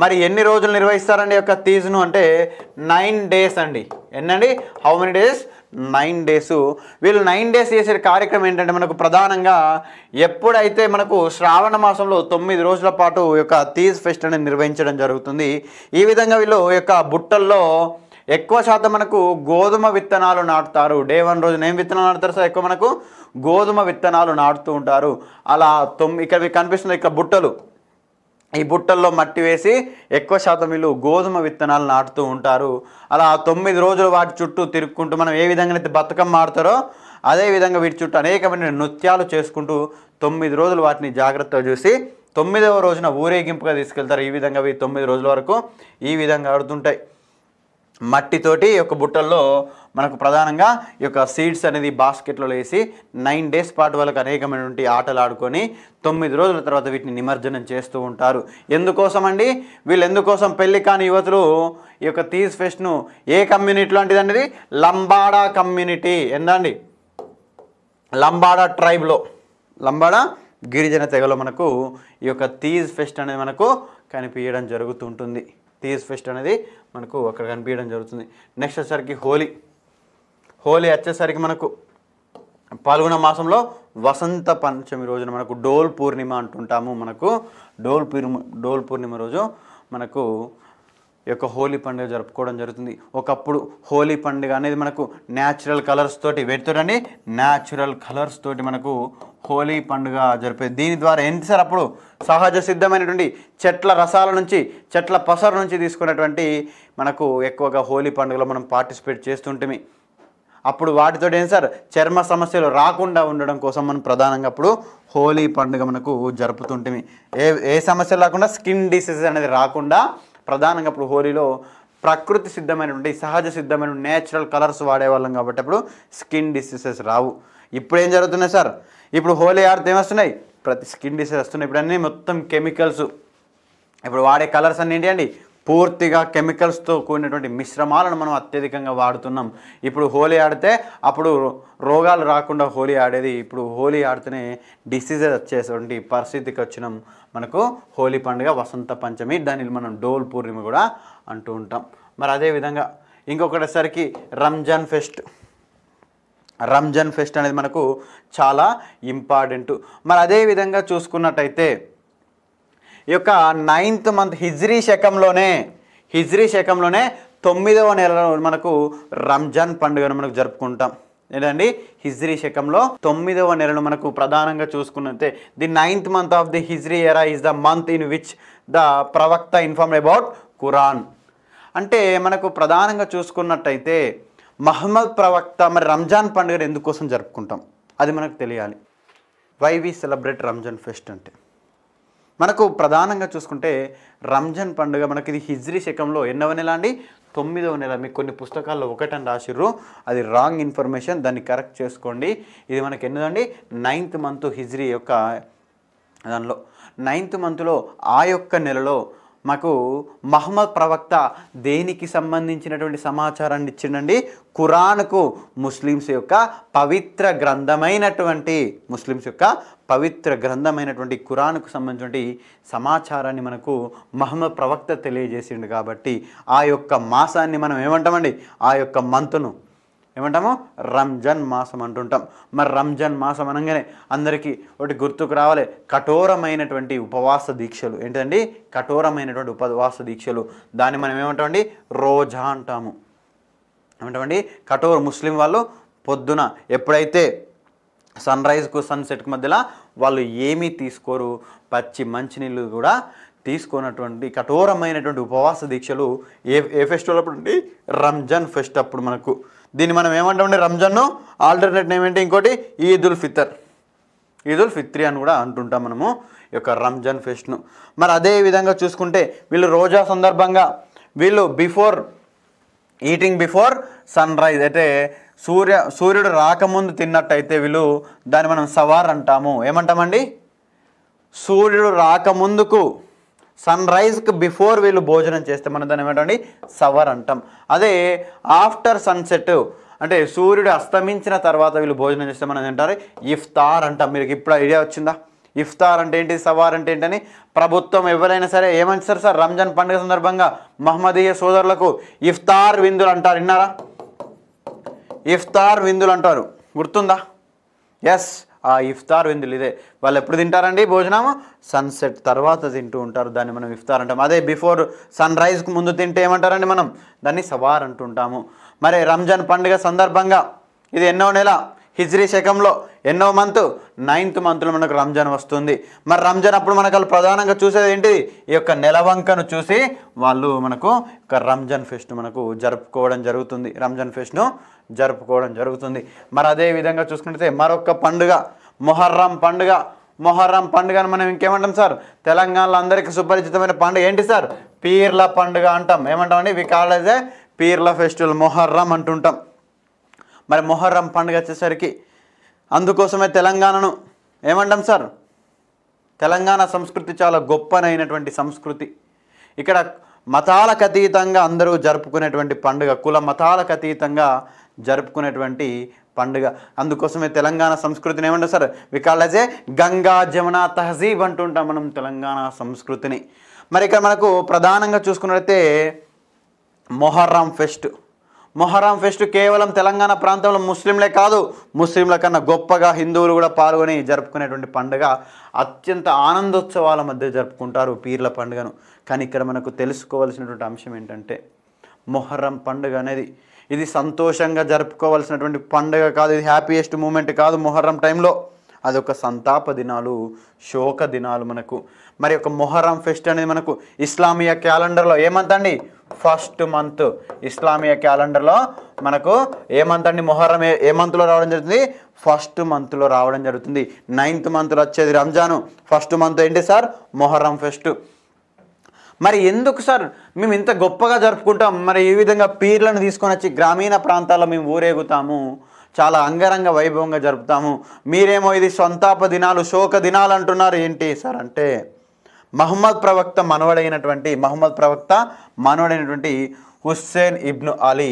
మరి ఎన్ని రోజులు నిర్వహిస్తారండి యొక్క తీజ్ను అంటే నైన్ డేస్ అండి ఎన్నండి how many days nine days వీళ్ళు నైన్ డేస్ చేసే కార్యక్రమం ఏంటంటే మనకు ప్రధానంగా ఎప్పుడైతే మనకు శ్రావణ మాసంలో తొమ్మిది రోజుల పాటు యొక్క తీజ్ ఫెస్ట్ అనేది నిర్వహించడం జరుగుతుంది ఈ విధంగా వీళ్ళు యొక్క బుట్టల్లో ఎక్కువ శాతం మనకు గోధుమ విత్తనాలు నాటుతారు డే వన్ రోజున ఏం విత్తనాలు నాటుతారు సార్ ఎక్కువ మనకు గోధుమ విత్తనాలు నాటుతూ ఉంటారు అలా తొమ్మిది ఇక్కడ మీకు కనిపిస్తుంది ఇక్కడ బుట్టలు ఈ బుట్టల్లో మట్టి వేసి ఎక్కువ శాతం వీళ్ళు గోధుమ విత్తనాలు నాటుతూ ఉంటారు అలా తొమ్మిది రోజులు వాటి చుట్టూ తిరుక్కుంటూ మనం ఏ విధంగా అయితే బతుకమ్మ ఆడతారో అదేవిధంగా వీటి చుట్టూ అనేకమైన నృత్యాలు చేసుకుంటూ తొమ్మిది రోజులు వాటిని జాగ్రత్తగా చూసి తొమ్మిదవ రోజున ఊరేగింపుగా తీసుకెళ్తారు ఈ విధంగా తొమ్మిది రోజుల వరకు ఈ విధంగా ఆడుతుంటాయి మట్టితోటి ఈ యొక్క బుట్టల్లో మనకు ప్రధానంగా ఈ యొక్క సీడ్స్ అనేది బాస్కెట్లో వేసి నైన్ డేస్ పాటు వాళ్ళకి అనేకమైనటువంటి ఆటలు ఆడుకొని తొమ్మిది రోజుల తర్వాత వీటిని నిమజ్జనం చేస్తూ ఉంటారు ఎందుకోసం అండి వీళ్ళు ఎందుకోసం పెళ్లి కాని యువతులు ఈ యొక్క తీజ్ ఫెస్ట్ను ఏ కమ్యూనిటీ లాంటిది అనేది లంబాడా కమ్యూనిటీ ఎందండి లంబాడా ట్రైబ్లో లంబాడా గిరిజన తెగలో మనకు ఈ యొక్క తీజ్ ఫెస్ట్ అనేది మనకు కనిపించడం జరుగుతుంటుంది తీజ్ ఫెస్ట్ అనేది మనకు అక్కడ కనిపించడం జరుగుతుంది నెక్స్ట్ వచ్చేసరికి హోలీ హోలీ వచ్చేసరికి మనకు పాల్గొన మాసంలో వసంత పంచమి రోజున మనకు డోల్ పూర్ణిమ అంటుంటాము మనకు డోల్ పూర్ణిమ డోల్ పూర్ణిమ రోజు మనకు యొక్క హోలీ పండుగ జరుపుకోవడం జరుగుతుంది ఒకప్పుడు హోలీ పండుగ అనేది మనకు న్యాచురల్ కలర్స్ తోటి వేటితోటండి న్యాచురల్ కలర్స్ తోటి మనకు హోలీ పండుగ జరిపేది దీని ద్వారా ఏంటి సార్ అప్పుడు సహజ సిద్ధమైనటువంటి చెట్ల రసాల నుంచి చెట్ల పసరు నుంచి తీసుకున్నటువంటి మనకు ఎక్కువగా హోలీ పండుగలో మనం పార్టిసిపేట్ చేస్తుంటే అప్పుడు వాటితో ఏం సార్ చర్మ సమస్యలు రాకుండా ఉండడం కోసం మనం ప్రధానంగా అప్పుడు హోలీ పండుగ మనకు జరుపుతుంటే ఏ ఏ సమస్యలు రాకుండా స్కిన్ డిసీజెస్ అనేది రాకుండా ప్రధానంగా అప్పుడు హోలీలో ప్రకృతి సిద్ధమైనటువంటి సహజ సిద్ధమైన నేచురల్ కలర్స్ వాడేవాళ్ళం కాబట్టి అప్పుడు స్కిన్ డిసీజెస్ రావు ఇప్పుడు ఏం జరుగుతున్నాయి సార్ ఇప్పుడు హోలీ ఆర్త్ ఏమొస్తున్నాయి ప్రతి స్కిన్ డిసీజ్ వస్తున్నాయి ఇప్పుడు అన్నీ మొత్తం కెమికల్స్ ఇప్పుడు వాడే కలర్స్ అన్నీ ఏంటి అండి పూర్తిగా కెమికల్స్తో కూడినటువంటి మిశ్రమాలను మనం అత్యధికంగా వాడుతున్నాం ఇప్పుడు హోలీ ఆడితే అప్పుడు రోగాలు రాకుండా హోలీ ఆడేది ఇప్పుడు హోలీ ఆడితేనే డిసీజెస్ వచ్చేటువంటి పరిస్థితికి వచ్చినాం మనకు హోలీ పండుగ వసంత పంచమి దానిని మనం డోల్ పూర్ణిమ కూడా అంటూ ఉంటాం మరి అదేవిధంగా ఇంకొకటిసరికి రంజాన్ ఫెస్ట్ రంజాన్ ఫెస్ట్ అనేది మనకు చాలా ఇంపార్టెంట్ మరి అదేవిధంగా చూసుకున్నట్టయితే ఈ యొక్క నైన్త్ మంత్ హిజ్రీ శకంలోనే హిజ్రీ శకంలోనే తొమ్మిదవ నెలలో మనకు రంజాన్ పండుగను మనకు జరుపుకుంటాం ఏంటండి హిజ్రీ శకంలో తొమ్మిదవ నెలను మనకు ప్రధానంగా చూసుకున్నట్టే the ninth month of the Hijri era is the month in which the ప్రవక్త ఇన్ఫార్మ్ అబౌట్ కురాన్ అంటే మనకు ప్రధానంగా చూసుకున్నట్టయితే మహమ్మద్ ప్రవక్త మరి రంజాన్ పండుగను ఎందుకోసం జరుపుకుంటాం అది మనకు తెలియాలి why we celebrate Ramzan fest అంటే మనకు ప్రధానంగా చూసుకుంటే రంజాన్ పండుగ మనకి ఇది హిజ్రీ శకంలో ఎన్నవ నెల అండి తొమ్మిదవ నెల మీకు కొన్ని పుస్తకాల్లో ఒకటని రాసిర్రు అది రాంగ్ ఇన్ఫర్మేషన్ దాన్ని కరెక్ట్ చేసుకోండి ఇది మనకి ఎన్నదండి నైన్త్ మంత్ హిజ్రీ యొక్క దానిలో నైన్త్ మంత్లో ఆ యొక్క నెలలో మాకు మహమ్మద్ ప్రవక్త దేనికి సంబంధించినటువంటి సమాచారాన్ని ఇచ్చిండండి ఖురాన్కు ముస్లిమ్స్ యొక్క పవిత్ర గ్రంథమైనటువంటి ముస్లిమ్స్ యొక్క పవిత్ర గ్రంథమైనటువంటి ఖురాన్కు సంబంధించినటువంటి సమాచారాన్ని మనకు మహమ్మద్ ప్రవక్త తెలియజేసిండు కాబట్టి ఆ యొక్క మాసాన్ని మనం ఏమంటామండి ఆ యొక్క మంతును ఏమంటాము రంజాన్ మాసం అంటుంటాం మరి రంజాన్ మాసం అనగానే అందరికీ ఒకటి గుర్తుకు రావాలి కఠోరమైనటువంటి ఉపవాస దీక్షలు ఏంటండి కఠోరమైనటువంటి ఉపవాస దీక్షలు దాన్ని మనం ఏమంటామండి రోజా అంటాము ఏమంటామండి కఠోర ముస్లిం వాళ్ళు పొద్దున ఎప్పుడైతే సన్ రైజ్కు సన్సెట్కి మధ్యలో వాళ్ళు ఏమీ తీసుకోరు పచ్చి మంచినీళ్ళు కూడా తీసుకున్నటువంటి కఠోరమైనటువంటి ఉపవాస దీక్షలు ఏ ఏ ఫెస్టివల్ అప్పుడు రంజాన్ ఫెస్ట్ అప్పుడు మనకు దీన్ని మనం ఏమంటామంటే రంజాన్ను ఆల్టర్నేట్ నేమ్ ఏంటి ఇంకోటి ఈదుల్ ఫితర్ ఈదుల్ ఫిత్రి అని కూడా అంటుంటాం మనము ఈ యొక్క రంజాన్ ఫెస్ట్ను మరి అదే విధంగా చూసుకుంటే వీళ్ళు రోజా సందర్భంగా వీళ్ళు before eating before sunrise అయితే సూర్య సూర్యుడు రాకముందు తిన్నట్టయితే వీళ్ళు దాన్ని మనం సవార్ అంటాము ఏమంటామండి సూర్యుడు రాకముందుకు సన్ రైజ్కి బిఫోర్ వీళ్ళు భోజనం చేస్తే మనం దాన్ని ఏమంటే సవర్ అంటాం అదే ఆఫ్టర్ సన్సెట్ అంటే సూర్యుడు అస్తమించిన తర్వాత వీళ్ళు భోజనం చేస్తే మనం ఏంటారు ఇఫ్తార్ అంటాం మీకు ఇప్పుడు ఐడియా వచ్చిందా ఇఫ్తార్ అంటే ఏంటి సవార్ అంటే ఏంటని ప్రభుత్వం ఎవరైనా సరే ఏమంటారు సార్ రంజాన్ పండుగ సందర్భంగా మహమ్మదీయ సోదరులకు ఇఫ్తార్ విందులు అంటారు విన్నారా ఇఫ్తార్ విందులు అంటారు గుర్తుందా ఎస్ ఆ ఇఫ్తార్ విందులు ఇదే వాళ్ళు ఎప్పుడు తింటారండి భోజనము సన్సెట్ తర్వాత తింటూ ఉంటారు దాన్ని మనం ఇఫ్తార్ అంటాం అదే బిఫోర్ సన్ రైజ్కు ముందు తింటే ఏమంటారండి మనం దాన్ని సవార్ అంటుంటాము మరి రంజాన్ పండుగ సందర్భంగా ఇది ఎన్నో నెల హిజ్రీ శకంలో ఎన్నో మంత్ నైన్త్ మంత్లో మనకు రంజాన్ వస్తుంది మరి రంజాన్ అప్పుడు మనకు వాళ్ళు ప్రధానంగా చూసేది ఏంటి ఈ యొక్క నెలవంకను చూసి వాళ్ళు మనకు ఒక రంజాన్ ఫెస్ట్ మనకు జరుపుకోవడం జరుగుతుంది రంజాన్ ఫెస్ట్ను జరుపుకోవడం జరుగుతుంది మరి అదే విధంగా చూసుకుంటే మరొక పండుగ మొహర్రం పండుగ మొహర్రం అని మనం ఇంకేమంటాం సార్ తెలంగాణలో అందరికీ సుపరిచితమైన పండుగ ఏంటి సార్ పీర్ల పండుగ అంటాం ఏమంటామండి వి కాల్ ఏ పీర్ల ఫెస్టివల్ మొహర్రం అంటుంటాం మరి మొహర్రం పండుగ వచ్చేసరికి అందుకోసమే తెలంగాణను ఏమంటాం సార్ తెలంగాణ సంస్కృతి చాలా గొప్పనైనటువంటి సంస్కృతి ఇక్కడ మతాలకు అతీతంగా అందరూ జరుపుకునేటువంటి పండుగ కుల మతాలకు అతీతంగా జరుపుకునేటువంటి పండుగ అందుకోసమే తెలంగాణ సంస్కృతిని ఏమంటారు సార్ వికాలజే గంగా జమున తహజీబ్ అంటుంటాం మనం తెలంగాణ సంస్కృతిని మరి ఇక్కడ మనకు ప్రధానంగా చూసుకున్నట్లయితే మొహర్రం ఫెస్ట్ మొహర్రం ఫెస్ట్ కేవలం తెలంగాణ ప్రాంతంలో ముస్లింలే కాదు ముస్లింల కన్నా గొప్పగా హిందువులు కూడా పాల్గొని జరుపుకునేటువంటి పండుగ అత్యంత ఆనందోత్సవాల మధ్య జరుపుకుంటారు పీర్ల పండుగను కానీ ఇక్కడ మనకు తెలుసుకోవాల్సినటువంటి అంశం ఏంటంటే మొహర్రం పండుగ అనేది ఇది సంతోషంగా జరుపుకోవాల్సినటువంటి పండుగ కాదు ఇది హ్యాపీయెస్ట్ మూమెంట్ కాదు మొహర్రం టైంలో అది ఒక సంతాప దినాలు శోక దినాలు మనకు మరి ఒక మొహర్రం ఫెస్ట్ అనేది మనకు ఇస్లామియా క్యాలెండర్లో మంత్ అండి ఫస్ట్ మంత్ ఇస్లామియా క్యాలెండర్లో మనకు ఏ మంత్ అండి మొహర్రం ఏ ఏ మంత్లో రావడం జరుగుతుంది ఫస్ట్ మంత్లో రావడం జరుగుతుంది నైన్త్ మంత్లో వచ్చేది రంజాను ఫస్ట్ మంత్ ఏంటి సార్ మొహర్రం ఫెస్ట్ మరి ఎందుకు సార్ మేము ఇంత గొప్పగా జరుపుకుంటాం మరి ఈ విధంగా పీర్లను తీసుకొని వచ్చి గ్రామీణ ప్రాంతాల్లో మేము ఊరేగుతాము చాలా అంగరంగ వైభవంగా జరుపుతాము మీరేమో ఇది సొంతాప దినాలు శోక దినాలు అంటున్నారు ఏంటి సార్ అంటే మహమ్మద్ ప్రవక్త మనవడైనటువంటి మహమ్మద్ ప్రవక్త మనవడైనటువంటి హుస్సేన్ ఇబ్ను అలీ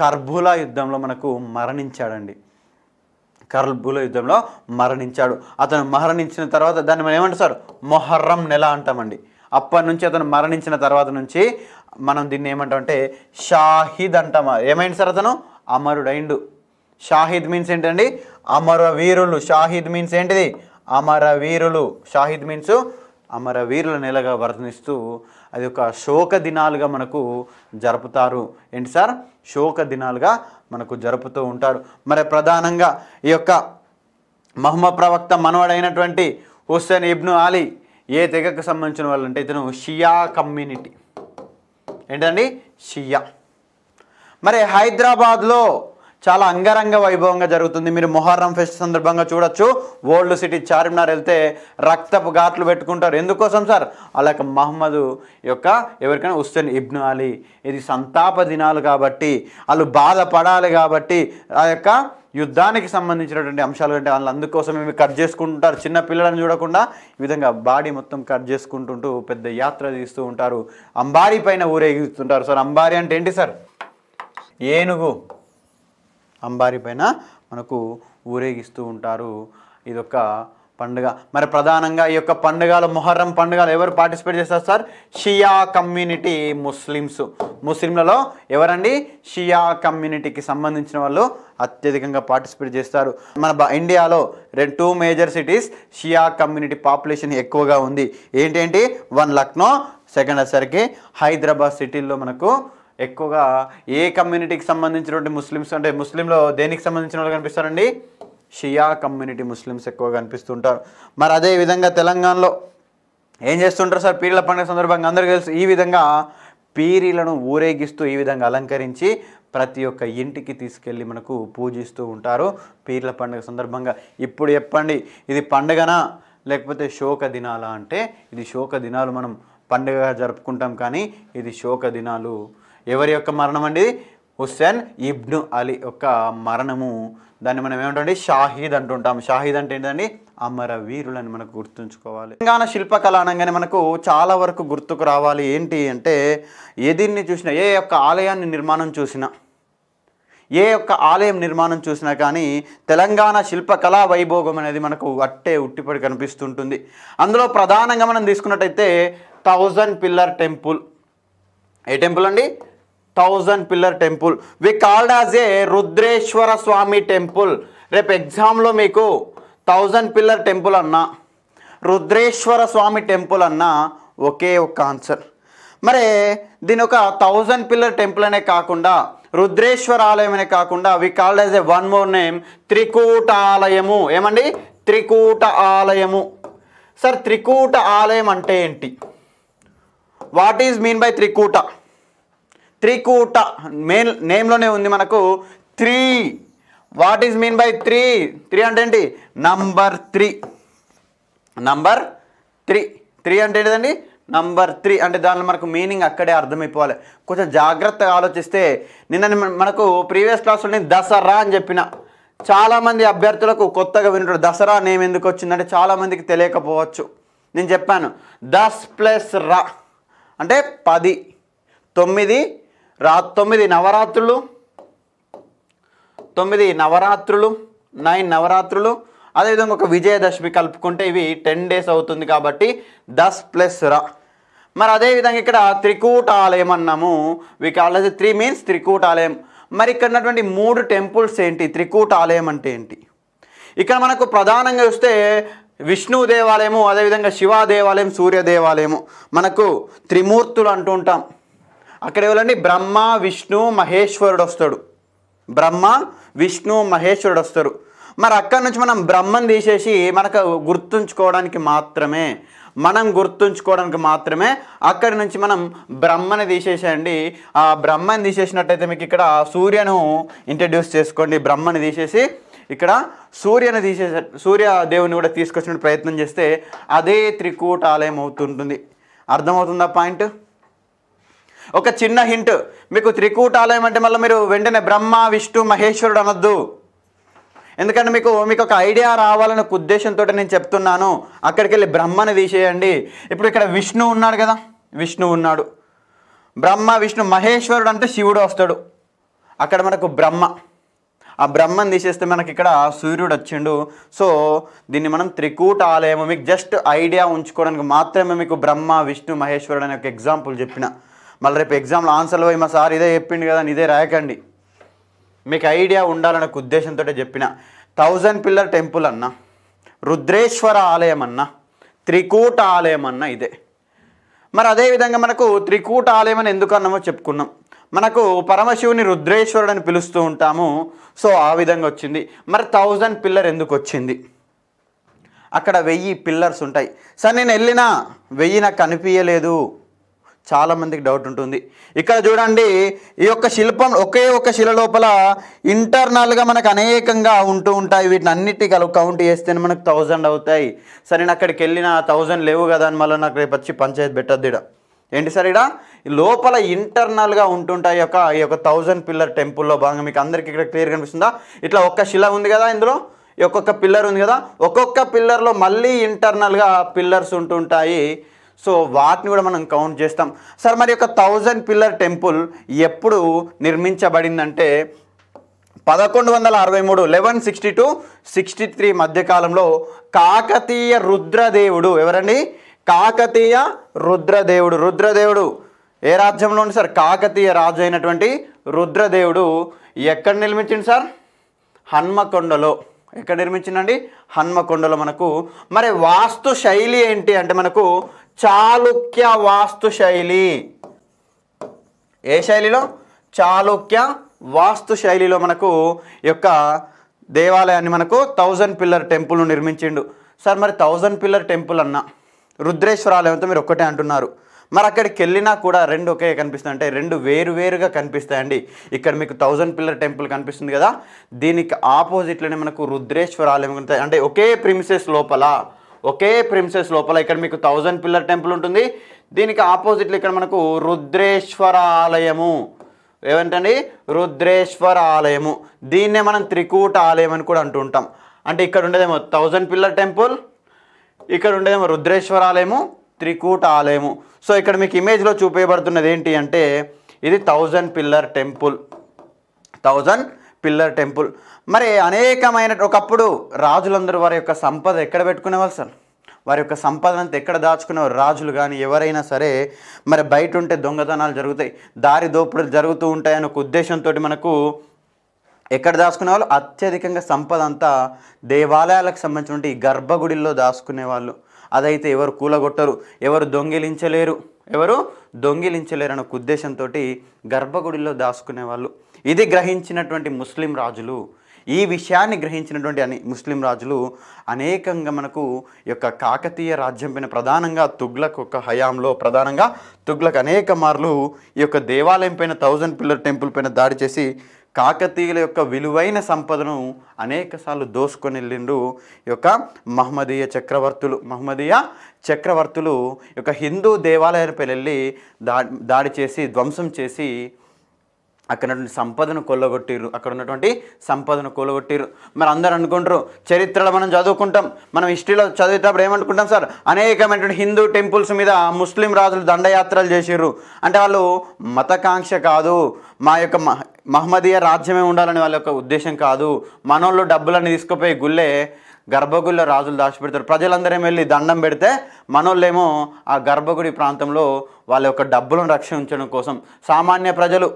కర్బులా యుద్ధంలో మనకు మరణించాడండి కర్బుల యుద్ధంలో మరణించాడు అతను మరణించిన తర్వాత దాన్ని మనం ఏమంటారు సార్ మొహర్రం నెల అంటామండి అప్పటి నుంచి అతను మరణించిన తర్వాత నుంచి మనం దీన్ని ఏమంటామంటే షాహిద్ అంటాం ఏమైంది సార్ అతను అమరుడైండు షాహిద్ మీన్స్ ఏంటండి అమరవీరులు షాహిద్ మీన్స్ ఏంటిది అమరవీరులు షాహిద్ మీన్స్ అమరవీరుల నెలగా వర్ణిస్తూ అది ఒక శోక దినాలుగా మనకు జరుపుతారు ఏంటి సార్ శోక దినాలుగా మనకు జరుపుతూ ఉంటారు మరి ప్రధానంగా ఈ యొక్క మహమ్మ ప్రవక్త మనవడైనటువంటి హుస్సేన్ ఇబ్ను అలీ ఏ తెగకు సంబంధించిన వాళ్ళంటే ఇతను షియా కమ్యూనిటీ ఏంటండి షియా మరి హైదరాబాద్లో చాలా అంగరంగ వైభవంగా జరుగుతుంది మీరు మొహర్రం ఫెస్ట్ సందర్భంగా చూడొచ్చు ఓల్డ్ సిటీ చార్మినార్ వెళ్తే రక్తపు ఘాట్లు పెట్టుకుంటారు ఎందుకోసం సార్ అలా మహమ్మద్ యొక్క ఎవరికైనా హుస్సేన్ ఇబ్ను అలీ ఇది సంతాప దినాలు కాబట్టి వాళ్ళు బాధపడాలి కాబట్టి ఆ యొక్క యుద్ధానికి సంబంధించినటువంటి అంశాలు అంటే వాళ్ళు అందుకోసమే ఏమి కట్ చేసుకుంటుంటారు చిన్న పిల్లలను చూడకుండా ఈ విధంగా బాడీ మొత్తం కట్ చేసుకుంటుంటూ పెద్ద యాత్ర తీస్తూ ఉంటారు అంబారి పైన ఊరేగిస్తుంటారు సార్ అంబారి అంటే ఏంటి సార్ ఏనుగు అంబారి పైన మనకు ఊరేగిస్తూ ఉంటారు ఇదొక పండుగ మరి ప్రధానంగా ఈ యొక్క పండుగలు మొహర్రం పండుగలు ఎవరు పార్టిసిపేట్ చేస్తారు సార్ షియా కమ్యూనిటీ ముస్లిమ్స్ ముస్లింలలో ఎవరండి షియా కమ్యూనిటీకి సంబంధించిన వాళ్ళు అత్యధికంగా పార్టిసిపేట్ చేస్తారు మన ఇండియాలో రెండు two major cities Shia community population ఎక్కువగా ఉంది ఏంటేంటి వన్ లక్నో సెకండ్ అసరికి హైదరాబాద్ సిటీల్లో మనకు ఎక్కువగా ఏ కమ్యూనిటీకి సంబంధించినటువంటి ముస్లిమ్స్ అంటే ముస్లింలో దేనికి సంబంధించిన వాళ్ళు కనిపిస్తారండి షియా కమ్యూనిటీ ముస్లిమ్స్ ఎక్కువగా కనిపిస్తుంటారు మరి అదేవిధంగా తెలంగాణలో ఏం చేస్తుంటారు సార్ పీర్ల పండుగ సందర్భంగా అందరికీ తెలుసు ఈ విధంగా పీరీలను ఊరేగిస్తూ ఈ విధంగా అలంకరించి ప్రతి ఒక్క ఇంటికి తీసుకెళ్ళి మనకు పూజిస్తూ ఉంటారు పీర్ల పండుగ సందర్భంగా ఇప్పుడు చెప్పండి ఇది పండుగనా లేకపోతే శోక దినాలా అంటే ఇది శోక దినాలు మనం పండుగగా జరుపుకుంటాం కానీ ఇది శోక దినాలు ఎవరి యొక్క మరణం అండి హుస్సేన్ ఇబ్ను అలీ యొక్క మరణము దాన్ని మనం ఏమంటే షాహీద్ అంటుంటాం షాహీద్ అంటే ఏంటండి అమర వీరులని మనకు గుర్తుంచుకోవాలి తెలంగాణ శిల్పకళ అనగానే మనకు చాలా వరకు గుర్తుకు రావాలి ఏంటి అంటే ఎదిరిని చూసినా ఏ యొక్క ఆలయాన్ని నిర్మాణం చూసినా ఏ యొక్క ఆలయం నిర్మాణం చూసినా కానీ తెలంగాణ శిల్పకళా వైభోగం అనేది మనకు అట్టే ఉట్టిపడి కనిపిస్తుంటుంది అందులో ప్రధానంగా మనం తీసుకున్నట్టయితే థౌజండ్ పిల్లర్ టెంపుల్ ఏ టెంపుల్ అండి thousand pillar temple we called as ఏ రుద్రేశ్వర స్వామి టెంపుల్ రేపు ఎగ్జామ్లో మీకు థౌజండ్ పిల్లర్ టెంపుల్ అన్నా రుద్రేశ్వర స్వామి టెంపుల్ అన్నా ఒకే ఒక ఆన్సర్ మరి దీని ఒక థౌజండ్ పిల్లర్ టెంపుల్ అనే కాకుండా రుద్రేశ్వర ఆలయం అనే కాకుండా వి కాల్డ్ యాజ్ ఏ వన్ మోర్ నేమ్ త్రికూట ఆలయము ఏమండి త్రికూట ఆలయము సార్ త్రికూట ఆలయం అంటే ఏంటి what is mean by Trikuta Trikuta main నేమ్లోనే ఉంది మనకు three what is mean by three three అంటే ఏంటి number three number three three అంటే ఏంటిదండి నంబర్ త్రీ అంటే దానిలో మనకు మీనింగ్ అక్కడే అర్థమైపోవాలి కొంచెం జాగ్రత్తగా ఆలోచిస్తే నిన్న మనకు ప్రీవియస్ క్లాస్లోని దసరా అని చెప్పిన చాలామంది అభ్యర్థులకు కొత్తగా వింటాడు దసరా నేమ్ ఎందుకు వచ్చిందంటే చాలామందికి తెలియకపోవచ్చు నేను చెప్పాను దస్ ప్లస్ రా అంటే పది తొమ్మిది రా తొమ్మిది నవరాత్రులు తొమ్మిది నవరాత్రులు నైన్ నవరాత్రులు అదేవిధంగా ఒక విజయదశమి కలుపుకుంటే ఇవి టెన్ డేస్ అవుతుంది కాబట్టి దస్ ప్లస్ రా మరి అదేవిధంగా ఇక్కడ త్రికూటాలయం అన్నాము వి కాల్ త్రీ మీన్స్ త్రికూటాలయం మరి ఇక్కడ ఉన్నటువంటి మూడు టెంపుల్స్ ఏంటి త్రికూటాలయం అంటే ఏంటి ఇక్కడ మనకు ప్రధానంగా చూస్తే విష్ణు దేవాలయము అదేవిధంగా శివ దేవాలయం సూర్య దేవాలయము మనకు త్రిమూర్తులు అంటుంటాం అక్కడ ఎవరండి బ్రహ్మ విష్ణు మహేశ్వరుడు వస్తాడు బ్రహ్మ విష్ణు మహేశ్వరుడు వస్తారు మరి అక్కడి నుంచి మనం బ్రహ్మను తీసేసి మనకు గుర్తుంచుకోవడానికి మాత్రమే మనం గుర్తుంచుకోవడానికి మాత్రమే అక్కడి నుంచి మనం బ్రహ్మని తీసేసేయండి ఆ బ్రహ్మని తీసేసినట్టయితే మీకు ఇక్కడ సూర్యను ఇంట్రడ్యూస్ చేసుకోండి బ్రహ్మని తీసేసి ఇక్కడ సూర్యను తీసే సూర్య కూడా తీసుకొచ్చిన ప్రయత్నం చేస్తే అదే త్రికూటాలయం అవుతుంటుంది అర్థమవుతుందా పాయింట్ ఒక చిన్న హింట్ మీకు త్రికూటాలయం అంటే మళ్ళీ మీరు వెంటనే బ్రహ్మ విష్ణు మహేశ్వరుడు అనొద్దు ఎందుకంటే మీకు మీకు ఒక ఐడియా రావాలనే ఉద్దేశంతో నేను చెప్తున్నాను అక్కడికి వెళ్ళి బ్రహ్మను తీసేయండి ఇప్పుడు ఇక్కడ విష్ణు ఉన్నాడు కదా విష్ణు ఉన్నాడు బ్రహ్మ విష్ణు మహేశ్వరుడు అంటే శివుడు వస్తాడు అక్కడ మనకు బ్రహ్మ ఆ బ్రహ్మను తీసేస్తే మనకి ఇక్కడ సూర్యుడు వచ్చిండు సో దీన్ని మనం త్రికూట ఆలయము మీకు జస్ట్ ఐడియా ఉంచుకోవడానికి మాత్రమే మీకు బ్రహ్మ విష్ణు మహేశ్వరుడు అనే ఒక ఎగ్జాంపుల్ చెప్పిన మళ్ళీ రేపు ఎగ్జామ్లో ఆన్సర్లు పోయి మా సార్ ఇదే చెప్పిండు కదా ఇదే రాయకండి మీకు ఐడియా ఉండాలనే ఉద్దేశంతో చెప్పిన థౌజండ్ పిల్లర్ టెంపుల్ అన్న రుద్రేశ్వర ఆలయం అన్న త్రికూట ఆలయం అన్న ఇదే మరి అదేవిధంగా మనకు త్రికూట ఆలయం అని ఎందుకు అన్నామో చెప్పుకున్నాం మనకు పరమశివుని రుద్రేశ్వరుడు అని పిలుస్తూ ఉంటాము సో ఆ విధంగా వచ్చింది మరి థౌజండ్ పిల్లర్ ఎందుకు వచ్చింది అక్కడ వెయ్యి పిల్లర్స్ ఉంటాయి సార్ నేను వెళ్ళినా వెయ్యి నాకు కనిపించలేదు చాలామందికి డౌట్ ఉంటుంది ఇక్కడ చూడండి ఈ యొక్క శిల్పం ఒకే ఒక శిల లోపల ఇంటర్నల్గా మనకు అనేకంగా ఉంటూ ఉంటాయి వీటిని అన్నిటి కౌంట్ చేస్తేనే మనకు థౌజండ్ అవుతాయి సరే నేను అక్కడికి వెళ్ళిన థౌజండ్ లేవు కదా అని మళ్ళీ నాకు రేపు వచ్చి పంచాయతీ పెట్టద్దు ఇక్కడ ఏంటి సార్ ఇక్కడ లోపల ఇంటర్నల్గా ఉంటుంటాయి యొక్క ఈ యొక్క థౌజండ్ పిల్లర్ టెంపుల్లో భాగంగా మీకు అందరికీ ఇక్కడ క్లియర్ కనిపిస్తుందా ఇట్లా ఒక్క శిల ఉంది కదా ఇందులో ఒక్కొక్క పిల్లర్ ఉంది కదా ఒక్కొక్క పిల్లర్లో మళ్ళీ ఇంటర్నల్గా పిల్లర్స్ ఉంటుంటాయి సో వాటిని కూడా మనం కౌంట్ చేస్తాం సార్ మరి యొక్క థౌజండ్ పిల్లర్ టెంపుల్ ఎప్పుడు నిర్మించబడిందంటే పదకొండు వందల అరవై మూడు eleven sixty to sixty three మధ్యకాలంలో కాకతీయ రుద్రదేవుడు ఎవరండి కాకతీయ రుద్రదేవుడు రుద్రదేవుడు ఏ రాజ్యంలో ఉంది సార్ కాకతీయ రాజు అయినటువంటి రుద్రదేవుడు ఎక్కడ నిర్మించింది సార్ హన్మకొండలో ఎక్కడ నిర్మించిందండి హన్మకొండలో మనకు మరి వాస్తు శైలి ఏంటి అంటే మనకు చాళుక్య వాస్తు శైలి ఏ శైలిలో చాళుక్య వాస్తు శైలిలో మనకు యొక్క దేవాలయాన్ని మనకు థౌజండ్ పిల్లర్ టెంపుల్ నిర్మించిండు సార్ మరి థౌజండ్ పిల్లర్ టెంపుల్ అన్న రుద్రేశ్వరాలయంతో మీరు ఒక్కటే అంటున్నారు మరి అక్కడికి వెళ్ళినా కూడా రెండు ఒకే కనిపిస్తాయి అంటే రెండు వేరు వేరుగా కనిపిస్తాయండి ఇక్కడ మీకు థౌజండ్ పిల్లర్ టెంపుల్ కనిపిస్తుంది కదా దీనికి ఆపోజిట్లోనే మనకు రుద్రేశ్వర ఆలయం కనిపిస్తాయి అంటే ఒకే ప్రిమిసెస్ లోపల ఒకే ప్రిమిసెస్ లోపల ఇక్కడ మీకు థౌజండ్ పిల్లర్ టెంపుల్ ఉంటుంది దీనికి ఆపోజిట్లో ఇక్కడ మనకు రుద్రేశ్వర ఆలయము ఏమంటండి రుద్రేశ్వర ఆలయము దీన్నే మనం త్రికూట ఆలయం అని కూడా అంటుంటాం అంటే ఇక్కడ ఉండేదేమో థౌజండ్ పిల్లర్ టెంపుల్ ఇక్కడ ఉండేదేమో రుద్రేశ్వర ఆలయము త్రికూట ఆలయము సో ఇక్కడ మీకు ఇమేజ్లో చూపేయబడుతున్నది ఏంటి అంటే ఇది thousand pillar temple thousand pillar temple మరి అనేకమైన ఒకప్పుడు రాజులందరూ వారి యొక్క సంపద ఎక్కడ పెట్టుకునేవాళ్ళు సార్ వారి యొక్క సంపద అంతా ఎక్కడ దాచుకునేవారు రాజులు కానీ ఎవరైనా సరే మరి బయట ఉంటే దొంగతనాలు జరుగుతాయి దారి దోపుడులు జరుగుతూ ఉంటాయని ఒక ఉద్దేశంతో మనకు ఎక్కడ దాచుకునే వాళ్ళు అత్యధికంగా సంపద అంతా దేవాలయాలకు సంబంధించిన ఈ గర్భగుడిల్లో దాచుకునేవాళ్ళు అదైతే ఎవరు కూలగొట్టరు ఎవరు దొంగిలించలేరు ఎవరు దొంగిలించలేరు అనే ఉద్దేశంతో గర్భగుడిలో దాచుకునే వాళ్ళు ఇది గ్రహించినటువంటి ముస్లిం రాజులు ఈ విషయాన్ని గ్రహించినటువంటి అనే ముస్లిం రాజులు అనేకంగా మనకు యొక్క కాకతీయ రాజ్యం పైన ప్రధానంగా తుగ్లక్ ఒక హయాంలో ప్రధానంగా తుగ్లక్ అనేక మార్లు ఈ యొక్క దేవాలయం పైన థౌజండ్ పిల్లర్ టెంపుల్ పైన దాడి చేసి కాకతీయుల యొక్క విలువైన సంపదను అనేకసార్లు దోసుకొని వెళ్ళిండు యొక్క మహమ్మదీయ చక్రవర్తులు మహమ్మదీయ చక్రవర్తులు యొక్క హిందూ దేవాలయాలపై వెళ్ళి దా దాడి చేసి ధ్వంసం చేసి అక్కడ సంపదను కొల్లగొట్టిరు అక్కడ ఉన్నటువంటి సంపదను కొల్లగొట్టిరు మరి అందరూ అనుకుంటారు చరిత్రలో మనం చదువుకుంటాం మనం హిస్టరీలో చదివేటప్పుడు ఏమనుకుంటాం సార్ అనేకమైనటువంటి హిందూ టెంపుల్స్ మీద ముస్లిం రాజులు దండయాత్రలు చేసిర్రు అంటే వాళ్ళు మతకాంక్ష కాదు మా యొక్క మహమ్మదీయ రాజ్యమే ఉండాలని వాళ్ళ యొక్క ఉద్దేశం కాదు మనోళ్ళు డబ్బులన్నీ తీసుకుపోయి గుళ్ళే గర్భగుళ్ళ రాజులు దాచిపెడతారు ప్రజలందరం వెళ్ళి దండం పెడితే మనోళ్ళేమో ఆ గర్భగుడి ప్రాంతంలో వాళ్ళ యొక్క డబ్బులను రక్షించడం కోసం సామాన్య ప్రజలు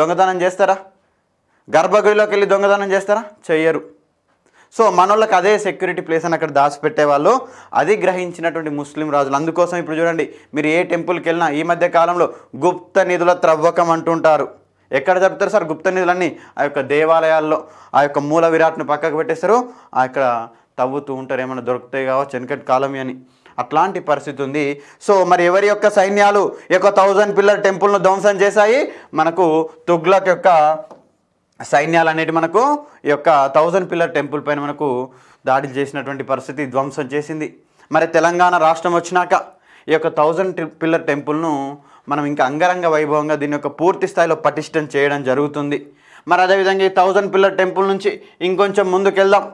దొంగతనం చేస్తారా గర్భగుడిలోకి వెళ్ళి దొంగతనం చేస్తారా చెయ్యరు సో మనోళ్ళకి అదే సెక్యూరిటీ ప్లేస్ అని అక్కడ దాచిపెట్టేవాళ్ళు అది గ్రహించినటువంటి ముస్లిం రాజులు అందుకోసం ఇప్పుడు చూడండి మీరు ఏ టెంపుల్కి వెళ్ళినా ఈ మధ్య కాలంలో గుప్త నిధుల త్రవ్వకం అంటుంటారు ఎక్కడ జరుపుతారు సార్ గుప్త నిధులన్నీ ఆ యొక్క దేవాలయాల్లో ఆ యొక్క మూల విరాట్ను పక్కకు పెట్టేస్తారు ఆ యొక్క తవ్వుతూ ఉంటారు ఏమైనా దొరుకుతాయి కావచ్చు వెనకటి కాలం అని అట్లాంటి పరిస్థితి ఉంది సో మరి ఎవరి యొక్క సైన్యాలు యొక్క థౌజండ్ పిల్లర్ టెంపుల్ను ధ్వంసం చేశాయి మనకు తుగ్లక్ యొక్క సైన్యాలు అనేటి మనకు ఈ యొక్క థౌజండ్ పిల్లర్ టెంపుల్ పైన మనకు దాడులు చేసినటువంటి పరిస్థితి ధ్వంసం చేసింది మరి తెలంగాణ రాష్ట్రం వచ్చినాక ఈ యొక్క థౌజండ్ పిల్లర్ టెంపుల్ను మనం ఇంకా అంగరంగ వైభవంగా దీని యొక్క పూర్తి స్థాయిలో పటిష్టం చేయడం జరుగుతుంది మరి అదేవిధంగా ఈ థౌజండ్ పిల్లర్ టెంపుల్ నుంచి ఇంకొంచెం ముందుకెళ్దాం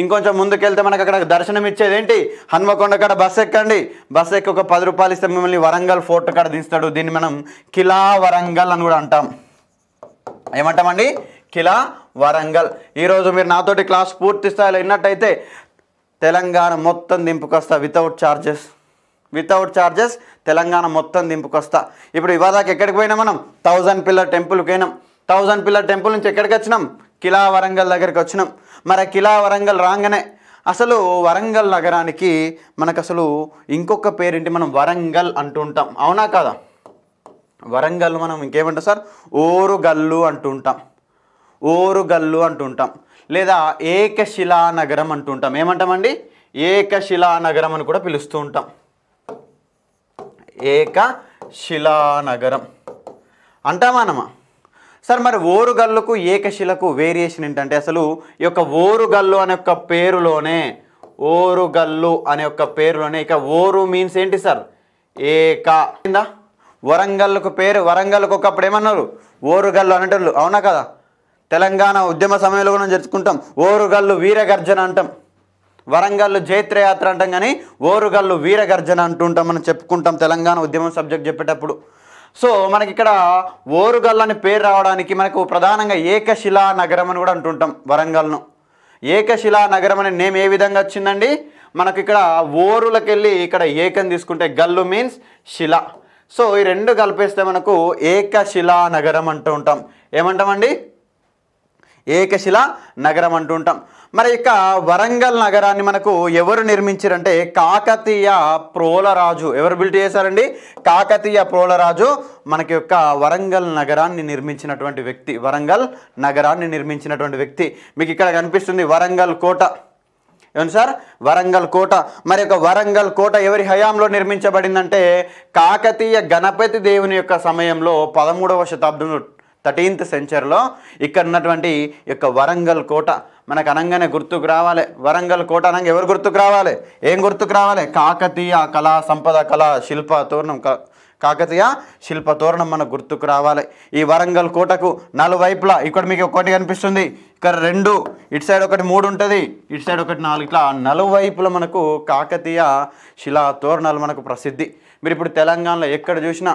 ఇంకొంచెం ముందుకెళ్తే మనకు అక్కడ దర్శనం ఇచ్చేది ఏంటి హన్మకొండ కాడ బస్ ఎక్కండి బస్సు ఎక్కి ఒక పది రూపాయలు ఇస్తే మిమ్మల్ని వరంగల్ ఫోర్ట్ కాడ దిస్తాడు దీన్ని మనం కిలా వరంగల్ అని కూడా అంటాం ఏమంటామండి కిలా వరంగల్ ఈరోజు మీరు నాతోటి క్లాస్ పూర్తి స్థాయిలో విన్నట్టయితే తెలంగాణ మొత్తం దింపుకొస్తా without charges without charges Telangana మొత్తం దింపుకొస్తా ఇప్పుడు ఇవాదాకి ఎక్కడికి పోయినా మనం థౌజండ్ పిల్లర్ టెంపుల్కి పోయినాం థౌజండ్ పిల్లర్ టెంపుల్ నుంచి ఎక్కడికి వచ్చినాం కిలా వరంగల్ దగ్గరికి వచ్చినాం మరి కిలా వరంగల్ రాగానే అసలు వరంగల్ నగరానికి మనకు అసలు ఇంకొక పేరేంటి మనం వరంగల్ అంటుంటాం అవునా కాదా వరంగల్ మనం ఇంకేమంటాం సార్ ఓరుగల్లు అంటుంటాం ఓరుగల్లు అంటుంటాం లేదా ఏకశిలా నగరం అంటుంటాం ఏమంటామండి ఏకశిలా నగరం అని కూడా పిలుస్తూ ఉంటాం ఏక శిలానగరం అంటామానమా సార్ మరి ఓరుగల్లుకు ఏకశిలకు వేరియేషన్ ఏంటంటే అసలు ఈ యొక్క ఓరుగల్లు అనే ఒక పేరులోనే ఓరుగల్లు అనే ఒక పేరులోనే ఇక ఓరు మీన్స్ ఏంటి సార్ ఏక ఏందా వరంగల్కు పేరు వరంగల్కు ఒకప్పుడు ఏమన్నారు ఓరుగల్లు అనేటోళ్ళు అవునా కదా తెలంగాణ ఉద్యమ సమయంలో కూడా జరుపుకుంటాం ఓరుగల్లు వీరగర్జన అంటాం వరంగల్లు జైత్రయాత్ర అంటాం కానీ ఓరుగల్లు వీరగర్జన అంటుంటాం మనం చెప్పుకుంటాం తెలంగాణ ఉద్యమం సబ్జెక్ట్ చెప్పేటప్పుడు సో మనకి ఇక్కడ ఓరుగల్లు అని పేరు రావడానికి మనకు ప్రధానంగా ఏకశిలా నగరం అని కూడా అంటుంటాం వరంగల్ను ఏకశిలా నగరం అనే నేమ్ ఏ విధంగా వచ్చిందండి మనకి ఇక్కడ ఓరులకెళ్ళి ఇక్కడ ఏకం తీసుకుంటే గల్లు మీన్స్ శిల సో ఈ రెండు కలిపేస్తే మనకు ఏకశిలా నగరం అంటూ ఉంటాం ఏమంటామండి ఏకశిలా నగరం అంటూ ఉంటాం మరి ఇక వరంగల్ నగరాన్ని మనకు ఎవరు నిర్మించారంటే కాకతీయ ప్రోలరాజు ఎవరు బిల్డ్ చేశారండి కాకతీయ ప్రోలరాజు మనకి యొక్క వరంగల్ నగరాన్ని నిర్మించినటువంటి వ్యక్తి వరంగల్ నగరాన్ని నిర్మించినటువంటి వ్యక్తి మీకు ఇక్కడ కనిపిస్తుంది వరంగల్ కోట ఏమన్నా సార్ వరంగల్ కోట మరి యొక్క వరంగల్ కోట ఎవరి హయాంలో నిర్మించబడిందంటే కాకతీయ గణపతి దేవుని యొక్క సమయంలో పదమూడవ శతాబ్దంలో థర్టీన్త్ సెంచరీలో ఇక్కడ ఉన్నటువంటి యొక్క వరంగల్ కోట మనకు అనగానే గుర్తుకు రావాలి వరంగల్ కోట అనగా ఎవరు గుర్తుకు రావాలి ఏం గుర్తుకు రావాలి కాకతీయ కళా సంపద కళ శిల్ప తోరణం కాకతీయ శిల్ప తోరణం మనకు గుర్తుకు రావాలి ఈ వరంగల్ కోటకు నలువైపులా ఇక్కడ మీకు ఒకటి కనిపిస్తుంది ఇక్కడ రెండు ఇటు సైడ్ ఒకటి మూడు ఉంటుంది ఇటు సైడ్ ఒకటి నాలుగు ఇట్లా నలువైపుల మనకు కాకతీయ శిలా తోరణాలు మనకు ప్రసిద్ధి మీరు ఇప్పుడు తెలంగాణలో ఎక్కడ చూసినా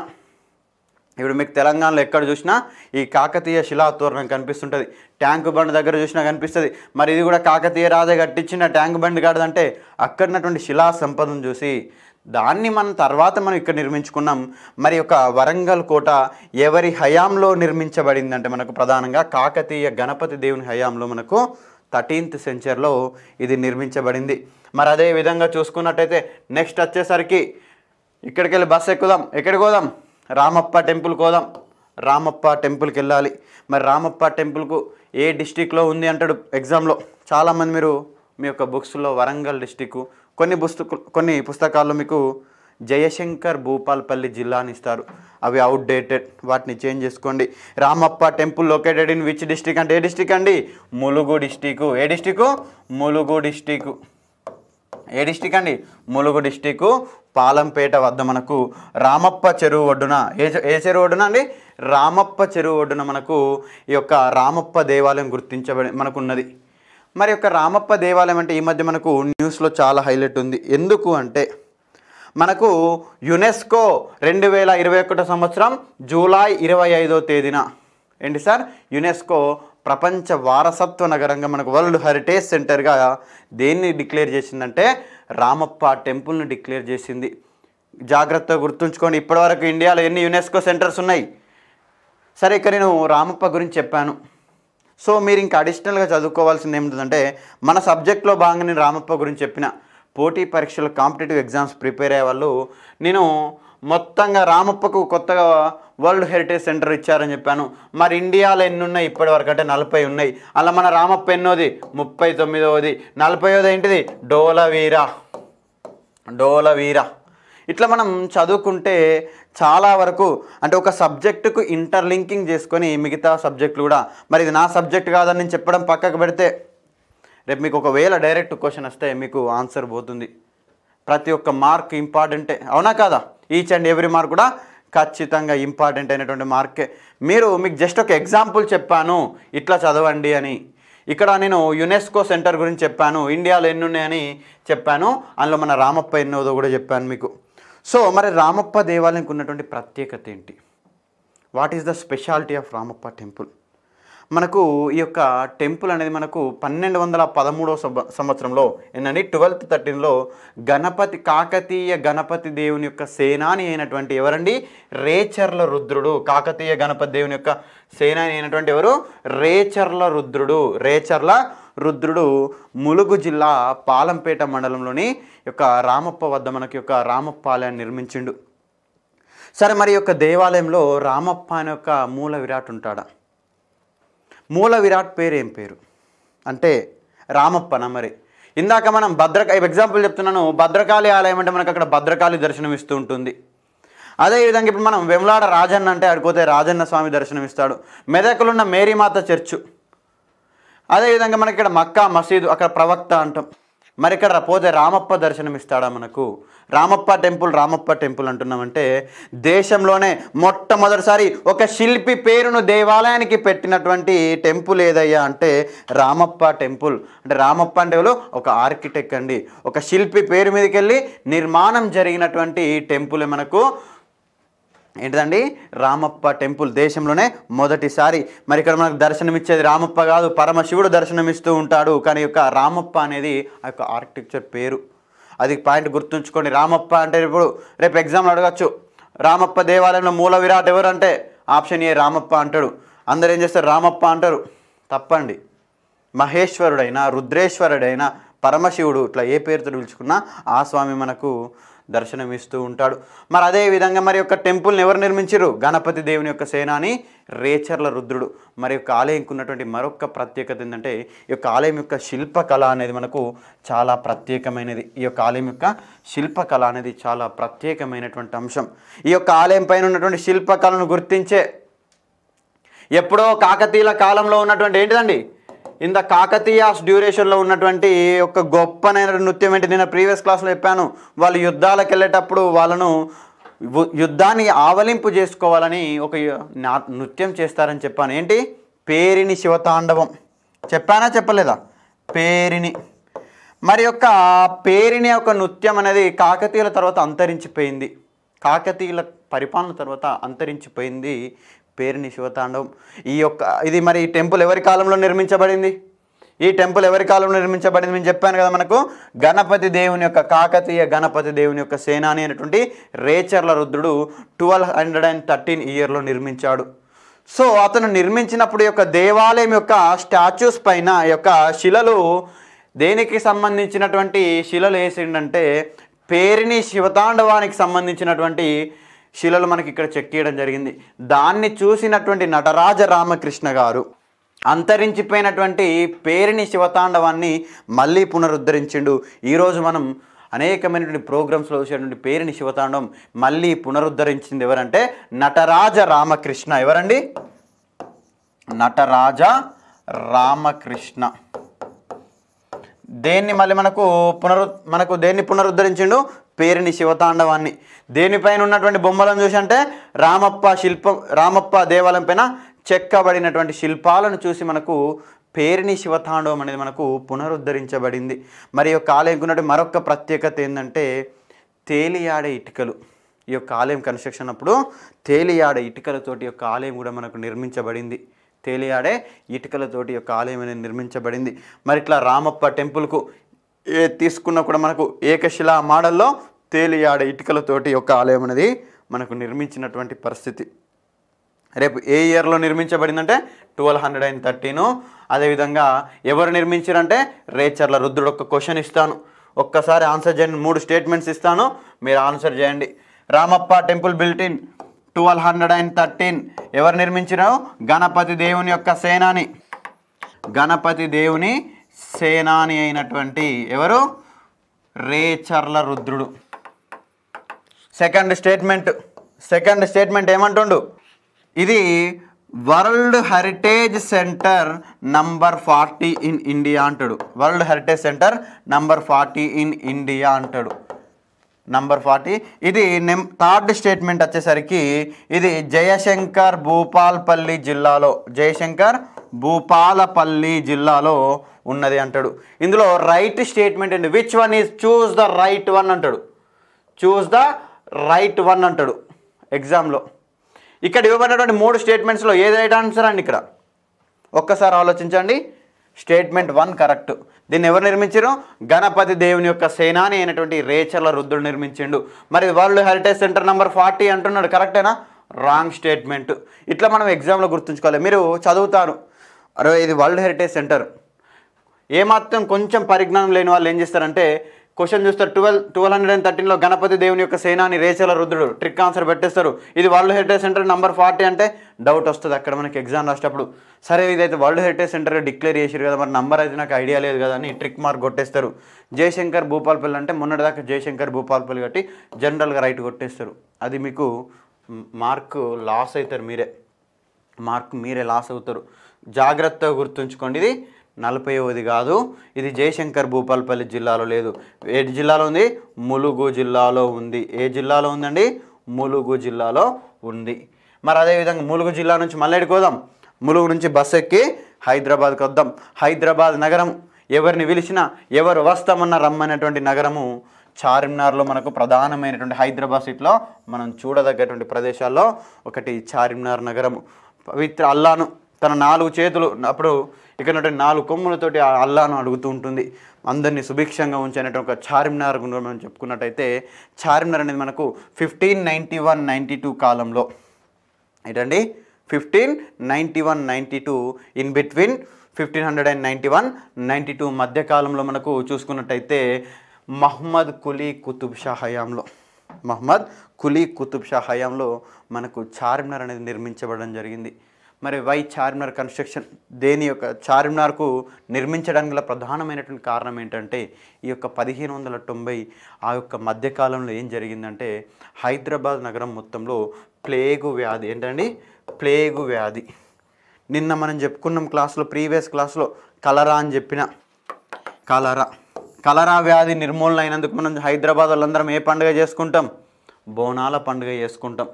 ఇప్పుడు మీకు తెలంగాణలో ఎక్కడ చూసినా ఈ కాకతీయ శిలాతోరణం కనిపిస్తుంటుంది ట్యాంక్ బండ్ దగ్గర చూసినా కనిపిస్తుంది మరి ఇది కూడా కాకతీయ రాజ కట్టించిన ట్యాంక్ బండ్ కాడదంటే అక్కడున్నటువంటి శిలా సంపదను చూసి దాన్ని మనం తర్వాత మనం ఇక్కడ నిర్మించుకున్నాం మరి ఒక వరంగల్ కోట ఎవరి హయాంలో నిర్మించబడిందంటే మనకు ప్రధానంగా కాకతీయ గణపతి దేవుని హయాంలో మనకు థర్టీన్త్ సెంచరీలో ఇది నిర్మించబడింది మరి అదే విధంగా చూసుకున్నట్టయితే నెక్స్ట్ వచ్చేసరికి ఇక్కడికి వెళ్ళి బస్సు ఎక్కుదాం ఎక్కడికి పోదాం రామప్ప టెంపుల్కి పోదాం రామప్ప టెంపుల్కి వెళ్ళాలి మరి రామప్ప టెంపుల్కు ఏ డిస్టిక్లో ఉంది అంటాడు ఎగ్జామ్లో చాలామంది మీరు మీ యొక్క బుక్స్లో వరంగల్ డిస్టిక్ కొన్ని పుస్తక కొన్ని పుస్తకాల్లో మీకు జయశంకర్ భూపాల్పల్లి అని ఇస్తారు అవి అవుట్డేటెడ్ వాటిని చేంజ్ చేసుకోండి Ramappa temple located in which district అంటే ఏ డిస్టిక్ అండి ములుగు డిస్టిక్ ఏ డిస్టిక్ ములుగు డిస్టిక్ ఏ డిస్టిక్ అండి ములుగు డిస్టిక్ పాలంపేట వద్ద మనకు రామప్ప చెరువు ఒడ్డున ఏ ఏ చెరువు ఒడ్డున అండి రామప్ప చెరువు ఒడ్డున మనకు ఈ యొక్క రామప్ప దేవాలయం గుర్తించబడి మనకున్నది మరి యొక్క రామప్ప దేవాలయం అంటే ఈ మధ్య మనకు న్యూస్లో చాలా హైలైట్ ఉంది ఎందుకు అంటే మనకు యునెస్కో రెండు వేల ఇరవై ఒకటో సంవత్సరం జూలై ఇరవై ఐదో తేదీన ఏంటి సార్ యునెస్కో ప్రపంచ వారసత్వ నగరంగా మనకు వరల్డ్ హెరిటేజ్ సెంటర్గా దేన్ని డిక్లేర్ చేసిందంటే రామప్ప టెంపుల్ని డిక్లేర్ చేసింది జాగ్రత్తగా గుర్తుంచుకొని ఇప్పటివరకు ఇండియాలో ఎన్ని యునెస్కో సెంటర్స్ ఉన్నాయి సరే ఇక్కడ నేను రామప్ప గురించి చెప్పాను సో మీరు ఇంకా అడిషనల్గా చదువుకోవాల్సింది ఏమిటంటే మన సబ్జెక్ట్లో భాగంగా నేను రామప్ప గురించి చెప్పిన పోటీ పరీక్షలు కాంపిటేటివ్ ఎగ్జామ్స్ ప్రిపేర్ అయ్యే వాళ్ళు నేను మొత్తంగా రామప్పకు కొత్తగా వరల్డ్ హెరిటేజ్ సెంటర్ ఇచ్చారని చెప్పాను మరి ఇండియాలో ఎన్ని ఉన్నాయి ఇప్పటి వరకు అంటే నలభై ఉన్నాయి అలా మన రామప్ప ఎన్నోది ముప్పై తొమ్మిదవది నలభైవది ఏంటిది డోలవీరా డోలవీరా ఇట్లా మనం చదువుకుంటే చాలా వరకు అంటే ఒక సబ్జెక్టుకు ఇంటర్లింకింగ్ చేసుకొని మిగతా సబ్జెక్టులు కూడా మరి ఇది నా సబ్జెక్ట్ కాదని నేను చెప్పడం పక్కకు పెడితే రేపు మీకు ఒకవేళ డైరెక్ట్ క్వశ్చన్ వస్తే మీకు ఆన్సర్ పోతుంది ప్రతి ఒక్క మార్క్ ఇంపార్టెంటే అవునా కాదా ఈచ్ అండ్ ఎవ్రీ మార్క్ కూడా ఖచ్చితంగా ఇంపార్టెంట్ అయినటువంటి మార్కే మీరు మీకు జస్ట్ ఒక ఎగ్జాంపుల్ చెప్పాను ఇట్లా చదవండి అని ఇక్కడ నేను యునెస్కో సెంటర్ గురించి చెప్పాను ఇండియాలో ఎన్ని ఉన్నాయని చెప్పాను అందులో మన రామప్ప ఎన్నోదో కూడా చెప్పాను మీకు సో మరి రామప్ప దేవాలయంకి ఉన్నటువంటి ప్రత్యేకత ఏంటి what is the speciality of Ramappa temple మనకు ఈ యొక్క టెంపుల్ అనేది మనకు పన్నెండు వందల పదమూడవ సంవత్సరంలో ఏంటండి ట్వెల్త్ థర్టీన్లో గణపతి కాకతీయ గణపతి దేవుని యొక్క సేనాని అయినటువంటి ఎవరండి రేచర్ల రుద్రుడు కాకతీయ గణపతి దేవుని యొక్క సేనాని అయినటువంటి ఎవరు రేచర్ల రుద్రుడు రేచర్ల రుద్రుడు ములుగు జిల్లా పాలంపేట మండలంలోని యొక్క రామప్ప వద్ద మనకి యొక్క రామప్ప ఆలయాన్ని నిర్మించిండు సరే మరి యొక్క దేవాలయంలో రామప్ప అనే యొక్క మూల విరాట్ ఉంటాడా మూల విరాట్ పేరు ఏం పేరు అంటే రామప్ప నమరి ఇందాక మనం భద్రక ఎగ్జాంపుల్ చెప్తున్నాను భద్రకాళి ఆలయం అంటే మనకు అక్కడ భద్రకాళి దర్శనం ఇస్తూ ఉంటుంది అదేవిధంగా ఇప్పుడు మనం వెములాడ రాజన్న అంటే అడిగిపోతే రాజన్న స్వామి దర్శనం ఇస్తాడు మెదకులున్న మేరీమాత చర్చు అదేవిధంగా మనకి ఇక్కడ మక్కా మసీదు అక్కడ ప్రవక్త అంటాం మరి ఇక్కడ పోతే రామప్ప దర్శనం మనకు రామప్ప టెంపుల్ రామప్ప టెంపుల్ అంటున్నామంటే దేశంలోనే మొట్టమొదటిసారి ఒక శిల్పి పేరును దేవాలయానికి పెట్టినటువంటి టెంపుల్ ఏదయ్యా అంటే రామప్ప టెంపుల్ అంటే రామప్ప అంటే ఒక ఆర్కిటెక్ట్ అండి ఒక శిల్పి పేరు మీదకి వెళ్ళి నిర్మాణం జరిగినటువంటి టెంపుల్ మనకు ఏంటండి రామప్ప టెంపుల్ దేశంలోనే మొదటిసారి మరి ఇక్కడ మనకు దర్శనమిచ్చేది రామప్ప కాదు పరమశివుడు దర్శనమిస్తూ ఉంటాడు కానీ యొక్క రామప్ప అనేది ఆ యొక్క ఆర్కిటెక్చర్ పేరు అది పాయింట్ గుర్తుంచుకోండి రామప్ప అంటే ఇప్పుడు రేపు ఎగ్జామ్లు అడగచ్చు రామప్ప దేవాలయంలో మూల విరాట్ ఎవరంటే ఆప్షన్ ఏ రామప్ప అంటాడు అందరు ఏం చేస్తారు రామప్ప అంటారు తప్పండి మహేశ్వరుడైనా రుద్రేశ్వరుడైనా పరమశివుడు ఇట్లా ఏ పేరుతో పిలుచుకున్నా ఆ స్వామి మనకు దర్శనమిస్తూ ఉంటాడు మరి అదేవిధంగా మరి యొక్క టెంపుల్ని ఎవరు నిర్మించరు గణపతి దేవుని యొక్క సేనాని రేచర్ల రుద్రుడు మరి యొక్క ఆలయంకు ఉన్నటువంటి మరొక ప్రత్యేకత ఏంటంటే ఈ యొక్క ఆలయం యొక్క శిల్పకళ అనేది మనకు చాలా ప్రత్యేకమైనది ఈ యొక్క ఆలయం యొక్క శిల్పకళ అనేది చాలా ప్రత్యేకమైనటువంటి అంశం ఈ యొక్క ఆలయం పైన ఉన్నటువంటి శిల్పకళను గుర్తించే ఎప్పుడో కాకతీయుల కాలంలో ఉన్నటువంటి ఏంటిదండి ఇంత కాకతీయాస్ డ్యూరేషన్లో ఉన్నటువంటి ఒక గొప్పనైన నృత్యం ఏంటి నేను ప్రీవియస్ క్లాస్లో చెప్పాను వాళ్ళు యుద్ధాలకు వెళ్ళేటప్పుడు వాళ్ళను యుద్ధాన్ని ఆవలింపు చేసుకోవాలని ఒక నృత్యం చేస్తారని చెప్పాను ఏంటి పేరిని శివతాండవం చెప్పానా చెప్పలేదా పేరిని మరి యొక్క పేరిని ఒక నృత్యం అనేది కాకతీయుల తర్వాత అంతరించిపోయింది కాకతీయుల పరిపాలన తర్వాత అంతరించిపోయింది పేరుని శివతాండవం ఈ యొక్క ఇది మరి ఈ టెంపుల్ ఎవరి కాలంలో నిర్మించబడింది ఈ టెంపుల్ ఎవరి కాలంలో నిర్మించబడింది నేను చెప్పాను కదా మనకు గణపతి దేవుని యొక్క కాకతీయ గణపతి దేవుని యొక్క సేనాని అయినటువంటి రేచర్ల రుద్రుడు ట్వెల్వ్ హండ్రెడ్ అండ్ థర్టీన్ ఇయర్లో నిర్మించాడు సో అతను నిర్మించినప్పుడు యొక్క దేవాలయం యొక్క స్టాచ్యూస్ పైన యొక్క శిలలు దేనికి సంబంధించినటువంటి శిలలు వేసిండంటే పేరిని శివతాండవానికి సంబంధించినటువంటి శిలలు మనకి ఇక్కడ చెక్ చేయడం జరిగింది దాన్ని చూసినటువంటి నటరాజ రామకృష్ణ గారు అంతరించిపోయినటువంటి పేరిని శివతాండవాన్ని మళ్ళీ పునరుద్ధరించిండు ఈరోజు మనం అనేకమైనటువంటి ప్రోగ్రామ్స్లో వచ్చేటువంటి పేరిని శివతాండవం మళ్ళీ పునరుద్ధరించింది ఎవరంటే నటరాజ రామకృష్ణ ఎవరండి నటరాజ రామకృష్ణ దేన్ని మళ్ళీ మనకు పునరు మనకు దేన్ని పునరుద్ధరించిండు పేరుని శివతాండవాన్ని దేనిపైన ఉన్నటువంటి బొమ్మలను చూసి అంటే రామప్ప శిల్పం రామప్ప దేవాలయం పైన చెక్కబడినటువంటి శిల్పాలను చూసి మనకు పేరిని శివతాండవం అనేది మనకు పునరుద్ధరించబడింది మరి యొక్క ఆలయంకు ఉన్నటువంటి మరొక ప్రత్యేకత ఏంటంటే తేలియాడే ఇటుకలు ఈ యొక్క ఆలయం కన్స్ట్రక్షన్ అప్పుడు తేలియాడే ఇటుకలతోటి యొక్క ఆలయం కూడా మనకు నిర్మించబడింది తేలియాడే ఇటుకలతోటి యొక్క ఆలయం అనేది నిర్మించబడింది మరి ఇట్లా రామప్ప టెంపుల్కు ఏ తీసుకున్నా కూడా మనకు ఏకశిలా మోడల్లో తేలియాడ ఇటుకలతోటి యొక్క ఆలయం అనేది మనకు నిర్మించినటువంటి పరిస్థితి రేపు ఏ ఇయర్లో నిర్మించబడిందంటే ట్వెల్వ్ హండ్రెడ్ అండ్ థర్టీను అదేవిధంగా ఎవరు నిర్మించారంటే రేచర్ల రుద్రుడు ఒక క్వశ్చన్ ఇస్తాను ఒక్కసారి ఆన్సర్ చేయండి మూడు స్టేట్మెంట్స్ ఇస్తాను మీరు ఆన్సర్ చేయండి Ramappa temple built in twelve hundred and thirteen ఎవరు నిర్మించినారు గణపతి దేవుని యొక్క సేనాని గణపతి దేవుని సేనాని అయినటువంటి ఎవరు రేచర్ల రుద్రుడు సెకండ్ స్టేట్మెంట్ సెకండ్ స్టేట్మెంట్ ఏమంటుండు ఇది world heritage centre number forty in India అంటాడు world heritage centre number forty in India అంటాడు నంబర్ ఫార్టీ ఇది నెం థర్డ్ స్టేట్మెంట్ వచ్చేసరికి ఇది జయశంకర్ భూపాల్పల్లి జిల్లాలో జయశంకర్ భూపాలపల్లి జిల్లాలో ఉన్నది అంటాడు ఇందులో రైట్ స్టేట్మెంట్ అండి which one is choose the right one అంటాడు చూస్ ద రైట్ వన్ అంటాడు ఎగ్జామ్లో ఇక్కడ ఇవ్వబడినటువంటి మూడు స్టేట్మెంట్స్లో ఏది రైట్ ఆన్సర్ అండి ఇక్కడ ఒక్కసారి ఆలోచించండి స్టేట్మెంట్ వన్ కరెక్ట్ దీన్ని ఎవరు నిర్మించారు గణపతి దేవుని యొక్క సేనాని అయినటువంటి రేచర్ల రుద్రుడు నిర్మించిండు మరి world heritage centre number forty అంటున్నాడు కరెక్టేనా రాంగ్ స్టేట్మెంట్ ఇట్లా మనం ఎగ్జామ్లో గుర్తుంచుకోవాలి మీరు చదువుతారు అరే ఇది వరల్డ్ హెరిటేజ్ సెంటర్ ఏమాత్రం కొంచెం పరిజ్ఞానం లేని వాళ్ళు ఏం చేస్తారంటే క్వశ్చన్ చూస్తారు ట్వెల్వ్ ట్వెల్వ్ హండ్రెడ్ అండ్ థర్టీన్లో గణపతి దేవుని యొక్క సేనాని రేచల రుద్రుడు ట్రిక్ ఆన్సర్ పెట్టేస్తారు ఇది world heritage centre number forty అంటే డౌట్ వస్తుంది అక్కడ మనకి ఎగ్జామ్ రాసేటప్పుడు సరే ఇదైతే వరల్డ్ హెరిటేజ్ సెంటర్ డిక్లేర్ చేసారు కదా మరి నంబర్ అయితే నాకు ఐడియా లేదు కదా అని ట్రిక్ మార్క్ కొట్టేస్తారు జయశంకర్ భూపాల్పల్లి అంటే మొన్నటిదాకా జయశంకర్ భూపాల్పల్లి కట్టి జనరల్గా రైట్ కొట్టేస్తారు అది మీకు మార్క్ లాస్ అవుతారు మీరే మార్క్ మీరే లాస్ అవుతారు జాగ్రత్తగా గుర్తుంచుకోండి ఇది నలభైవది కాదు ఇది జయశంకర్ భూపాలపల్లి జిల్లాలో లేదు ఏ జిల్లాలో ఉంది ములుగు జిల్లాలో ఉంది ఏ జిల్లాలో ఉందండి ములుగు జిల్లాలో ఉంది మరి అదేవిధంగా ములుగు జిల్లా నుంచి మళ్ళీ ఎడుకోదాం ములుగు నుంచి బస్సు ఎక్కి హైదరాబాద్కి వద్దాం హైదరాబాద్ నగరం ఎవరిని పిలిచినా ఎవరు వస్తామన్నా రమ్మనేటువంటి నగరము చార్మినార్లో మనకు ప్రధానమైనటువంటి హైదరాబాద్ సిటీలో మనం చూడదగ్గటువంటి ప్రదేశాల్లో ఒకటి చార్మినార్ నగరము పవిత్ర అల్లాను తన నాలుగు చేతులు అప్పుడు ఇక్కడ నాలుగు కొమ్ములతోటి అల్లాను అడుగుతూ ఉంటుంది అందరినీ సుభిక్షంగా ఉంచనేటువంటి ఒక చార్మినార్ మనం చెప్పుకున్నట్టయితే చార్మినార్ అనేది మనకు fifteen ninety one ninety two కాలంలో ఏంటండి fifteen ninety one ninety two in between fifteen hundred and ninety one ninety two మధ్యకాలంలో మనకు చూసుకున్నట్టయితే మహమ్మద్ కులీ కుతుబ్ షా హయాంలో మహమ్మద్ కులీ కుతుబ్ షా హయాంలో మనకు చార్మినార్ అనేది నిర్మించబడడం జరిగింది మరి వై చార్మినార్ కన్స్ట్రక్షన్ దేని యొక్క చార్మినార్కు నిర్మించడానికి గల ప్రధానమైనటువంటి కారణం ఏంటంటే ఈ యొక్క పదిహేను వందల తొంభై ఆ యొక్క మధ్యకాలంలో ఏం జరిగిందంటే హైదరాబాద్ నగరం మొత్తంలో ప్లేగు వ్యాధి ఏంటండి ప్లేగు వ్యాధి నిన్న మనం చెప్పుకున్నాం క్లాస్లో ప్రీవియస్ క్లాస్లో కలరా అని చెప్పిన కలరా కలరా వ్యాధి నిర్మూలన అయినందుకు మనం హైదరాబాద్ వాళ్ళందరం ఏ పండుగ చేసుకుంటాం బోనాల పండుగ చేసుకుంటాం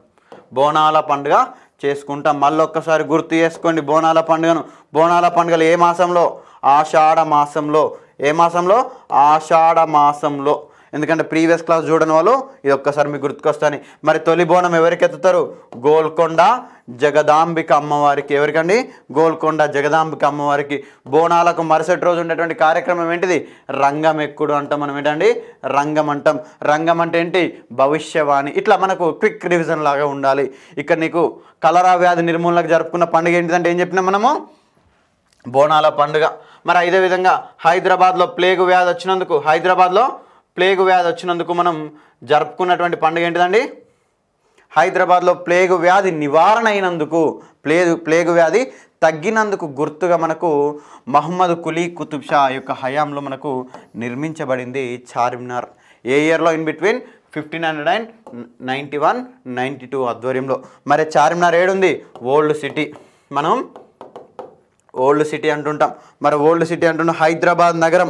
బోనాల పండుగ చేసుకుంటాం మళ్ళీ ఒక్కసారి గుర్తు చేసుకోండి బోనాల పండుగను బోనాల పండుగలు ఏ మాసంలో ఆషాఢ మాసంలో ఏ మాసంలో ఆషాఢ మాసంలో ఎందుకంటే ప్రీవియస్ క్లాస్ చూడని వాళ్ళు ఇది ఒక్కసారి మీకు గుర్తుకొస్తాను మరి తొలి బోనం ఎవరికి ఎత్తుతారు గోల్కొండ జగదాంబిక అమ్మవారికి ఎవరికండి గోల్కొండ జగదాంబిక అమ్మవారికి బోనాలకు మరుసటి రోజు ఉండేటువంటి కార్యక్రమం ఏంటిది రంగం ఎక్కుడు అంటాం మనం ఏంటండి రంగం అంటాం రంగం అంటే ఏంటి భవిష్యవాణి ఇట్లా మనకు క్విక్ రివిజన్ లాగా ఉండాలి ఇక్కడ నీకు కలరా వ్యాధి నిర్మూలనకు జరుపుకున్న పండుగ ఏంటిదంటే ఏం చెప్పినా మనము బోనాల పండుగ మరి అదే విధంగా హైదరాబాద్లో ప్లేగు వ్యాధి వచ్చినందుకు హైదరాబాద్లో ప్లేగు వ్యాధి వచ్చినందుకు మనం జరుపుకున్నటువంటి పండుగ ఏంటిదండి హైదరాబాద్లో ప్లేగు వ్యాధి నివారణ అయినందుకు ప్లేగు ప్లేగు వ్యాధి తగ్గినందుకు గుర్తుగా మనకు మహమ్మద్ కులీ కుతుబ్ షా యొక్క హయాంలో మనకు నిర్మించబడింది చార్మినార్ ఏ ఇయర్లో in between fifteen hundred and ninety one ninety two ఆధ్వర్యంలో మరి చార్మినార్ ఏడుంది ఓల్డ్ సిటీ మనం ఓల్డ్ సిటీ అంటుంటాం మరి ఓల్డ్ సిటీ అంటున్న హైదరాబాద్ నగరం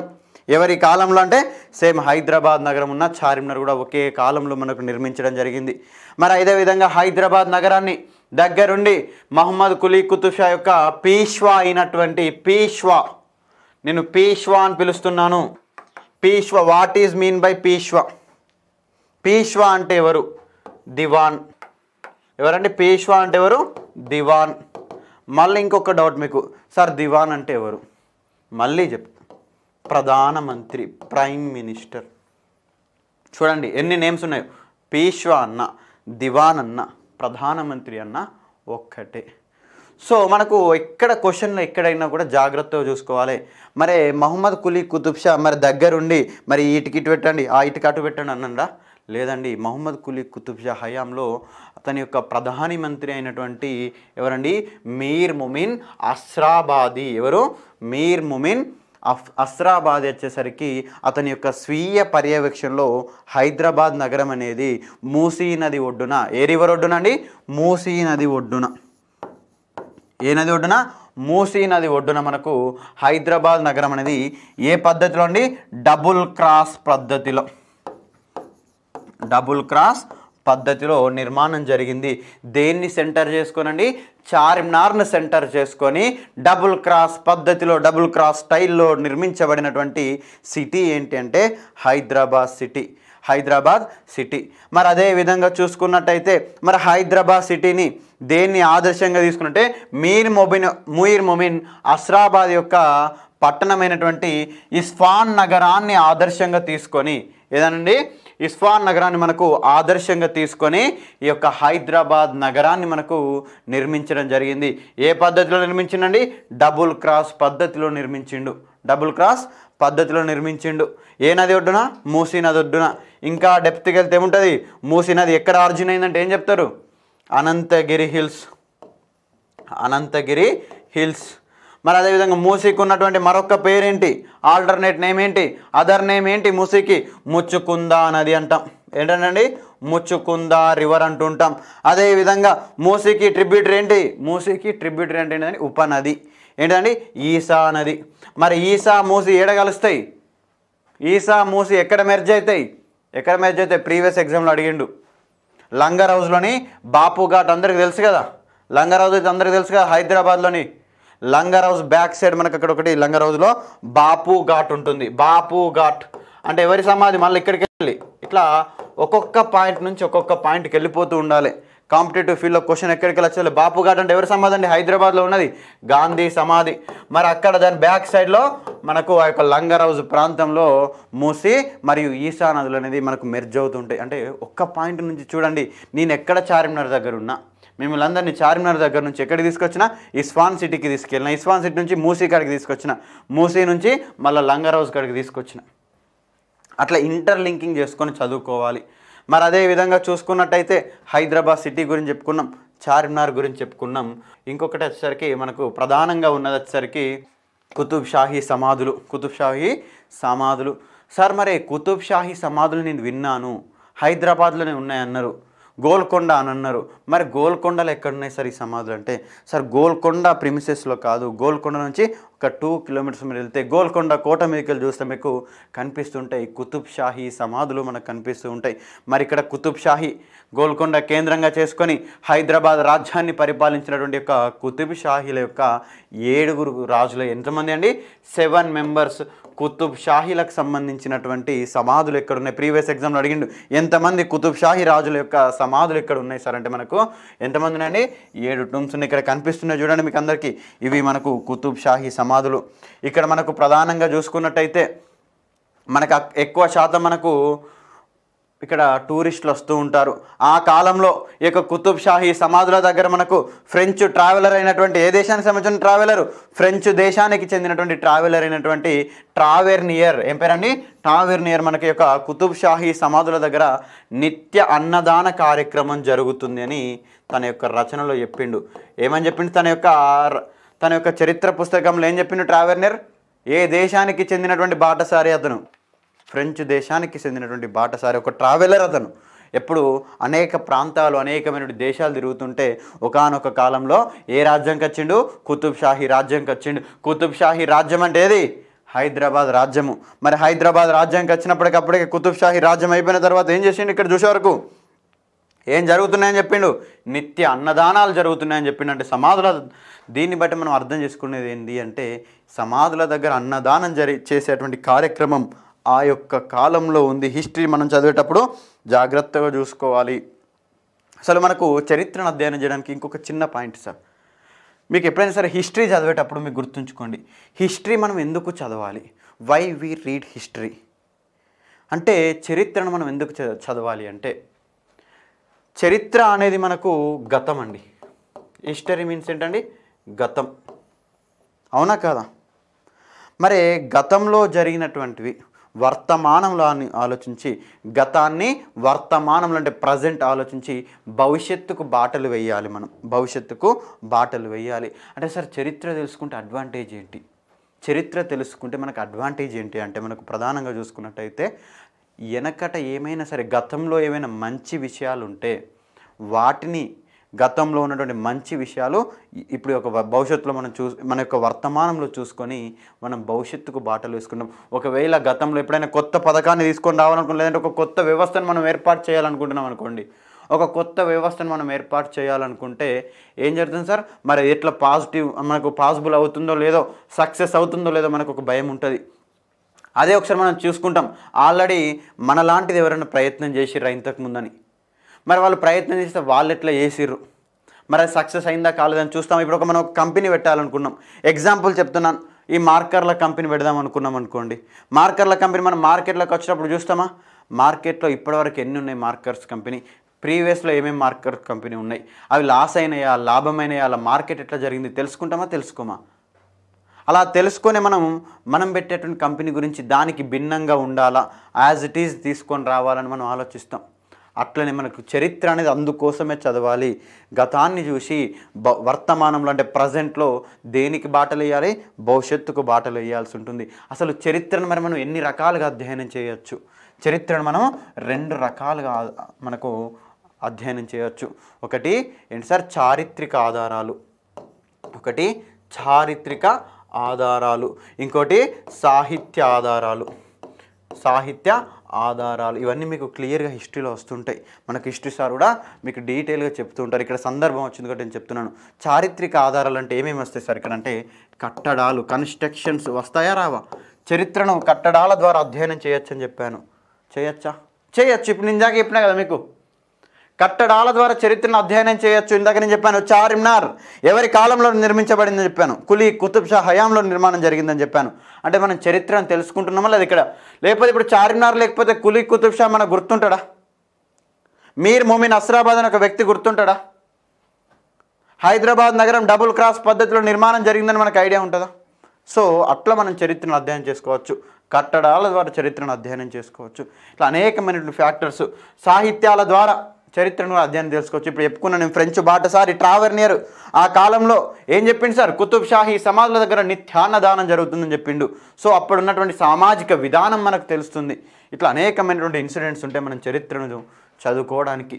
ఎవరి కాలంలో అంటే సేమ్ హైదరాబాద్ నగరం ఉన్న చార్మినార్ కూడా ఒకే కాలంలో మనకు నిర్మించడం జరిగింది మరి అదే విధంగా హైదరాబాద్ నగరాన్ని దగ్గరుండి మహమ్మద్ కులీ కుతుషా యొక్క పీష్వా అయినటువంటి పీష్వా నేను పీష్వా అని పిలుస్తున్నాను Peshwa what is mean by Peshwa Peshwa అంటే ఎవరు దివాన్ ఎవరంటే పీష్వా అంటే ఎవరు దివాన్ మళ్ళీ ఇంకొక డౌట్ మీకు సార్ దివాన్ అంటే ఎవరు మళ్ళీ చెప్తాను ప్రధానమంత్రి ప్రైమ్ మినిస్టర్ చూడండి ఎన్ని నేమ్స్ ఉన్నాయో పేష్వా అన్న దివాన్ అన్న ప్రధానమంత్రి అన్న ఒక్కటే సో మనకు ఎక్కడ క్వశ్చన్లో ఎక్కడైనా కూడా జాగ్రత్తగా చూసుకోవాలి మరి మహమ్మద్ కులీ కుతుబ్ షా మరి దగ్గరుండి మరి ఇటుకి ఇటు పెట్టండి ఆ ఇటుకి అటు పెట్టండి అన్నండా లేదండి మహమ్మద్ కులీ కుతుబ్ షా హయాంలో అతని యొక్క ప్రధాని మంత్రి అయినటువంటి ఎవరండి మీర్ ముమిన్ అస్రాబాది ఎవరు మీర్ ముమిన్ అఫ్ అస్రాబాద్ వచ్చేసరికి అతని యొక్క స్వీయ పర్యవేక్షణలో హైదరాబాద్ నగరం అనేది మూసీ నది ఒడ్డున ఏ రివర్ ఒడ్డున అండి మూసీ నది ఒడ్డున ఏ నది ఒడ్డున మూసీ నది ఒడ్డున మనకు హైదరాబాద్ నగరం అనేది ఏ పద్ధతిలో అండి డబుల్ క్రాస్ పద్ధతిలో డబుల్ క్రాస్ పద్ధతిలో నిర్మాణం జరిగింది దేన్ని సెంటర్ చేసుకోనండి చార్మినార్ను సెంటర్ చేసుకొని డబుల్ క్రాస్ పద్ధతిలో డబుల్ క్రాస్ స్టైల్లో నిర్మించబడినటువంటి సిటీ ఏంటి అంటే హైదరాబాద్ సిటీ హైదరాబాద్ సిటీ మరి అదే విధంగా చూసుకున్నట్టయితే మరి హైదరాబాద్ సిటీని దేన్ని ఆదర్శంగా తీసుకున్నట్టే మీర్ మొబిన్ ముయిర్ మొమిన్ అస్రాబాద్ యొక్క పట్టణమైనటువంటి ఇస్ఫాన్ నగరాన్ని ఆదర్శంగా తీసుకొని ఏదనండి ఇస్ఫాన్ నగరాన్ని మనకు ఆదర్శంగా తీసుకొని ఈ యొక్క హైదరాబాద్ నగరాన్ని మనకు నిర్మించడం జరిగింది ఏ పద్ధతిలో నిర్మించిండండి డబుల్ క్రాస్ పద్ధతిలో నిర్మించిండు డబుల్ క్రాస్ పద్ధతిలో నిర్మించిండు ఏ నది ఒడ్డున మూసీ నది ఒడ్డున ఇంకా డెప్త్కి వెళ్తే ఏముంటుంది మూసీ నది ఎక్కడ ఆర్జిన్ అయిందంటే ఏం చెప్తారు అనంతగిరి హిల్స్ అనంతగిరి హిల్స్ మరి అదేవిధంగా మూసీకి ఉన్నటువంటి మరొక పేరేంటి ఆల్టర్నేట్ నేమ్ ఏంటి అదర్ నేమ్ ఏంటి మూసీకి ముచ్చుకుందా నది అంటాం ఏంటండి ముచ్చుకుందా రివర్ అంటుంటాం అదేవిధంగా మూసీకి ట్రిబ్యూటరీ ఏంటి మూసీకి ట్రిబ్యూటరీ అంటే ఏంటంటే ఉపనది ఏంటండి ఈసా నది మరి ఈసా మూసి ఏడ కలుస్తాయి ఈసా మూసి ఎక్కడ మెర్జ్ అవుతాయి ఎక్కడ మెర్జ్ అవుతాయి ప్రీవియస్ ఎగ్జామ్లో అడిగిండు లంగర్ హౌస్లోని బాపు ఘాట్ అందరికి తెలుసు కదా లంగర్ హౌస్ అయితే అందరికి తెలుసు కదా హైదరాబాద్లోని లంగర్ హౌస్ బ్యాక్ సైడ్ మనకు అక్కడ ఒకటి లంగర్ హౌస్లో బాపు ఘాట్ ఉంటుంది బాపు ఘాట్ అంటే ఎవరి సమాధి మళ్ళీ ఇక్కడికి వెళ్ళి ఇట్లా ఒక్కొక్క పాయింట్ నుంచి ఒక్కొక్క పాయింట్కి వెళ్ళిపోతూ ఉండాలి కాంపిటేటివ్ ఫీల్డ్లో క్వశ్చన్ ఎక్కడికి వెళ్ళచ్చు బాపు ఘాట్ అంటే ఎవరి సమాధి అండి హైదరాబాద్లో ఉన్నది గాంధీ సమాధి మరి అక్కడ దాని బ్యాక్ సైడ్లో మనకు ఆ యొక్క లంగర్ హౌజ్ ప్రాంతంలో మూసి మరియు ఈశా నదులు అనేది మనకు మెర్జ్ అవుతుంటాయి అంటే ఒక్క పాయింట్ నుంచి చూడండి నేను ఎక్కడ చార్మినార్ దగ్గర ఉన్నా మిమ్మల్ని అందరినీ చార్మినార్ దగ్గర నుంచి ఎక్కడికి తీసుకొచ్చిన ఇస్వాన్ సిటీకి తీసుకెళ్ళిన ఇస్వాన్ సిటీ నుంచి మూసీ కాడికి తీసుకొచ్చిన మూసీ నుంచి మళ్ళీ హౌస్ కాడికి తీసుకొచ్చిన అట్లా ఇంటర్లింకింగ్ చేసుకొని చదువుకోవాలి మరి అదే విధంగా చూసుకున్నట్టయితే హైదరాబాద్ సిటీ గురించి చెప్పుకున్నాం చార్మినార్ గురించి చెప్పుకున్నాం ఇంకొకటి వచ్చేసరికి మనకు ప్రధానంగా ఉన్నది వచ్చేసరికి కుతుబ్ సమాధులు కుతుబ్ సమాధులు సార్ మరి కుతుబ్ షాహీ సమాధులు నేను విన్నాను హైదరాబాద్లోనే ఉన్నాయన్నారు గోల్కొండ అని అన్నారు మరి గోల్కొండలో ఎక్కడున్నాయి సార్ ఈ సమాధులు అంటే సార్ గోల్కొండ ప్రిమిసెస్లో కాదు గోల్కొండ నుంచి ఒక టూ కిలోమీటర్స్ మీరు వెళ్తే గోల్కొండ కోట మీదకి చూస్తే మీకు కనిపిస్తుంటాయి కుతుబ్ షాహీ సమాధులు మనకు కనిపిస్తూ ఉంటాయి మరి ఇక్కడ కుతుబ్ షాహీ గోల్కొండ కేంద్రంగా చేసుకొని హైదరాబాద్ రాజ్యాన్ని పరిపాలించినటువంటి యొక్క కుతుబ్ షాహీల యొక్క ఏడుగురు రాజులు ఎంతమంది అండి సెవెన్ మెంబర్స్ కుతుబ్ షాహీలకు సంబంధించినటువంటి సమాధులు ఎక్కడున్నాయి ప్రీవియస్ ఎగ్జామ్లో అడిగిండు ఎంతమంది కుతుబ్ షాహీ రాజుల యొక్క సమాధులు ఎక్కడ ఉన్నాయి సార్ అంటే మనకు ఎంతమందినండి ఏడు టూమ్స్ ఉన్నాయి ఇక్కడ కనిపిస్తున్నాయి చూడండి మీకు అందరికీ ఇవి మనకు కుతుబ్ షాహీ సమాధులు ఇక్కడ మనకు ప్రధానంగా చూసుకున్నట్టయితే మనకు ఎక్కువ శాతం మనకు ఇక్కడ టూరిస్టులు వస్తూ ఉంటారు ఆ కాలంలో ఈ యొక్క కుతుబ్ షాహీ సమాధుల దగ్గర మనకు ఫ్రెంచ్ ట్రావెలర్ అయినటువంటి ఏ దేశానికి సంబంధించిన ట్రావెలర్ ఫ్రెంచ్ దేశానికి చెందినటువంటి ట్రావెలర్ అయినటువంటి ట్రావెర్నియర్ ఏం పేరండి ట్రావెర్నియర్ మనకి యొక్క కుతుబ్ షాహీ సమాధుల దగ్గర నిత్య అన్నదాన కార్యక్రమం జరుగుతుంది అని తన యొక్క రచనలో చెప్పిండు ఏమని చెప్పిండు తన యొక్క తన యొక్క చరిత్ర పుస్తకంలో ఏం చెప్పిండు ట్రావెర్నియర్ ఏ దేశానికి చెందినటువంటి బాటసారి అతను ఫ్రెంచ్ దేశానికి చెందినటువంటి బాటసారి ఒక ట్రావెలర్ అతను ఎప్పుడు అనేక ప్రాంతాలు అనేకమైన దేశాలు తిరుగుతుంటే ఒకనొక కాలంలో ఏ రాజ్యం వచ్చిండు కుతుబ్ షాహీ రాజ్యంకి వచ్చిండు కుతుబ్ షాహీ రాజ్యం అంటే ఏది హైదరాబాద్ రాజ్యము మరి హైదరాబాద్ రాజ్యానికి వచ్చినప్పటికప్పటికే కుతుబ్ షాహీ రాజ్యం అయిపోయిన తర్వాత ఏం చేసిండు ఇక్కడ చూసే వరకు ఏం జరుగుతున్నాయని చెప్పిండు నిత్య అన్నదానాలు జరుగుతున్నాయని చెప్పిండు అంటే సమాధుల దీన్ని బట్టి మనం అర్థం చేసుకునేది ఏంటి అంటే సమాధుల దగ్గర అన్నదానం జరి చేసేటువంటి కార్యక్రమం ఆ యొక్క కాలంలో ఉంది హిస్టరీ మనం చదివేటప్పుడు జాగ్రత్తగా చూసుకోవాలి అసలు మనకు చరిత్రను అధ్యయనం చేయడానికి ఇంకొక చిన్న పాయింట్ సార్ మీకు ఎప్పుడైనా సరే హిస్టరీ చదివేటప్పుడు మీకు గుర్తుంచుకోండి హిస్టరీ మనం ఎందుకు చదవాలి వై వీ రీడ్ హిస్టరీ అంటే చరిత్రను మనం ఎందుకు చదవాలి అంటే చరిత్ర అనేది మనకు గతం అండి హిస్టరీ మీన్స్ ఏంటండి గతం అవునా కదా మరి గతంలో జరిగినటువంటివి వర్తమానంలో ఆలోచించి గతాన్ని వర్తమానంలో అంటే ప్రజెంట్ ఆలోచించి భవిష్యత్తుకు బాటలు వేయాలి మనం భవిష్యత్తుకు బాటలు వేయాలి అంటే సార్ చరిత్ర తెలుసుకుంటే అడ్వాంటేజ్ ఏంటి చరిత్ర తెలుసుకుంటే మనకు అడ్వాంటేజ్ ఏంటి అంటే మనకు ప్రధానంగా చూసుకున్నట్టయితే వెనకట ఏమైనా సరే గతంలో ఏమైనా మంచి విషయాలు ఉంటే వాటిని గతంలో ఉన్నటువంటి మంచి విషయాలు ఇప్పుడు యొక్క భవిష్యత్తులో మనం చూ మన యొక్క వర్తమానంలో చూసుకొని మనం భవిష్యత్తుకు బాటలు వేసుకుంటాం ఒకవేళ గతంలో ఎప్పుడైనా కొత్త పథకాన్ని తీసుకొని రావాలనుకున్న లేదంటే ఒక కొత్త వ్యవస్థను మనం ఏర్పాటు చేయాలనుకుంటున్నాం అనుకోండి ఒక కొత్త వ్యవస్థను మనం ఏర్పాటు చేయాలనుకుంటే ఏం జరుగుతుంది సార్ మరి ఎట్లా పాజిటివ్ మనకు పాసిబుల్ అవుతుందో లేదో సక్సెస్ అవుతుందో లేదో మనకు ఒక భయం ఉంటుంది అదే ఒకసారి మనం చూసుకుంటాం ఆల్రెడీ మనలాంటిది ఎవరైనా ప్రయత్నం చేసి ఇంతకు ముందని మరి వాళ్ళు ప్రయత్నం చేస్తే వాళ్ళు ఎట్లా చేసిర్రు మరి అది సక్సెస్ అయిందా కాలేదని చూస్తాం ఇప్పుడు ఒక మనం ఒక కంపెనీ పెట్టాలనుకున్నాం ఎగ్జాంపుల్ చెప్తున్నాను ఈ మార్కర్ల కంపెనీ పెడదాం అనుకున్నాం అనుకోండి మార్కర్ల కంపెనీ మనం మార్కెట్లోకి వచ్చినప్పుడు చూస్తామా మార్కెట్లో ఇప్పటివరకు ఎన్ని ఉన్నాయి మార్కర్స్ కంపెనీ ప్రీవియస్లో ఏమేమి మార్కర్ కంపెనీ ఉన్నాయి అవి లాస్ అయినాయా లాభమైనయా అలా మార్కెట్ ఎట్లా జరిగింది తెలుసుకుంటామా తెలుసుకోమా అలా తెలుసుకొని మనం మనం పెట్టేటువంటి కంపెనీ గురించి దానికి భిన్నంగా ఉండాలా యాజ్ ఇట్ ఈజ్ తీసుకొని రావాలని మనం ఆలోచిస్తాం అట్లనే మనకు చరిత్ర అనేది అందుకోసమే చదవాలి గతాన్ని చూసి బ వర్తమానంలో అంటే ప్రజెంట్లో దేనికి బాటలు వేయాలి భవిష్యత్తుకు బాటలు వేయాల్సి ఉంటుంది అసలు చరిత్రను మరి మనం ఎన్ని రకాలుగా అధ్యయనం చేయొచ్చు చరిత్రను మనం రెండు రకాలుగా మనకు అధ్యయనం చేయొచ్చు ఒకటి ఏంటి సార్ చారిత్రక ఆధారాలు ఒకటి చారిత్రక ఆధారాలు ఇంకోటి సాహిత్య ఆధారాలు సాహిత్య ఆధారాలు ఇవన్నీ మీకు క్లియర్గా హిస్టరీలో వస్తుంటాయి మనకు హిస్టరీ సార్ కూడా మీకు డీటెయిల్గా చెప్తూ ఉంటారు ఇక్కడ సందర్భం వచ్చింది కాబట్టి నేను చెప్తున్నాను చారిత్రక ఆధారాలు అంటే ఏమేమి వస్తాయి సార్ ఇక్కడ అంటే కట్టడాలు కన్స్ట్రక్షన్స్ వస్తాయా రావా చరిత్రను కట్టడాల ద్వారా అధ్యయనం చేయొచ్చని చెప్పాను చేయొచ్చా చేయొచ్చు ఇప్పుడు నేను చెప్పినా కదా మీకు కట్టడాల ద్వారా చరిత్రను అధ్యయనం చేయొచ్చు ఇందాక నేను చెప్పాను చార్మినార్ ఎవరి కాలంలో నిర్మించబడిందని చెప్పాను కులీ కుతుబ్ షా హయాంలో నిర్మాణం జరిగిందని చెప్పాను అంటే మనం చరిత్రను తెలుసుకుంటున్నామా లేదు ఇక్కడ లేకపోతే ఇప్పుడు చార్మినార్ లేకపోతే కులీ కుతుబ్ షా మనకు గుర్తుంటాడా మీర్ మొమిన్ అస్రాబాద్ అని ఒక వ్యక్తి గుర్తుంటాడా హైదరాబాద్ నగరం డబుల్ క్రాస్ పద్ధతిలో నిర్మాణం జరిగిందని మనకు ఐడియా ఉంటుందా సో అట్లా మనం చరిత్రను అధ్యయనం చేసుకోవచ్చు కట్టడాల ద్వారా చరిత్రను అధ్యయనం చేసుకోవచ్చు ఇట్లా అనేకమైన ఫ్యాక్టర్స్ సాహిత్యాల ద్వారా చరిత్రను కూడా అధ్యయనం తెలుసుకోవచ్చు ఇప్పుడు చెప్పుకున్న నేను ఫ్రెంచ్ బాటసారి ట్రావెర్నియర్ ఆ కాలంలో ఏం చెప్పిండు సార్ కుతుబ్ షాహీ సమాధుల దగ్గర నిత్యాన్నదానం జరుగుతుందని చెప్పిండు సో అప్పుడు ఉన్నటువంటి సామాజిక విధానం మనకు తెలుస్తుంది ఇట్లా అనేకమైనటువంటి ఇన్సిడెంట్స్ ఉంటాయి మనం చరిత్రను చదువుకోవడానికి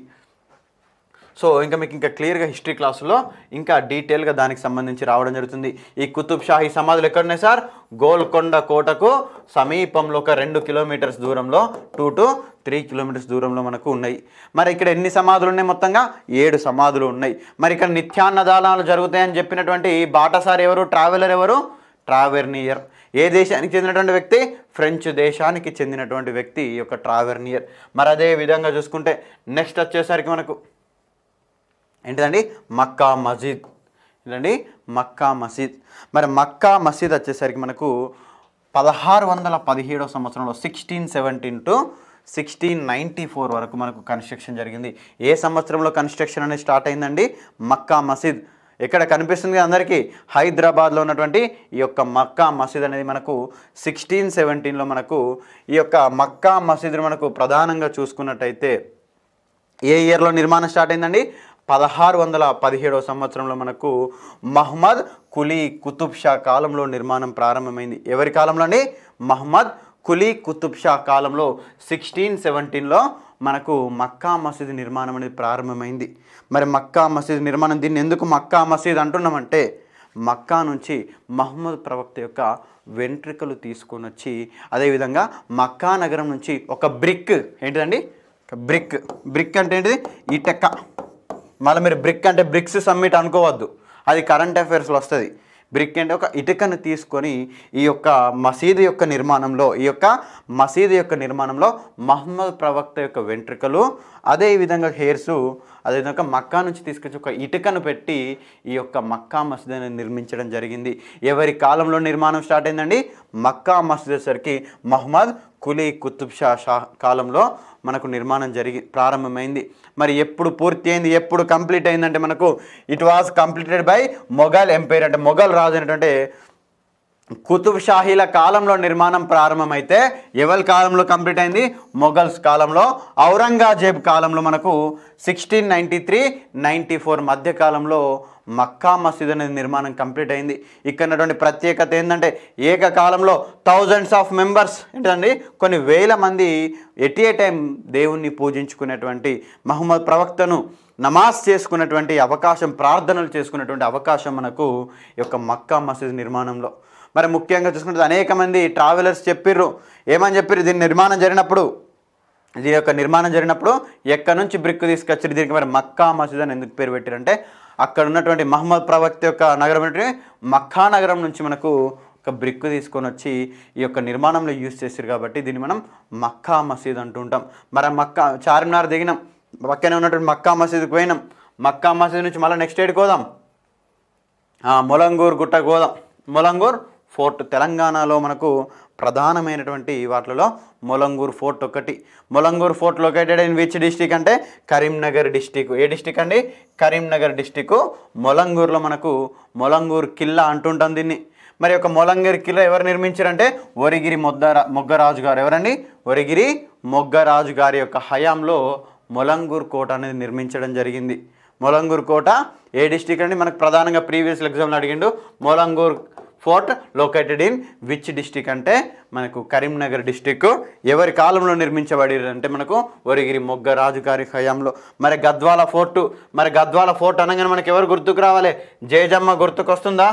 సో ఇంకా మీకు ఇంకా క్లియర్గా హిస్టరీ క్లాసులో ఇంకా డీటెయిల్గా దానికి సంబంధించి రావడం జరుగుతుంది ఈ కుతుబ్ షాహీ సమాధులు ఎక్కడున్నాయి సార్ గోల్కొండ కోటకు సమీపంలో ఒక రెండు కిలోమీటర్స్ దూరంలో టూ టు త్రీ కిలోమీటర్స్ దూరంలో మనకు ఉన్నాయి మరి ఇక్కడ ఎన్ని సమాధులు ఉన్నాయి మొత్తంగా ఏడు సమాధులు ఉన్నాయి మరి ఇక్కడ నిత్యాన్నదానాలు జరుగుతాయని చెప్పినటువంటి బాటసార్ ఎవరు ట్రావెలర్ ఎవరు ట్రావెర్నియర్ ఏ దేశానికి చెందినటువంటి వ్యక్తి ఫ్రెంచ్ దేశానికి చెందినటువంటి వ్యక్తి ఈ యొక్క ట్రావెర్నియర్ మరి అదే విధంగా చూసుకుంటే నెక్స్ట్ వచ్చేసరికి మనకు ఏంటిదండి మక్కా మసీద్ ఏంటండి మక్కా మసీద్ మరి మక్కా మసీద్ వచ్చేసరికి మనకు పదహారు వందల పదిహేడో సంవత్సరంలో sixteen seventeen to sixteen ninety four వరకు మనకు కన్స్ట్రక్షన్ జరిగింది ఏ సంవత్సరంలో కన్స్ట్రక్షన్ అనేది స్టార్ట్ అయిందండి మక్కా మసీద్ ఇక్కడ కనిపిస్తుంది అందరికీ హైదరాబాద్లో ఉన్నటువంటి ఈ యొక్క మక్కా మసీద్ అనేది మనకు సిక్స్టీన్ సెవెంటీన్లో మనకు ఈ యొక్క మక్కా మసీద్ మనకు ప్రధానంగా చూసుకున్నట్టయితే ఏ ఇయర్లో నిర్మాణం స్టార్ట్ అయిందండి పదహారు వందల పదిహేడవ సంవత్సరంలో మనకు మహమ్మద్ కులీ కుతుబ్ షా కాలంలో నిర్మాణం ప్రారంభమైంది ఎవరి కాలంలోనే మహమ్మద్ కులీ కుతుబ్ షా కాలంలో సిక్స్టీన్ సెవెంటీన్లో మనకు మక్కా మసీద్ నిర్మాణం అనేది ప్రారంభమైంది మరి మక్కా మసీద్ నిర్మాణం దీన్ని ఎందుకు మక్కా మసీద్ అంటున్నామంటే మక్కా నుంచి మహమ్మద్ ప్రవక్త యొక్క వెంట్రికలు తీసుకొని వచ్చి అదేవిధంగా మక్కా నగరం నుంచి ఒక బ్రిక్ ఏంటిదండి బ్రిక్ బ్రిక్ అంటే ఏంటిది ఇటక మళ్ళీ మీరు బ్రిక్ అంటే బ్రిక్స్ సమ్మిట్ అనుకోవద్దు అది కరెంట్ అఫైర్స్లో వస్తుంది బ్రిక్ అంటే ఒక ఇటుకను తీసుకొని ఈ యొక్క మసీదు యొక్క నిర్మాణంలో ఈ యొక్క మసీదు యొక్క నిర్మాణంలో మహమ్మద్ ప్రవక్త యొక్క వెంట్రుకలు అదేవిధంగా హేర్స్ అదేవిధంగా మక్కా నుంచి తీసుకొచ్చి ఒక ఇటుకను పెట్టి ఈ యొక్క మక్కా మసీదుని నిర్మించడం జరిగింది ఎవరి కాలంలో నిర్మాణం స్టార్ట్ అయిందండి మక్కా మసీద్ సరికి మహమ్మద్ కులీ కుతుబ్ షా షా కాలంలో మనకు నిర్మాణం జరిగి ప్రారంభమైంది మరి ఎప్పుడు పూర్తి అయింది ఎప్పుడు కంప్లీట్ అయిందంటే మనకు it was completed by Mughal empire అంటే మొఘల్ రాజు అనేటువంటి కుతుబ్ షాహీల కాలంలో నిర్మాణం ప్రారంభమైతే ఎవరి కాలంలో కంప్లీట్ అయింది మొఘల్స్ కాలంలో ఔరంగజేబ్ కాలంలో మనకు sixteen ninety three ninety four మధ్య కాలంలో మక్కా మసీద్ అనేది నిర్మాణం కంప్లీట్ అయింది ఇక్కడ ఉన్నటువంటి ప్రత్యేకత ఏంటంటే ఏకకాలంలో థౌజండ్స్ ఆఫ్ మెంబర్స్ ఏంటండి కొన్ని వేల మంది ఎట్ ఏ టైం దేవుణ్ణి పూజించుకునేటువంటి మహమ్మద్ ప్రవక్తను నమాజ్ చేసుకునేటువంటి అవకాశం ప్రార్థనలు చేసుకునేటువంటి అవకాశం మనకు ఈ యొక్క మక్కా మసీద్ నిర్మాణంలో మరి ముఖ్యంగా చూసుకుంటే అనేక మంది ట్రావెలర్స్ చెప్పిర్రు ఏమని చెప్పిర్రు దీని నిర్మాణం జరిగినప్పుడు దీని యొక్క నిర్మాణం జరిగినప్పుడు ఎక్కడి నుంచి బ్రిక్ తీసుకొచ్చారు దీనికి మరి మక్కా మసీద్ అని ఎందుకు పేరు పెట్టారంటే అక్కడ ఉన్నటువంటి మహమ్మద్ ప్రవక్త యొక్క నగరం మక్కా నగరం నుంచి మనకు ఒక బ్రిక్ తీసుకొని వచ్చి ఈ యొక్క నిర్మాణంలో యూజ్ చేశారు కాబట్టి దీన్ని మనం మక్కా మసీద్ ఉంటాం మరి మక్కా చార్మినార్ దిగినాం పక్కనే ఉన్నటువంటి మక్కా మసీద్కి పోయినాం మక్కా మసీద్ నుంచి మళ్ళీ నెక్స్ట్ ఏడుకోదాం ములంగూర్ గుట్ట కోదాం ములంగూర్ ఫోర్ట్ తెలంగాణలో మనకు ప్రధానమైనటువంటి వాటిలో మొలంగూరు ఫోర్ట్ ఒకటి Molangur fort located in which district అంటే కరీంనగర్ డిస్టిక్ ఏ డిస్టిక్ అండి కరీంనగర్ డిస్టిక్ మొలంగూరులో మనకు మొలంగూరు కిల్లా అంటుంటాం దీన్ని మరి యొక్క మొలంగిరి కిల్లా ఎవరు నిర్మించారంటే ఒరిగిరి మొద్దరా మొగ్గరాజు గారు ఎవరండి ఒరిగిరి మొగ్గరాజు గారి యొక్క హయాంలో మొలంగూర్ కోట అనేది నిర్మించడం జరిగింది మొలంగూరు కోట ఏ డిస్టిక్ అండి మనకు ప్రధానంగా ప్రీవియస్ ఎగ్జామ్లో అడిగిండు Molangur fort located in which district అంటే మనకు కరీంనగర్ డిస్టిక్ ఎవరి కాలంలో నిర్మించబడి అంటే మనకు ఒరిగిరి మొగ్గ రాజుగారి హయాంలో మరి గద్వాల ఫోర్టు మరి గద్వాల ఫోర్ట్ అనగానే మనకు ఎవరు గుర్తుకు రావాలి జయజమ్మ గుర్తుకొస్తుందా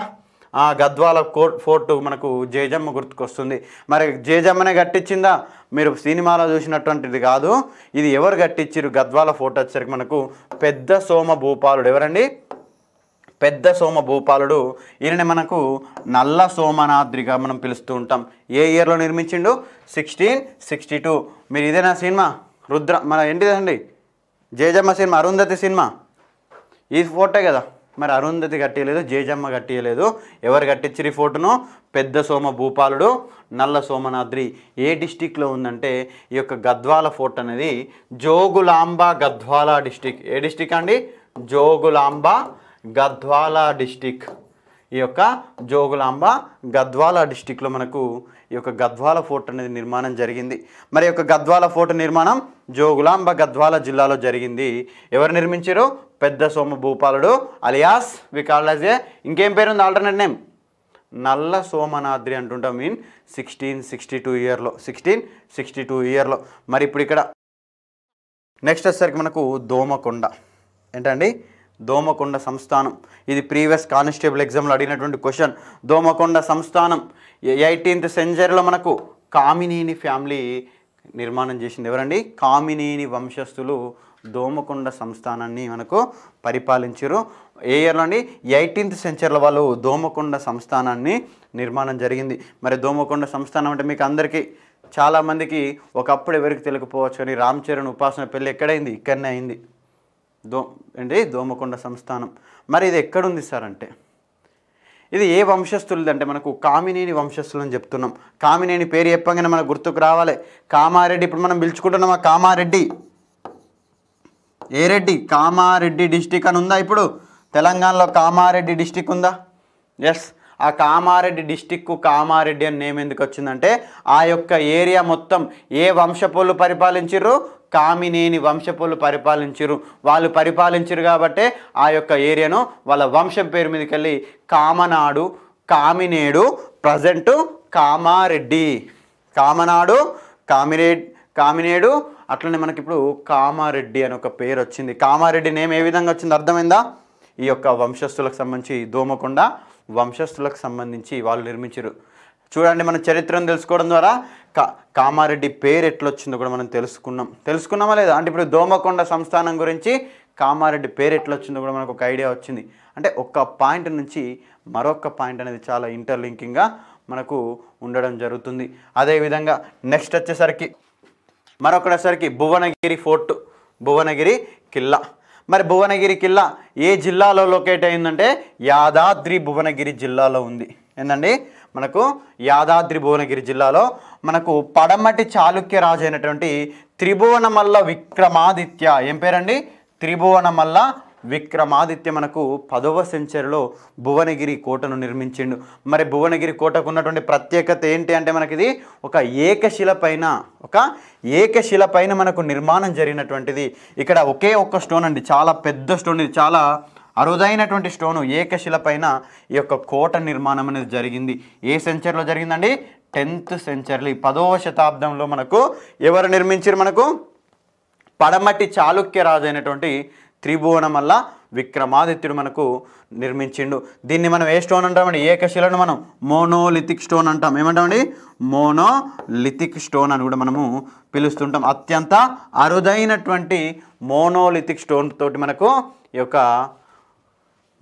ఆ గద్వాల కోట్ ఫోర్టు మనకు జయజమ్మ గుర్తుకొస్తుంది మరి జయజమ్మనే కట్టించిందా మీరు సినిమాలో చూసినటువంటిది కాదు ఇది ఎవరు కట్టించారు గద్వాల ఫోర్ట్ వచ్చేసరికి మనకు పెద్ద సోమ భూపాలుడు ఎవరండి పెద్ద సోమ భూపాలుడు ఈయనని మనకు నల్ల సోమనాద్రిగా మనం పిలుస్తూ ఉంటాం ఏ ఇయర్లో నిర్మించిండు సిక్స్టీన్ సిక్స్టీ టూ మీరు ఇదేనా సినిమా రుద్ర మన ఏంటిదండి జేజమ్మ సినిమా అరుంధతి సినిమా ఈ ఫోటో కదా మరి అరుంధతి కట్టియలేదు జేజమ్మ కట్టియలేదు ఎవరు ఈ ఫోటోను పెద్ద సోమ భూపాలుడు నల్ల సోమనాద్రి ఏ డిస్టిక్లో ఉందంటే ఈ యొక్క గద్వాల ఫోర్ట్ అనేది జోగులాంబ గద్వాల డిస్టిక్ ఏ డిస్టిక్ అండి జోగులాంబ గద్వాల డిస్టిక్ ఈ యొక్క జోగులాంబ గద్వాల డిస్టిక్లో మనకు ఈ యొక్క గద్వాల ఫోర్ట్ అనేది నిర్మాణం జరిగింది మరి యొక్క గద్వాల ఫోర్ట్ నిర్మాణం జోగులాంబ గద్వాల జిల్లాలో జరిగింది ఎవరు నిర్మించారు పెద్ద సోమ భూపాలుడు అలియాస్ వికాల్డ్ ఏ ఇంకేం పేరు ఉంది ఆల్టర్నేట్ నేమ్ నల్ల సోమనాద్రి అంటుంటాం మీన్ సిక్స్టీన్ సిక్స్టీ టూ ఇయర్లో సిక్స్టీన్ సిక్స్టీ టూ ఇయర్లో మరి ఇప్పుడు ఇక్కడ నెక్స్ట్ వచ్చేసరికి మనకు దోమకొండ ఏంటండి దోమకొండ సంస్థానం ఇది ప్రీవియస్ కానిస్టేబుల్ ఎగ్జామ్లో అడిగినటువంటి క్వశ్చన్ దోమకొండ సంస్థానం ఎయిటీన్త్ సెంచరీలో మనకు కామినేని ఫ్యామిలీ నిర్మాణం చేసింది ఎవరండి కామినేని వంశస్థులు దోమకొండ సంస్థానాన్ని మనకు పరిపాలించారు ఏ ఇయర్లో అండి ఎయిటీన్త్ సెంచరీలో వాళ్ళు దోమకొండ సంస్థానాన్ని నిర్మాణం జరిగింది మరి దోమకొండ సంస్థానం అంటే మీకు అందరికీ చాలామందికి ఒకప్పుడు ఎవరికి తెలియకపోవచ్చు అని రామ్ చరణ్ ఉపాసన పెళ్ళి ఎక్కడైంది ఇక్కడనే అయింది దో అండి దోమకొండ సంస్థానం మరి ఇది ఎక్కడుంది సార్ అంటే ఇది ఏ వంశస్థులది అంటే మనకు కామినేని వంశస్థులు అని చెప్తున్నాం కామినేని పేరు చెప్పగానే మనకు గుర్తుకు రావాలి కామారెడ్డి ఇప్పుడు మనం పిలుచుకుంటున్నాం ఆ కామారెడ్డి ఏ రెడ్డి కామారెడ్డి డిస్టిక్ అని ఉందా ఇప్పుడు తెలంగాణలో కామారెడ్డి డిస్టిక్ ఉందా ఎస్ ఆ కామారెడ్డి డిస్టిక్ కామారెడ్డి అని నేమ్ ఎందుకు వచ్చిందంటే ఆ యొక్క ఏరియా మొత్తం ఏ వంశపులు పరిపాలించరు కామినేని వంశపులు పరిపాలించరు వాళ్ళు పరిపాలించరు కాబట్టే ఆ యొక్క ఏరియాను వాళ్ళ వంశం పేరు మీదకి వెళ్ళి కామనాడు కామినేడు ప్రజెంటు కామారెడ్డి కామనాడు కామిరే కామినేడు అట్లనే మనకి ఇప్పుడు కామారెడ్డి అని ఒక పేరు వచ్చింది కామారెడ్డి నేమ్ ఏ విధంగా వచ్చింది అర్థమైందా ఈ యొక్క వంశస్థులకు సంబంధించి దోమకుండా వంశస్థులకు సంబంధించి వాళ్ళు నిర్మించారు చూడండి మన చరిత్రను తెలుసుకోవడం ద్వారా కా కామారెడ్డి పేరు ఎట్లొచ్చిందో కూడా మనం తెలుసుకున్నాం తెలుసుకున్నామా లేదా అంటే ఇప్పుడు దోమకొండ సంస్థానం గురించి కామారెడ్డి పేరు ఎట్లొచ్చిందో కూడా మనకు ఒక ఐడియా వచ్చింది అంటే ఒక్క పాయింట్ నుంచి మరొక పాయింట్ అనేది చాలా ఇంటర్లింకింగ్గా మనకు ఉండడం జరుగుతుంది అదేవిధంగా నెక్స్ట్ వచ్చేసరికి మరొకటేసరికి భువనగిరి ఫోర్ట్ భువనగిరి కిల్లా మరి భువనగిరి కిల్లా ఏ జిల్లాలో లొకేట్ అయిందంటే యాదాద్రి భువనగిరి జిల్లాలో ఉంది ఏంటండి మనకు యాదాద్రి భువనగిరి జిల్లాలో మనకు పడమటి చాళుక్య రాజు అయినటువంటి త్రిభువనమల్ల విక్రమాదిత్య ఏం పేరండి త్రిభువనమల్ల విక్రమాదిత్య మనకు పదవ సెంచరీలో భువనగిరి కోటను నిర్మించిండు మరి భువనగిరి కోటకు ఉన్నటువంటి ప్రత్యేకత ఏంటి అంటే మనకి ఇది ఒక ఏకశిల పైన ఒక ఏకశిల పైన మనకు నిర్మాణం జరిగినటువంటిది ఇక్కడ ఒకే ఒక్క స్టోన్ అండి చాలా పెద్ద స్టోన్ ఇది చాలా అరుదైనటువంటి స్టోను ఏకశిల పైన ఈ యొక్క కోట నిర్మాణం అనేది జరిగింది ఏ సెంచరీలో జరిగిందండి టెన్త్ సెంచరీ పదవ శతాబ్దంలో మనకు ఎవరు నిర్మించారు మనకు పడమటి చాళుక్య రాజు అయినటువంటి త్రిభువనం వల్ల విక్రమాదిత్యుడు మనకు నిర్మించిండు దీన్ని మనం ఏ స్టోన్ అంటామండి ఏకశిలను మనం మోనోలిథిక్ స్టోన్ అంటాం ఏమంటామండి మోనోలిథిక్ స్టోన్ అని కూడా మనము పిలుస్తుంటాం అత్యంత అరుదైనటువంటి మోనోలిథిక్ స్టోన్ తోటి మనకు ఈ యొక్క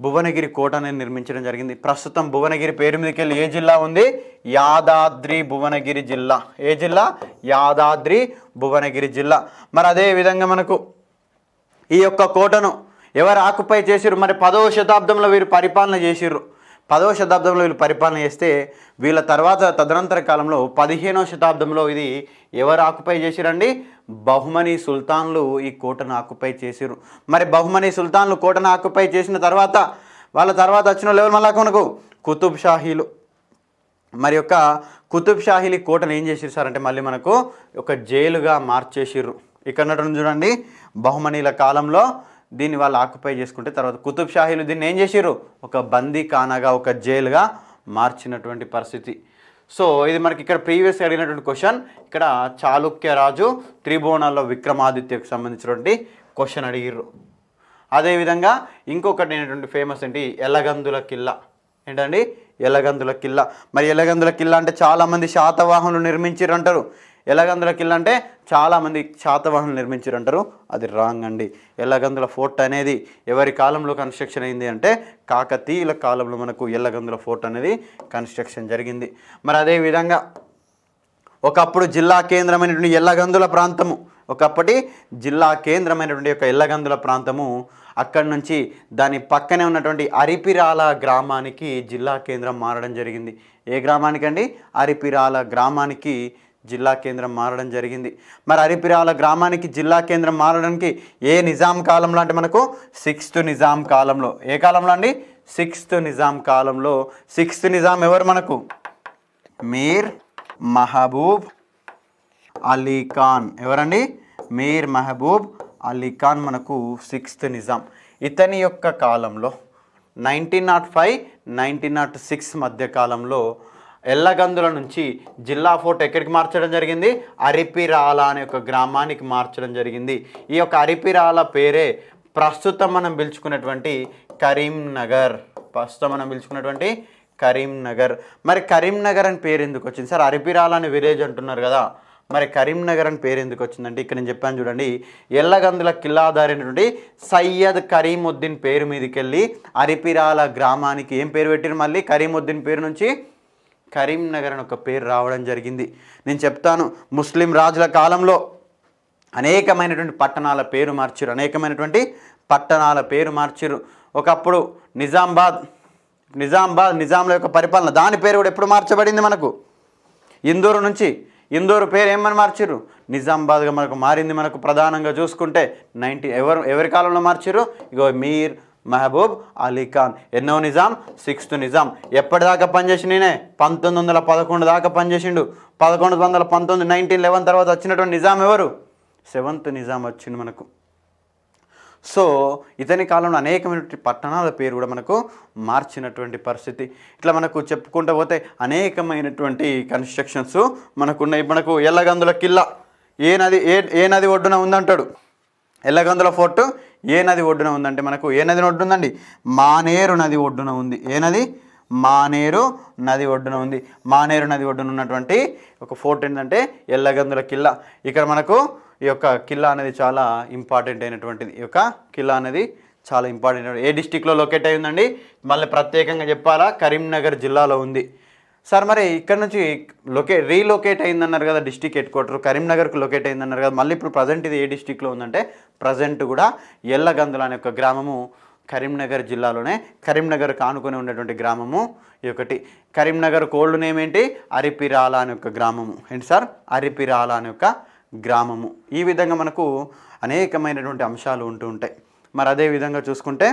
భువనగిరి కోట అనేది నిర్మించడం జరిగింది ప్రస్తుతం భువనగిరి పేరు మీదకి వెళ్ళి ఏ జిల్లా ఉంది యాదాద్రి భువనగిరి జిల్లా ఏ జిల్లా యాదాద్రి భువనగిరి జిల్లా మరి అదే విధంగా మనకు ఈ యొక్క కోటను ఎవరు ఆకుపై చేసిరు మరి పదవ శతాబ్దంలో వీరు పరిపాలన చేసిర్రు పదవ శతాబ్దంలో వీళ్ళు పరిపాలన చేస్తే వీళ్ళ తర్వాత తదనంతర కాలంలో పదిహేనవ శతాబ్దంలో ఇది ఎవరు ఆకుపై చేసిరండి బహుమని సుల్తాన్లు ఈ కోటను ఆకుపై చేసిరు మరి బహుమని సుల్తాన్లు కోటను ఆకుపై చేసిన తర్వాత వాళ్ళ తర్వాత వచ్చిన లెవెల్ మళ్ళా కొనకు కుతుబ్ షాహీలు మరి యొక్క కుతుబ్ షాహీలు కోటను ఏం చేసిరు సార్ అంటే మళ్ళీ మనకు ఒక జైలుగా మార్చేసిర్రు ఇక్కడ చూడండి బహుమనీల కాలంలో దీన్ని వాళ్ళు ఆక్యుపై చేసుకుంటే తర్వాత కుతుబ్ షాహీలు దీన్ని ఏం చేసారు ఒక బందీ కానాగా ఒక జైలుగా మార్చినటువంటి పరిస్థితి సో ఇది మనకి ఇక్కడ ప్రీవియస్ అడిగినటువంటి క్వశ్చన్ ఇక్కడ చాళుక్య రాజు త్రిభువనాల్లో విక్రమాదిత్యకు సంబంధించినటువంటి క్వశ్చన్ అడిగిర్రు అదేవిధంగా ఇంకొకటి అయినటువంటి ఫేమస్ ఏంటి ఎలగందుల కిల్లా ఏంటండి ఎలగందుల కిల్ల మరి ఎలగందుల కిల్లా అంటే చాలామంది శాతవాహనులు నిర్మించారు అంటారు ఎలగందుల కిల్ అంటే చాలామంది శాతవాహనలు నిర్మించారు అంటారు అది రాంగ్ అండి ఎల్లగందుల ఫోర్ట్ అనేది ఎవరి కాలంలో కన్స్ట్రక్షన్ అయింది అంటే కాకతీయుల కాలంలో మనకు ఎల్లగందుల ఫోర్ట్ అనేది కన్స్ట్రక్షన్ జరిగింది మరి అదేవిధంగా ఒకప్పుడు జిల్లా కేంద్రమైనటువంటి ఎల్లగందుల ప్రాంతము ఒకప్పటి జిల్లా కేంద్రమైనటువంటి యొక్క ఎల్లగందుల ప్రాంతము అక్కడి నుంచి దాని పక్కనే ఉన్నటువంటి అరిపిరాల గ్రామానికి జిల్లా కేంద్రం మారడం జరిగింది ఏ గ్రామానికండి అరిపిరాల గ్రామానికి జిల్లా కేంద్రం మారడం జరిగింది మరి హరిపిరాల గ్రామానికి జిల్లా కేంద్రం మారడానికి ఏ నిజాం కాలంలో అంటే మనకు సిక్స్త్ నిజాం కాలంలో ఏ కాలంలో అండి సిక్స్త్ నిజాం కాలంలో సిక్స్త్ నిజాం ఎవరు మనకు మీర్ మహబూబ్ అలీఖాన్ ఎవరండి మీర్ మహబూబ్ అలీఖాన్ మనకు సిక్స్త్ నిజాం ఇతని యొక్క కాలంలో nineteen naught five nineteen naught six మధ్యకాలంలో ఎల్లగందుల నుంచి జిల్లా ఫోర్ట్ ఎక్కడికి మార్చడం జరిగింది అరిపిరాల అనే ఒక గ్రామానికి మార్చడం జరిగింది ఈ యొక్క అరిపిరాల పేరే ప్రస్తుతం మనం పిలుచుకున్నటువంటి కరీంనగర్ ప్రస్తుతం మనం పిలుచుకున్నటువంటి కరీంనగర్ మరి కరీంనగర్ అని పేరు ఎందుకు వచ్చింది సార్ అరిపిరాల అనే విలేజ్ అంటున్నారు కదా మరి కరీంనగర్ అని పేరు ఎందుకు వచ్చిందంటే ఇక్కడ నేను చెప్పాను చూడండి ఎల్లగందుల కిల్లాదారైనటువంటి సయ్యద్ కరీముద్దీన్ పేరు మీదకి వెళ్ళి అరిపిరాల గ్రామానికి ఏం పేరు పెట్టిన మళ్ళీ కరీముద్దీన్ పేరు నుంచి కరీంనగర్ అని ఒక పేరు రావడం జరిగింది నేను చెప్తాను ముస్లిం రాజుల కాలంలో అనేకమైనటువంటి పట్టణాల పేరు మార్చారు అనేకమైనటువంటి పట్టణాల పేరు మార్చారు ఒకప్పుడు నిజామాబాద్ నిజామాబాద్ నిజాంల యొక్క పరిపాలన దాని పేరు కూడా ఎప్పుడు మార్చబడింది మనకు ఇందూరు నుంచి ఇందూరు పేరు ఏమని మార్చారు నిజామాబాద్గా మనకు మారింది మనకు ప్రధానంగా చూసుకుంటే నైన్టీన్ ఎవరు ఎవరి కాలంలో మార్చారు ఇగో మీర్ మహబూబ్ అలీఖాన్ ఎన్నో నిజాం సిక్స్త్ నిజాం ఎప్పటిదాకా పనిచేసి నేనే పంతొమ్మిది వందల పదకొండు దాకా పనిచేసిండు పదకొండు వందల పంతొమ్మిది నైన్టీన్ లెవెన్ తర్వాత వచ్చినటువంటి నిజాం ఎవరు సెవెంత్ నిజాం వచ్చింది మనకు సో ఇతని కాలంలో అనేకమైనటువంటి పట్టణాల పేరు కూడా మనకు మార్చినటువంటి పరిస్థితి ఇట్లా మనకు చెప్పుకుంటూ పోతే అనేకమైనటువంటి కన్స్ట్రక్షన్స్ ఉన్నాయి మనకు ఎల్లగందుల కిల్లా ఏ నది ఏ ఏ నది ఒడ్డున ఉందంటాడు ఎల్లగందుల ఫోర్టు ఏ నది ఒడ్డున ఉందంటే మనకు ఏ నది ఒడ్డున ఉందండి మానేరు నది ఒడ్డున ఉంది ఏ నది మానేరు నది ఒడ్డున ఉంది మానేరు నది ఒడ్డున ఉన్నటువంటి ఒక ఫోర్ట్ ఏంటంటే ఎల్లగందుల కిల్లా ఇక్కడ మనకు ఈ యొక్క కిల్లా అనేది చాలా ఇంపార్టెంట్ అయినటువంటిది ఈ యొక్క కిల్లా అనేది చాలా ఇంపార్టెంట్ ఏ డిస్టిక్లో లొకేట్ అయ్యిందండి మళ్ళీ ప్రత్యేకంగా చెప్పాలా కరీంనగర్ జిల్లాలో ఉంది సార్ మరి ఇక్కడ నుంచి లొకే రీలొకేట్ అయిందన్నారు కదా డిస్టిక్ హెడ్ క్వార్టర్ కరీంనగర్కు లొకేట్ అయిందన్నారు కదా మళ్ళీ ఇప్పుడు ప్రజెంట్ ఇది ఏ డిస్టిక్లో ఉందంటే ప్రజెంట్ కూడా ఎల్లగందుల అనే ఒక గ్రామము కరీంనగర్ జిల్లాలోనే కరీంనగర్ కానుకొని ఉండేటువంటి గ్రామము ఈ ఒకటి కరీంనగర్ కోల్డ్ నేమ్ ఏంటి అరిపిరాల అనే ఒక గ్రామము ఏంటి సార్ అరిపిరాల అనే ఒక గ్రామము ఈ విధంగా మనకు అనేకమైనటువంటి అంశాలు ఉంటూ ఉంటాయి మరి అదే విధంగా చూసుకుంటే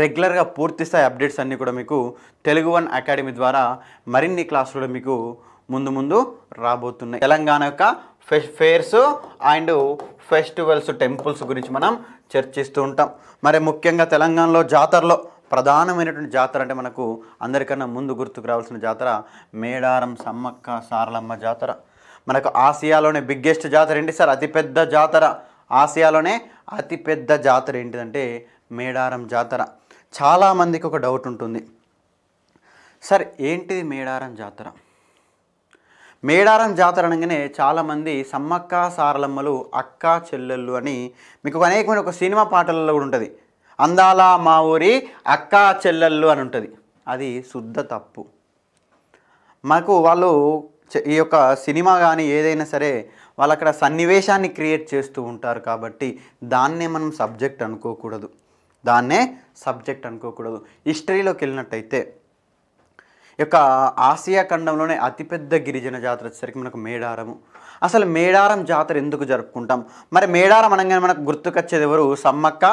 రెగ్యులర్గా స్థాయి అప్డేట్స్ అన్నీ కూడా మీకు తెలుగు వన్ అకాడమీ ద్వారా మరిన్ని క్లాసులు మీకు ముందు ముందు రాబోతున్నాయి తెలంగాణ యొక్క ఫె ఫేర్స్ అండ్ ఫెస్టివల్స్ టెంపుల్స్ గురించి మనం చర్చిస్తూ ఉంటాం మరి ముఖ్యంగా తెలంగాణలో జాతరలో ప్రధానమైనటువంటి జాతర అంటే మనకు అందరికన్నా ముందు గుర్తుకు రావాల్సిన జాతర మేడారం సమ్మక్క సారలమ్మ జాతర మనకు ఆసియాలోనే బిగ్గెస్ట్ జాతర ఏంటి సార్ అతిపెద్ద జాతర ఆసియాలోనే అతిపెద్ద జాతర ఏంటిదంటే మేడారం జాతర చాలామందికి ఒక డౌట్ ఉంటుంది సార్ ఏంటిది మేడారం జాతర మేడారం జాతర అనగానే చాలామంది సమ్మక్క సారలమ్మలు అక్క చెల్లెళ్ళు అని మీకు అనేకమైన ఒక సినిమా పాటలలో కూడా ఉంటుంది అందాల మా ఊరి అక్క చెల్లెళ్ళు అని ఉంటుంది అది శుద్ధ తప్పు మాకు వాళ్ళు ఈ యొక్క సినిమా కానీ ఏదైనా సరే వాళ్ళు అక్కడ సన్నివేశాన్ని క్రియేట్ చేస్తూ ఉంటారు కాబట్టి దాన్నే మనం సబ్జెక్ట్ అనుకోకూడదు దాన్నే సబ్జెక్ట్ అనుకోకూడదు హిస్టరీలోకి వెళ్ళినట్టయితే యొక్క ఆసియా ఖండంలోనే అతిపెద్ద గిరిజన జాతర వచ్చేసరికి మనకు మేడారము అసలు మేడారం జాతర ఎందుకు జరుపుకుంటాం మరి మేడారం అనగానే మనకు గుర్తుకొచ్చేది ఎవరు సమ్మక్క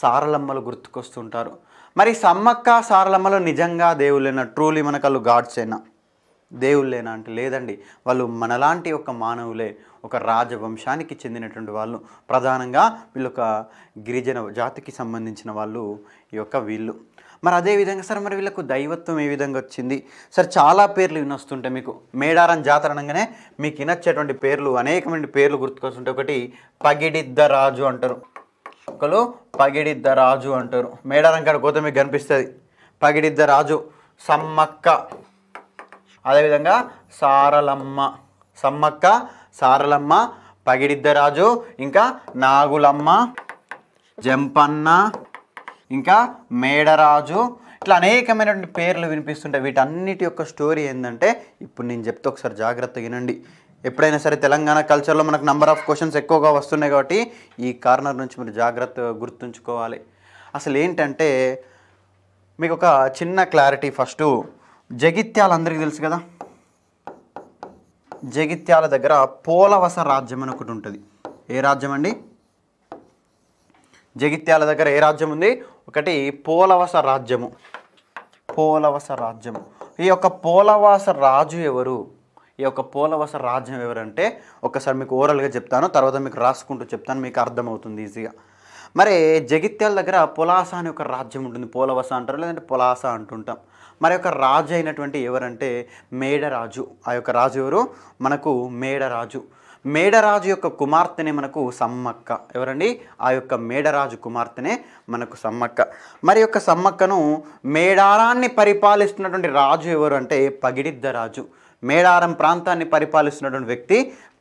సారలమ్మలు గుర్తుకొస్తుంటారు మరి సమ్మక్క సారలమ్మలు నిజంగా దేవుళ్ళైనా ట్రూలీ గాడ్స్ అయినా దేవుళ్ళేనా అంటే లేదండి వాళ్ళు మనలాంటి ఒక మానవులే ఒక రాజవంశానికి చెందినటువంటి వాళ్ళు ప్రధానంగా వీళ్ళొక గిరిజన జాతికి సంబంధించిన వాళ్ళు ఈ యొక్క వీళ్ళు మరి అదేవిధంగా సార్ మరి వీళ్ళకు దైవత్వం ఏ విధంగా వచ్చింది సార్ చాలా పేర్లు వినొస్తుంటాయి మీకు మేడారం జాతర అనగానే మీకు వినొచ్చేటువంటి పేర్లు అనేకమైన పేర్లు గుర్తుకొస్తుంటే ఒకటి పగిడిద్ద రాజు అంటారు ఒకరు పగిడిద్ద రాజు అంటారు మేడారం కాడ కోత మీకు కనిపిస్తుంది పగిడిద్ద రాజు సమ్మక్క అదేవిధంగా సారలమ్మ సమ్మక్క సారలమ్మ పగిడిద్దరాజు ఇంకా నాగులమ్మ జంపన్న ఇంకా మేడరాజు ఇట్లా అనేకమైనటువంటి పేర్లు వినిపిస్తుంటాయి వీటన్నిటి యొక్క స్టోరీ ఏంటంటే ఇప్పుడు నేను చెప్తే ఒకసారి జాగ్రత్తగా వినండి ఎప్పుడైనా సరే తెలంగాణ కల్చర్లో మనకు నెంబర్ ఆఫ్ క్వశ్చన్స్ ఎక్కువగా వస్తున్నాయి కాబట్టి ఈ కార్నర్ నుంచి మీరు జాగ్రత్తగా గుర్తుంచుకోవాలి అసలు ఏంటంటే మీకు ఒక చిన్న క్లారిటీ ఫస్ట్ జగిత్యాలందరికీ తెలుసు కదా జగిత్యాల దగ్గర పోలవస రాజ్యం అని ఒకటి ఉంటుంది ఏ రాజ్యం అండి జగిత్యాల దగ్గర ఏ రాజ్యం ఉంది ఒకటి పోలవస రాజ్యము పోలవస రాజ్యము ఈ యొక్క పోలవాస రాజు ఎవరు ఈ యొక్క పోలవస రాజ్యం ఎవరంటే ఒకసారి మీకు ఓరల్గా చెప్తాను తర్వాత మీకు రాసుకుంటూ చెప్తాను మీకు అర్థమవుతుంది ఈజీగా మరి జగిత్యాల దగ్గర పొలాస అనే ఒక రాజ్యం ఉంటుంది పోలవస అంటారు లేదంటే పొలాస అంటుంటాం మరి యొక్క రాజు అయినటువంటి ఎవరంటే మేడరాజు ఆ యొక్క రాజు ఎవరు మనకు మేడరాజు మేడరాజు యొక్క కుమార్తెనే మనకు సమ్మక్క ఎవరండి ఆ యొక్క మేడరాజు కుమార్తెనే మనకు సమ్మక్క మరి యొక్క సమ్మక్కను మేడారాన్ని పరిపాలిస్తున్నటువంటి రాజు ఎవరు అంటే పగిడిద్ద రాజు మేడారం ప్రాంతాన్ని పరిపాలిస్తున్నటువంటి వ్యక్తి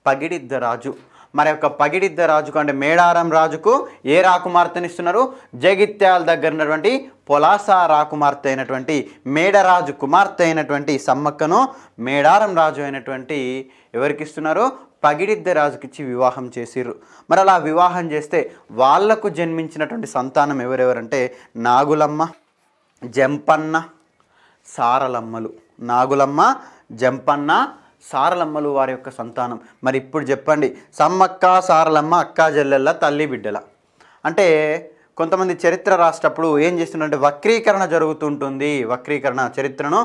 పగిడిద్ద రాజు మరి యొక్క పగిడిద్ద రాజుకు అంటే మేడారం రాజుకు ఏ రాకుమార్తెనిస్తున్నారు జగిత్యాల దగ్గర ఉన్నటువంటి పొలాస రాకుమార్తె అయినటువంటి మేడరాజు కుమార్తె అయినటువంటి సమ్మక్కను మేడారం రాజు అయినటువంటి ఎవరికి ఇస్తున్నారు పగిడిద్ద రాజుకిచ్చి వివాహం చేసిర్రు మరి అలా వివాహం చేస్తే వాళ్లకు జన్మించినటువంటి సంతానం ఎవరెవరంటే నాగులమ్మ జంపన్న సారలమ్మలు నాగులమ్మ జంపన్న సారలమ్మలు వారి యొక్క సంతానం మరి ఇప్పుడు చెప్పండి సమ్మక్క సారలమ్మ అక్క జల్లెల్ల తల్లి బిడ్డల అంటే కొంతమంది చరిత్ర రాసేటప్పుడు ఏం చేస్తుందంటే వక్రీకరణ జరుగుతుంటుంది వక్రీకరణ చరిత్రను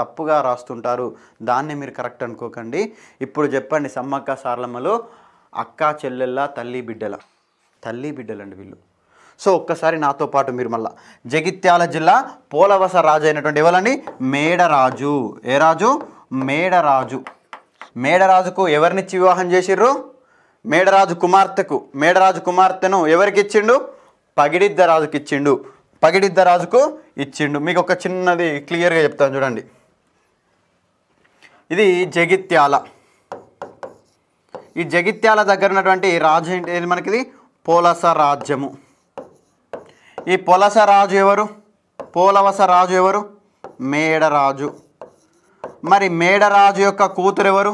తప్పుగా రాస్తుంటారు దాన్ని మీరు కరెక్ట్ అనుకోకండి ఇప్పుడు చెప్పండి సమ్మక్క సారలమ్మలు అక్క చెల్లెల్ల తల్లి బిడ్డల తల్లి బిడ్డలండి వీళ్ళు సో ఒక్కసారి నాతో పాటు మీరు మళ్ళా జగిత్యాల జిల్లా పోలవస రాజు అయినటువంటి ఎవరండి మేడరాజు ఏ రాజు మేడరాజు మేడరాజుకు ఎవరినిచ్చి వివాహం చేసిర్రు మేడరాజు కుమార్తెకు మేడరాజు కుమార్తెను ఎవరికి ఇచ్చిండు పగిడిద్ద రాజుకి ఇచ్చిండు పగిడిద్ద రాజుకు ఇచ్చిండు మీకు ఒక చిన్నది క్లియర్గా చెప్తాను చూడండి ఇది జగిత్యాల ఈ జగిత్యాల దగ్గర ఉన్నటువంటి రాజు ఏంటి మనకిది పోలస రాజ్యము ఈ పొలస రాజు ఎవరు పోలవస రాజు ఎవరు మేడరాజు మరి మేడరాజు యొక్క కూతురు ఎవరు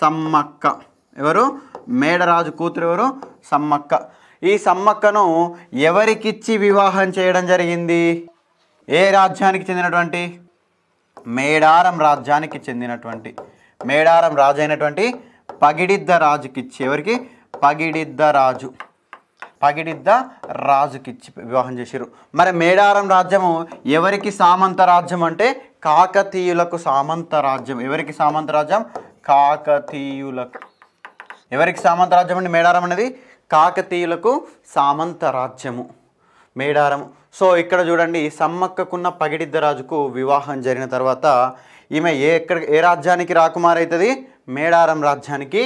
సమ్మక్క ఎవరు మేడరాజు కూతురు ఎవరు సమ్మక్క ఈ సమ్మక్కను ఎవరికిచ్చి వివాహం చేయడం జరిగింది ఏ రాజ్యానికి చెందినటువంటి మేడారం రాజ్యానికి చెందినటువంటి మేడారం రాజు అయినటువంటి పగిడిద్ద రాజుకిచ్చి ఎవరికి పగిడిద్ద రాజు పగిడిద్ద రాజుకిచ్చి వివాహం చేశారు మరి మేడారం రాజ్యము ఎవరికి సామంత రాజ్యం అంటే కాకతీయులకు సామంత రాజ్యం ఎవరికి సామంత రాజ్యం కాకతీయులకు ఎవరికి సామంత రాజ్యం అండి మేడారం అనేది కాకతీయులకు సామంత రాజ్యము మేడారం సో ఇక్కడ చూడండి సమ్మక్కకున్న పగిడిద్దరాజుకు వివాహం జరిగిన తర్వాత ఈమె ఏ ఎక్కడ ఏ రాజ్యానికి రాకుమారి అవుతుంది మేడారం రాజ్యానికి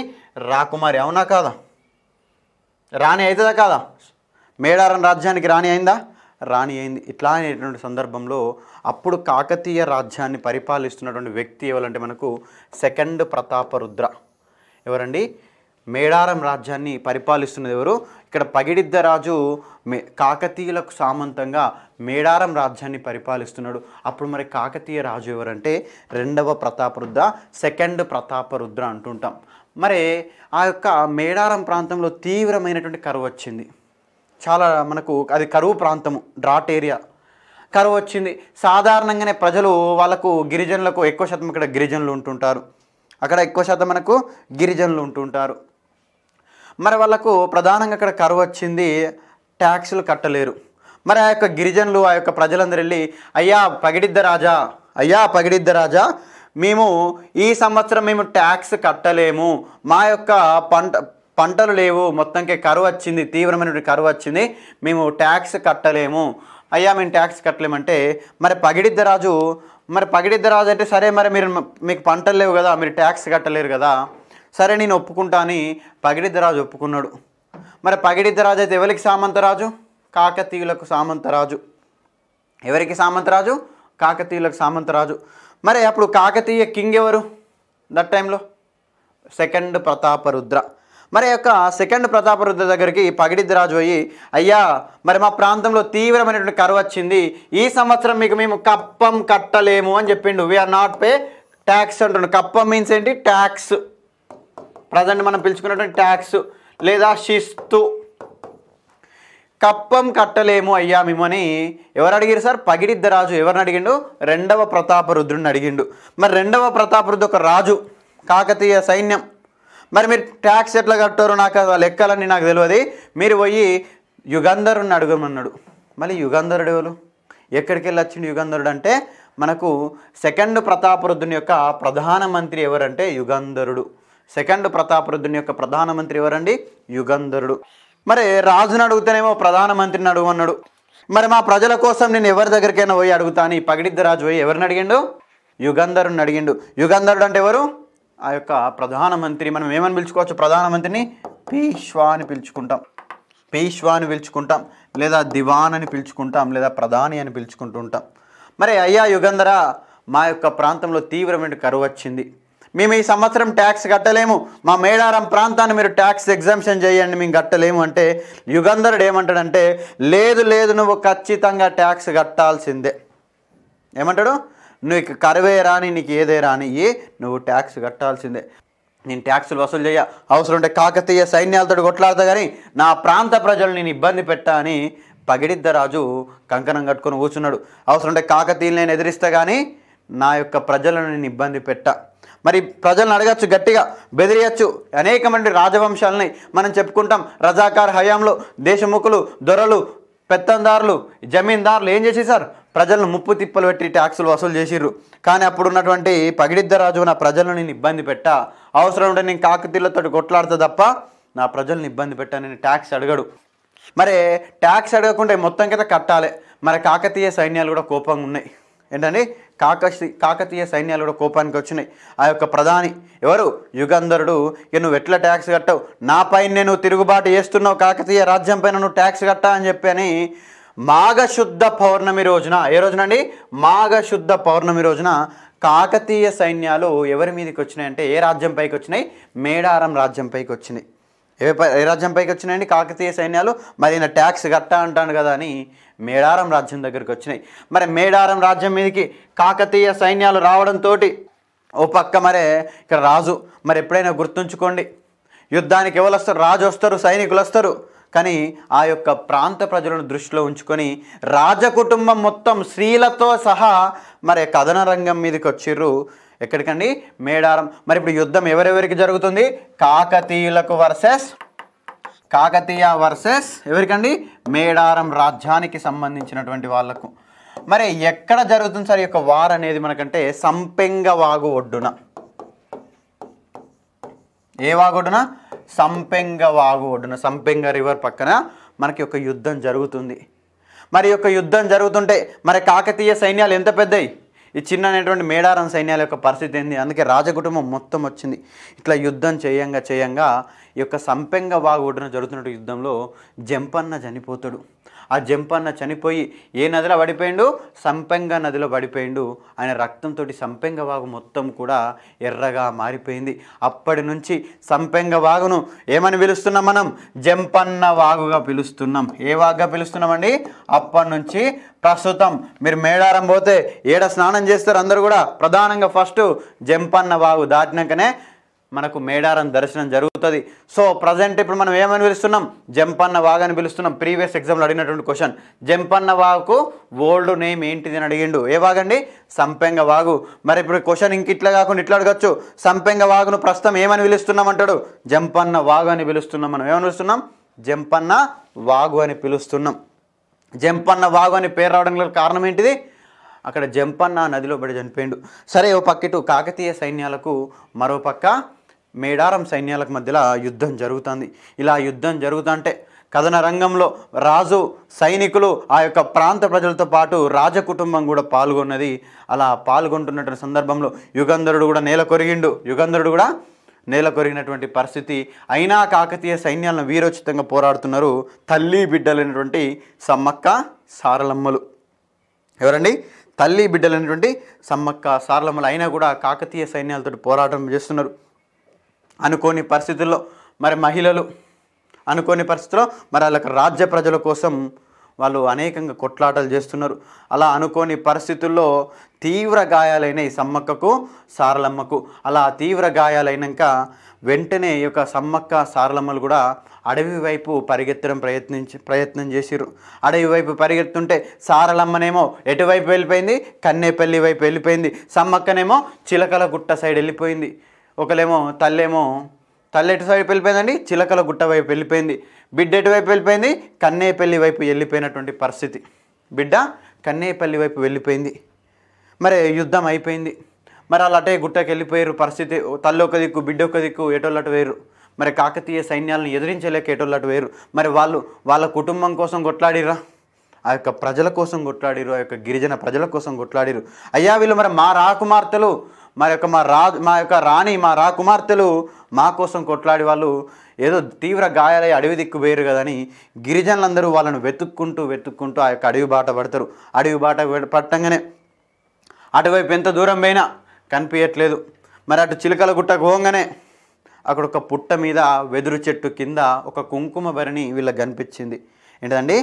రాకుమారి అవునా కాదా రాణి అవుతుందా కాదా మేడారం రాజ్యానికి రాణి అయిందా రాణి అయింది ఇట్లా అనేటువంటి సందర్భంలో అప్పుడు కాకతీయ రాజ్యాన్ని పరిపాలిస్తున్నటువంటి వ్యక్తి ఎవరంటే మనకు సెకండ్ ప్రతాపరుద్ర ఎవరండి మేడారం రాజ్యాన్ని పరిపాలిస్తున్నది ఎవరు ఇక్కడ పగిడిద్ద రాజు మే కాకతీయులకు సామంతంగా మేడారం రాజ్యాన్ని పరిపాలిస్తున్నాడు అప్పుడు మరి కాకతీయ రాజు ఎవరంటే రెండవ ప్రతాపరుద్ర సెకండ్ ప్రతాపరుద్ర అంటుంటాం మరి ఆ యొక్క మేడారం ప్రాంతంలో తీవ్రమైనటువంటి కరువు వచ్చింది చాలా మనకు అది కరువు ప్రాంతము డ్రాట్ ఏరియా కరువు వచ్చింది సాధారణంగానే ప్రజలు వాళ్ళకు గిరిజనులకు ఎక్కువ శాతం ఇక్కడ గిరిజనులు ఉంటుంటారు అక్కడ ఎక్కువ శాతం మనకు గిరిజనులు ఉంటుంటారు మరి వాళ్ళకు ప్రధానంగా అక్కడ కరువు వచ్చింది ట్యాక్సులు కట్టలేరు మరి ఆ యొక్క గిరిజనులు ఆ యొక్క ప్రజలందరూ వెళ్ళి అయ్యా పగిడిద్ద రాజా అయ్యా పగిడిద్ద రాజా మేము ఈ సంవత్సరం మేము ట్యాక్స్ కట్టలేము మా యొక్క పంట పంటలు లేవు మొత్తంకి కరువు వచ్చింది తీవ్రమైనటువంటి కరువు వచ్చింది మేము ట్యాక్స్ కట్టలేము అయ్యా మేము ట్యాక్స్ కట్టలేమంటే మరి పగిడిద్దరాజు మరి పగిడిద్దరాజు అంటే సరే మరి మీరు మీకు పంటలు లేవు కదా మీరు ట్యాక్స్ కట్టలేరు కదా సరే నేను పగిడిద్ద పగిడిద్దరాజు ఒప్పుకున్నాడు మరి పగిడిద్దరాజు అయితే ఎవరికి సామంతరాజు కాకతీయులకు సామంతరాజు ఎవరికి సామంతరాజు కాకతీయులకు సామంతరాజు మరి అప్పుడు కాకతీయ కింగ్ ఎవరు దట్ టైంలో సెకండ్ ప్రతాపరుద్ర మరి యొక్క సెకండ్ ప్రతాపరుద్ర దగ్గరికి రాజు అయ్యి అయ్యా మరి మా ప్రాంతంలో తీవ్రమైనటువంటి కరువు వచ్చింది ఈ సంవత్సరం మీకు మేము కప్పం కట్టలేము అని చెప్పిండు వీఆర్ నాట్ పే ట్యాక్స్ అంటుండు కప్పం మీన్స్ ఏంటి ట్యాక్స్ ప్రజెంట్ మనం పిలుచుకున్నటువంటి ట్యాక్స్ లేదా శిస్తు కప్పం కట్టలేము అయ్యా మిమ్మని ఎవరు అడిగారు సార్ పగిడిద్ద రాజు ఎవరిని అడిగిండు రెండవ ప్రతాపరుద్రుడిని అడిగిండు మరి రెండవ ప్రతాపరుద్రు ఒక రాజు కాకతీయ సైన్యం మరి మీరు ట్యాక్స్ ఎట్లా కట్టారు నాకు లెక్కలన్నీ నాకు తెలియదు మీరు పోయి యుగంధరుని అడగమన్నాడు మళ్ళీ యుగంధరుడు ఎవరు ఎక్కడికి వెళ్ళి వచ్చింది యుగంధరుడు అంటే మనకు సెకండ్ ప్రతాపరుద్ధుని యొక్క ప్రధానమంత్రి ఎవరంటే యుగంధరుడు సెకండ్ ప్రతాపరుద్ధుని యొక్క ప్రధానమంత్రి ఎవరండి యుగంధరుడు మరి రాజును అడుగుతానేమో ప్రధానమంత్రిని అడుగుమన్నాడు మరి మా ప్రజల కోసం నేను ఎవరి దగ్గరికైనా పోయి అడుగుతాను ఈ పగిడిద్ద రాజు పోయి ఎవరిని అడిగిండు యుగంధరుని అడిగిండు యుగంధరుడు అంటే ఎవరు ఆ యొక్క ప్రధానమంత్రి మనం ఏమని పిలుచుకోవచ్చు ప్రధానమంత్రిని పీష్వా అని పిలుచుకుంటాం పీష్వా అని పిలుచుకుంటాం లేదా దివాన్ అని పిలుచుకుంటాం లేదా ప్రధాని అని పిలుచుకుంటూ ఉంటాం మరి అయ్యా యుగంధర మా యొక్క ప్రాంతంలో తీవ్రమైన కరువు వచ్చింది మేము ఈ సంవత్సరం ట్యాక్స్ కట్టలేము మా మేడారం ప్రాంతాన్ని మీరు ట్యాక్స్ ఎగ్జామ్షన్ చేయండి మేము కట్టలేము అంటే యుగంధరుడు ఏమంటాడంటే లేదు లేదు నువ్వు ఖచ్చితంగా ట్యాక్స్ కట్టాల్సిందే ఏమంటాడు నీకు కరువే రాని నీకు ఏదే రాని నువ్వు ట్యాక్స్ కట్టాల్సిందే నేను ట్యాక్సులు వసూలు చేయ అవసరం ఉంటే కాకతీయ సైన్యాలతో కొట్లాడతా కానీ నా ప్రాంత ప్రజలు నేను ఇబ్బంది పెట్టా అని పగిడిద్ద రాజు కంకణం కట్టుకొని కూర్చున్నాడు అవసరం ఉంటే కాకతీయులు నేను ఎదిరిస్తా కానీ నా యొక్క ప్రజలను నేను ఇబ్బంది పెట్టా మరి ప్రజలను అడగచ్చు గట్టిగా బెదిరియచ్చు అనేకమంది రాజవంశాలని మనం చెప్పుకుంటాం రజాకార్ హయాంలో దేశముఖులు దొరలు పెత్తందారులు జమీందారులు ఏం చేసేసారు ప్రజలను ముప్పు తిప్పలు పెట్టి ట్యాక్సులు వసూలు చేసిర్రు కానీ అప్పుడున్నటువంటి పగిడిద్దరాజు నా ప్రజలను నేను ఇబ్బంది పెట్టా అవసరం ఉంటే నేను కాకతీళ్ళతో కొట్లాడతా తప్ప నా ప్రజలను ఇబ్బంది పెట్టా నేను ట్యాక్స్ అడగడు మరి ట్యాక్స్ అడగకుండా మొత్తం కింద కట్టాలి మరి కాకతీయ సైన్యాలు కూడా కోపంగా ఉన్నాయి ఏంటండి కాకసి కాకతీయ సైన్యాలు కూడా కోపానికి వచ్చినాయి ఆ యొక్క ప్రధాని ఎవరు యుగంధరుడు ఇక నువ్వు ఎట్లా ట్యాక్స్ కట్టవు నా పైన నేను తిరుగుబాటు చేస్తున్నావు కాకతీయ రాజ్యం పైన నువ్వు ట్యాక్స్ కట్టా అని చెప్పి అని మాఘశుద్ధ పౌర్ణమి రోజున ఏ రోజున అండి మాఘశుద్ధ పౌర్ణమి రోజున కాకతీయ సైన్యాలు ఎవరి మీదకి వచ్చినాయి అంటే ఏ రాజ్యం పైకి వచ్చినాయి మేడారం రాజ్యం పైకి వచ్చినాయి ఏ ఏ రాజ్యం పైకి వచ్చినాయండి కాకతీయ సైన్యాలు మరి ఈయన ట్యాక్స్ కట్ట అంటాను కదా అని మేడారం రాజ్యం దగ్గరికి వచ్చినాయి మరి మేడారం రాజ్యం మీదకి కాకతీయ సైన్యాలు రావడంతో ఓ పక్క మరే ఇక్కడ రాజు మరి ఎప్పుడైనా గుర్తుంచుకోండి యుద్ధానికి ఎవరు వస్తారు రాజు వస్తారు సైనికులు వస్తారు కానీ ఆ యొక్క ప్రాంత ప్రజలను దృష్టిలో ఉంచుకొని రాజకుటుంబం మొత్తం స్త్రీలతో సహా మరి కథన రంగం మీదకి వచ్చిర్రు ఎక్కడికండి మేడారం మరి ఇప్పుడు యుద్ధం ఎవరెవరికి జరుగుతుంది కాకతీయులకు వర్సెస్ కాకతీయ వర్సెస్ ఎవరికండి మేడారం రాజ్యానికి సంబంధించినటువంటి వాళ్లకు మరి ఎక్కడ జరుగుతుంది సార్ ఈ యొక్క వార్ అనేది మనకంటే సంపెంగ వాగు ఒడ్డున ఏ వాగు ఒడ్డున సంపెంగ వాగు ఒడ్డున సంపెంగ రివర్ పక్కన మనకి ఒక యుద్ధం జరుగుతుంది మరి యొక్క యుద్ధం జరుగుతుంటే మరి కాకతీయ సైన్యాలు ఎంత పెద్దయి ఈ చిన్ననేటువంటి మేడారం సైన్యాల యొక్క పరిస్థితి ఏంది అందుకే రాజకుటుంబం మొత్తం వచ్చింది ఇట్లా యుద్ధం చేయంగా చేయంగా ఈ యొక్క సంపెంగ వాగు ఒడ్డున జరుగుతున్న యుద్ధంలో జంపన్న చనిపోతాడు ఆ జంపన్న చనిపోయి ఏ నదిలో పడిపోయిండు సంపెంగ నదిలో పడిపోయిండు ఆయన రక్తంతో సంపెంగ వాగు మొత్తం కూడా ఎర్రగా మారిపోయింది అప్పటి నుంచి సంపెంగ వాగును ఏమని పిలుస్తున్నాం మనం జంపన్న వాగుగా పిలుస్తున్నాం ఏ వాగుగా పిలుస్తున్నామండి అప్పటి నుంచి ప్రస్తుతం మీరు మేడారం పోతే ఏడ స్నానం చేస్తారు అందరూ కూడా ప్రధానంగా ఫస్ట్ జంపన్న వాగు దాటినాకనే మనకు మేడారం దర్శనం జరుగుతుంది సో ప్రజెంట్ ఇప్పుడు మనం ఏమని పిలుస్తున్నాం జంపన్న వాగ్ అని పిలుస్తున్నాం ప్రీవియస్ ఎగ్జామ్లో అడిగినటువంటి క్వశ్చన్ జంపన్న వాగుకు ఓల్డ్ నేమ్ ఏంటిది అని అడిగిండు ఏ వాగండి సంపెంగ వాగు మరి ఇప్పుడు క్వశ్చన్ ఇంక ఇట్లా కాకుండా ఇట్లా అడగచ్చు సంపెంగ వాగును ప్రస్తుతం ఏమని పిలుస్తున్నాం అంటాడు జంపన్న వాగు అని పిలుస్తున్నాం మనం ఏమని పిలుస్తున్నాం జంపన్న వాగు అని పిలుస్తున్నాం జంపన్న వాగు అని పేరు రావడం కారణం ఏంటిది అక్కడ జంపన్న నదిలో పడి చనిపోయిండు సరే ఓ పక్కటి కాకతీయ సైన్యాలకు మరో పక్క మేడారం సైన్యాలకు మధ్యలో యుద్ధం జరుగుతుంది ఇలా యుద్ధం జరుగుతుంటే కథన రంగంలో రాజు సైనికులు ఆ యొక్క ప్రాంత ప్రజలతో పాటు రాజకుటుంబం కూడా పాల్గొన్నది అలా పాల్గొంటున్నటువంటి సందర్భంలో యుగంధరుడు కూడా నేల కొరిగిండు యుగంధరుడు కూడా నేల కొరిగినటువంటి పరిస్థితి అయినా కాకతీయ సైన్యాలను వీరోచితంగా పోరాడుతున్నారు తల్లి బిడ్డలైనటువంటి సమ్మక్క సారలమ్మలు ఎవరండి తల్లి బిడ్డలైనటువంటి సమ్మక్క సారలమ్మలు అయినా కూడా కాకతీయ సైన్యాలతో పోరాటం చేస్తున్నారు అనుకోని పరిస్థితుల్లో మరి మహిళలు అనుకోని పరిస్థితుల్లో మరి వాళ్ళకి రాజ్య ప్రజల కోసం వాళ్ళు అనేకంగా కొట్లాటలు చేస్తున్నారు అలా అనుకోని పరిస్థితుల్లో తీవ్ర గాయాలైన ఈ సమ్మక్కకు సారలమ్మకు అలా తీవ్ర గాయాలైనాక వెంటనే ఈ యొక్క సమ్మక్క సారలమ్మలు కూడా అడవి వైపు పరిగెత్తడం ప్రయత్నించి ప్రయత్నం చేసిరు అడవి వైపు పరిగెత్తుంటే సారలమ్మనేమో ఎటువైపు వెళ్ళిపోయింది కన్నేపల్లి వైపు వెళ్ళిపోయింది సమ్మక్కనేమో చిలకల గుట్ట సైడ్ వెళ్ళిపోయింది ఒకలేమో తల్లేమో తల్లి ఎటు వైపు వెళ్ళిపోయిందండి చిలకల గుట్ట వైపు వెళ్ళిపోయింది బిడ్డ ఎటువైపు వెళ్ళిపోయింది కన్నేపల్లి వైపు వెళ్ళిపోయినటువంటి పరిస్థితి బిడ్డ కన్నేపల్లి వైపు వెళ్ళిపోయింది మరి యుద్ధం అయిపోయింది మరి అలా అటే గుట్టకి వెళ్ళిపోయారు పరిస్థితి తల్లి ఒక దిక్కు బిడ్డ ఒక దిక్కు ఎటోళ్ళటు వేరు మరి కాకతీయ సైన్యాలను ఎదిరించలేక ఎటోళ్ళటు వేరు మరి వాళ్ళు వాళ్ళ కుటుంబం కోసం కొట్లాడిరా ఆ యొక్క ప్రజల కోసం కొట్లాడిరు ఆ యొక్క గిరిజన ప్రజల కోసం కొట్లాడిరు అయ్యా వీళ్ళు మరి మా రాకుమార్తెలు మా యొక్క మా రా మా యొక్క రాణి మా రాకుమార్తెలు మా కోసం కొట్లాడి వాళ్ళు ఏదో తీవ్ర గాయాలై అడవి దిక్కు వేరు కదని గిరిజనులందరూ వాళ్ళను వెతుక్కుంటూ వెతుక్కుంటూ ఆ యొక్క అడవి బాట పడతారు అడవి బాట పట్టంగానే అటువైపు ఎంత దూరం పోయినా కనిపించట్లేదు మరి అటు చిలకల గుట్టకు పోగానే అక్కడ ఒక పుట్ట మీద వెదురు చెట్టు కింద ఒక కుంకుమ భరిణి వీళ్ళకి కనిపించింది ఏంటండి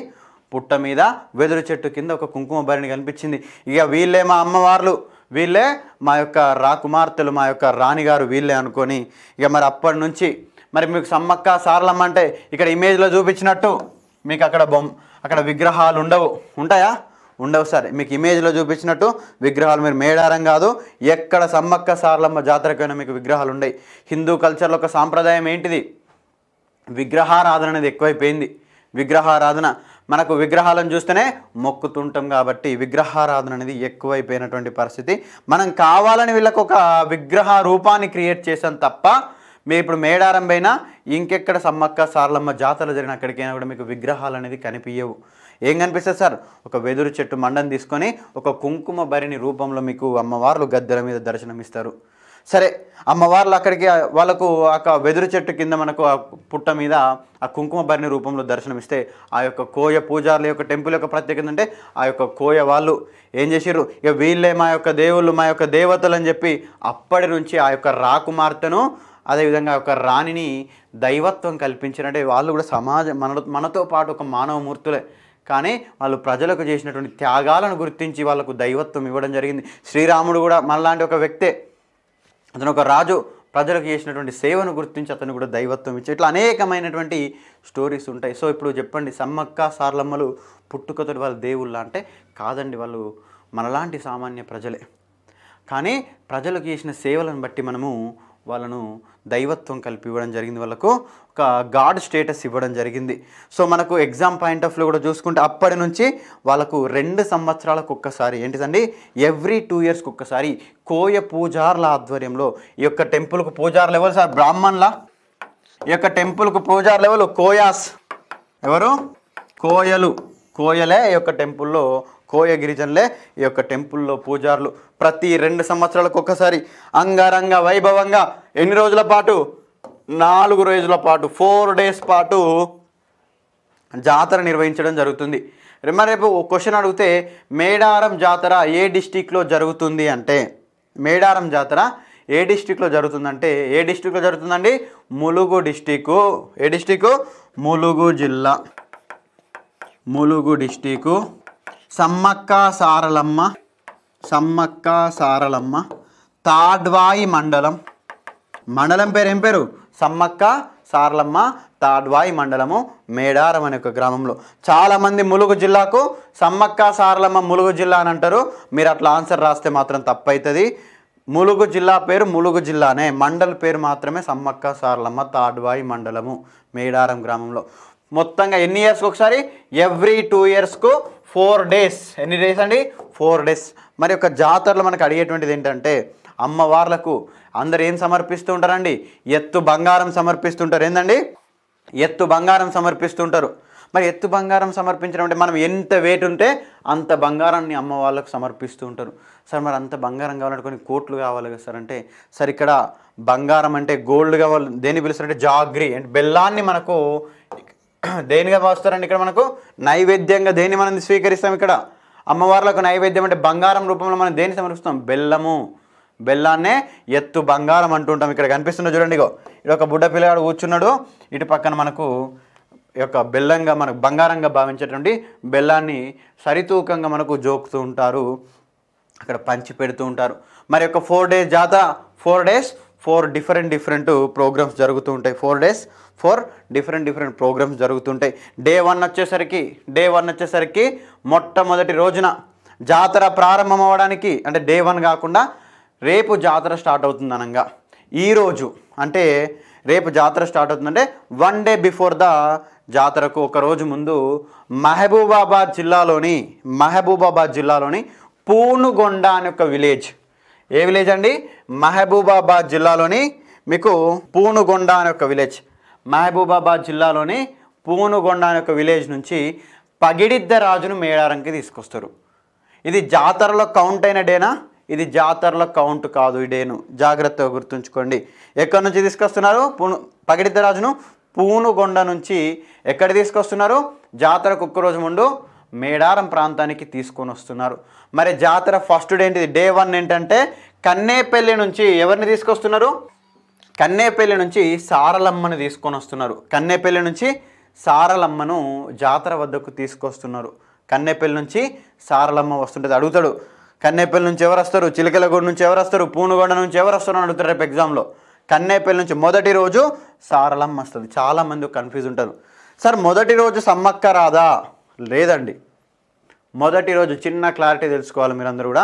పుట్ట మీద వెదురు చెట్టు కింద ఒక కుంకుమ భరిణి కనిపించింది ఇక వీళ్ళే మా అమ్మవార్లు వీళ్ళే మా యొక్క రాకుమార్తెలు మా యొక్క రాణిగారు వీళ్ళే అనుకొని ఇక మరి అప్పటి నుంచి మరి మీకు సమ్మక్క సారలమ్మ అంటే ఇక్కడ ఇమేజ్లో చూపించినట్టు మీకు అక్కడ బొమ్మ అక్కడ విగ్రహాలు ఉండవు ఉంటాయా ఉండవు సరే మీకు ఇమేజ్లో చూపించినట్టు విగ్రహాలు మీరు మేడారం కాదు ఎక్కడ సమ్మక్క సారలమ్మ జాతరకైనా మీకు విగ్రహాలు ఉండవు హిందూ కల్చర్లో ఒక సాంప్రదాయం ఏంటిది విగ్రహారాధన అనేది ఎక్కువైపోయింది విగ్రహారాధన మనకు విగ్రహాలను చూస్తేనే మొక్కుతుంటాం కాబట్టి విగ్రహారాధన అనేది ఎక్కువైపోయినటువంటి పరిస్థితి మనం కావాలని వీళ్ళకు ఒక విగ్రహ రూపాన్ని క్రియేట్ చేసాం తప్ప మీరు ఇప్పుడు మేడారం పైన ఇంకెక్కడ సమ్మక్క సార్లమ్మ జాతర జరిగిన అక్కడికైనా కూడా మీకు విగ్రహాలు అనేది కనిపించవు ఏం కనిపిస్తుంది సార్ ఒక వెదురు చెట్టు మండని తీసుకొని ఒక కుంకుమ బరిని రూపంలో మీకు అమ్మవార్లు గద్దెల మీద దర్శనమిస్తారు సరే అమ్మవార్లు అక్కడికి వాళ్ళకు ఒక వెదురు చెట్టు కింద మనకు ఆ పుట్ట మీద ఆ కుంకుమ భరిణి రూపంలో దర్శనమిస్తే ఆ యొక్క కోయ పూజారుల యొక్క టెంపుల్ యొక్క ప్రత్యేకత ఏంటంటే ఆ యొక్క కోయ వాళ్ళు ఏం చేశారు ఇక వీళ్ళే మా యొక్క దేవుళ్ళు మా యొక్క దేవతలు అని చెప్పి అప్పటి నుంచి ఆ యొక్క రాకుమార్తెను అదేవిధంగా ఆ యొక్క రాణిని దైవత్వం కల్పించినట్టే వాళ్ళు కూడా సమాజం మన మనతో పాటు ఒక మానవ మూర్తులే కానీ వాళ్ళు ప్రజలకు చేసినటువంటి త్యాగాలను గుర్తించి వాళ్ళకు దైవత్వం ఇవ్వడం జరిగింది శ్రీరాముడు కూడా మనలాంటి ఒక వ్యక్తే అతను ఒక రాజు ప్రజలకు చేసినటువంటి సేవను గుర్తించి అతను కూడా దైవత్వం ఇచ్చి ఇట్లా అనేకమైనటువంటి స్టోరీస్ ఉంటాయి సో ఇప్పుడు చెప్పండి సమ్మక్క సార్లమ్మలు పుట్టుకతోటి వాళ్ళ దేవుళ్ళ అంటే కాదండి వాళ్ళు మనలాంటి సామాన్య ప్రజలే కానీ ప్రజలకు చేసిన సేవలను బట్టి మనము వాళ్ళను దైవత్వం కలిపి ఇవ్వడం జరిగింది వాళ్ళకు ఒక గాడ్ స్టేటస్ ఇవ్వడం జరిగింది సో మనకు ఎగ్జామ్ పాయింట్ ఆఫ్ వ్యూ కూడా చూసుకుంటే అప్పటి నుంచి వాళ్ళకు రెండు సంవత్సరాలకు ఒక్కసారి ఏంటిదండి ఎవ్రీ టూ ఇయర్స్కి ఒక్కసారి కోయ పూజార్ల ఆధ్వర్యంలో ఈ యొక్క టెంపుల్కు పూజార్లు ఎవరు సార్ బ్రాహ్మణ్ల ఈ యొక్క టెంపుల్కు పూజార్లు ఎవరు కోయాస్ ఎవరు కోయలు కోయలే ఈ యొక్క టెంపుల్లో కోయ గిరిజనులే ఈ యొక్క టెంపుల్లో పూజారులు ప్రతి రెండు సంవత్సరాలకు ఒక్కసారి అంగరంగ వైభవంగా ఎన్ని రోజుల పాటు నాలుగు రోజుల పాటు ఫోర్ డేస్ పాటు జాతర నిర్వహించడం జరుగుతుంది మరి రేపు క్వశ్చన్ అడిగితే మేడారం జాతర ఏ డిస్టిక్లో జరుగుతుంది అంటే మేడారం జాతర ఏ డిస్టిక్లో జరుగుతుందంటే ఏ డిస్టిక్లో జరుగుతుందండి ములుగు డిస్టిక్ ఏ డిస్టిక్ ములుగు జిల్లా ములుగు డిస్టిక్ సమ్మక్క సారలమ్మ సమ్మక్క సారలమ్మ తాడ్వాయి మండలం మండలం పేరు ఏం పేరు సమ్మక్క సారలమ్మ తాడ్వాయి మండలము మేడారం అనే ఒక గ్రామంలో చాలామంది ములుగు జిల్లాకు సమ్మక్క సారలమ్మ ములుగు జిల్లా అని అంటారు మీరు అట్లా ఆన్సర్ రాస్తే మాత్రం తప్పవుతుంది ములుగు జిల్లా పేరు ములుగు జిల్లానే మండల పేరు మాత్రమే సమ్మక్క సారలమ్మ తాడ్వాయి మండలము మేడారం గ్రామంలో మొత్తంగా ఎన్ని ఇయర్స్కి ఒకసారి ఎవ్రీ టూ ఇయర్స్కు ఫోర్ డేస్ ఎన్ని డేస్ అండి ఫోర్ డేస్ మరి యొక్క జాతరలో మనకు అడిగేటువంటిది ఏంటంటే అమ్మవార్లకు అందరు ఏం సమర్పిస్తూ ఉంటారండి ఎత్తు బంగారం సమర్పిస్తుంటారు ఏంటండి ఎత్తు బంగారం సమర్పిస్తుంటారు మరి ఎత్తు బంగారం సమర్పించడం అంటే మనం ఎంత వెయిట్ ఉంటే అంత బంగారాన్ని అమ్మ వాళ్ళకు సమర్పిస్తూ ఉంటారు సార్ మరి అంత బంగారం కావాలంటే కొన్ని కోట్లు కావాలి కదా సార్ అంటే సార్ ఇక్కడ బంగారం అంటే గోల్డ్ కావాలి దేన్ని పిలుస్తారంటే జాగ్రీ అంటే బెల్లాన్ని మనకు <clears throat> దేనిగా భావిస్తారండి ఇక్కడ మనకు నైవేద్యంగా దేన్ని మనం స్వీకరిస్తాం ఇక్కడ అమ్మవార్లకు నైవేద్యం అంటే బంగారం రూపంలో మనం దేన్ని సమర్పిస్తాం బెల్లము బెల్లాన్నే ఎత్తు బంగారం అంటుంటాం ఇక్కడ కనిపిస్తున్న చూడండి ఇగో ఇది ఒక బుడ్డ పిల్లగాడు కూర్చున్నాడు ఇటు పక్కన మనకు యొక్క బెల్లంగా మనకు బంగారంగా భావించేటువంటి బెల్లాన్ని సరితూకంగా మనకు జోకుతూ ఉంటారు అక్కడ పంచి పెడుతూ ఉంటారు మరి యొక్క ఫోర్ డేస్ జాత four days four different different programmes జరుగుతూ ఉంటాయి four days four different different programmes జరుగుతుంటాయి డే వన్ వచ్చేసరికి డే వన్ వచ్చేసరికి మొట్టమొదటి రోజున జాతర ప్రారంభం అవ్వడానికి అంటే డే వన్ కాకుండా రేపు జాతర స్టార్ట్ అవుతుంది అనగా ఈరోజు అంటే రేపు జాతర స్టార్ట్ అవుతుందంటే వన్ డే బిఫోర్ ద జాతరకు ఒకరోజు ముందు మహబూబాబాద్ జిల్లాలోని మహబూబాబాద్ జిల్లాలోని పూనుగొండ అనే ఒక విలేజ్ ఏ విలేజ్ అండి మహబూబాబాద్ జిల్లాలోని మీకు పూనుగొండ అనే ఒక విలేజ్ మహబూబాబాద్ జిల్లాలోని పూనుగొండ అనే ఒక విలేజ్ నుంచి పగిడిద్ద రాజును మేడారంకి తీసుకొస్తారు ఇది జాతరలో కౌంట్ అయిన డేనా ఇది జాతరలో కౌంట్ కాదు ఈ డేను జాగ్రత్తగా గుర్తుంచుకోండి ఎక్కడి నుంచి తీసుకొస్తున్నారు పూను పగిడిద్ద రాజును పూనుగొండ నుంచి ఎక్కడ తీసుకొస్తున్నారు జాతరకు ఒక్కరోజు ముందు మేడారం ప్రాంతానికి తీసుకొని వస్తున్నారు మరి జాతర ఫస్ట్ డే ఏంటిది డే వన్ ఏంటంటే కన్నేపల్లి నుంచి ఎవరిని తీసుకొస్తున్నారు కన్నేపల్లి నుంచి సారలమ్మను తీసుకొని వస్తున్నారు కన్నేపల్లి నుంచి సారలమ్మను జాతర వద్దకు తీసుకొస్తున్నారు కన్నేపల్లి నుంచి సారలమ్మ వస్తుంటుంది అడుగుతాడు కన్నేపల్లి నుంచి ఎవరు వస్తారు చిలకలగూడ నుంచి ఎవరు వస్తారు పూనుగొండ నుంచి ఎవరు వస్తారు అని అడుగుతారు రేపు ఎగ్జామ్లో కన్నేపల్లి నుంచి మొదటి రోజు సారలమ్మ వస్తుంది చాలామంది కన్ఫ్యూజ్ ఉంటారు సార్ మొదటి రోజు సమ్మక్క రాదా లేదండి మొదటి రోజు చిన్న క్లారిటీ తెలుసుకోవాలి మీరందరూ కూడా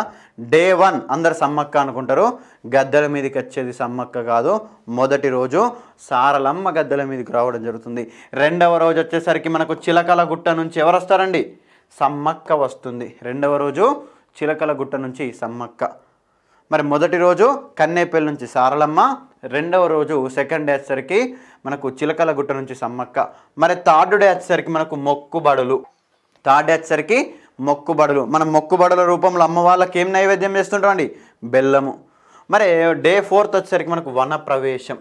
డే వన్ అందరు సమ్మక్క అనుకుంటారు గద్దెల మీదకి వచ్చేది సమ్మక్క కాదు మొదటి రోజు సారలమ్మ గద్దెల మీదకి రావడం జరుగుతుంది రెండవ రోజు వచ్చేసరికి మనకు చిలకల గుట్ట నుంచి ఎవరు వస్తారండి సమ్మక్క వస్తుంది రెండవ రోజు చిలకల గుట్ట నుంచి సమ్మక్క మరి మొదటి రోజు కన్నేపల్లి నుంచి సారలమ్మ రెండవ రోజు సెకండ్ డే వచ్చేసరికి మనకు చిలకల గుట్ట నుంచి సమ్మక్క మరి థర్డ్ డే వచ్చేసరికి మనకు మొక్కుబడులు థర్డ్ డే వచ్చేసరికి మొక్కుబడులు మనం మొక్కుబడుల రూపంలో అమ్మ వాళ్ళకి ఏం నైవేద్యం చేస్తుంటామండి బెల్లము మరి డే ఫోర్త్ వచ్చేసరికి మనకు వనప్రవేశం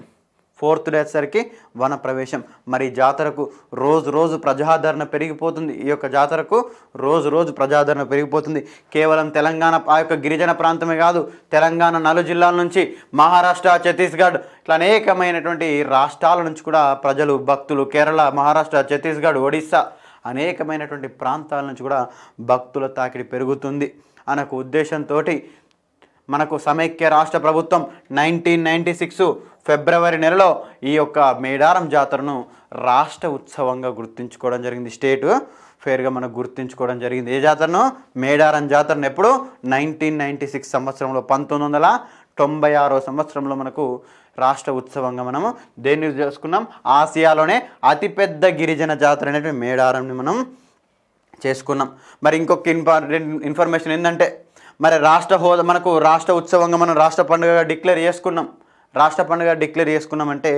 ఫోర్త్ డే వచ్చేసరికి వనప్రవేశం మరి జాతరకు రోజు రోజు ప్రజాదరణ పెరిగిపోతుంది ఈ యొక్క జాతరకు రోజు రోజు ప్రజాదరణ పెరిగిపోతుంది కేవలం తెలంగాణ ఆ యొక్క గిరిజన ప్రాంతమే కాదు తెలంగాణ నలు జిల్లాల నుంచి మహారాష్ట్ర ఛత్తీస్గఢ్ ఇట్లా అనేకమైనటువంటి రాష్ట్రాల నుంచి కూడా ప్రజలు భక్తులు కేరళ మహారాష్ట్ర ఛత్తీస్గఢ్ ఒడిస్సా అనేకమైనటువంటి ప్రాంతాల నుంచి కూడా భక్తుల తాకిడి పెరుగుతుంది అనొక ఉద్దేశంతో మనకు సమైక్య రాష్ట్ర ప్రభుత్వం నైన్టీన్ నైంటీ సిక్స్ ఫిబ్రవరి నెలలో ఈ యొక్క మేడారం జాతరను రాష్ట్ర ఉత్సవంగా గుర్తించుకోవడం జరిగింది స్టేటు ఫేర్గా మనకు గుర్తించుకోవడం జరిగింది ఏ జాతరను మేడారం జాతరను ఎప్పుడు నైన్టీన్ నైంటీ సిక్స్ సంవత్సరంలో పంతొమ్మిది వందల తొంభై ఆరో సంవత్సరంలో మనకు రాష్ట్ర ఉత్సవంగా మనము దేన్ని చేసుకున్నాం ఆసియాలోనే అతిపెద్ద గిరిజన జాతర అనేటువంటి మేడారంని మనం చేసుకున్నాం మరి ఇంకొక ఇంపార్టెంట్ ఇన్ఫర్మేషన్ ఏంటంటే మరి రాష్ట్ర హోదా మనకు రాష్ట్ర ఉత్సవంగా మనం రాష్ట్ర పండుగ డిక్లేర్ చేసుకున్నాం రాష్ట్ర పండుగ డిక్లేర్ చేసుకున్నామంటే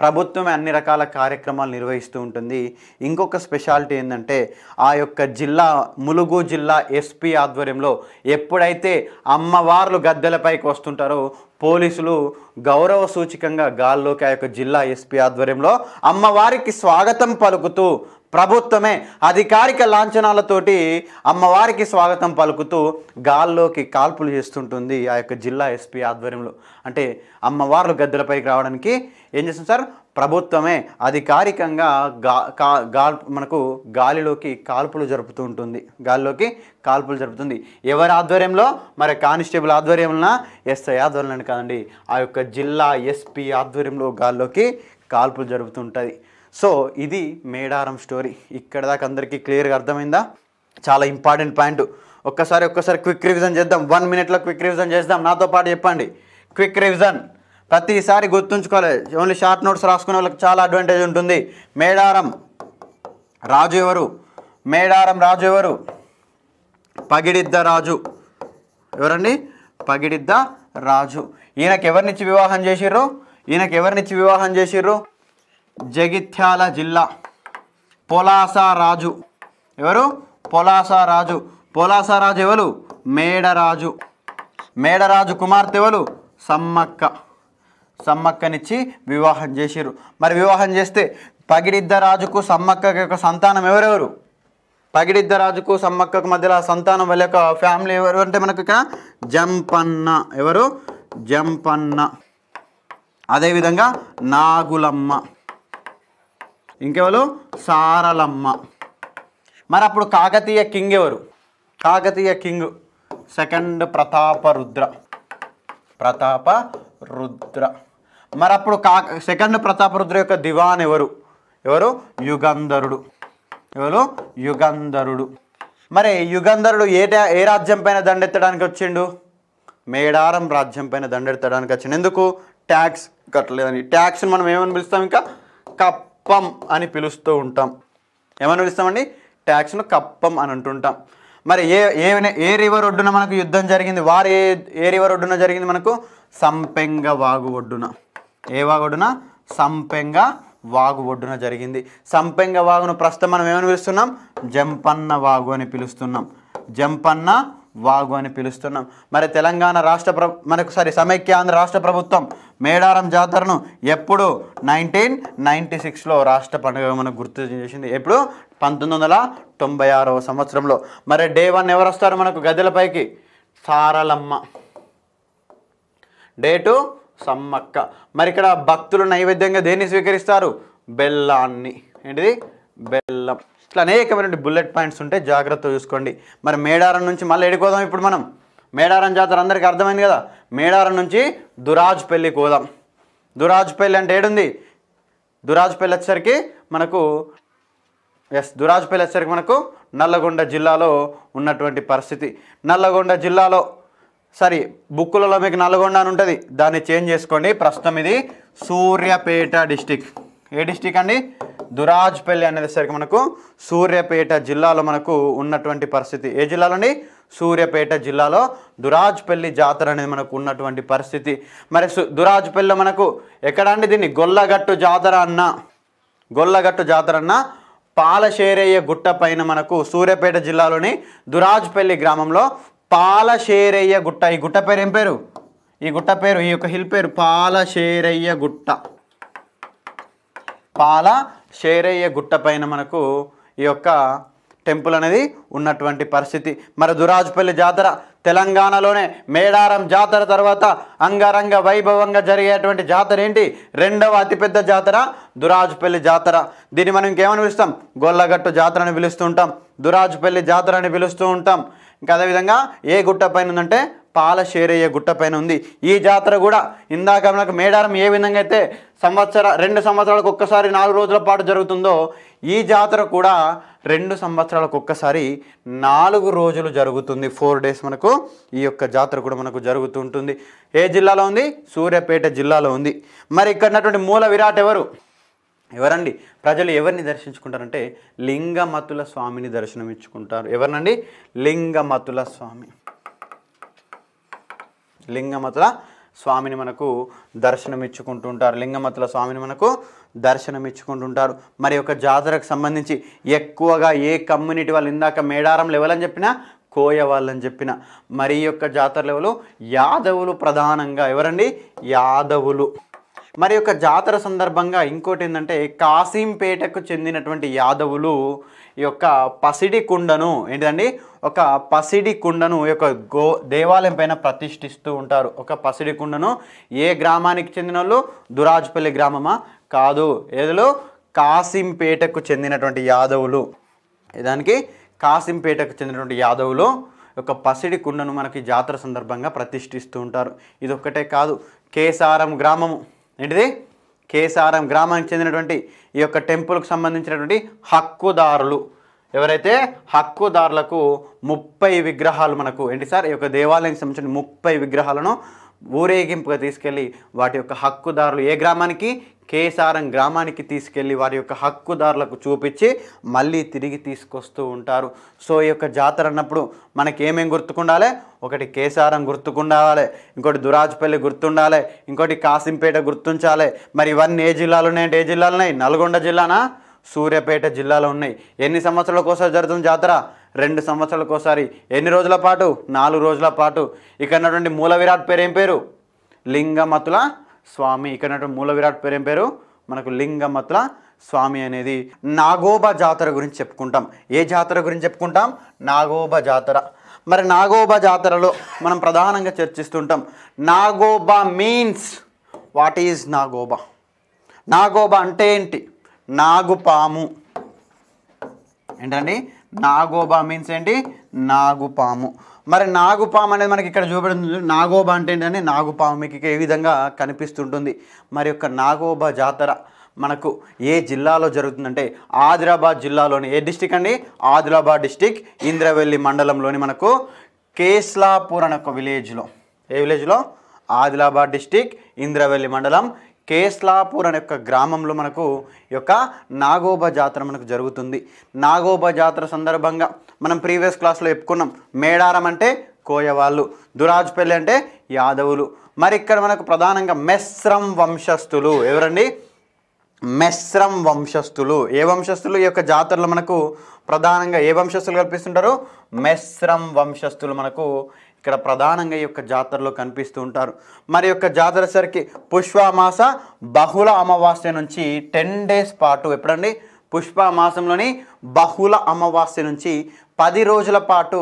ప్రభుత్వమే అన్ని రకాల కార్యక్రమాలు నిర్వహిస్తూ ఉంటుంది ఇంకొక స్పెషాలిటీ ఏంటంటే ఆ యొక్క జిల్లా ములుగు జిల్లా ఎస్పీ ఆధ్వర్యంలో ఎప్పుడైతే అమ్మవార్లు గద్దెలపైకి వస్తుంటారో పోలీసులు గౌరవ సూచికంగా గాల్లోకి ఆ యొక్క జిల్లా ఎస్పీ ఆధ్వర్యంలో అమ్మవారికి స్వాగతం పలుకుతూ ప్రభుత్వమే అధికారిక లాంఛనాలతోటి అమ్మవారికి స్వాగతం పలుకుతూ గాల్లోకి కాల్పులు చేస్తుంటుంది ఆ యొక్క జిల్లా ఎస్పీ ఆధ్వర్యంలో అంటే అమ్మవార్లు గద్దెలపైకి రావడానికి ఏం చేస్తుంది సార్ ప్రభుత్వమే అధికారికంగా గా గా మనకు గాలిలోకి కాల్పులు జరుపుతూ ఉంటుంది గాలిలోకి కాల్పులు జరుపుతుంది ఎవరి ఆధ్వర్యంలో మరి కానిస్టేబుల్ ఆధ్వర్యంలో ఎస్ఐ ఆధ్వర్యంలో కాదండి ఆ యొక్క జిల్లా ఎస్పీ ఆధ్వర్యంలో గాల్లోకి కాల్పులు జరుపుతుంటుంది సో ఇది మేడారం స్టోరీ ఇక్కడ దాకా అందరికీ క్లియర్గా అర్థమైందా చాలా ఇంపార్టెంట్ పాయింట్ ఒక్కసారి ఒక్కసారి క్విక్ రివిజన్ చేద్దాం వన్ మినిట్లో క్విక్ రివిజన్ చేద్దాం నాతో పాటు చెప్పండి క్విక్ రివిజన్ ప్రతిసారి గుర్తుంచుకోవాలి ఓన్లీ షార్ట్ నోట్స్ రాసుకునే వాళ్ళకి చాలా అడ్వాంటేజ్ ఉంటుంది మేడారం రాజు ఎవరు మేడారం రాజు ఎవరు పగిడిద్ద రాజు ఎవరండి పగిడిద్ద రాజు ఈయనకు ఎవరినిచ్చి వివాహం చేసిర్రు ఈయనకు ఎవరినిచ్చి వివాహం చేసిర్రు జగిత్యాల జిల్లా పొలాస రాజు ఎవరు పొలాస రాజు పొలాస రాజు ఎవరు మేడరాజు మేడరాజు కుమార్తె ఎవరు సమ్మక్క సమ్మక్కనిచ్చి వివాహం చేసిరు మరి వివాహం చేస్తే పగిడిద్ద రాజుకు సమ్మక్క యొక్క సంతానం ఎవరెవరు పగిడిద్ద రాజుకు సమ్మక్కకు మధ్యలో సంతానం వాళ్ళ యొక్క ఫ్యామిలీ ఎవరు అంటే మనకు ఇక్కడ జంపన్న ఎవరు జంపన్న అదేవిధంగా నాగులమ్మ ఇంకెవరు సారలమ్మ మరి అప్పుడు కాకతీయ కింగ్ ఎవరు కాకతీయ కింగ్ సెకండ్ ప్రతాప రుద్ర ప్రతాప రుద్ర మరి అప్పుడు కా సెకండ్ ప్రతాపరుద్ర యొక్క దివాన్ ఎవరు ఎవరు యుగంధరుడు ఎవరు యుగంధరుడు మరి యుగంధరుడు ఏ ఏ రాజ్యం పైన దండెత్తడానికి వచ్చిండు మేడారం రాజ్యం పైన దండెత్తడానికి వచ్చిండు ఎందుకు ట్యాక్స్ కట్టలేదని ట్యాక్స్ని మనం ఏమని పిలుస్తాం ఇంకా కప్పం అని పిలుస్తూ ఉంటాం ఏమని పిలుస్తామండి ట్యాక్స్ను కప్పం అని అంటుంటాం మరి ఏ ఏ ఏ రివర్ ఒడ్డున మనకు యుద్ధం జరిగింది వారు ఏ ఏ రివర్ ఒడ్డున జరిగింది మనకు సంపెంగ వాగు ఒడ్డున ఏ వాగొడున సంపెంగ వాగు ఒడ్డున జరిగింది సంపెంగ వాగును ప్రస్తుతం మనం ఏమని పిలుస్తున్నాం జంపన్న వాగు అని పిలుస్తున్నాం జంపన్న వాగు అని పిలుస్తున్నాం మరి తెలంగాణ రాష్ట్ర ప్ర మనకు సారీ సమైక్య ఆంధ్ర రాష్ట్ర ప్రభుత్వం మేడారం జాతరను ఎప్పుడు నైన్టీన్ నైంటీ సిక్స్లో రాష్ట్ర పండుగ మనకు గుర్తు చేసింది ఎప్పుడు పంతొమ్మిది వందల తొంభై ఆరవ సంవత్సరంలో మరి డే వన్ ఎవరు వస్తారు మనకు గదిలపైకి సారలమ్మ డే టూ సమ్మక్క మరి ఇక్కడ భక్తులు నైవేద్యంగా దేన్ని స్వీకరిస్తారు బెల్లాన్ని ఏంటిది బెల్లం ఇట్లా అనేకమైన బుల్లెట్ పాయింట్స్ ఉంటే జాగ్రత్త చూసుకోండి మరి మేడారం నుంచి మళ్ళీ ఎడిపోదాం ఇప్పుడు మనం మేడారం జాతర అందరికీ అర్థమైంది కదా మేడారం నుంచి దురాజ్ పెళ్ళి కోదాం దురాజ్ పెళ్ళి అంటే ఏడుంది దురాజ్ పెళ్ళి వచ్చేసరికి మనకు ఎస్ దురాజ్ పెళ్ళి వచ్చేసరికి మనకు నల్లగొండ జిల్లాలో ఉన్నటువంటి పరిస్థితి నల్లగొండ జిల్లాలో సారీ బుక్కులలో మీకు నల్గొండ అని ఉంటుంది దాన్ని చేంజ్ చేసుకోండి ప్రస్తుతం ఇది సూర్యాపేట డిస్టిక్ ఏ డిస్టిక్ అండి దురాజ్పల్లి అనేసరికి మనకు సూర్యాపేట జిల్లాలో మనకు ఉన్నటువంటి పరిస్థితి ఏ జిల్లాలో అండి సూర్యాపేట జిల్లాలో దురాజ్పల్లి జాతర అనేది మనకు ఉన్నటువంటి పరిస్థితి మరి దురాజ్పల్లిలో మనకు ఎక్కడండి దీన్ని గొల్లగట్టు జాతర అన్న గొల్లగట్టు జాతర అన్న పాలశేరయ్య గుట్ట పైన మనకు సూర్యాపేట జిల్లాలోని దురాజ్పల్లి గ్రామంలో పాలశేరయ్య గుట్ట ఈ గుట్ట పేరు ఏం పేరు ఈ గుట్ట పేరు ఈ యొక్క హిల్ పేరు పాలశేరయ్య గుట్ట పాల షేరయ్య గుట్ట పైన మనకు ఈ యొక్క టెంపుల్ అనేది ఉన్నటువంటి పరిస్థితి మరి దురాజుపల్లి జాతర తెలంగాణలోనే మేడారం జాతర తర్వాత అంగరంగ వైభవంగా జరిగేటువంటి జాతర ఏంటి రెండవ అతిపెద్ద జాతర దురాజుపల్లి జాతర దీన్ని మనం ఇంకేమని పిలుస్తాం గొల్లగట్టు జాతర అని పిలుస్తూ ఉంటాం దురాజుపల్లి జాతర అని పిలుస్తూ ఉంటాం ఇంకా అదేవిధంగా ఏ గుట్ట పైన ఉందంటే పాలశేరయ్య గుట్ట పైన ఉంది ఈ జాతర కూడా ఇందాక మనకు మేడారం ఏ విధంగా అయితే సంవత్సర రెండు సంవత్సరాలకు ఒక్కసారి నాలుగు రోజుల పాటు జరుగుతుందో ఈ జాతర కూడా రెండు సంవత్సరాలకు ఒక్కసారి నాలుగు రోజులు జరుగుతుంది ఫోర్ డేస్ మనకు ఈ యొక్క జాతర కూడా మనకు జరుగుతుంటుంది ఏ జిల్లాలో ఉంది సూర్యాపేట జిల్లాలో ఉంది మరి ఇక్కడ మూల విరాట్ ఎవరు ఎవరండి ప్రజలు ఎవరిని దర్శించుకుంటారంటే లింగమతుల స్వామిని దర్శనం ఇచ్చుకుంటారు ఎవరినండి లింగమతుల స్వామి లింగమతుల స్వామిని మనకు దర్శనం ఇచ్చుకుంటుంటారు లింగమతుల స్వామిని మనకు దర్శనం ఇచ్చుకుంటుంటారు మరి ఒక జాతరకు సంబంధించి ఎక్కువగా ఏ కమ్యూనిటీ వాళ్ళు ఇందాక మేడారం లెవెల్ అని చెప్పినా కోయ వాళ్ళని చెప్పిన మరి యొక్క జాతరలు ఎవరు యాదవులు ప్రధానంగా ఎవరండి యాదవులు మరి యొక్క జాతర సందర్భంగా ఇంకోటి ఏంటంటే కాసింపేటకు చెందినటువంటి యాదవులు ఈ యొక్క పసిడి కుండను ఏంటండి ఒక పసిడి కుండను ఈ యొక్క గో దేవాలయం పైన ప్రతిష్ఠిస్తూ ఉంటారు ఒక పసిడి కుండను ఏ గ్రామానికి చెందిన వాళ్ళు దురాజుపల్లి గ్రామమా కాదు ఏదో కాసింపేటకు చెందినటువంటి యాదవులు దానికి కాసింపేటకు చెందినటువంటి యాదవులు ఒక పసిడి కుండను మనకి జాతర సందర్భంగా ప్రతిష్ఠిస్తూ ఉంటారు ఇది ఒక్కటే కాదు కేసారం గ్రామము ఏంటిది కేసారం గ్రామానికి చెందినటువంటి ఈ యొక్క టెంపుల్కి సంబంధించినటువంటి హక్కుదారులు ఎవరైతే హక్కుదారులకు ముప్పై విగ్రహాలు మనకు ఏంటి సార్ ఈ యొక్క దేవాలయానికి సంబంధించిన ముప్పై విగ్రహాలను ఊరేగింపుగా తీసుకెళ్ళి వాటి యొక్క హక్కుదారులు ఏ గ్రామానికి కేసారం గ్రామానికి తీసుకెళ్ళి వారి యొక్క హక్కుదారులకు చూపించి మళ్ళీ తిరిగి తీసుకొస్తూ ఉంటారు సో ఈ యొక్క జాతర అన్నప్పుడు మనకి ఏమేం గుర్తుకుండాలి ఒకటి కేసారం గుర్తుకుండాలి ఇంకోటి దురాజపల్లి గుర్తుండాలి ఇంకోటి కాసింపేట గుర్తుంచాలి మరి ఇవన్నీ ఏ జిల్లాలు ఉన్నాయంటే ఏ జిల్లాలు ఉన్నాయి నల్గొండ జిల్లానా సూర్యాపేట జిల్లాలో ఉన్నాయి ఎన్ని సంవత్సరాల కోసం జరుగుతుంది జాతర రెండు సంవత్సరాలకోసారి ఎన్ని రోజుల పాటు నాలుగు రోజుల పాటు ఇక్కడ మూల విరాట్ పేరు ఏం పేరు లింగమతుల స్వామి ఇక్కడ మూల విరాట్ పేరు ఏం పేరు మనకు లింగమతుల స్వామి అనేది నాగోబ జాతర గురించి చెప్పుకుంటాం ఏ జాతర గురించి చెప్పుకుంటాం నాగోబ జాతర మరి నాగోబా జాతరలో మనం ప్రధానంగా చర్చిస్తుంటాం Nagoba means what is Nagoba Nagoba అంటే ఏంటి నాగుపాము ఏంటండి నాగోబా మీన్స్ ఏంటి నాగుపాము మరి నాగుపాము అనేది మనకి ఇక్కడ చూపెడుతుంది నాగోబా అంటే ఏంటంటే నాగుపాము మీకు ఏ విధంగా కనిపిస్తుంటుంది మరి యొక్క నాగోబా జాతర మనకు ఏ జిల్లాలో జరుగుతుందంటే ఆదిలాబాద్ జిల్లాలోని ఏ డిస్టిక్ అండి ఆదిలాబాద్ డిస్టిక్ ఇంద్రవెల్లి మండలంలోని మనకు కేస్లాపూర్ అనే ఒక విలేజ్లో ఏ విలేజ్లో ఆదిలాబాద్ డిస్టిక్ ఇంద్రవెల్లి మండలం కేస్లాపూర్ అనే యొక్క గ్రామంలో మనకు యొక్క నాగోబా జాతర మనకు జరుగుతుంది నాగోబా జాతర సందర్భంగా మనం ప్రీవియస్ క్లాస్లో చెప్పుకున్నాం మేడారం అంటే కోయవాళ్ళు దురాజ్పల్లి అంటే యాదవులు మరి ఇక్కడ మనకు ప్రధానంగా మెస్రం వంశస్థులు ఎవరండి మెస్రం వంశస్థులు ఏ వంశస్థులు ఈ యొక్క జాతరలో మనకు ప్రధానంగా ఏ వంశస్థులు కల్పిస్తుంటారు మెస్రం వంశస్థులు మనకు ఇక్కడ ప్రధానంగా ఈ యొక్క జాతరలో కనిపిస్తూ ఉంటారు మరి యొక్క జాతర సరికి పుష్పమాస బహుళ అమావాస్య నుంచి టెన్ డేస్ పాటు ఎప్పుడండి పుష్ప మాసంలోని బహుళ అమావాస్య నుంచి పది రోజుల పాటు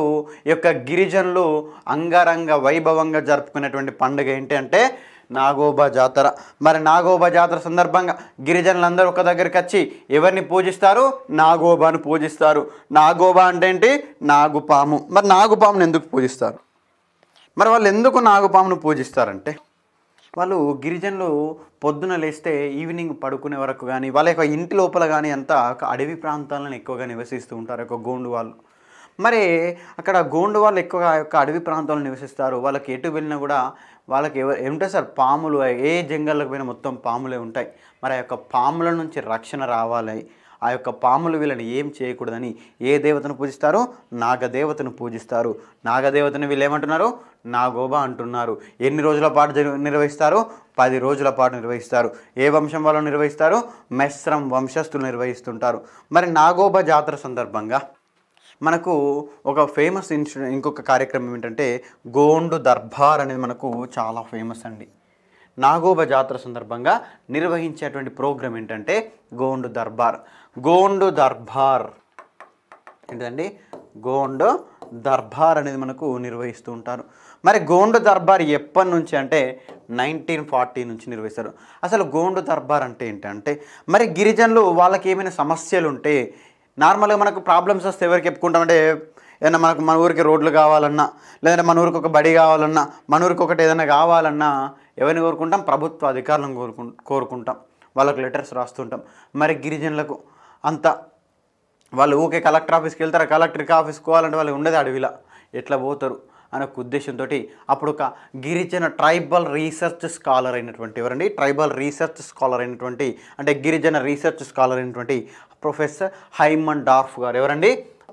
ఈ యొక్క గిరిజనులు అంగరంగ వైభవంగా జరుపుకునేటువంటి పండుగ ఏంటి అంటే నాగోబా జాతర మరి నాగోబా జాతర సందర్భంగా గిరిజనులందరూ ఒక దగ్గరికి వచ్చి ఎవరిని పూజిస్తారు నాగోబాను పూజిస్తారు నాగోబా అంటే ఏంటి నాగుపాము మరి నాగుపామును ఎందుకు పూజిస్తారు మరి వాళ్ళు ఎందుకు నాగపామును పూజిస్తారంటే వాళ్ళు గిరిజనులు పొద్దున లేస్తే ఈవినింగ్ పడుకునే వరకు కానీ వాళ్ళ యొక్క ఇంటి లోపల కానీ అంతా అడవి ప్రాంతాలను ఎక్కువగా నివసిస్తూ ఉంటారు ఒక గోండు వాళ్ళు మరి అక్కడ గోండు వాళ్ళు ఎక్కువగా యొక్క అడవి ప్రాంతాలను నివసిస్తారు వాళ్ళకి ఎటు వెళ్ళినా కూడా వాళ్ళకి ఎవరు ఏమిటో సార్ పాములు ఏ జంగల్లోకి పోయినా మొత్తం పాములే ఉంటాయి మరి ఆ యొక్క పాముల నుంచి రక్షణ రావాలి ఆ యొక్క పాములు వీళ్ళని ఏం చేయకూడదని ఏ దేవతను పూజిస్తారు నాగదేవతను పూజిస్తారు నాగదేవతను వీళ్ళు ఏమంటున్నారు నాగోబా అంటున్నారు ఎన్ని రోజుల పాటు నిర్వహిస్తారు పది రోజుల పాటు నిర్వహిస్తారు ఏ వంశం వాళ్ళు నిర్వహిస్తారు మెస్రం వంశస్థులు నిర్వహిస్తుంటారు మరి నాగోబా జాతర సందర్భంగా మనకు ఒక ఫేమస్ ఇన్సు ఇంకొక కార్యక్రమం ఏంటంటే గోండు దర్బార్ అనేది మనకు చాలా ఫేమస్ అండి నాగోబ జాతర సందర్భంగా నిర్వహించేటువంటి ప్రోగ్రాం ఏంటంటే గోండు దర్బార్ గోండు దర్బార్ ఏంటండి గోండు దర్బార్ అనేది మనకు నిర్వహిస్తూ ఉంటారు మరి గోండు దర్బార్ ఎప్పటి నుంచి అంటే నైన్టీన్ ఫార్టీ నుంచి నిర్వహిస్తారు అసలు గోండు దర్బార్ అంటే ఏంటంటే మరి గిరిజనులు వాళ్ళకి ఏమైనా సమస్యలు ఉంటే నార్మల్గా మనకు ప్రాబ్లమ్స్ వస్తే ఎవరికి చెప్పుకుంటామంటే ఏదైనా మనకు మన ఊరికి రోడ్లు కావాలన్నా లేదంటే మన ఊరికి ఒక బడి కావాలన్నా మన ఊరికి ఒకటి ఏదైనా కావాలన్నా ఎవరిని కోరుకుంటాం ప్రభుత్వ అధికారులను కోరుకు కోరుకుంటాం వాళ్ళకు లెటర్స్ రాస్తుంటాం మరి గిరిజనులకు అంత వాళ్ళు ఊకే కలెక్టర్ ఆఫీస్కి వెళ్తారు కలెక్టర్కి ఆఫీస్కి పోవాలంటే వాళ్ళు ఉండేది అడవిలా ఎట్లా పోతారు అనే ఉద్దేశంతో అప్పుడు ఒక గిరిజన ట్రైబల్ రీసెర్చ్ స్కాలర్ అయినటువంటి ఎవరండి ట్రైబల్ రీసెర్చ్ స్కాలర్ అయినటువంటి అంటే గిరిజన రీసెర్చ్ స్కాలర్ అయినటువంటి ప్రొఫెసర్ హైమన్ డార్ఫ్ గారు ఎవరండి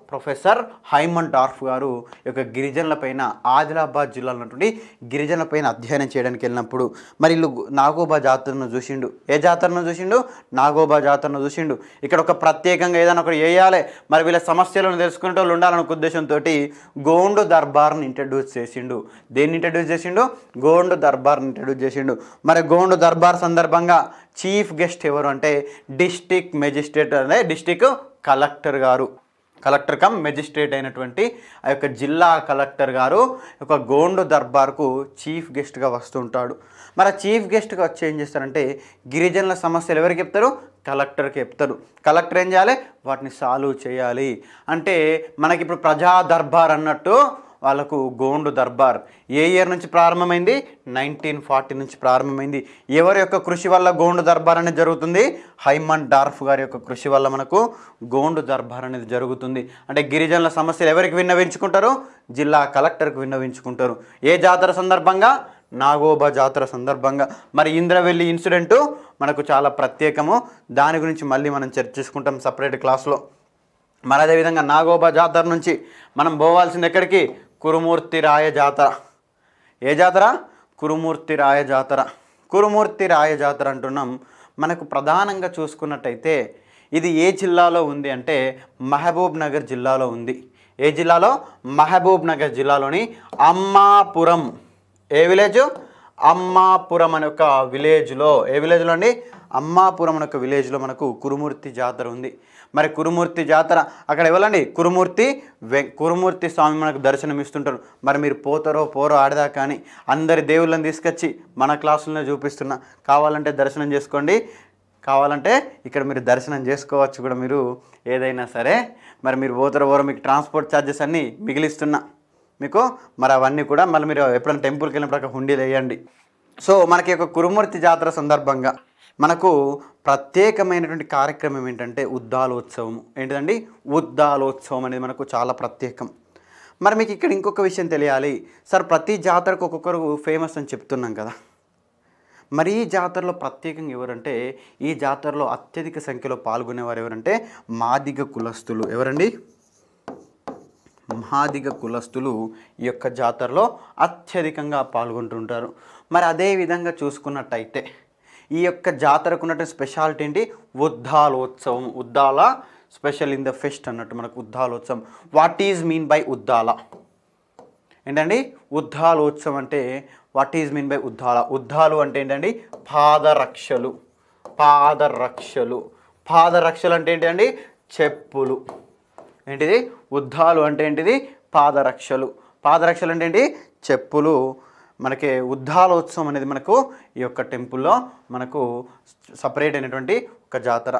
ప్రొఫెసర్ హైమన్ డార్ఫ్ గారు యొక్క గిరిజనులపైన ఆదిలాబాద్ జిల్లాలో ఉన్నటువంటి గిరిజనులపైన అధ్యయనం చేయడానికి వెళ్ళినప్పుడు మరి వీళ్ళు నాగోబా జాతరను చూసిండు ఏ జాతరను చూసిండు నాగోబా జాతరను చూసిండు ఇక్కడ ఒక ప్రత్యేకంగా ఏదైనా ఒకటి వేయాలి మరి వీళ్ళ సమస్యలను తెలుసుకునే వాళ్ళు ఉండాలనే ఉద్దేశంతో గోండు దర్బార్ని ఇంట్రడ్యూస్ చేసిండు దేన్ని ఇంట్రడ్యూస్ చేసిండు గోండు దర్బార్ని ఇంట్రడ్యూస్ చేసిండు మరి గోండు దర్బార్ సందర్భంగా చీఫ్ గెస్ట్ ఎవరు అంటే డిస్టిక్ మెజిస్ట్రేట్ అనే డిస్టిక్ కలెక్టర్ గారు కలెక్టర్ కమ్ మెజిస్ట్రేట్ అయినటువంటి ఆ యొక్క జిల్లా కలెక్టర్ గారు ఒక గోండు దర్బార్కు చీఫ్ గెస్ట్గా వస్తుంటాడు మరి ఆ చీఫ్ గెస్ట్గా వచ్చి ఏం చేస్తారంటే గిరిజనుల సమస్యలు ఎవరికి చెప్తారు కలెక్టర్కి చెప్తారు కలెక్టర్ ఏం చేయాలి వాటిని సాల్వ్ చేయాలి అంటే మనకి ఇప్పుడు ప్రజా దర్బార్ అన్నట్టు వాళ్ళకు గోండు దర్బార్ ఏ ఇయర్ నుంచి ప్రారంభమైంది నైన్టీన్ ఫార్టీ నుంచి ప్రారంభమైంది ఎవరి యొక్క కృషి వల్ల గోండు దర్బార్ అనేది జరుగుతుంది హైమన్ డార్ఫ్ గారి యొక్క కృషి వల్ల మనకు గోండు దర్బార్ అనేది జరుగుతుంది అంటే గిరిజనుల సమస్యలు ఎవరికి విన్నవించుకుంటారు జిల్లా కలెక్టర్కి విన్నవించుకుంటారు ఏ జాతర సందర్భంగా నాగోబా జాతర సందర్భంగా మరి ఇంద్రవెల్లి ఇన్సిడెంటు మనకు చాలా ప్రత్యేకము దాని గురించి మళ్ళీ మనం చర్చించుకుంటాం సపరేట్ క్లాస్లో మరి అదేవిధంగా నాగోబా జాతర నుంచి మనం పోవాల్సింది ఎక్కడికి కురుమూర్తి రాయ జాతర ఏ జాతర కురుమూర్తి రాయ జాతర కురుమూర్తి రాయ జాతర అంటున్నాం మనకు ప్రధానంగా చూసుకున్నట్టయితే ఇది ఏ జిల్లాలో ఉంది అంటే మహబూబ్ నగర్ జిల్లాలో ఉంది ఏ జిల్లాలో మహబూబ్ నగర్ జిల్లాలోని అమ్మాపురం ఏ విలేజ్ అమ్మాపురం అనే ఒక విలేజ్లో ఏ విలేజ్లో అండి అమ్మాపురం అనే ఒక విలేజ్లో మనకు కురుమూర్తి జాతర ఉంది మరి కురుమూర్తి జాతర అక్కడ వెళ్ళండి కురుమూర్తి కురుమూర్తి స్వామి మనకు దర్శనం ఇస్తుంటారు మరి మీరు పోతారో పోరో ఆడదా కానీ అందరి దేవుళ్ళని తీసుకొచ్చి మన క్లాసులనే చూపిస్తున్నా కావాలంటే దర్శనం చేసుకోండి కావాలంటే ఇక్కడ మీరు దర్శనం చేసుకోవచ్చు కూడా మీరు ఏదైనా సరే మరి మీరు పోతారో పోరో మీకు ట్రాన్స్పోర్ట్ ఛార్జెస్ అన్నీ మిగిలిస్తున్నా మీకు మరి అవన్నీ కూడా మళ్ళీ మీరు ఎప్పుడైనా టెంపుల్కి వెళ్ళినప్పుడు అక్కడ హుండీలు వేయండి సో మనకి ఒక కురుమూర్తి జాతర సందర్భంగా మనకు ప్రత్యేకమైనటువంటి కార్యక్రమం ఏంటంటే ఉద్దాలోత్సవం ఏంటిదండి ఉద్దాలోత్సవం అనేది మనకు చాలా ప్రత్యేకం మరి మీకు ఇక్కడ ఇంకొక విషయం తెలియాలి సార్ ప్రతి జాతరకు ఒక్కొక్కరు ఫేమస్ అని చెప్తున్నాం కదా మరి ఈ జాతరలో ప్రత్యేకంగా ఎవరంటే ఈ జాతరలో అత్యధిక సంఖ్యలో పాల్గొనేవారు ఎవరంటే మాదిగ కులస్తులు ఎవరండి మాదిగ కులస్తులు ఈ యొక్క జాతరలో అత్యధికంగా పాల్గొంటుంటారు మరి అదే విధంగా చూసుకున్నట్టయితే ఈ యొక్క జాతరకు ఉన్నటువంటి స్పెషాలిటీ ఏంటి ఉద్దాలోత్సవం ఉద్దాల స్పెషల్ ఇన్ ద ఫెస్ట్ అన్నట్టు మనకు ఉద్దాలోత్సవం వాట్ ఈజ్ మీన్ బై ఉద్దాల ఏంటండి ఉద్దాలోత్సవం అంటే వాట్ ఈజ్ మీన్ బై ఉద్దాల ఉద్దాలు అంటే ఏంటండి పాదరక్షలు పాదరక్షలు పాదరక్షలు అంటే ఏంటండి చెప్పులు ఏంటిది ఉద్దాలు అంటే ఏంటిది పాదరక్షలు పాదరక్షలు అంటే ఏంటి చెప్పులు మనకి ఉద్ధాలోత్సవం అనేది మనకు ఈ యొక్క టెంపుల్లో మనకు సపరేట్ అయినటువంటి ఒక జాతర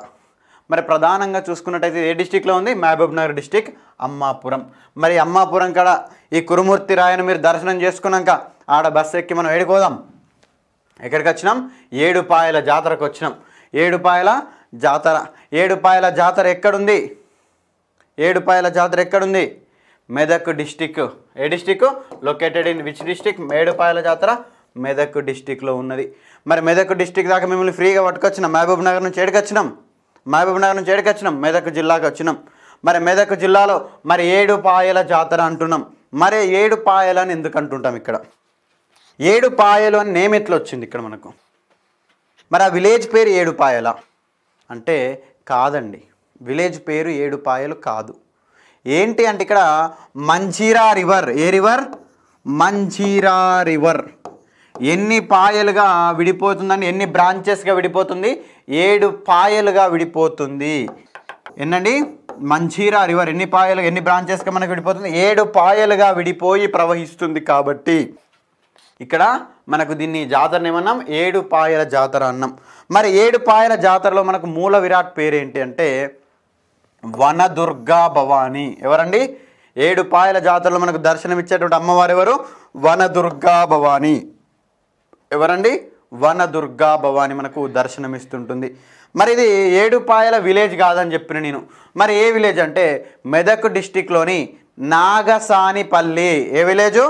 మరి ప్రధానంగా చూసుకున్నట్టయితే ఏ డిస్టిక్లో ఉంది మహబూబ్ నగర్ డిస్టిక్ అమ్మాపురం మరి అమ్మాపురం కాడ ఈ కురుమూర్తి రాయను మీరు దర్శనం చేసుకున్నాక ఆడ బస్సు ఎక్కి మనం ఏడుకోదాం ఎక్కడికి వచ్చినాం ఏడుపాయల జాతరకు వచ్చినాం ఏడుపాయల జాతర ఏడుపాయల జాతర ఎక్కడుంది ఏడుపాయల జాతర ఎక్కడుంది మెదక్ డిస్టిక్ ఏ district located in which district మేడుపాయల జాతర మెదక్ డిస్టిక్లో ఉన్నది మరి మెదక్ డిస్టిక్ దాకా మిమ్మల్ని ఫ్రీగా పట్టుకొచ్చినాం మహబూబ్ నగర్ నుంచి ఏడుకొచ్చినాం మహబూబ్ నగర్ నుంచి ఏడుకొచ్చినాం మెదక్ జిల్లాకు వచ్చినాం మరి మెదక్ జిల్లాలో మరి ఏడుపాయల జాతర అంటున్నాం మరి ఏడుపాయలు అని ఎందుకు అంటుంటాం ఇక్కడ ఏడుపాయలు అని నేమ్ ఎట్లా వచ్చింది ఇక్కడ మనకు మరి ఆ విలేజ్ పేరు ఏడుపాయల అంటే కాదండి విలేజ్ పేరు ఏడుపాయలు కాదు ఏంటి అంటే ఇక్కడ మంజీరా రివర్ ఏ రివర్ మంజీరా రివర్ ఎన్ని పాయలుగా విడిపోతుందని ఎన్ని బ్రాంచెస్గా విడిపోతుంది ఏడు పాయలుగా విడిపోతుంది ఎన్నండి మంజీరా రివర్ ఎన్ని పాయలు ఎన్ని బ్రాంచెస్గా మనకు విడిపోతుంది ఏడు పాయలుగా విడిపోయి ప్రవహిస్తుంది కాబట్టి ఇక్కడ మనకు దీన్ని జాతర ఏమన్నాం ఏడు పాయల జాతర అన్నాం మరి ఏడు పాయల జాతరలో మనకు మూల విరాట్ పేరేంటి అంటే వనదుర్గా భవాని ఎవరండి ఏడు పాయల జాతరలో మనకు దర్శనం ఇచ్చేటువంటి అమ్మవారు ఎవరు వనదుర్గా భవాని ఎవరండి వనదుర్గా భవాని మనకు దర్శనమిస్తుంటుంది మరి ఇది ఏడుపాయల విలేజ్ కాదని చెప్పిన నేను మరి ఏ విలేజ్ అంటే మెదక్ డిస్టిక్లోని నాగసానిపల్లి ఏ విలేజు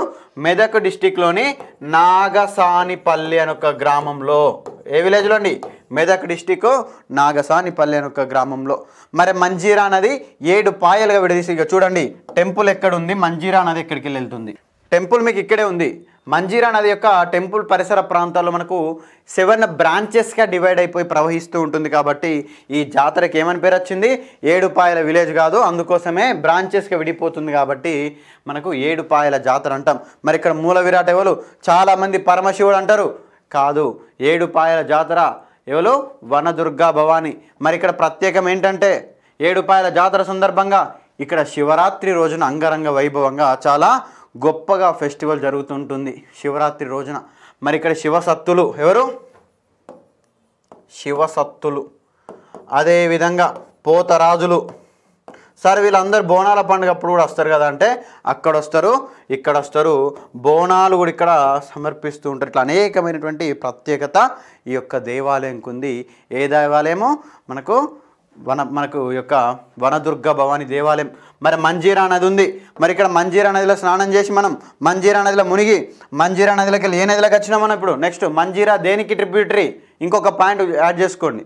మెదక్ డిస్టిక్లోని నాగసానిపల్లి అని ఒక గ్రామంలో ఏ విలేజ్లో అండి మెదక్ డిస్టిక్ నాగసానిపల్లి అని ఒక గ్రామంలో మరి మంజీరా నది ఏడు పాయలుగా విడదీసి చూడండి టెంపుల్ ఎక్కడ ఉంది మంజీరా నది ఎక్కడికి వెళ్తుంది టెంపుల్ మీకు ఇక్కడే ఉంది మంజీరా నది యొక్క టెంపుల్ పరిసర ప్రాంతాల్లో మనకు సెవెన్ బ్రాంచెస్గా డివైడ్ అయిపోయి ప్రవహిస్తూ ఉంటుంది కాబట్టి ఈ జాతరకి ఏమని పేరు వచ్చింది ఏడుపాయల విలేజ్ కాదు అందుకోసమే బ్రాంచెస్గా విడిపోతుంది కాబట్టి మనకు ఏడుపాయల జాతర అంటాం మరి ఇక్కడ మూల విరాట్ ఎవరు చాలామంది పరమశివుడు అంటారు కాదు ఏడుపాయల జాతర ఎవరు వనదుర్గా భవాని మరి ఇక్కడ ప్రత్యేకం ఏంటంటే ఏడుపాయల జాతర సందర్భంగా ఇక్కడ శివరాత్రి రోజున అంగరంగ వైభవంగా చాలా గొప్పగా ఫెస్టివల్ జరుగుతుంటుంది శివరాత్రి రోజున మరి ఇక్కడ శివసత్తులు ఎవరు శివసత్తులు అదేవిధంగా పోతరాజులు సార్ వీళ్ళందరూ బోనాల పండుగ అప్పుడు కూడా వస్తారు కదా అంటే అక్కడ వస్తారు ఇక్కడ వస్తారు బోనాలు కూడా ఇక్కడ సమర్పిస్తూ ఉంటారు ఇట్లా అనేకమైనటువంటి ప్రత్యేకత ఈ యొక్క దేవాలయంకి ఉంది ఏ దేవాలయము మనకు వన మనకు యొక్క వనదుర్గ భవాని దేవాలయం మరి మంజీరా నది ఉంది మరి ఇక్కడ మంజీరా నదిలో స్నానం చేసి మనం మంజీరా నదిలో మునిగి మంజీరా నదిలోకి ఏ నదిలోకి వచ్చినా మనం ఇప్పుడు నెక్స్ట్ మంజీరా దేనికి ట్రిబ్యూటరీ ఇంకొక పాయింట్ యాడ్ చేసుకోండి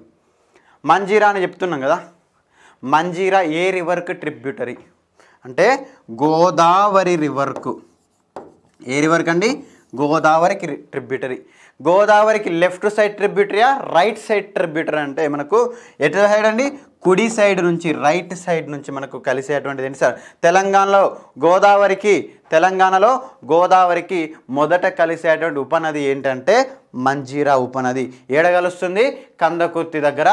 మంజీరా అని చెప్తున్నాం కదా మంజీరా ఏ రివర్కు ట్రిబ్యూటరీ అంటే గోదావరి రివర్కు ఏ రివర్క్ అండి గోదావరికి ట్రిబ్యూటరీ గోదావరికి లెఫ్ట్ సైడ్ ట్రిబ్యూటరీయా రైట్ సైడ్ ట్రిబ్యూటరీ అంటే మనకు ఎటు సైడ్ అండి కుడి సైడ్ నుంచి రైట్ సైడ్ నుంచి మనకు కలిసేటువంటిది ఏంటి సార్ తెలంగాణలో గోదావరికి తెలంగాణలో గోదావరికి మొదట కలిసేటువంటి ఉపనది ఏంటంటే మంజీరా ఉపనది ఏడ కలుస్తుంది కందకుర్తి దగ్గర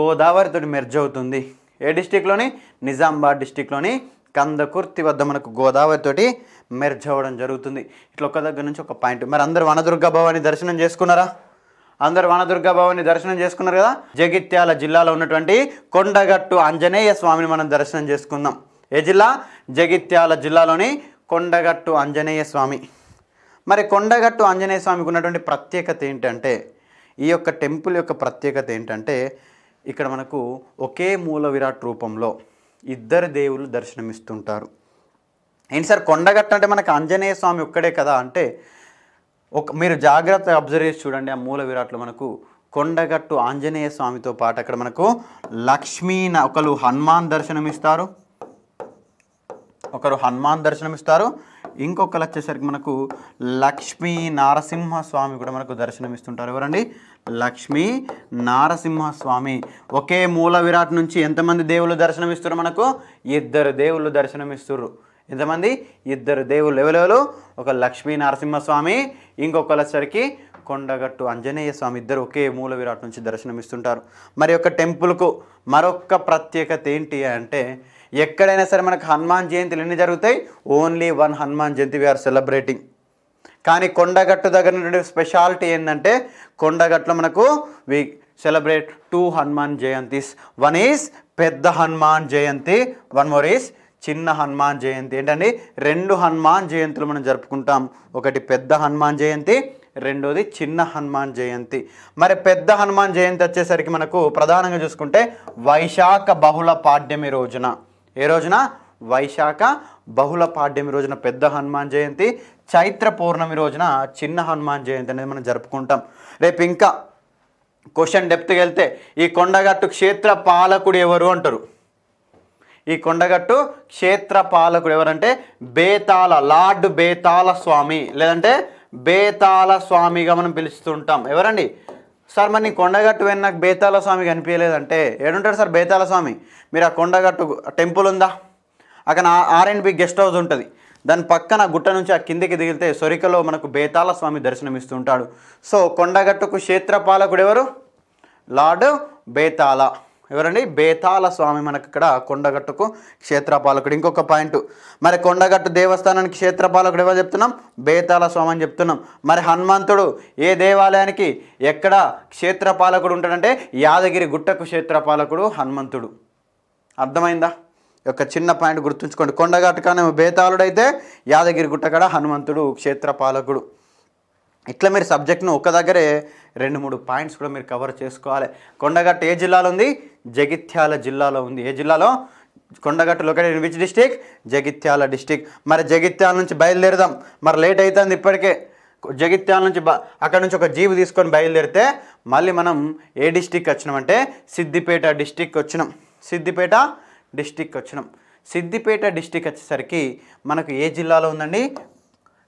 గోదావరితో మెర్జ్ అవుతుంది ఏ డిస్టిక్లోని నిజామాబాద్ డిస్టిక్లోని కందకుర్తి వద్ద మనకు గోదావరితోటి మెర్జ్ అవ్వడం జరుగుతుంది ఇట్లా ఒక్క దగ్గర నుంచి ఒక పాయింట్ మరి అందరు వనదుర్గా భవాని దర్శనం చేసుకున్నారా అందరు వనదుర్గా భవాని దర్శనం చేసుకున్నారు కదా జగిత్యాల జిల్లాలో ఉన్నటువంటి కొండగట్టు ఆంజనేయ స్వామిని మనం దర్శనం చేసుకుందాం ఏ జిల్లా జగిత్యాల జిల్లాలోని కొండగట్టు ఆంజనేయ స్వామి మరి కొండగట్టు ఆంజనేయ స్వామికి ఉన్నటువంటి ప్రత్యేకత ఏంటంటే ఈ యొక్క టెంపుల్ యొక్క ప్రత్యేకత ఏంటంటే ఇక్కడ మనకు ఒకే మూల విరాట్ రూపంలో ఇద్దరు దేవుళ్ళు దర్శనమిస్తుంటారు ఏంటి సార్ కొండగట్ట అంటే మనకు ఆంజనేయ స్వామి ఒక్కడే కదా అంటే ఒక మీరు జాగ్రత్త అబ్జర్వ్ చేసి చూడండి ఆ మూల విరాట్లో మనకు కొండగట్టు ఆంజనేయ స్వామితో పాటు అక్కడ మనకు లక్ష్మీ ఒకరు హనుమాన్ దర్శనం ఇస్తారు ఒకరు హనుమాన్ దర్శనం ఇస్తారు ఇంకొకరు వచ్చేసరికి మనకు లక్ష్మీ నారసింహ స్వామి కూడా మనకు దర్శనం ఇస్తుంటారు ఎవరండి లక్ష్మీ నారసింహ స్వామి ఒకే మూల విరాట్ నుంచి ఎంతమంది దేవుళ్ళు దర్శనం మనకు ఇద్దరు దేవుళ్ళు దర్శనం ఎంతమంది ఇద్దరు దేవుళ్ళు ఎవరెవరు ఒక లక్ష్మీ నరసింహస్వామి ఇంకొకరిసరికి కొండగట్టు ఆంజనేయ స్వామి ఇద్దరు ఒకే మూల విరాట్ నుంచి దర్శనమిస్తుంటారు మరి యొక్క టెంపుల్కు మరొక ప్రత్యేకత ఏంటి అంటే ఎక్కడైనా సరే మనకు హనుమాన్ జయంతిలు ఎన్ని జరుగుతాయి ఓన్లీ వన్ హనుమాన్ జయంతి వీఆర్ సెలబ్రేటింగ్ కానీ కొండగట్టు దగ్గర నుండి స్పెషాలిటీ ఏంటంటే కొండగట్లో మనకు we celebrate two Hanuman జయంతిస్ one is పెద్ద హనుమాన్ జయంతి వన్ మోర్ ఈజ్ చిన్న హనుమాన్ జయంతి ఏంటండి రెండు హనుమాన్ జయంతులు మనం జరుపుకుంటాం ఒకటి పెద్ద హనుమాన్ జయంతి రెండోది చిన్న హనుమాన్ జయంతి మరి పెద్ద హనుమాన్ జయంతి వచ్చేసరికి మనకు ప్రధానంగా చూసుకుంటే వైశాఖ బహుళ పాడ్యమి రోజున ఏ రోజున వైశాఖ బహుళ పాడ్యమి రోజున పెద్ద హనుమాన్ జయంతి చైత్ర పౌర్ణమి రోజున చిన్న హనుమాన్ జయంతి అనేది మనం జరుపుకుంటాం రేపు ఇంకా క్వశ్చన్ డెప్త్కి వెళ్తే ఈ కొండగట్టు క్షేత్ర పాలకుడు ఎవరు అంటారు ఈ కొండగట్టు క్షేత్ర పాలకుడు ఎవరంటే బేతాల లార్డ్ బేతాల స్వామి లేదంటే బేతాల స్వామిగా మనం పిలుస్తుంటాం ఎవరండి సార్ మరి నీ కొండగట్టు వెన్న నాకు బేతాల స్వామి కనిపించలేదంటే ఏడుంటాడు సార్ బేతాల స్వామి మీరు ఆ కొండగట్టు టెంపుల్ ఉందా అక్కడ R and B guest house ఉంటుంది దాని పక్కన గుట్ట నుంచి ఆ కిందికి దిగితే సొరికలో మనకు బేతాల స్వామి దర్శనమిస్తుంటాడు సో కొండగట్టుకు క్షేత్రపాలకుడు ఎవరు లార్డు బేతాల ఎవరండి బేతాల స్వామి మనకి ఇక్కడ కొండగట్టుకు క్షేత్రపాలకుడు ఇంకొక పాయింట్ మరి కొండగట్టు దేవస్థానానికి క్షేత్రపాలకుడు ఎవరు చెప్తున్నాం బేతాల స్వామి అని చెప్తున్నాం మరి హనుమంతుడు ఏ దేవాలయానికి ఎక్కడ క్షేత్రపాలకుడు ఉంటాడంటే యాదగిరి గుట్టకు క్షేత్రపాలకుడు హనుమంతుడు అర్థమైందా ఒక చిన్న పాయింట్ గుర్తుంచుకోండి కొండగట్టుకానే బేతాళుడైతే యాదగిరి గుట్ట కూడా హనుమంతుడు క్షేత్రపాలకుడు ఇట్లా మీరు సబ్జెక్ట్ను ఒక దగ్గరే రెండు మూడు పాయింట్స్ కూడా మీరు కవర్ చేసుకోవాలి కొండగట్టు ఏ జిల్లాలో ఉంది జగిత్యాల జిల్లాలో ఉంది ఏ జిల్లాలో Kondagattu located in which district Jagtial district మరి జగిత్యాల నుంచి బయలుదేరుదాం మరి లేట్ అవుతుంది ఇప్పటికే జగిత్యాల నుంచి అక్కడ నుంచి ఒక జీవి తీసుకొని బయలుదేరితే మళ్ళీ మనం ఏ డిస్టిక్ వచ్చినామంటే సిద్దిపేట డిస్టిక్ వచ్చినాం సిద్దిపేట డిస్టిక్ వచ్చినాం సిద్దిపేట డిస్టిక్ వచ్చేసరికి మనకు ఏ జిల్లాలో ఉందండి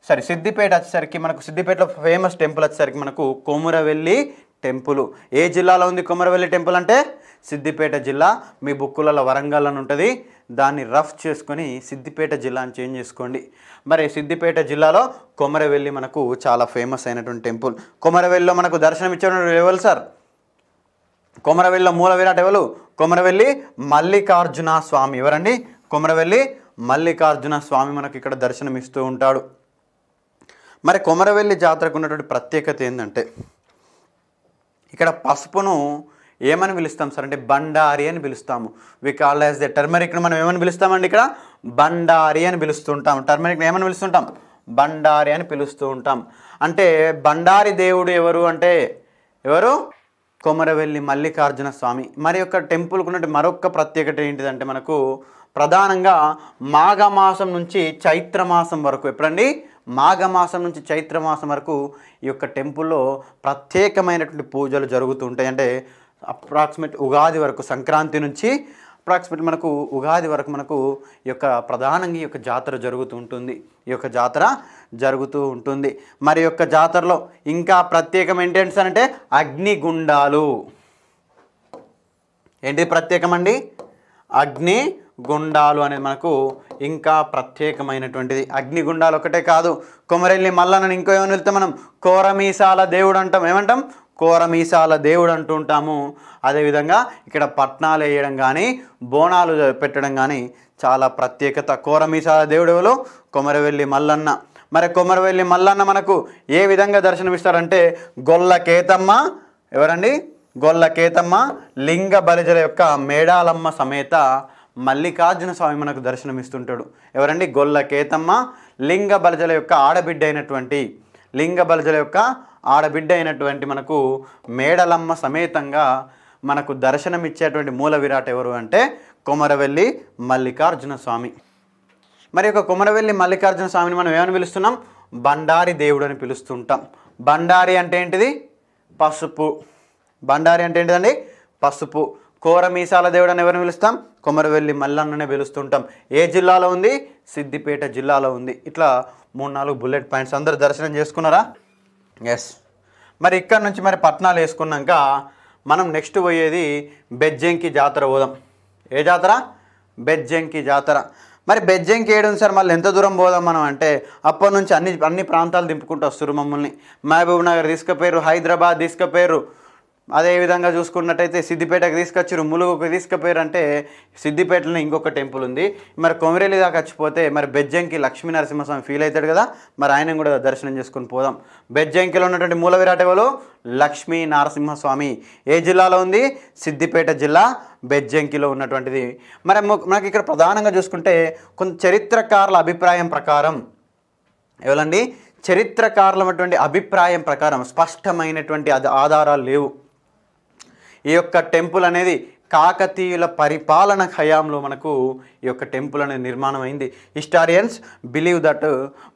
సరే సిద్దిపేట వచ్చేసరికి మనకు సిద్దిపేటలో ఫేమస్ టెంపుల్ వచ్చేసరికి మనకు కొమురవెల్లి టెంపుల్ ఏ జిల్లాలో ఉంది కొమరవెల్లి టెంపుల్ అంటే సిద్దిపేట జిల్లా మీ బుక్కులలో వరంగల్ అని ఉంటుంది దాన్ని రఫ్ చేసుకొని సిద్దిపేట జిల్లా అని చేంజ్ చేసుకోండి మరి సిద్దిపేట జిల్లాలో కొమరవెల్లి మనకు చాలా ఫేమస్ అయినటువంటి టెంపుల్ కొమరవెల్లిలో మనకు దర్శనం ఇచ్చేటువంటి ఎవరు సార్ కొమరవెల్లిలో మూల విరాట్ ఎవరు కొమరవెల్లి మల్లికార్జున స్వామి ఎవరండి కొమరవెల్లి మల్లికార్జున స్వామి మనకు ఇక్కడ దర్శనం ఇస్తూ ఉంటాడు మరి కొమరవెల్లి జాతరకు ఉన్నటువంటి ప్రత్యేకత ఏంటంటే ఇక్కడ పసుపును ఏమని పిలుస్తాం సార్ అంటే బండారి అని పిలుస్తాము వి కాల్ యాజ్ ద టర్మరిక్ను మనం ఏమని పిలుస్తామండి ఇక్కడ బండారి అని పిలుస్తుంటాం టర్మరిక్ని ఏమని పిలుస్తుంటాం బండారి అని పిలుస్తూ ఉంటాం అంటే బండారి దేవుడు ఎవరు అంటే ఎవరు కొమరవెల్లి మల్లికార్జున స్వామి మరి యొక్క టెంపుల్కి ఉన్నటువంటి మరొక ప్రత్యేకత ఏంటిదంటే మనకు ప్రధానంగా మాఘమాసం నుంచి చైత్రమాసం వరకు ఎప్పుడండి మాఘమాసం నుంచి చైత్రమాసం వరకు ఈ యొక్క టెంపుల్లో ప్రత్యేకమైనటువంటి పూజలు జరుగుతుంటాయి అంటే అప్రాక్సిమేట్ ఉగాది వరకు సంక్రాంతి నుంచి అప్రాక్సిమేట్ మనకు ఉగాది వరకు మనకు ఈ యొక్క ప్రధానంగా ఈ యొక్క జాతర జరుగుతూ ఉంటుంది ఈ యొక్క జాతర జరుగుతూ ఉంటుంది మరి యొక్క జాతరలో ఇంకా ప్రత్యేకం ఏంటంటే అంటే అగ్నిగుండాలు ఏంటి ప్రత్యేకమండి అగ్ని గుండాలు అనేది మనకు ఇంకా ప్రత్యేకమైనటువంటిది అగ్నిగుండాలు ఒకటే కాదు కొమరెల్లి మల్లనని ఇంకో ఏమని వెళ్తే మనం కోరమీసాల దేవుడు అంటాం ఏమంటాం కోరమీసాల దేవుడు అంటూ ఉంటాము అదేవిధంగా ఇక్కడ పట్నాలు వేయడం కానీ బోనాలు పెట్టడం కానీ చాలా ప్రత్యేకత కోరమీసాల దేవుడు ఎవరు కొమరవెల్లి మల్లన్న మరి కొమరవెల్లి మల్లన్న మనకు ఏ విధంగా దర్శనమిస్తారంటే గొల్ల కేతమ్మ ఎవరండి గొల్ల కేతమ్మ లింగ బలిజల యొక్క మేడాలమ్మ సమేత మల్లికార్జున స్వామి మనకు దర్శనమిస్తుంటాడు ఎవరండి గొల్ల కేతమ్మ లింగ బలజల యొక్క ఆడబిడ్డ అయినటువంటి లింగ బలజల యొక్క ఆడబిడ్డ అయినటువంటి మనకు మేడలమ్మ సమేతంగా మనకు దర్శనమిచ్చేటువంటి మూల విరాట్ ఎవరు అంటే కొమరవెల్లి మల్లికార్జున స్వామి మరి యొక్క కొమరవెల్లి మల్లికార్జున స్వామిని మనం ఏమని పిలుస్తున్నాం బండారి దేవుడు అని పిలుస్తుంటాం బండారి అంటే ఏంటిది పసుపు బండారి అంటే ఏంటిదండి పసుపు కోర మీసాల దేవుడు అని ఎవరిని పిలుస్తాం కొమరవెల్లి మల్లన్ననే పిలుస్తుంటాం ఏ జిల్లాలో ఉంది సిద్దిపేట జిల్లాలో ఉంది ఇట్లా మూడు నాలుగు బుల్లెట్ పాయింట్స్ అందరు దర్శనం చేసుకున్నారా ఎస్ మరి ఇక్కడ నుంచి మరి పట్నాలు వేసుకున్నాక మనం నెక్స్ట్ పోయేది బెజ్జంకి జాతర పోదాం ఏ జాతర బెజ్జంకి జాతర మరి బెజ్జంకి ఏడు సార్ మళ్ళీ ఎంత దూరం పోదాం మనం అంటే అప్పటి నుంచి అన్ని అన్ని ప్రాంతాలు దింపుకుంటూ వస్తారు మమ్మల్ని మహబూబ్ నగర్ తీసుకుపోయారు హైదరాబాద్ తీసుకుపోయారు అదేవిధంగా చూసుకున్నట్టయితే సిద్దిపేటకు తీసుకొచ్చారు ములుగుకు తీసుకుపోయారంటే సిద్దిపేటలో ఇంకొక టెంపుల్ ఉంది మరి కొమరేలి దాకా వచ్చిపోతే మరి బెజ్జంకి లక్ష్మీ నరసింహస్వామి ఫీల్ అవుతాడు కదా మరి ఆయన కూడా దర్శనం చేసుకుని పోదాం బెజ్జంకిలో ఉన్నటువంటి మూల విరాటవలో లక్ష్మీ నరసింహస్వామి ఏ జిల్లాలో ఉంది సిద్దిపేట జిల్లా బెజ్జంకిలో ఉన్నటువంటిది మరి మనకి ఇక్కడ ప్రధానంగా చూసుకుంటే కొంత చరిత్రకారుల అభిప్రాయం ప్రకారం ఎవరండి చరిత్రకారులటువంటి అభిప్రాయం ప్రకారం స్పష్టమైనటువంటి ఆధారాలు లేవు ఈ యొక్క టెంపుల్ అనేది కాకతీయుల పరిపాలన హయాంలో మనకు ఈ యొక్క టెంపుల్ అనేది నిర్మాణం అయింది హిస్టారియన్స్ బిలీవ్ దట్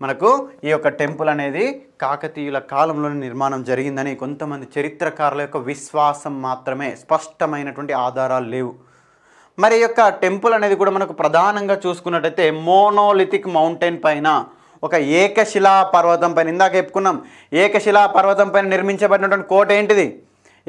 మనకు ఈ యొక్క టెంపుల్ అనేది కాకతీయుల కాలంలోనే నిర్మాణం జరిగిందని కొంతమంది చరిత్రకారుల యొక్క విశ్వాసం మాత్రమే స్పష్టమైనటువంటి ఆధారాలు లేవు మరి యొక్క టెంపుల్ అనేది కూడా మనకు ప్రధానంగా చూసుకున్నట్టయితే మోనోలిథిక్ మౌంటైన్ పైన ఒక ఏకశిలా పర్వతం పైన ఇందాక చెప్పుకున్నాం ఏకశిలా పర్వతం పైన నిర్మించబడినటువంటి కోట ఏంటిది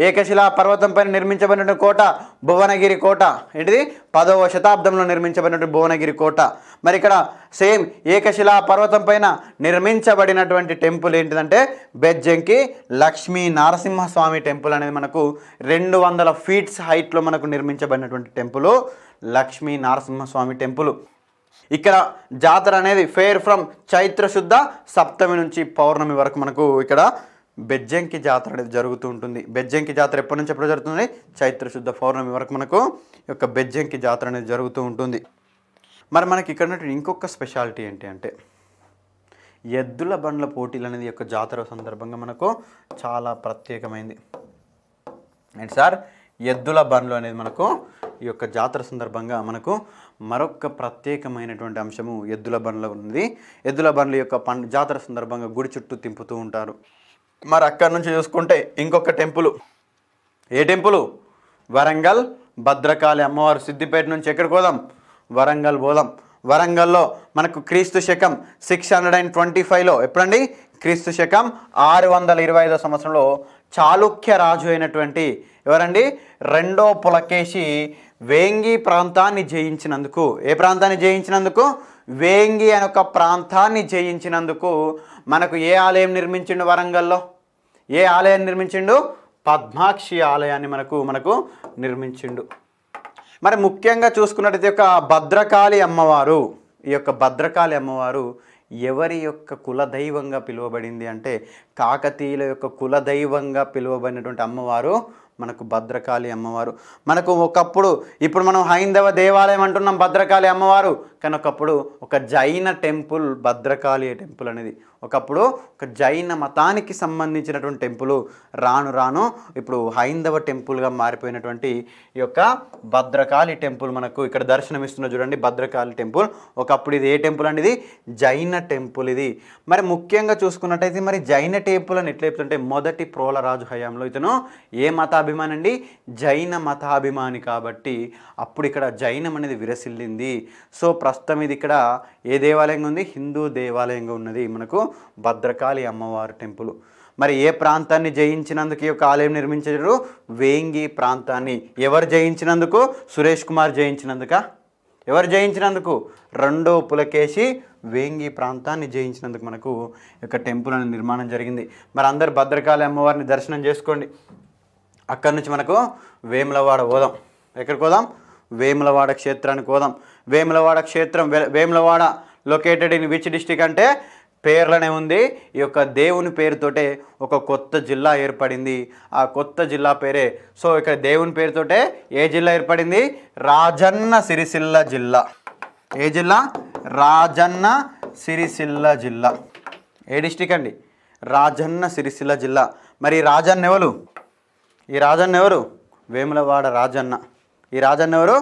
ఏకశిలా పర్వతంపైన నిర్మించబడినటువంటి కోట భువనగిరి కోట ఏంటిది పదవ శతాబ్దంలో నిర్మించబడినటువంటి భువనగిరి కోట మరి ఇక్కడ సేమ్ ఏకశిలా పర్వతం పైన నిర్మించబడినటువంటి టెంపుల్ ఏంటిదంటే బెజ్జంకి లక్ష్మీ నరసింహస్వామి టెంపుల్ అనేది మనకు రెండు వందల ఫీట్స్ హైట్లో మనకు నిర్మించబడినటువంటి టెంపుల్ లక్ష్మీ నరసింహస్వామి టెంపుల్ ఇక్కడ జాతర అనేది ఫేర్ ఫ్రమ్ చైత్రశుద్ధ సప్తమి నుంచి పౌర్ణమి వరకు మనకు ఇక్కడ బెజ్జంకి జాతర అనేది జరుగుతూ ఉంటుంది బెజ్జంకి జాతర ఎప్పటి నుంచి ఎప్పుడు జరుగుతుంది చైత్ర శుద్ధ పౌర్ణమి వరకు మనకు యొక్క బెజ్జంకి జాతర అనేది జరుగుతూ ఉంటుంది మరి మనకి ఇక్కడ ఇంకొక స్పెషాలిటీ ఏంటి అంటే ఎద్దుల బండ్ల పోటీలు అనేది యొక్క జాతర సందర్భంగా మనకు చాలా ప్రత్యేకమైంది అండ్ సార్ ఎద్దుల బండ్లు అనేది మనకు ఈ యొక్క జాతర సందర్భంగా మనకు మరొక ప్రత్యేకమైనటువంటి అంశము ఎద్దుల బండ్ల ఉంది ఎద్దుల బండ్ల యొక్క జాతర సందర్భంగా గుడి చుట్టూ తింపుతూ ఉంటారు మరి అక్కడి నుంచి చూసుకుంటే ఇంకొక టెంపుల్ ఏ టెంపులు వరంగల్ భద్రకాళి అమ్మవారు సిద్దిపేట నుంచి ఎక్కడికి పోదాం వరంగల్ పోదాం వరంగల్లో మనకు క్రీస్తు శకం సిక్స్ హండ్రెడ్ అండ్ ట్వంటీ ఫైవ్లో ఎప్పుడండి క్రీస్తు శకం ఆరు వందల ఇరవై ఐదో సంవత్సరంలో చాళుక్య రాజు అయినటువంటి ఎవరండి రెండో పులకేశి వేంగి ప్రాంతాన్ని జయించినందుకు ఏ ప్రాంతాన్ని జయించినందుకు వేంగి అని ఒక ప్రాంతాన్ని జయించినందుకు మనకు ఏ ఆలయం నిర్మించిండు వరంగల్లో ఏ ఆలయం నిర్మించిండు పద్మాక్షి ఆలయాన్ని మనకు మనకు నిర్మించిండు మరి ముఖ్యంగా చూసుకున్నట్టయితే ఒక భద్రకాళి అమ్మవారు ఈ యొక్క భద్రకాళి అమ్మవారు ఎవరి యొక్క కులదైవంగా పిలువబడింది అంటే కాకతీయుల యొక్క కులదైవంగా పిలువబడినటువంటి అమ్మవారు మనకు భద్రకాళి అమ్మవారు మనకు ఒకప్పుడు ఇప్పుడు మనం హైందవ దేవాలయం అంటున్నాం భద్రకాళి అమ్మవారు కానీ ఒకప్పుడు ఒక జైన టెంపుల్ భద్రకాళి టెంపుల్ అనేది ఒకప్పుడు ఒక జైన మతానికి సంబంధించినటువంటి టెంపుల్ రాను రాను ఇప్పుడు హైందవ టెంపుల్గా మారిపోయినటువంటి ఈ యొక్క భద్రకాళి టెంపుల్ మనకు ఇక్కడ దర్శనమిస్తున్న చూడండి భద్రకాళి టెంపుల్ ఒకప్పుడు ఇది ఏ టెంపుల్ అండి ఇది జైన టెంపుల్ ఇది మరి ముఖ్యంగా చూసుకున్నట్టయితే మరి జైన టెంపుల్ అని ఎట్లా చెప్తుంటే మొదటి రాజు హయాంలో ఇతను ఏ మతాభిమాని అండి జైన మతాభిమాని కాబట్టి అప్పుడు ఇక్కడ జైనం అనేది విరసిల్లింది సో ప్ర ప్రస్తుతం ఇది ఇక్కడ ఏ దేవాలయంగా ఉంది హిందూ దేవాలయంగా ఉన్నది మనకు భద్రకాళి అమ్మవారు టెంపుల్ మరి ఏ ప్రాంతాన్ని జయించినందుకు ఈ యొక్క ఆలయం నిర్మించారు వేంగి ప్రాంతాన్ని ఎవరు జయించినందుకు సురేష్ కుమార్ జయించినందుక ఎవరు జయించినందుకు రెండో పులకేసి వేంగి ప్రాంతాన్ని జయించినందుకు మనకు యొక్క టెంపుల్ అనే నిర్మాణం జరిగింది మరి అందరు భద్రకాళి అమ్మవారిని దర్శనం చేసుకోండి అక్కడి నుంచి మనకు వేములవాడ పోదాం ఎక్కడికి పోదాం వేములవాడ క్షేత్రానికి పోదాం వేములవాడ క్షేత్రం Vemulawada located in which district అంటే పేర్లనే ఉంది ఈ యొక్క దేవుని పేరుతోటే ఒక కొత్త జిల్లా ఏర్పడింది ఆ కొత్త జిల్లా పేరే సో ఇక్కడ దేవుని పేరుతోటే ఏ జిల్లా ఏర్పడింది రాజన్న సిరిసిల్ల జిల్లా ఏ జిల్లా రాజన్న సిరిసిల్ల జిల్లా ఏ డిస్టిక్ అండి రాజన్న సిరిసిల్ల జిల్లా మరి రాజన్న ఎవరు ఈ రాజన్న ఎవరు వేములవాడ రాజన్న ఈ రాజన్న ఎవరు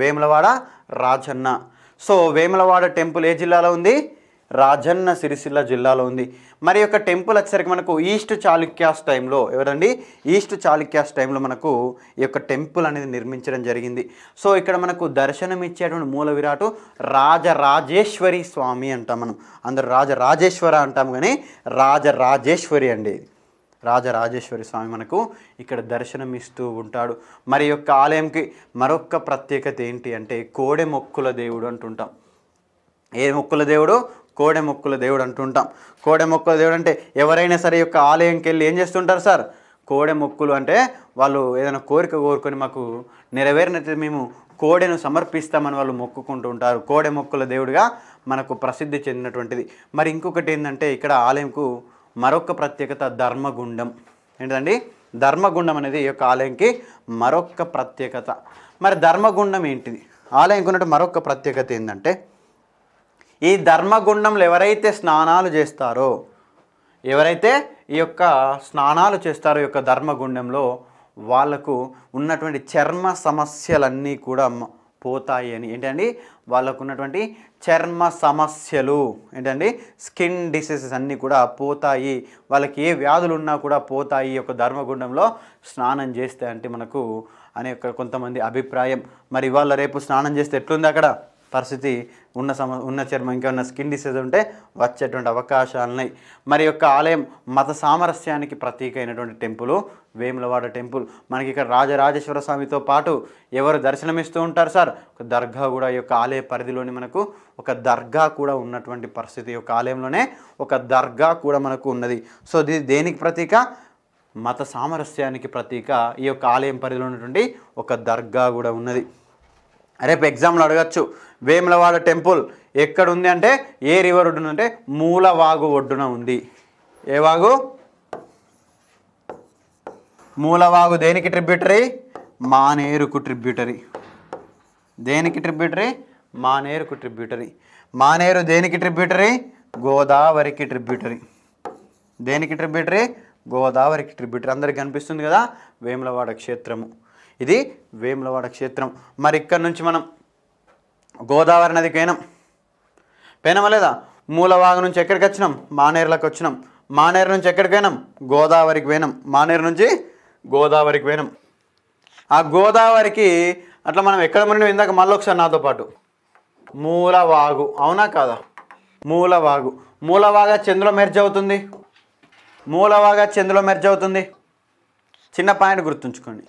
వేములవాడ రాజన్న సో వేములవాడ టెంపుల్ ఏ జిల్లాలో ఉంది రాజన్న సిరిసిల్ల జిల్లాలో ఉంది మరి యొక్క టెంపుల్ వచ్చేసరికి మనకు ఈస్ట్ చాళుక్యాస్ టైంలో ఎవరండి ఈస్ట్ చాళుక్యాస్ టైంలో మనకు ఈ యొక్క టెంపుల్ అనేది నిర్మించడం జరిగింది సో ఇక్కడ మనకు దర్శనం ఇచ్చేటువంటి మూల విరాటు రాజరాజేశ్వరి స్వామి అంటాం మనం అందరు రాజరాజేశ్వర అంటాం కానీ రాజరాజేశ్వరి అండి రాజరాజేశ్వరి స్వామి మనకు ఇక్కడ దర్శనం ఇస్తూ ఉంటాడు మరి యొక్క ఆలయంకి మరొక ప్రత్యేకత ఏంటి అంటే కోడె మొక్కుల దేవుడు అంటుంటాం ఏ మొక్కుల దేవుడు కోడె మొక్కుల దేవుడు అంటుంటాం కోడె మొక్కుల దేవుడు అంటే ఎవరైనా సరే యొక్క ఆలయంకి వెళ్ళి ఏం చేస్తుంటారు సార్ కోడె మొక్కులు అంటే వాళ్ళు ఏదైనా కోరిక కోరుకొని మాకు నెరవేరినట్టు మేము కోడెను సమర్పిస్తామని వాళ్ళు మొక్కుకుంటూ ఉంటారు కోడె మొక్కుల దేవుడిగా మనకు ప్రసిద్ధి చెందినటువంటిది మరి ఇంకొకటి ఏంటంటే ఇక్కడ ఆలయంకు మరొక ప్రత్యేకత ధర్మగుండం ఏంటండి ధర్మగుండం అనేది ఈ యొక్క ఆలయంకి మరొక ప్రత్యేకత మరి ధర్మగుండం ఏంటిది ఆలయంకి ఉన్నట్టు మరొక ప్రత్యేకత ఏంటంటే ఈ ధర్మగుండంలో ఎవరైతే స్నానాలు చేస్తారో ఎవరైతే ఈ యొక్క స్నానాలు చేస్తారో ఈ యొక్క ధర్మగుండంలో వాళ్ళకు ఉన్నటువంటి చర్మ సమస్యలన్నీ కూడా పోతాయి అని ఏంటండి వాళ్ళకు ఉన్నటువంటి చర్మ సమస్యలు ఏంటండి స్కిన్ డిసీజెస్ అన్నీ కూడా పోతాయి వాళ్ళకి ఏ వ్యాధులు ఉన్నా కూడా పోతాయి యొక్క ధర్మగుండంలో స్నానం చేస్తే అంటే మనకు అనే కొంతమంది అభిప్రాయం మరి ఇవాళ రేపు స్నానం చేస్తే ఎట్లుంది అక్కడ పరిస్థితి ఉన్న సమ ఉన్న చర్మం ఇంకా ఉన్న స్కిన్ డిసీజ్ ఉంటే వచ్చేటువంటి అవకాశాలున్నాయి మరి యొక్క ఆలయం మత సామరస్యానికి ప్రతీక అయినటువంటి టెంపుల్ వేములవాడ టెంపుల్ మనకి ఇక్కడ రాజరాజేశ్వర స్వామితో పాటు ఎవరు దర్శనమిస్తూ ఉంటారు సార్ ఒక దర్గా కూడా ఈ యొక్క ఆలయ పరిధిలోని మనకు ఒక దర్గా కూడా ఉన్నటువంటి పరిస్థితి యొక్క ఆలయంలోనే ఒక దర్గా కూడా మనకు ఉన్నది సో ఇది దేనికి ప్రతీక మత సామరస్యానికి ప్రతీక ఈ యొక్క ఆలయం పరిధిలో ఉన్నటువంటి ఒక దర్గా కూడా ఉన్నది రేపు ఎగ్జామ్లో అడగచ్చు వేములవాడ టెంపుల్ ఎక్కడుంది అంటే ఏ రివర్ ఒడ్డున అంటే మూలవాగు ఒడ్డున ఉంది ఏ వాగు మూలవాగు దేనికి ట్రిబ్యూటరీ మానేరుకు ట్రిబ్యూటరీ దేనికి ట్రిబ్యూటరీ మానేరుకు ట్రిబ్యూటరీ మానేరు దేనికి ట్రిబ్యూటరీ గోదావరికి ట్రిబ్యూటరీ దేనికి ట్రిబ్యూటరీ గోదావరికి ట్రిబ్యూటరీ అందరికి కనిపిస్తుంది కదా వేములవాడ క్షేత్రము ఇది వేములవాడ క్షేత్రం మరి ఇక్కడ నుంచి మనం గోదావరి నది కేనం పేనమలేదా మూలవాగు నుంచి ఎక్కడికి వచ్చినాం మానేర్లకు వచ్చినాం మానేరు నుంచి ఎక్కడికి పోయినాం గోదావరికి పోయినాం మానేరు నుంచి గోదావరికి పోయినాం ఆ గోదావరికి అట్లా మనం ఎక్కడ మనం ఇందాక మళ్ళీ ఒకసారి నాతో పాటు మూలవాగు అవునా కాదా మూలవాగు మూలవాగా చంద్రులో మెర్జ్ అవుతుంది మూలవాగా చంద్రులో మెర్జ్ అవుతుంది చిన్న పాయింట్ గుర్తుంచుకోండి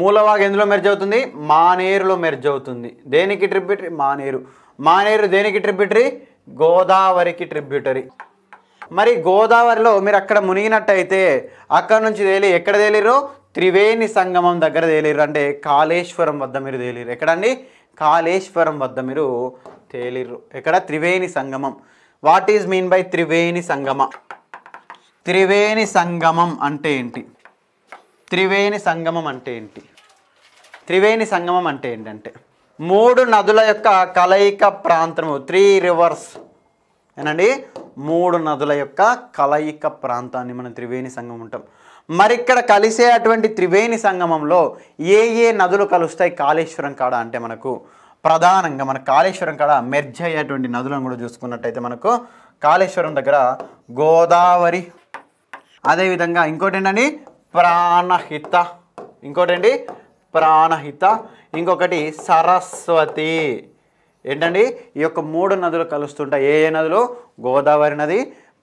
మూలవాగ్ ఎందులో మెర్జ్ అవుతుంది మానేరులో మెర్జ్ అవుతుంది దేనికి ట్రిబ్యూటరీ మానేరు మానేరు దేనికి ట్రిబ్యూటరీ గోదావరికి ట్రిబ్యూటరీ మరి గోదావరిలో మీరు అక్కడ మునిగినట్టయితే అక్కడ నుంచి తేలి ఎక్కడ తేలిరు త్రివేణి సంగమం దగ్గర తేలిరు అంటే కాళేశ్వరం వద్ద మీరు తేలిరు ఎక్కడండి కాళేశ్వరం వద్ద మీరు తేలిరు ఎక్కడ Triveni Sangamam what is mean by Triveni Sangama Triveni సంగమం అంటే ఏంటి త్రివేణి సంగమం అంటే ఏంటి త్రివేణి సంగమం అంటే ఏంటంటే మూడు నదుల యొక్క కలయిక ప్రాంతము త్రీ రివర్స్ ఏనండి మూడు నదుల యొక్క కలయిక ప్రాంతాన్ని మనం త్రివేణి సంగమం ఉంటాం మరి ఇక్కడ కలిసే అటువంటి త్రివేణి సంగమంలో ఏ ఏ నదులు కలుస్తాయి కాళేశ్వరం కాడ అంటే మనకు ప్రధానంగా మన కాళేశ్వరం కాడ మెర్జ్ అయ్యేటువంటి నదులను కూడా చూసుకున్నట్టయితే మనకు కాళేశ్వరం దగ్గర గోదావరి అదేవిధంగా ఇంకోటి ఏంటండి ప్రాణహిత ఇంకోటండి ప్రాణహిత ఇంకొకటి సరస్వతి ఏంటండి ఈ యొక్క మూడు నదులు కలుస్తుంటాయి ఏ ఏ నదులు గోదావరి నది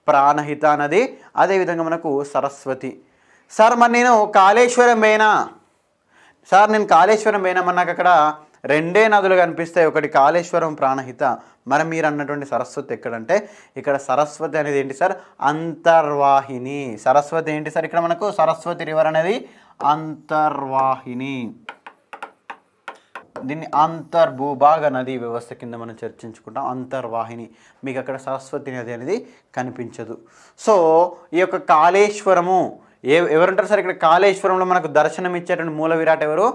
ప్రాణహిత నది అదేవిధంగా మనకు సరస్వతి సార్ మరి నేను కాళేశ్వరం పోయినా సార్ నేను కాళేశ్వరం పోయినామన్నాక అక్కడ రెండే నదులు కనిపిస్తాయి ఒకటి కాళేశ్వరం ప్రాణహిత మరి మీరు అన్నటువంటి సరస్వతి ఎక్కడంటే ఇక్కడ సరస్వతి అనేది ఏంటి సార్ అంతర్వాహిని సరస్వతి ఏంటి సార్ ఇక్కడ మనకు సరస్వతి రివర్ అనేది అంతర్వాహిని దీన్ని అంతర్భూభాగ నది వ్యవస్థ కింద మనం చర్చించుకుంటాం అంతర్వాహిని మీకు అక్కడ సరస్వతి నది అనేది కనిపించదు సో ఈ యొక్క కాళేశ్వరము ఏ ఎవరుంటారు సార్ ఇక్కడ కాళేశ్వరంలో మనకు దర్శనం ఇచ్చేటువంటి మూల విరాట్ ఎవరు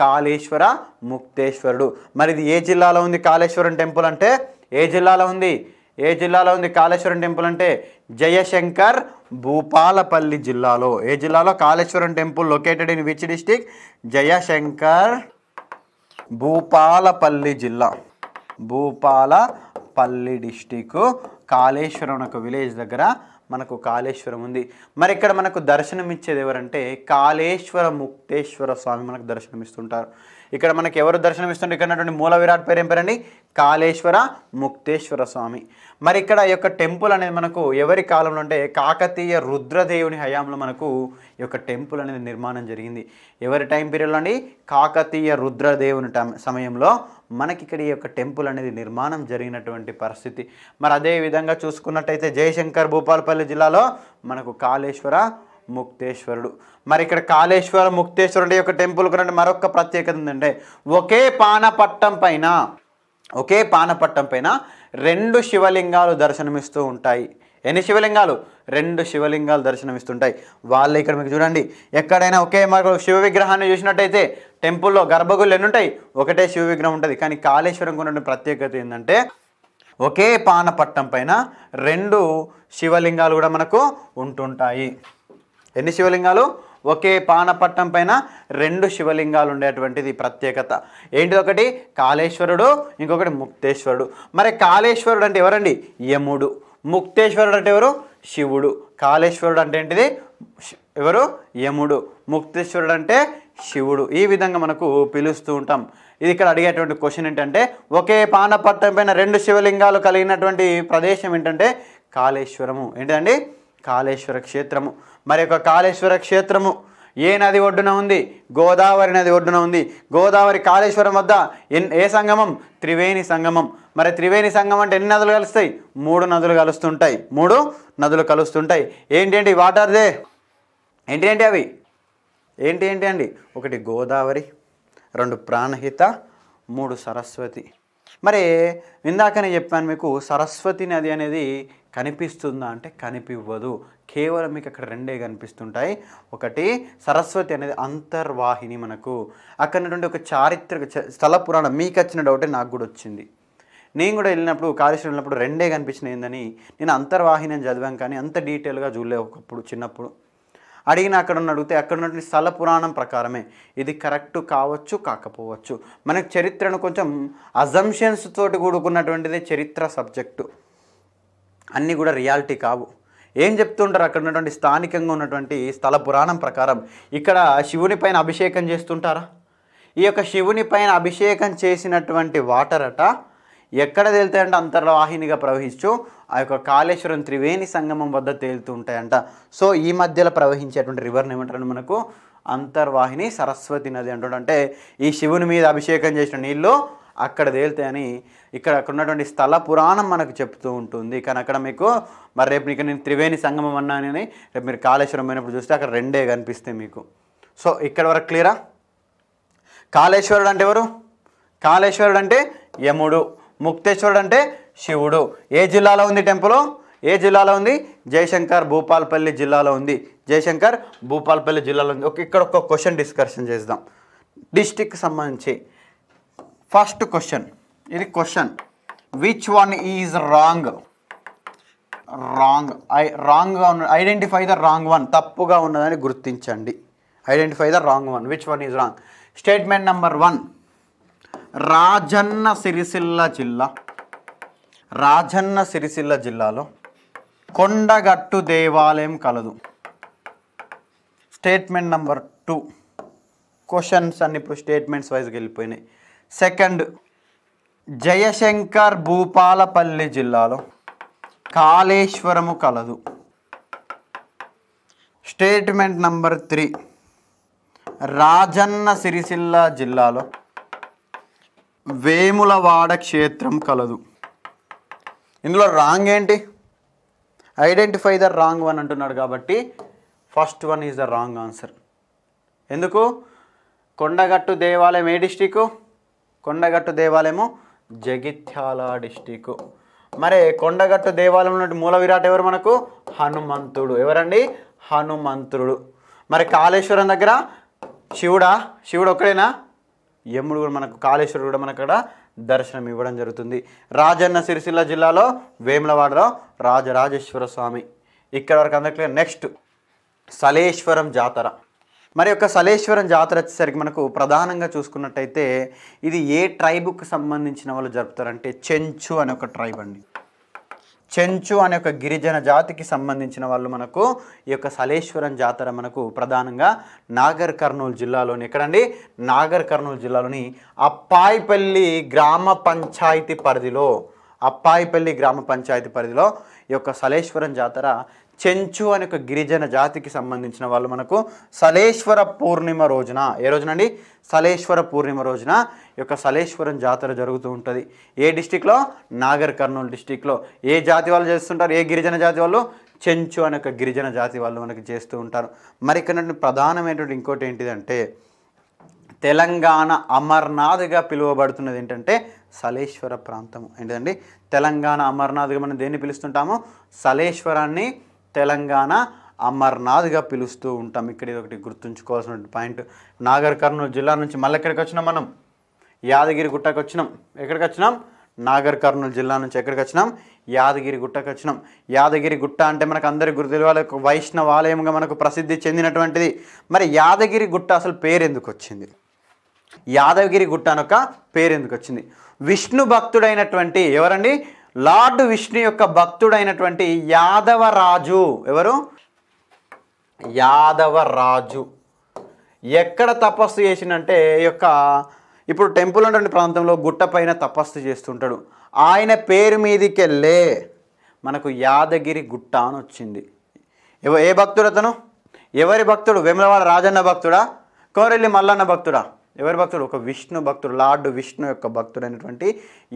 కాళేశ్వర ముక్తేశ్వరుడు మరి ఇది ఏ జిల్లాలో ఉంది కాళేశ్వరం టెంపుల్ అంటే ఏ జిల్లాలో ఉంది ఏ జిల్లాలో ఉంది కాళేశ్వరం టెంపుల్ అంటే జయశంకర్ భూపాలపల్లి జిల్లాలో ఏ జిల్లాలో Kaleshwaram temple located in which district Jayashankar Bhupalpally జిల్లా భూపాలపల్లి డిస్టిక్ కాళేశ్వరం ఒక విలేజ్ దగ్గర మనకు కాళేశ్వరం ఉంది మరి ఇక్కడ మనకు దర్శనం ఇచ్చేది ఎవరంటే కాళేశ్వర ముక్తేశ్వర స్వామి మనకు దర్శనం ఇస్తుంటారు ఇక్కడ మనకి ఎవరు దర్శనం ఇస్తుంటారు ఇక్కడ మూల విరాట్ పేరు ఏం పేరండి కాళేశ్వర ముక్తేశ్వర స్వామి మరి ఇక్కడ ఈ యొక్క టెంపుల్ అనేది మనకు ఎవరి కాలంలో అంటే కాకతీయ రుద్రదేవుని హయాంలో మనకు ఈ యొక్క టెంపుల్ అనేది నిర్మాణం జరిగింది ఎవరి టైం పీరియడ్లో అండి కాకతీయ రుద్రదేవుని సమయంలో మనకి ఇక్కడ ఈ యొక్క టెంపుల్ అనేది నిర్మాణం జరిగినటువంటి పరిస్థితి మరి అదే విధంగా చూసుకున్నట్టయితే జయశంకర్ భూపాలపల్లి జిల్లాలో మనకు కాళేశ్వర ముక్తేశ్వరుడు మరి ఇక్కడ కాళేశ్వర ముక్తేశ్వరుడు యొక్క టెంపుల్ కూడా మరొక ప్రత్యేకత ఏంటంటే ఒకే పానపట్టం పైన ఒకే పానపట్టం పైన రెండు శివలింగాలు దర్శనమిస్తూ ఉంటాయి ఎన్ని శివలింగాలు రెండు శివలింగాలు దర్శనమిస్తుంటాయి వాళ్ళు ఇక్కడ మీకు చూడండి ఎక్కడైనా ఒకే మాకు శివ విగ్రహాన్ని చూసినట్టయితే టెంపుల్లో గర్భగుళ్ళు ఎన్ని ఉంటాయి ఒకటే శివ విగ్రహం ఉంటుంది కానీ కాళేశ్వరం ఉన్నటువంటి ప్రత్యేకత ఏంటంటే ఒకే పానపట్టం పైన రెండు శివలింగాలు కూడా మనకు ఉంటుంటాయి ఎన్ని శివలింగాలు ఒకే పానపట్టం పైన రెండు శివలింగాలు ఉండేటువంటిది ప్రత్యేకత ఏంటి ఒకటి కాళేశ్వరుడు ఇంకొకటి ముక్తేశ్వరుడు మరి కాళేశ్వరుడు అంటే ఎవరండి యముడు ముక్తేశ్వరుడు అంటే ఎవరు శివుడు కాళేశ్వరుడు అంటే ఏంటిది ఎవరు యముడు ముక్తేశ్వరుడు అంటే శివుడు ఈ విధంగా మనకు పిలుస్తూ ఉంటాం ఇది ఇక్కడ అడిగేటువంటి క్వశ్చన్ ఏంటంటే ఒకే పానపట్టం పైన రెండు శివలింగాలు కలిగినటువంటి ప్రదేశం ఏంటంటే కాళేశ్వరము ఏంటండి కాళేశ్వర క్షేత్రము మరి యొక్క కాళేశ్వర క్షేత్రము ఏ నది ఒడ్డున ఉంది గోదావరి నది ఒడ్డున ఉంది గోదావరి కాళేశ్వరం వద్ద ఎన్ ఏ సంగమం త్రివేణి సంగమం మరి త్రివేణి సంగమం అంటే ఎన్ని నదులు కలుస్తాయి మూడు నదులు కలుస్తుంటాయి మూడు నదులు కలుస్తుంటాయి ఏంటేంటి వాటర్ దే ఏంటి ఏంటి అవి ఏంటి ఏంటి అండి ఒకటి గోదావరి రెండు ప్రాణహిత మూడు సరస్వతి మరి ఇందాకనే చెప్పాను మీకు సరస్వతి నది అనేది కనిపిస్తుందా అంటే కనిపివ్వదు కేవలం మీకు అక్కడ రెండే కనిపిస్తుంటాయి ఒకటి సరస్వతి అనేది అంతర్వాహిని మనకు అక్కడ ఒక చారిత్రక స్థల పురాణం మీకు వచ్చిన డౌటే నాకు కూడా వచ్చింది నేను కూడా వెళ్ళినప్పుడు కాళేశ్వరం వెళ్ళినప్పుడు రెండే కనిపించిన ఏందని నేను అంతర్వాహిని అని చదివాను కానీ అంత డీటెయిల్గా చూడలే ఒకప్పుడు చిన్నప్పుడు అడిగిన అక్కడ ఉన్న అడిగితే అక్కడ ఉన్నటువంటి స్థల పురాణం ప్రకారమే ఇది కరెక్ట్ కావచ్చు కాకపోవచ్చు మనకు చరిత్రను కొంచెం అజంషన్స్ తోటి కూడుకున్నటువంటిదే చరిత్ర సబ్జెక్టు అన్నీ కూడా రియాలిటీ కావు ఏం చెప్తుంటారు అక్కడ ఉన్నటువంటి స్థానికంగా ఉన్నటువంటి స్థల పురాణం ప్రకారం ఇక్కడ శివుని పైన అభిషేకం చేస్తుంటారా ఈ యొక్క శివుని పైన అభిషేకం చేసినటువంటి వాటర్ అట ఎక్కడ తేలుతాయంటే అంతర్వాహినిగా ప్రవహిస్తూ ఆ యొక్క కాళేశ్వరం త్రివేణి సంగమం వద్ద తేలుతూ ఉంటాయంట సో ఈ మధ్యలో ప్రవహించేటువంటి రివర్ని ఏమంటారు మనకు అంతర్వాహిని సరస్వతి నది అంటాడు అంటే ఈ శివుని మీద అభిషేకం చేసిన నీళ్ళు అక్కడ తేలుతాయని ఇక్కడ అక్కడ ఉన్నటువంటి స్థల పురాణం మనకు చెప్తూ ఉంటుంది కానీ అక్కడ మీకు మరి రేపు ఇక్కడ నేను త్రివేణి సంగమం అని రేపు మీరు కాళేశ్వరం పోయినప్పుడు చూస్తే అక్కడ రెండే కనిపిస్తాయి మీకు సో ఇక్కడ వరకు క్లియరా కాళేశ్వరుడు అంటే ఎవరు కాళేశ్వరుడు అంటే యముడు ముక్తేశ్వరుడు అంటే శివుడు ఏ జిల్లాలో ఉంది టెంపుల్ ఏ జిల్లాలో ఉంది జయశంకర్ భూపాల్పల్లి జిల్లాలో ఉంది జయశంకర్ భూపాల్పల్లి జిల్లాలో ఉంది ఒక ఇక్కడ ఒక క్వశ్చన్ డిస్కషన్ చేద్దాం డిస్టిక్ సంబంధించి ఫస్ట్ క్వశ్చన్ ఇది question which one is wrong wrong I రాంగ్గా ఉన్న ఐడెంటిఫై ద రాంగ్ వన్ తప్పుగా ఉన్నదని గుర్తించండి identify the wrong one which one is wrong statement number one Rajanna Sircilla జిల్లా రాజన్న సిరిసిల్ల జిల్లాలో కొండగట్టు దేవాలయం కలదు స్టేట్మెంట్ నెంబర్ టూ క్వశ్చన్స్ అన్ని ఇప్పుడు స్టేట్మెంట్స్ వైజ్కి వెళ్ళిపోయినాయి సెకండ్ జయశంకర్ భూపాలపల్లి జిల్లాలో కాళేశ్వరము కలదు statement number three Rajanna Sircilla జిల్లాలో వేములవాడ క్షేత్రం కలదు ఇందులో రాంగ్ ఏంటి ఐడెంటిఫై ద రాంగ్ వన్ అంటున్నాడు కాబట్టి first one is the wrong answer ఎందుకు కొండగట్టు దేవాలయం ఏ డిస్టిక్ కొండగట్టు దేవాలయము జగిత్యాల డిస్టిక్ మరి కొండగట్టు దేవాలయం నుండి మూల విరాట్ ఎవరు మనకు హనుమంతుడు ఎవరండి హనుమంతుడు మరి కాళేశ్వరం దగ్గర శివుడా శివుడు ఒక్కడేనా యముడు కూడా మనకు కాళేశ్వరుడు కూడా మనకు అక్కడ దర్శనం ఇవ్వడం జరుగుతుంది రాజన్న సిరిసిల్ల జిల్లాలో వేములవాడలో రాజరాజేశ్వర స్వామి ఇక్కడ వరకు అందరికీ నెక్స్ట్ సలేశ్వరం జాతర మరి యొక్క సలేశ్వరం జాతర వచ్చేసరికి మనకు ప్రధానంగా చూసుకున్నట్టయితే ఇది ఏ ట్రైబుకు సంబంధించిన వాళ్ళు జరుపుతారంటే చెంచు అనే ఒక ట్రైబ్ అండి చెంచు అనే ఒక గిరిజన జాతికి సంబంధించిన వాళ్ళు మనకు ఈ యొక్క సలేశ్వరం జాతర మనకు ప్రధానంగా నాగర్ కర్నూలు జిల్లాలోని ఎక్కడండి నాగర్ కర్నూలు జిల్లాలోని అప్పాయిపల్లి గ్రామ పంచాయతీ పరిధిలో అప్పాయిపల్లి గ్రామ పంచాయతీ పరిధిలో ఈ యొక్క సలేశ్వరం జాతర చెంచు అనే ఒక గిరిజన జాతికి సంబంధించిన వాళ్ళు మనకు సలేశ్వర పూర్ణిమ రోజున ఏ రోజునండి సలేశ్వర పూర్ణిమ రోజున ఈ యొక్క సలేశ్వరం జాతర జరుగుతూ ఉంటుంది ఏ డిస్టిక్లో నాగర్ కర్నూలు డిస్టిక్లో ఏ జాతి వాళ్ళు చేస్తుంటారు ఏ గిరిజన జాతి వాళ్ళు చెంచు అనే ఒక గిరిజన జాతి వాళ్ళు మనకి చేస్తూ ఉంటారు మరి ఇక్కడ ప్రధానమైనటువంటి ఇంకోటి ఏంటిదంటే తెలంగాణ అమర్నాథ్గా పిలువబడుతున్నది ఏంటంటే సలేశ్వర ప్రాంతం ఏంటండి తెలంగాణ అమర్నాథ్గా మనం దేన్ని పిలుస్తుంటాము సలేశ్వరాన్ని తెలంగాణ అమర్నాథ్గా పిలుస్తూ ఉంటాం ఇక్కడ ఇది ఒకటి గుర్తుంచుకోవాల్సిన పాయింట్ నాగర్ కర్నూలు జిల్లా నుంచి మళ్ళీ ఎక్కడికి వచ్చినాం మనం యాదగిరి గుట్టకు వచ్చినాం ఎక్కడికి వచ్చినాం నాగర్ కర్నూలు జిల్లా నుంచి ఎక్కడికి వచ్చినాం యాదగిరి గుట్టకు వచ్చినాం యాదగిరి గుట్ట అంటే మనకు అందరి గురుదేవాల యొక్క వైష్ణవాలయంగా మనకు ప్రసిద్ధి చెందినటువంటిది మరి యాదగిరి గుట్ట అసలు పేరు ఎందుకు వచ్చింది యాదగిరి గుట్ట అనొక పేరు ఎందుకు వచ్చింది విష్ణు భక్తుడైనటువంటి ఎవరండి లార్డ్ విష్ణు యొక్క భక్తుడైనటువంటి యాదవరాజు ఎవరు యాదవరాజు ఎక్కడ తపస్సు చేసినంటే యొక్క ఇప్పుడు టెంపుల్ ఉన్నటువంటి ప్రాంతంలో గుట్ట పైన తపస్సు చేస్తుంటాడు ఆయన పేరు మీదికెళ్ళే మనకు యాదగిరి గుట్ట అని వచ్చింది ఏ భక్తుడు అతను ఎవరి భక్తుడు వెములవాడ రాజన్న భక్తుడా కోరెల్లి మల్లన్న భక్తుడా ఎవరి భక్తుడు ఒక విష్ణు భక్తుడు లార్డు విష్ణు యొక్క భక్తుడైనటువంటి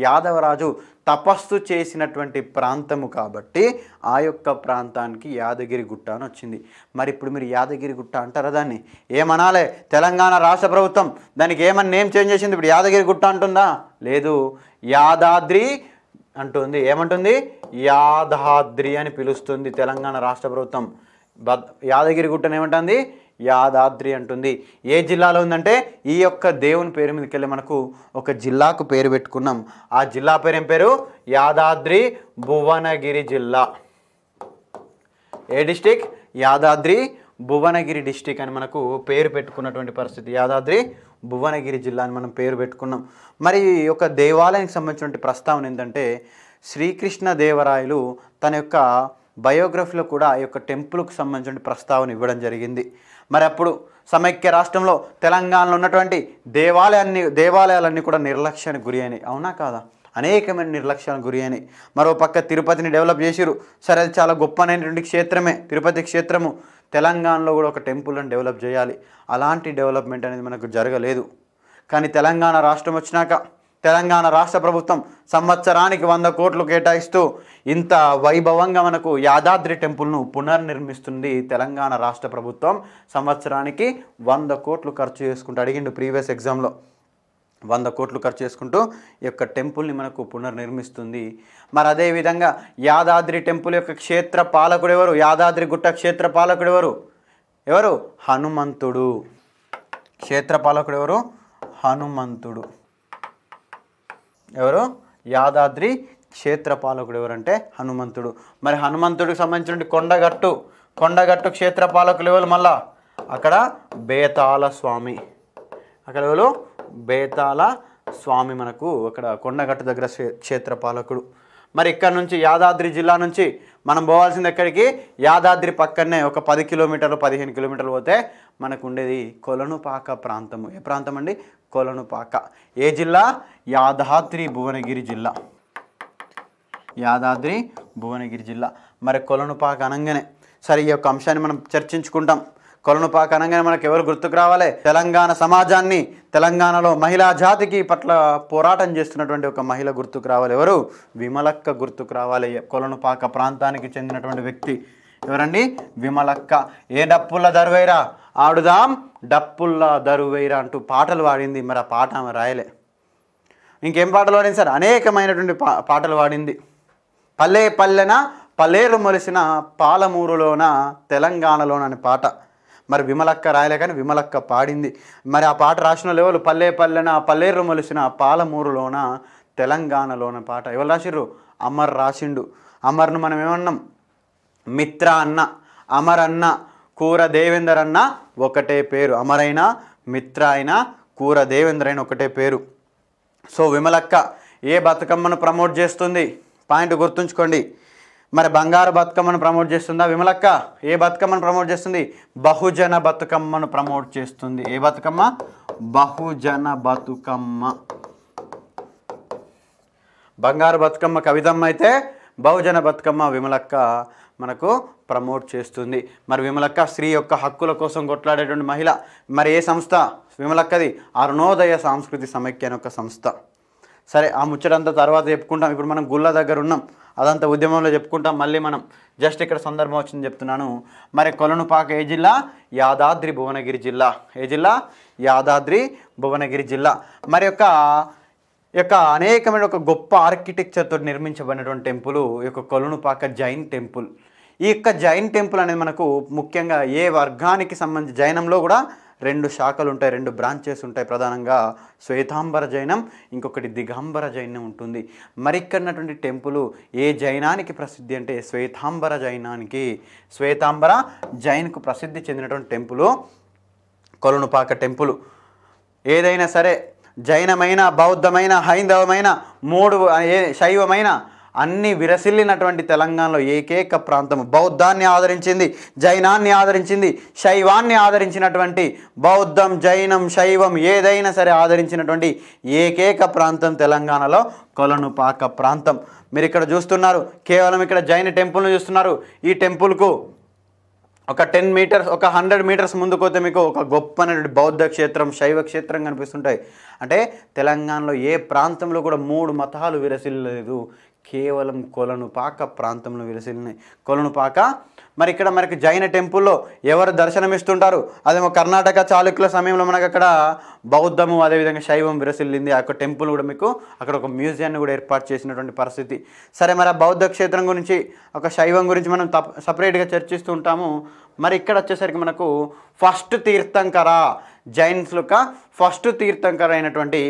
యాదవరాజు తపస్సు చేసినటువంటి ప్రాంతము కాబట్టి ఆ యొక్క ప్రాంతానికి యాదగిరి గుట్ట అని వచ్చింది మరి ఇప్పుడు మీరు యాదగిరి గుట్ట అంటారా దాన్ని ఏమనాలే తెలంగాణ రాష్ట్ర ప్రభుత్వం దానికి ఏమని నేమ్ చేంజ్ చేసింది ఇప్పుడు యాదగిరి గుట్ట అంటుందా లేదు యాదాద్రి అంటుంది ఏమంటుంది యాదాద్రి అని పిలుస్తుంది తెలంగాణ రాష్ట్ర ప్రభుత్వం యాదగిరి గుట్టని ఏమంటుంది యాదాద్రి అంటుంది ఏ జిల్లాలో ఉందంటే ఈ యొక్క దేవుని పేరు మీదకి వెళ్ళి మనకు ఒక జిల్లాకు పేరు పెట్టుకున్నాం ఆ జిల్లా పేరు ఏం పేరు యాదాద్రి భువనగిరి జిల్లా ఏ డిస్టిక్ యాదాద్రి భువనగిరి డిస్టిక్ అని మనకు పేరు పెట్టుకున్నటువంటి పరిస్థితి యాదాద్రి భువనగిరి జిల్లా అని మనం పేరు పెట్టుకున్నాం మరి యొక్క దేవాలయానికి సంబంధించినటువంటి ప్రస్తావన ఏంటంటే శ్రీకృష్ణ దేవరాయలు తన యొక్క బయోగ్రఫీలో కూడా ఈ యొక్క టెంపుల్కు సంబంధించిన ప్రస్తావన ఇవ్వడం జరిగింది మరి అప్పుడు సమైక్య రాష్ట్రంలో తెలంగాణలో ఉన్నటువంటి దేవాలయాన్ని దేవాలయాలన్నీ కూడా నిర్లక్ష్యానికి గురి అయినాయి అవునా కాదా అనేకమైన నిర్లక్ష్యానికి గురి అయినాయి మరోపక్క తిరుపతిని డెవలప్ చేసిరు సరే అది చాలా గొప్ప అనేటువంటి క్షేత్రమే తిరుపతి క్షేత్రము తెలంగాణలో కూడా ఒక టెంపుల్ని డెవలప్ చేయాలి అలాంటి డెవలప్మెంట్ అనేది మనకు జరగలేదు కానీ తెలంగాణ రాష్ట్రం వచ్చినాక తెలంగాణ రాష్ట్ర ప్రభుత్వం సంవత్సరానికి వంద కోట్లు కేటాయిస్తూ ఇంత వైభవంగా మనకు యాదాద్రి టెంపుల్ను పునర్నిర్మిస్తుంది తెలంగాణ రాష్ట్ర ప్రభుత్వం సంవత్సరానికి వంద కోట్లు ఖర్చు చేసుకుంటూ అడిగిండు ప్రీవియస్ ఎగ్జామ్లో వంద కోట్లు ఖర్చు చేసుకుంటూ ఈ యొక్క టెంపుల్ని మనకు పునర్నిర్మిస్తుంది మరి అదేవిధంగా యాదాద్రి టెంపుల్ యొక్క క్షేత్ర పాలకుడు ఎవరు యాదాద్రి గుట్ట క్షేత్ర పాలకుడు ఎవరు ఎవరు హనుమంతుడు క్షేత్ర పాలకుడు ఎవరు హనుమంతుడు ఎవరు యాదాద్రి క్షేత్రపాలకుడు ఎవరంటే హనుమంతుడు మరి హనుమంతుడికి సంబంధించిన కొండగట్టు కొండగట్టు క్షేత్రపాలకులు ఎవరు మళ్ళా అక్కడ బేతాల స్వామి అక్కడ ఎవరు బేతాల స్వామి మనకు అక్కడ కొండగట్టు దగ్గర క్షేత్రపాలకుడు మరి ఇక్కడ నుంచి యాదాద్రి జిల్లా నుంచి మనం పోవాల్సింది ఎక్కడికి యాదాద్రి పక్కనే ఒక పది కిలోమీటర్లు పదిహేను కిలోమీటర్లు పోతే మనకు ఉండేది కొలనుపాక ప్రాంతము ఏ ప్రాంతం అండి కోలనుపాక ఏ జిల్లా యాదాద్రి భువనగిరి జిల్లా యాదాద్రి భువనగిరి జిల్లా మరి కొలనుపాక అనగానే సరే ఈ యొక్క అంశాన్ని మనం చర్చించుకుంటాం కొలనుపాక అనగానే మనకు ఎవరు గుర్తుకు రావాలి తెలంగాణ సమాజాన్ని తెలంగాణలో మహిళా జాతికి పట్ల పోరాటం చేస్తున్నటువంటి ఒక మహిళ గుర్తుకు రావాలి ఎవరు విమలక్క గుర్తుకు రావాలి కొలనుపాక ప్రాంతానికి చెందినటువంటి వ్యక్తి ఎవరండి విమలక్క ఏ డప్పుల దరువైరా ఆడుదాం డప్పుల్లా దరువైరా అంటూ పాటలు పాడింది మరి ఆ పాట ఆమె రాయలే ఇంకేం పాటలు పాడింది సార్ అనేకమైనటువంటి పా పాటలు పాడింది పల్లె పల్లెన పల్లేరు మొలిసిన పాలమూరులోన తెలంగాణలోన అనే పాట మరి విమలక్క రాయలే కానీ విమలక్క పాడింది మరి ఆ పాట రాసిన ఎవరు పల్లె పల్లెన పల్లేరు మొలిసిన పాలమూరులోన తెలంగాణలోన పాట ఎవరు రాసిర్రు అమర్ రాసిండు అమర్ను మనం ఏమన్నాం మిత్ర అన్న అమరన్న కూర దేవేందర్ అన్న ఒకటే పేరు అమరైన మిత్ర అయిన కూర దేవేందర్ అయిన ఒకటే పేరు సో విమలక్క ఏ బతుకమ్మను ప్రమోట్ చేస్తుంది పాయింట్ గుర్తుంచుకోండి మరి బంగారు బతుకమ్మను ప్రమోట్ చేస్తుందా విమలక్క ఏ బతుకమ్మను ప్రమోట్ చేస్తుంది బహుజన బతుకమ్మను ప్రమోట్ చేస్తుంది ఏ బతుకమ్మ బహుజన బతుకమ్మ బంగారు బతుకమ్మ కవితమ్మ అయితే బహుజన బతుకమ్మ విమలక్క మనకు ప్రమోట్ చేస్తుంది మరి విమలక్క స్త్రీ యొక్క హక్కుల కోసం కొట్లాడేటువంటి మహిళ మరి ఏ సంస్థ విమలక్కది అరుణోదయ సాంస్కృతి సమైక్య అనే ఒక సంస్థ సరే ఆ ముచ్చటంతా తర్వాత చెప్పుకుంటాం ఇప్పుడు మనం గుళ్ళ దగ్గర ఉన్నాం అదంతా ఉద్యమంలో చెప్పుకుంటాం మళ్ళీ మనం జస్ట్ ఇక్కడ సందర్భం వచ్చింది చెప్తున్నాను మరి కొలనుపాక ఏ జిల్లా యాదాద్రి భువనగిరి జిల్లా ఏ జిల్లా యాదాద్రి భువనగిరి జిల్లా మరి యొక్క యొక్క అనేకమైన ఒక గొప్ప ఆర్కిటెక్చర్తో నిర్మించబడినటువంటి టెంపుల్ యొక్క కొలనుపాక జైన్ టెంపుల్ ఈ యొక్క జైన్ టెంపుల్ అనేది మనకు ముఖ్యంగా ఏ వర్గానికి సంబంధించి జైనంలో కూడా రెండు శాఖలు ఉంటాయి రెండు బ్రాంచెస్ ఉంటాయి ప్రధానంగా శ్వేతాంబర జైనం ఇంకొకటి దిగాంబర జైనం ఉంటుంది మరి ఉన్నటువంటి టెంపుల్ ఏ జైనానికి ప్రసిద్ధి అంటే శ్వేతాంబర జైనానికి శ్వేతాంబర జైన్కు ప్రసిద్ధి చెందినటువంటి టెంపులు కొలనుపాక టెంపులు ఏదైనా సరే జైనమైన బౌద్ధమైన హైందవమైన మూడు ఏ శైవమైన అన్ని విరసిల్లినటువంటి తెలంగాణలో ఏకైక ప్రాంతం బౌద్ధాన్ని ఆదరించింది జైనాన్ని ఆదరించింది శైవాన్ని ఆదరించినటువంటి బౌద్ధం జైనం శైవం ఏదైనా సరే ఆదరించినటువంటి ఏకైక ప్రాంతం తెలంగాణలో కొలనుపాక ప్రాంతం మీరు ఇక్కడ చూస్తున్నారు కేవలం ఇక్కడ జైన టెంపుల్ను చూస్తున్నారు ఈ టెంపుల్కు ఒక టెన్ మీటర్స్ ఒక హండ్రెడ్ మీటర్స్ ముందుకు పోతే మీకు ఒక గొప్ప బౌద్ధ క్షేత్రం శైవ క్షేత్రం కనిపిస్తుంటాయి అంటే తెలంగాణలో ఏ ప్రాంతంలో కూడా మూడు మతాలు విరసిల్లలేదు కేవలం కొలనుపాక ప్రాంతంలో కొలను కొలనుపాక మరి ఇక్కడ మనకి జైన టెంపుల్లో ఎవరు దర్శనమిస్తుంటారు అదేమో కర్ణాటక చాళుక్యుల సమయంలో మనకు అక్కడ బౌద్ధము అదేవిధంగా శైవం విరసిల్లింది ఆ టెంపుల్ కూడా మీకు అక్కడ ఒక మ్యూజియాన్ని కూడా ఏర్పాటు చేసినటువంటి పరిస్థితి సరే మరి ఆ బౌద్ధ క్షేత్రం గురించి ఒక శైవం గురించి మనం తప్ సపరేట్గా చర్చిస్తూ ఉంటాము మరి ఇక్కడ వచ్చేసరికి మనకు ఫస్ట్ తీర్థంకర జైన్ యొక్క ఫస్ట్ అయినటువంటి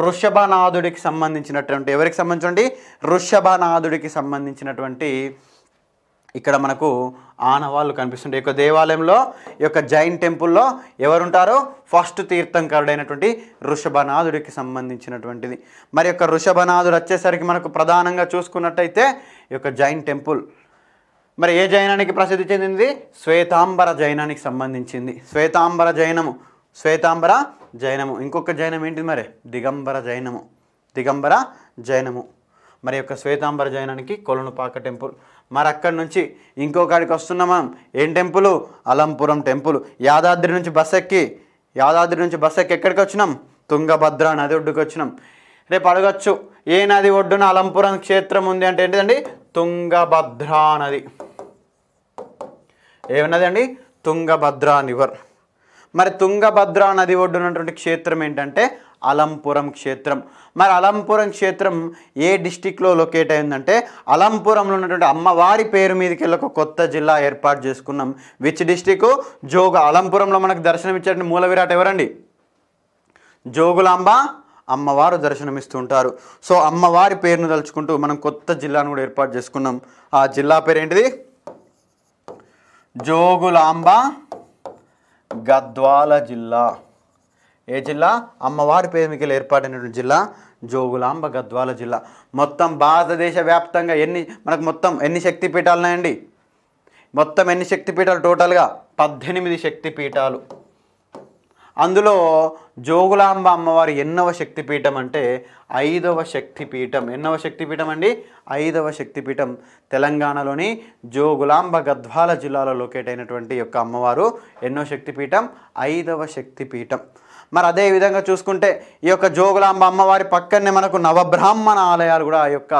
వృషభనాథుడికి సంబంధించినటువంటి ఎవరికి సంబంధించండి వృషభనాథుడికి సంబంధించినటువంటి ఇక్కడ మనకు ఆనవాళ్ళు కనిపిస్తుంటాయి యొక్క దేవాలయంలో ఈ యొక్క జైన్ టెంపుల్లో ఎవరుంటారో ఫస్ట్ తీర్థంకరుడైనటువంటి ఋషభనాథుడికి సంబంధించినటువంటిది మరి యొక్క ఋషభనాథుడు వచ్చేసరికి మనకు ప్రధానంగా చూసుకున్నట్టయితే ఈ యొక్క జైన్ టెంపుల్ మరి ఏ జైనానికి ప్రసిద్ధి చెందింది శ్వేతాంబర జైనానికి సంబంధించింది శ్వేతాంబర జైనము శ్వేతాంబర జైనము ఇంకొక జైనం ఏంటిది మరి దిగంబర జైనము దిగంబర జైనము మరి యొక్క శ్వేతాంబర జైనానికి కొలనుపాక టెంపుల్ మరి అక్కడి నుంచి ఇంకొకడికి వస్తున్నాం మనం ఏం టెంపుల్ అలంపురం టెంపుల్ యాదాద్రి నుంచి బస్ ఎక్కి యాదాద్రి నుంచి బస్ ఎక్కి ఎక్కడికి వచ్చినాం తుంగభద్ర నది ఒడ్డుకు వచ్చినాం రేపు అడగచ్చు ఏ నది ఒడ్డున అలంపురం క్షేత్రం ఉంది అంటే ఏంటిదండి తుంగభద్రా నది అండి తుంగభద్రా నివర్ మరి తుంగభద్ర నది ఒడ్డునటువంటి క్షేత్రం ఏంటంటే అలంపురం క్షేత్రం మరి అలంపురం క్షేత్రం ఏ డిస్టిక్లో లొకేట్ అయిందంటే అలంపురంలో ఉన్నటువంటి అమ్మవారి పేరు మీదకి వెళ్ళి ఒక కొత్త జిల్లా ఏర్పాటు చేసుకున్నాం విచ్ డిస్టిక్ జోగు అలంపురంలో మనకు దర్శనం ఇచ్చేటువంటి మూల విరాట్ ఎవరండి జోగులాంబ అమ్మవారు దర్శనమిస్తుంటారు సో అమ్మవారి పేరును తలుచుకుంటూ మనం కొత్త జిల్లాను కూడా ఏర్పాటు చేసుకున్నాం ఆ జిల్లా పేరు ఏంటిది జోగులాంబ గద్వాల జిల్లా ఏ జిల్లా అమ్మవారి పేరుమికలు ఏర్పాటైనటువంటి జిల్లా జోగులాంబ గద్వాల జిల్లా మొత్తం భారతదేశ వ్యాప్తంగా ఎన్ని మనకు మొత్తం ఎన్ని శక్తిపీఠాలు ఉన్నాయండి మొత్తం ఎన్ని శక్తిపీఠాలు టోటల్గా పద్దెనిమిది శక్తిపీఠాలు అందులో జోగులాంబ అమ్మవారి ఎన్నవ శక్తిపీఠం అంటే ఐదవ శక్తిపీఠం ఎన్నవ శక్తిపీఠం అండి ఐదవ శక్తిపీఠం తెలంగాణలోని జోగులాంబ గద్వాల జిల్లాలో లొకేట్ అయినటువంటి యొక్క అమ్మవారు ఎన్నో శక్తిపీఠం ఐదవ శక్తిపీఠం మరి అదే విధంగా చూసుకుంటే ఈ యొక్క జోగులాంబ అమ్మవారి పక్కనే మనకు నవబ్రాహ్మణ ఆలయాలు కూడా ఆ యొక్క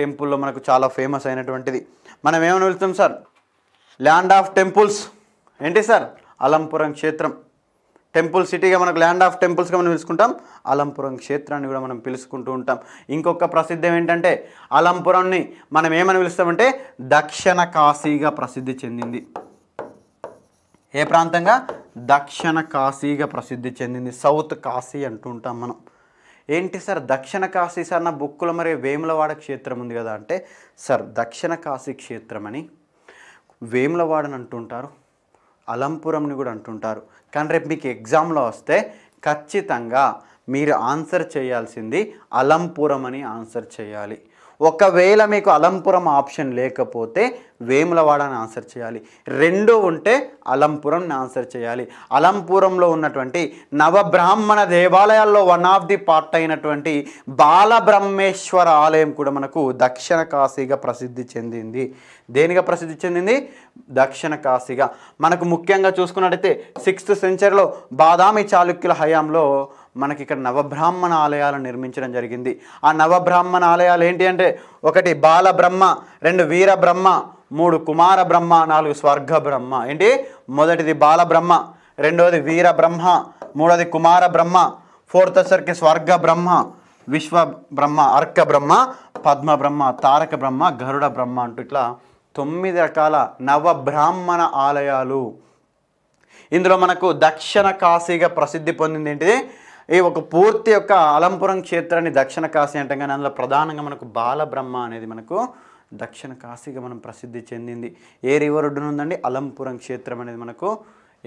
టెంపుల్లో మనకు చాలా ఫేమస్ అయినటువంటిది మనం ఏమని వెళ్తాం సార్ ల్యాండ్ ఆఫ్ టెంపుల్స్ ఏంటి సార్ అలంపురం క్షేత్రం టెంపుల్ సిటీగా మనకు ల్యాండ్ ఆఫ్ టెంపుల్స్గా మనం పిలుచుకుంటాం అలంపురం క్షేత్రాన్ని కూడా మనం పిలుచుకుంటూ ఉంటాం ఇంకొక ప్రసిద్ధం ఏంటంటే అలంపురంని మనం ఏమని పిలుస్తామంటే దక్షిణ కాశీగా ప్రసిద్ధి చెందింది ఏ ప్రాంతంగా దక్షిణ కాశీగా ప్రసిద్ధి చెందింది సౌత్ కాశీ అంటూ ఉంటాం మనం ఏంటి సార్ దక్షిణ కాశీ సార్ నా బుక్కుల మరి వేములవాడ క్షేత్రం ఉంది కదా అంటే సార్ దక్షిణ కాశీ క్షేత్రం అని వేములవాడని అంటుంటారు అలంపురంని కూడా అంటుంటారు కానీ రేపు మీకు ఎగ్జామ్లో వస్తే ఖచ్చితంగా మీరు ఆన్సర్ చేయాల్సింది అలంపురం అని ఆన్సర్ చేయాలి ఒకవేళ మీకు అలంపురం ఆప్షన్ లేకపోతే వేములవాడని ఆన్సర్ చేయాలి రెండు ఉంటే అలంపురంని ఆన్సర్ చేయాలి అలంపురంలో ఉన్నటువంటి నవబ్రాహ్మణ దేవాలయాల్లో వన్ ఆఫ్ ది పార్ట్ అయినటువంటి బాలబ్రహ్మేశ్వర ఆలయం కూడా మనకు దక్షిణ కాశీగా ప్రసిద్ధి చెందింది దేనిగా ప్రసిద్ధి చెందింది దక్షిణ కాశీగా మనకు ముఖ్యంగా చూసుకున్నట్టయితే సిక్స్త్ సెంచరీలో బాదామి చాళుక్యుల హయాంలో మనకి ఇక్కడ నవబ్రాహ్మణ ఆలయాలను నిర్మించడం జరిగింది ఆ నవబ్రాహ్మణ ఆలయాలు ఏంటి అంటే ఒకటి బాల బ్రహ్మ రెండు వీరబ్రహ్మ మూడు కుమార బ్రహ్మ నాలుగు స్వర్గ బ్రహ్మ ఏంటి మొదటిది బాలబ్రహ్మ రెండవది వీర బ్రహ్మ మూడవది కుమార బ్రహ్మ ఫోర్త్ సర్కి స్వర్గ బ్రహ్మ విశ్వ బ్రహ్మ అర్క బ్రహ్మ పద్మ బ్రహ్మ తారక బ్రహ్మ గరుడ బ్రహ్మ అంటూ ఇట్లా తొమ్మిది రకాల నవబ్రాహ్మణ ఆలయాలు ఇందులో మనకు దక్షిణ కాశీగా ప్రసిద్ధి పొందింది ఏంటిది ఈ ఒక పూర్తి యొక్క అలంపురం క్షేత్రాన్ని దక్షిణ కాశీ అంటాం కానీ అందులో ప్రధానంగా మనకు బాలబ్రహ్మ అనేది మనకు దక్షిణ కాశీగా మనం ప్రసిద్ధి చెందింది ఏ రివర్ ఉందండి అలంపురం క్షేత్రం అనేది మనకు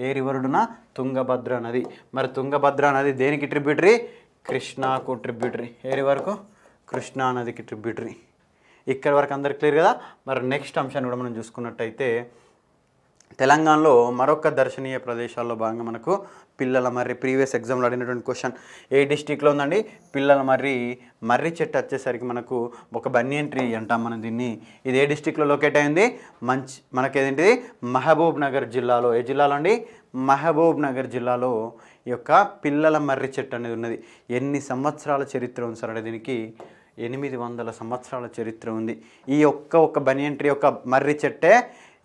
ఏ రివర్ తుంగభద్ర నది మరి తుంగభద్ర నది దేనికి ట్రిబ్యూటరీ కృష్ణాకు ట్రిబ్యూటరీ ఏ రివర్కు కృష్ణా నదికి ట్రిబ్యూటరీ ఇక్కడ వరకు అందరు క్లియర్ కదా మరి నెక్స్ట్ అంశాన్ని కూడా మనం చూసుకున్నట్టయితే తెలంగాణలో మరొక దర్శనీయ ప్రదేశాల్లో భాగంగా మనకు పిల్లల మర్రి ప్రీవియస్ ఎగ్జామ్లో అడిగినటువంటి క్వశ్చన్ ఏ డిస్టిక్లో ఉందండి పిల్లల మర్రి మర్రి చెట్టు వచ్చేసరికి మనకు ఒక బన్యన్ ట్రీ అంటాం మనం దీన్ని ఇది ఏ డిస్టిక్లో లొకేట్ అయింది మంచి మనకి ఏంటిది మహబూబ్ నగర్ జిల్లాలో ఏ జిల్లాలో అండి మహబూబ్ నగర్ జిల్లాలో ఈ యొక్క పిల్లల మర్రి చెట్టు అనేది ఉన్నది ఎన్ని సంవత్సరాల చరిత్ర ఉంది సార్ అంటే దీనికి ఎనిమిది వందల సంవత్సరాల చరిత్ర ఉంది ఈ ఒక్క ఒక బనియన్ ట్రీ యొక్క మర్రి చెట్టే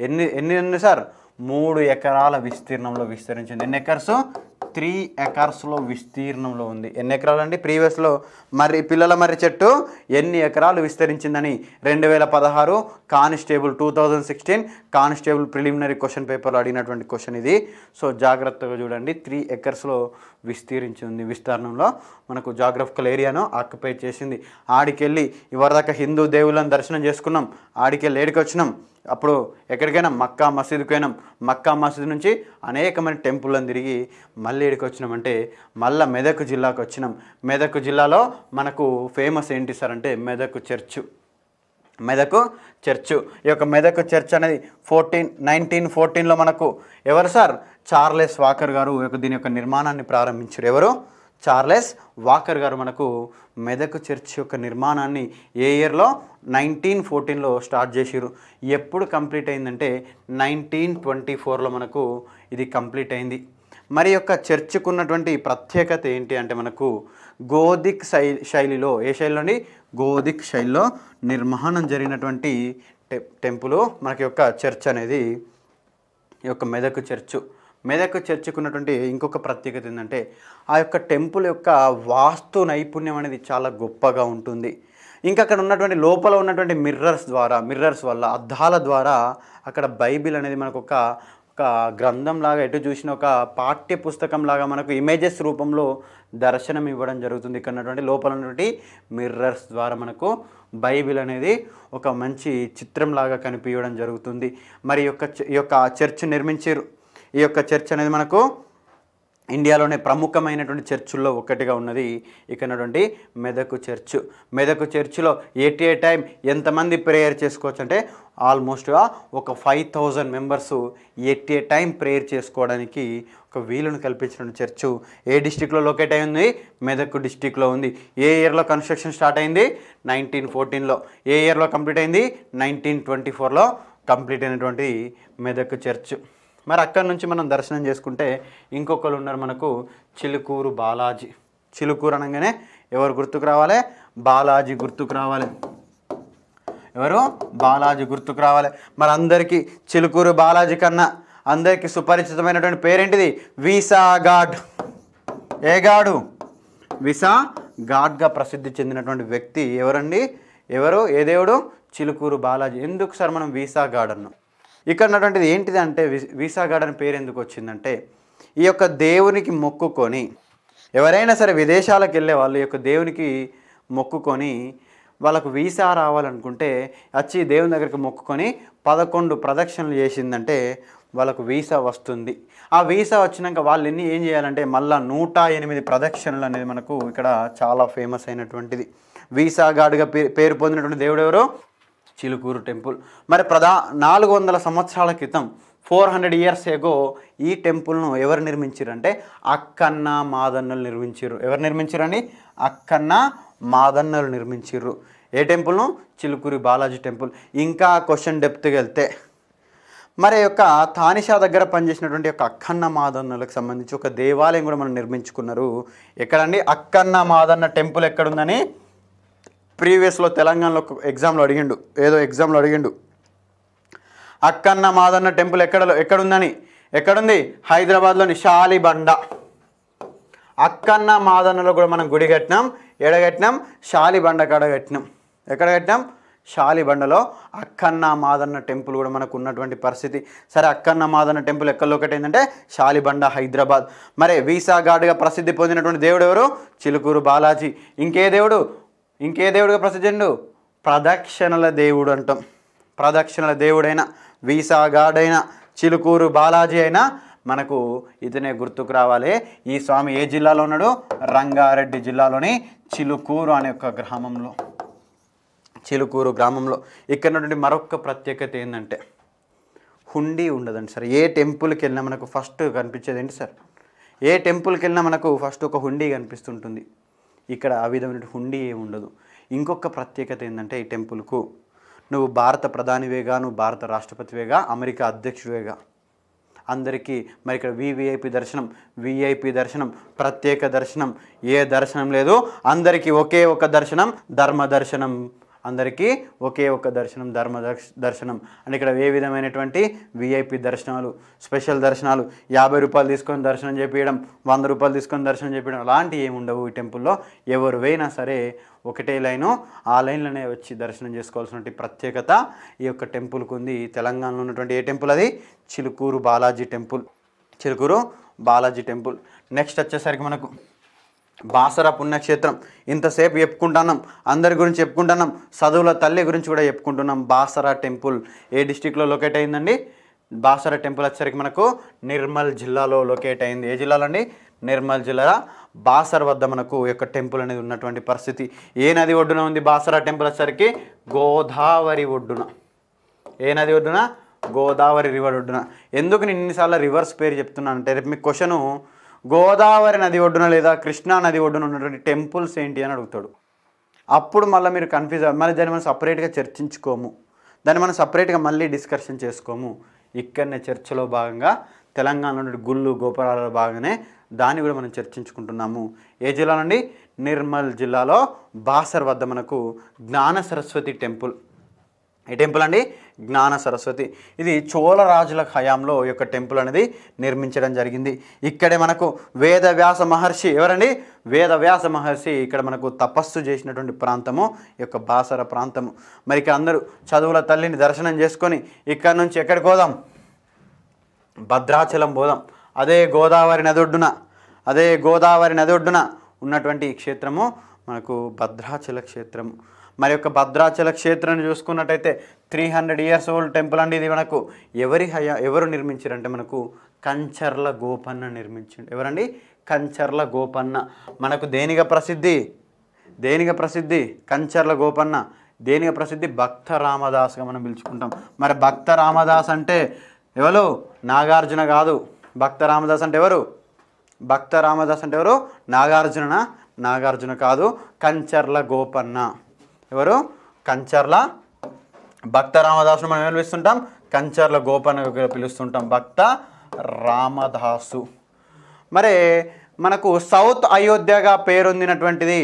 ఎన్ని ఎన్ని సార్ మూడు ఎకరాల విస్తీర్ణంలో విస్తరించింది ఎన్ని ఎకర్స్ త్రీ ఎకర్స్లో విస్తీర్ణంలో ఉంది ఎన్ని ఎకరాలు అండి ప్రీవియస్లో మరి పిల్లల మర్రి చెట్టు ఎన్ని ఎకరాలు విస్తరించిందని రెండు వేల పదహారు constable two thousand sixteen constable preliminary question పేపర్లో అడిగినటువంటి క్వశ్చన్ ఇది సో జాగ్రత్తగా చూడండి త్రీ ఎకర్స్లో విస్తీరించింది విస్తీర్ణంలో మనకు జాగ్రఫికల్ ఏరియాను ఆక్యుపై చేసింది ఆడికెళ్ళి ఇవరిదాకా హిందూ దేవులను దర్శనం చేసుకున్నాం ఆడికెళ్ళి ఏడికి వచ్చినాం అప్పుడు ఎక్కడికైనా మక్కా మసీదుకైనా మక్కా మసీదు నుంచి అనేకమైన టెంపుల్లను తిరిగి మళ్ళీ ఇక్కడికి వచ్చినామంటే మళ్ళీ మెదక్ జిల్లాకు వచ్చినాం మెదక్ జిల్లాలో మనకు ఫేమస్ ఏంటి సార్ అంటే మెదక్ చర్చు మెదకు చర్చు ఈ యొక్క మెదక్ చర్చ్ అనేది ఫోర్టీన్ నైన్టీన్ ఫోర్టీన్లో మనకు ఎవరు సార్ చార్లెస్ వాకర్ గారు దీని యొక్క నిర్మాణాన్ని ప్రారంభించారు ఎవరు చార్లెస్ వాకర్ గారు మనకు మెదక్ చర్చ్ యొక్క నిర్మాణాన్ని ఏ ఇయర్లో నైన్టీన్ ఫోర్టీన్లో స్టార్ట్ చేసిరు ఎప్పుడు కంప్లీట్ అయిందంటే నైన్టీన్ ట్వంటీ ఫోర్లో మనకు ఇది కంప్లీట్ అయింది మరి యొక్క చర్చ్కున్నటువంటి ప్రత్యేకత ఏంటి అంటే మనకు గోధిక్ శై శైలిలో ఏ శైలిలోని గోధిక్ శైలిలో నిర్మాణం జరిగినటువంటి టె టెంపుల్ మనకి యొక్క చర్చ్ అనేది ఈ యొక్క మెదక్ చర్చు మెదక్ చర్చకున్నటువంటి ఇంకొక ప్రత్యేకత ఏంటంటే ఆ యొక్క టెంపుల్ యొక్క వాస్తు నైపుణ్యం అనేది చాలా గొప్పగా ఉంటుంది ఇంకా అక్కడ ఉన్నటువంటి లోపల ఉన్నటువంటి మిర్రర్స్ ద్వారా మిర్రర్స్ వల్ల అద్దాల ద్వారా అక్కడ బైబిల్ అనేది మనకు ఒక ఒక గ్రంథం లాగా ఎటు చూసిన ఒక పాఠ్య పుస్తకం లాగా మనకు ఇమేజెస్ రూపంలో దర్శనం ఇవ్వడం జరుగుతుంది ఇక్కడ ఉన్నటువంటి లోపల ఉన్నటువంటి మిర్రర్స్ ద్వారా మనకు బైబిల్ అనేది ఒక మంచి చిత్రం లాగా కనిపించడం జరుగుతుంది మరి యొక్క యొక్క చర్చ్ నిర్మించారు ఈ యొక్క చర్చ్ అనేది మనకు ఇండియాలోనే ప్రముఖమైనటువంటి చర్చుల్లో ఒకటిగా ఉన్నది ఇక్కడటువంటి మెదకు చర్చ్ మెదకు చర్చిలో ఎట్ ఏ టైం ఎంతమంది ప్రేయర్ చేసుకోవచ్చు అంటే ఆల్మోస్ట్గా ఒక five thousand members at a time prayer చేసుకోవడానికి ఒక వీలును కల్పించిన చర్చు ఏ డిస్టిక్లో లొకేట్ అయి ఉంది మెదక్ డిస్టిక్లో ఉంది ఏ ఇయర్లో కన్స్ట్రక్షన్ స్టార్ట్ అయింది నైన్టీన్ ఫోర్టీన్లో ఏ ఇయర్లో కంప్లీట్ అయింది నైన్టీన్ ట్వంటీ ఫోర్లో కంప్లీట్ అయినటువంటి మెదక్ చర్చ్ మరి అక్కడి నుంచి మనం దర్శనం చేసుకుంటే ఇంకొకరు ఉన్నారు మనకు చిలుకూరు బాలాజీ చిలుకూరు అనగానే ఎవరు గుర్తుకు రావాలి బాలాజీ గుర్తుకు రావాలి ఎవరు బాలాజీ గుర్తుకు రావాలి మరి అందరికీ చిలుకూరు బాలాజీ కన్నా అందరికీ సుపరిచితమైనటువంటి పేరేంటిది వీసా గాడ్ ఏ గాడు విసా గాడ్గా ప్రసిద్ధి చెందినటువంటి వ్యక్తి ఎవరండి ఎవరు ఏ దేవుడు చిలుకూరు బాలాజీ ఎందుకు సార్ మనం వీసా గాడ్ అన్నాం ఇక్కడ ఉన్నటువంటిది ఏంటిది అంటే వీసా గార్డ్ అని పేరు ఎందుకు వచ్చిందంటే ఈ యొక్క దేవునికి మొక్కుకొని ఎవరైనా సరే విదేశాలకు వెళ్ళే వాళ్ళు ఈ యొక్క దేవునికి మొక్కుకొని వాళ్ళకు వీసా రావాలనుకుంటే వచ్చి దేవుని దగ్గరికి మొక్కుకొని పదకొండు ప్రదక్షిణలు చేసిందంటే వాళ్ళకు వీసా వస్తుంది ఆ వీసా వచ్చినాక వాళ్ళు ఎన్ని ఏం చేయాలంటే మళ్ళీ నూట ఎనిమిది ప్రదక్షిణలు అనేది మనకు ఇక్కడ చాలా ఫేమస్ అయినటువంటిది వీసా గార్డుగా పేరు పొందినటువంటి దేవుడు ఎవరు చిలుకూరు టెంపుల్ మరి ప్రధా నాలుగు వందల సంవత్సరాల క్రితం ఫోర్ హండ్రెడ్ ఇయర్స్ ఏగో ఈ టెంపుల్ను ఎవరు నిర్మించారంటే అక్కన్న మాదన్నలు నిర్మించారు ఎవరు నిర్మించారండి అక్కన్న మాదన్నలు నిర్మించారు ఏ టెంపుల్ను చిలుకూరి బాలాజీ టెంపుల్ ఇంకా క్వశ్చన్ డెప్త్కి వెళ్తే మరి యొక్క తానిషా దగ్గర పనిచేసినటువంటి యొక్క అక్కన్న మాదన్నలకు సంబంధించి ఒక దేవాలయం కూడా మనం నిర్మించుకున్నారు ఎక్కడండి అక్కన్న మాదన్న టెంపుల్ ఎక్కడుందని ప్రీవియస్లో తెలంగాణలో ఎగ్జామ్లో అడిగిండు ఏదో ఎగ్జామ్లో అడిగిండు అక్కన్న మాదన్న టెంపుల్ ఎక్కడ ఎక్కడుందని ఎక్కడుంది హైదరాబాద్లోని షాలిబండ అక్కన్న మాదన్నలో కూడా మనం గుడి కట్టినాం ఎడగట్టినాం షాలిబండ కడ కట్టినాం ఎక్కడ కట్టినాం షాలిబండలో అక్కన్న మాదన్న టెంపుల్ కూడా మనకు ఉన్నటువంటి పరిస్థితి సరే అక్కన్న మాదన్న టెంపుల్ ఎక్కడ ఒకటి ఏంటంటే షాలిబండ హైదరాబాద్ మరి వీసా గార్డుగా ప్రసిద్ధి పొందినటువంటి దేవుడు ఎవరు చిలుకూరు బాలాజీ ఇంకే దేవుడు ఇంకే దేవుడిగా ప్రసిద్ధుడు ప్రదక్షిణల దేవుడు అంటాం ప్రదక్షిణల దేవుడైన వీసా చిలుకూరు బాలాజీ అయినా మనకు ఇతనే గుర్తుకు రావాలి ఈ స్వామి ఏ జిల్లాలో ఉన్నాడు రంగారెడ్డి జిల్లాలోని చిలుకూరు అనే ఒక గ్రామంలో చిలుకూరు గ్రామంలో ఇక్కడ నుండి మరొక ప్రత్యేకత ఏంటంటే హుండీ ఉండదండి సార్ ఏ టెంపుల్కి వెళ్ళినా మనకు ఫస్ట్ కనిపించేది ఏంటి సార్ ఏ టెంపుల్కి వెళ్ళినా మనకు ఫస్ట్ ఒక హుండీ కనిపిస్తుంటుంది ఇక్కడ ఆ విధమైన హుండీ ఏమి ఉండదు ఇంకొక ప్రత్యేకత ఏంటంటే ఈ టెంపుల్కు నువ్వు భారత ప్రధానివేగా నువ్వు భారత రాష్ట్రపతివేగా అమెరికా అధ్యక్షుడివేగా అందరికీ మరి ఇక్కడ వివిఐపి దర్శనం విఐపి దర్శనం ప్రత్యేక దర్శనం ఏ దర్శనం లేదు అందరికీ ఒకే ఒక దర్శనం ధర్మ దర్శనం అందరికీ ఒకే ఒక దర్శనం ధర్మ దర్శనం అండ్ ఇక్కడ ఏ విధమైనటువంటి విఐపి దర్శనాలు స్పెషల్ దర్శనాలు యాభై రూపాయలు తీసుకొని దర్శనం చేపించడం వంద రూపాయలు తీసుకొని దర్శనం చేపించడం అలాంటివి ఏమి ఉండవు ఈ టెంపుల్లో ఎవరు వేయినా సరే ఒకటే లైను ఆ లైన్లోనే వచ్చి దర్శనం చేసుకోవాల్సినటువంటి ప్రత్యేకత ఈ యొక్క టెంపుల్కి ఉంది తెలంగాణలో ఉన్నటువంటి ఏ టెంపుల్ అది Chilukuru Balaji temple Chilukuru Balaji temple next వచ్చేసరికి మనకు బాసర పుణ్యక్షేత్రం ఇంతసేపు చెప్పుకుంటున్నాం అందరి గురించి చెప్పుకుంటున్నాం చదువుల తల్లి గురించి కూడా చెప్పుకుంటున్నాం బాసర టెంపుల్ ఏ డిస్టిక్లో లొకేట్ అయిందండి బాసర టెంపుల్ వచ్చేసరికి మనకు నిర్మల్ జిల్లాలో లొకేట్ అయింది ఏ జిల్లాలో అండి నిర్మల్ జిల్లా బాసర్ వద్ద మనకు యొక్క టెంపుల్ అనేది ఉన్నటువంటి పరిస్థితి ఏ నది ఒడ్డున ఉంది బాసర టెంపుల్ వచ్చేసరికి గోదావరి ఒడ్డున ఏ నది ఒడ్డున గోదావరి రివర్ ఒడ్డున ఎందుకు నేను ఇన్నిసార్లు రివర్స్ పేరు చెప్తున్నాను అంటే రేపు మీకు క్వశ్చను గోదావరి నది ఒడ్డున లేదా కృష్ణా నది ఒడ్డున ఉన్నటువంటి టెంపుల్స్ ఏంటి అని అడుగుతాడు అప్పుడు మళ్ళీ మీరు కన్ఫ్యూజ్ మళ్ళీ దాన్ని మనం సపరేట్గా చర్చించుకోము దాన్ని మనం సపరేట్గా మళ్ళీ డిస్కషన్ చేసుకోము ఇక్కడనే చర్చలో భాగంగా తెలంగాణలో గుళ్ళు గోపురాలలో భాగంగానే దాన్ని కూడా మనం చర్చించుకుంటున్నాము ఏ జిల్లా నుండి నిర్మల్ జిల్లాలో బాసర్ వద్ద మనకు జ్ఞాన సరస్వతి టెంపుల్ ఏ టెంపుల్ అండి జ్ఞాన సరస్వతి ఇది చోళ రాజుల హయాంలో ఈ యొక్క టెంపుల్ అనేది నిర్మించడం జరిగింది ఇక్కడే మనకు వేదవ్యాస మహర్షి ఎవరండి వేదవ్యాస మహర్షి ఇక్కడ మనకు తపస్సు చేసినటువంటి ప్రాంతము ఈ యొక్క బాసర ప్రాంతము మరి ఇక్కడ అందరూ చదువుల తల్లిని దర్శనం చేసుకొని ఇక్కడ నుంచి ఎక్కడికి పోదాం భద్రాచలం పోదాం అదే గోదావరి నది ఒడ్డున అదే గోదావరి నది ఒడ్డున ఉన్నటువంటి క్షేత్రము మనకు భద్రాచల క్షేత్రము మరి యొక్క భద్రాచల క్షేత్రాన్ని చూసుకున్నట్టయితే three hundred years old temple అండి ఇది మనకు ఎవరి హయా ఎవరు నిర్మించారంటే మనకు కంచర్ల గోపన్న నిర్మించండి ఎవరండి కంచర్ల గోపన్న మనకు దేనిగా ప్రసిద్ధి దేనిగా ప్రసిద్ధి కంచర్ల గోపన్న దేనిగా ప్రసిద్ధి భక్త రామదాస్గా మనం పిలుచుకుంటాం మరి భక్త రామదాస్ అంటే ఎవరు నాగార్జున కాదు భక్త రామదాస్ అంటే ఎవరు భక్త రామదాస్ అంటే ఎవరు నాగార్జున నాగార్జున కాదు కంచర్ల గోపన్న ఎవరు కంచర్ల భక్త రామదాసును మనం ఏం పిలుస్తుంటాం కంచర్ల గోపన పిలుస్తుంటాం భక్త రామదాసు మరి మనకు సౌత్ అయోధ్యగా పేరొందినటువంటిది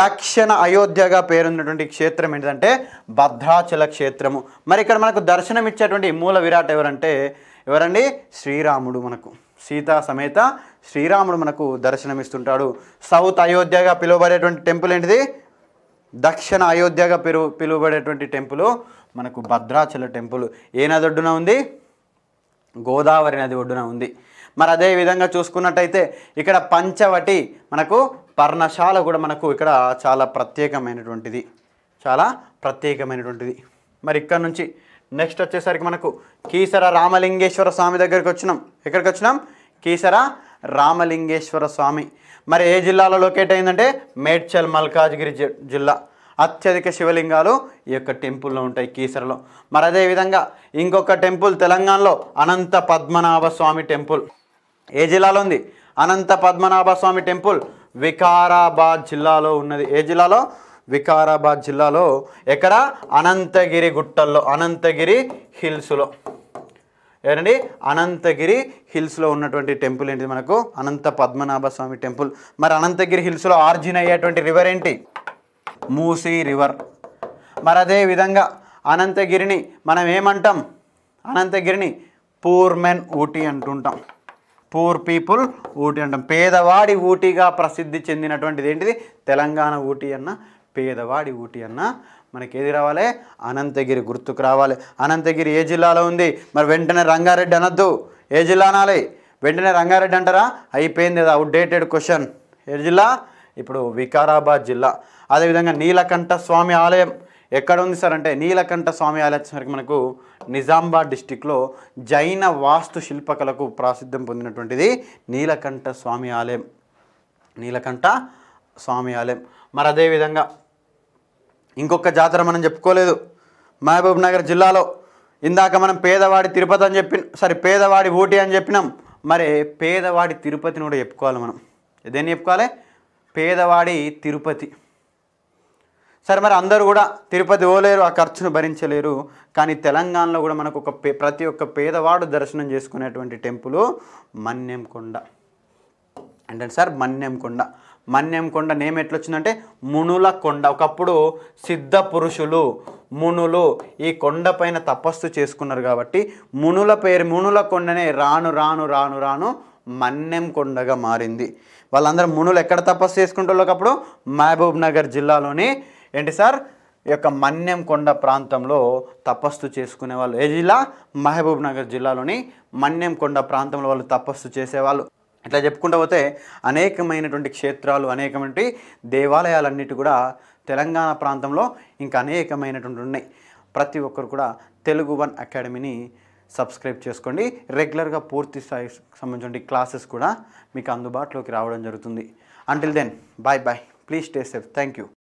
దక్షిణ అయోధ్యగా పేరున్నటువంటి క్షేత్రం ఏంటంటే భద్రాచల క్షేత్రము మరి ఇక్కడ మనకు దర్శనం ఇచ్చేటువంటి మూల విరాట్ ఎవరంటే ఎవరండి శ్రీరాముడు మనకు సీతా సమేత శ్రీరాముడు మనకు దర్శనమిస్తుంటాడు సౌత్ అయోధ్యగా పిలువబడేటువంటి టెంపుల్ ఏంటిది దక్షిణ అయోధ్యగా పిలువ పిలువబడేటువంటి టెంపుల్ మనకు భద్రాచల టెంపుల్ ఏ నది ఒడ్డున ఉంది గోదావరి నది ఒడ్డున ఉంది మరి అదే విధంగా చూసుకున్నట్టయితే ఇక్కడ పంచవటి మనకు పర్ణశాల కూడా మనకు ఇక్కడ చాలా ప్రత్యేకమైనటువంటిది చాలా ప్రత్యేకమైనటువంటిది మరి ఇక్కడ నుంచి నెక్స్ట్ వచ్చేసరికి మనకు కీసర రామలింగేశ్వర స్వామి దగ్గరికి వచ్చినాం ఎక్కడికి వచ్చినాం కీసర రామలింగేశ్వర స్వామి మరి ఏ జిల్లాలో లొకేట్ అయిందంటే మేడ్చల్ మల్కాజ్గిరి జిల్లా అత్యధిక శివలింగాలు ఈ యొక్క టెంపుల్లో ఉంటాయి కీసరలో మరి అదేవిధంగా ఇంకొక టెంపుల్ తెలంగాణలో అనంత పద్మనాభ స్వామి టెంపుల్ ఏ జిల్లాలో ఉంది అనంత పద్మనాభ స్వామి టెంపుల్ వికారాబాద్ జిల్లాలో ఉన్నది ఏ జిల్లాలో వికారాబాద్ జిల్లాలో ఎక్కడ అనంతగిరి గుట్టల్లో అనంతగిరి హిల్స్లో ఏంటండి అనంతగిరి హిల్స్లో ఉన్నటువంటి టెంపుల్ ఏంటి మనకు అనంత పద్మనాభ స్వామి టెంపుల్ మరి అనంతగిరి హిల్స్లో ఆర్జిన్ అయ్యేటువంటి రివర్ ఏంటి మూసీ రివర్ మరి అదే విధంగా అనంతగిరిని మనం ఏమంటాం అనంతగిరిని పూర్ మెన్ ఊటీ అంటుంటాం పూర్ పీపుల్ ఊటీ అంటాం పేదవాడి ఊటీగా ప్రసిద్ధి చెందినటువంటిది ఏంటిది తెలంగాణ ఊటీ అన్న పేదవాడి ఊటీ అన్న మనకి ఏది రావాలి అనంతగిరి గుర్తుకు రావాలి అనంతగిరి ఏ జిల్లాలో ఉంది మరి వెంటనే రంగారెడ్డి అనొద్దు ఏ జిల్లా అనాలి వెంటనే రంగారెడ్డి అంటారా అయిపోయింది అది అవుట్డేటెడ్ క్వశ్చన్ ఏ జిల్లా ఇప్పుడు వికారాబాద్ జిల్లా అదేవిధంగా నీలకంఠ స్వామి ఆలయం ఎక్కడ ఉంది సార్ అంటే నీలకంఠ స్వామి ఆలయం వచ్చేసరికి మనకు నిజామాబాద్ డిస్టిక్లో జైన వాస్తు శిల్పకలకు ప్రసిద్ధం పొందినటువంటిది నీలకంఠ స్వామి ఆలయం నీలకంఠ స్వామి ఆలయం మరి అదేవిధంగా ఇంకొక జాతర మనం చెప్పుకోలేదు మహబూబ్ నగర్ జిల్లాలో ఇందాక మనం పేదవాడి తిరుపతి అని చెప్పి సారీ పేదవాడి ఊటీ అని చెప్పినాం మరి పేదవాడి తిరుపతిని కూడా చెప్పుకోవాలి మనం దేన్ని చెప్పుకోవాలి పేదవాడి తిరుపతి సరే మరి అందరూ కూడా తిరుపతి ఓలేరు ఆ ఖర్చును భరించలేరు కానీ తెలంగాణలో కూడా మనకు ఒక ప్రతి ఒక్క పేదవాడు దర్శనం చేసుకునేటువంటి టెంపుల్ మన్యంకొండ అంటే సార్ మన్యంకొండ మన్యం కొండ నేమ్ ఎట్లొచ్చిందంటే మునుల కొండ ఒకప్పుడు సిద్ధ పురుషులు మునులు ఈ కొండపైన తపస్సు చేసుకున్నారు కాబట్టి మునుల పేరు మునుల కొండనే రాను రాను రాను రాను మన్యం కొండగా మారింది వాళ్ళందరూ మునులు ఎక్కడ తపస్సు చేసుకుంటారు ఒకప్పుడు మహబూబ్ నగర్ జిల్లాలోని ఏంటి సార్ ఈ యొక్క మన్యం కొండ ప్రాంతంలో తపస్సు చేసుకునే వాళ్ళు ఏ జిల్లా మహబూబ్ నగర్ జిల్లాలోని మన్యం కొండ ప్రాంతంలో వాళ్ళు తపస్సు చేసేవాళ్ళు ఇట్లా చెప్పుకుంటూ పోతే అనేకమైనటువంటి క్షేత్రాలు అనేకమైనటువంటి దేవాలయాలన్నిటి కూడా తెలంగాణ ప్రాంతంలో ఇంకా అనేకమైనటువంటి ఉన్నాయి ప్రతి ఒక్కరు కూడా తెలుగు వన్ అకాడమీని సబ్స్క్రైబ్ చేసుకోండి రెగ్యులర్గా పూర్తి స్థాయి సంబంధించిన క్లాసెస్ కూడా మీకు అందుబాటులోకి రావడం జరుగుతుంది until then bye bye please stay safe thank you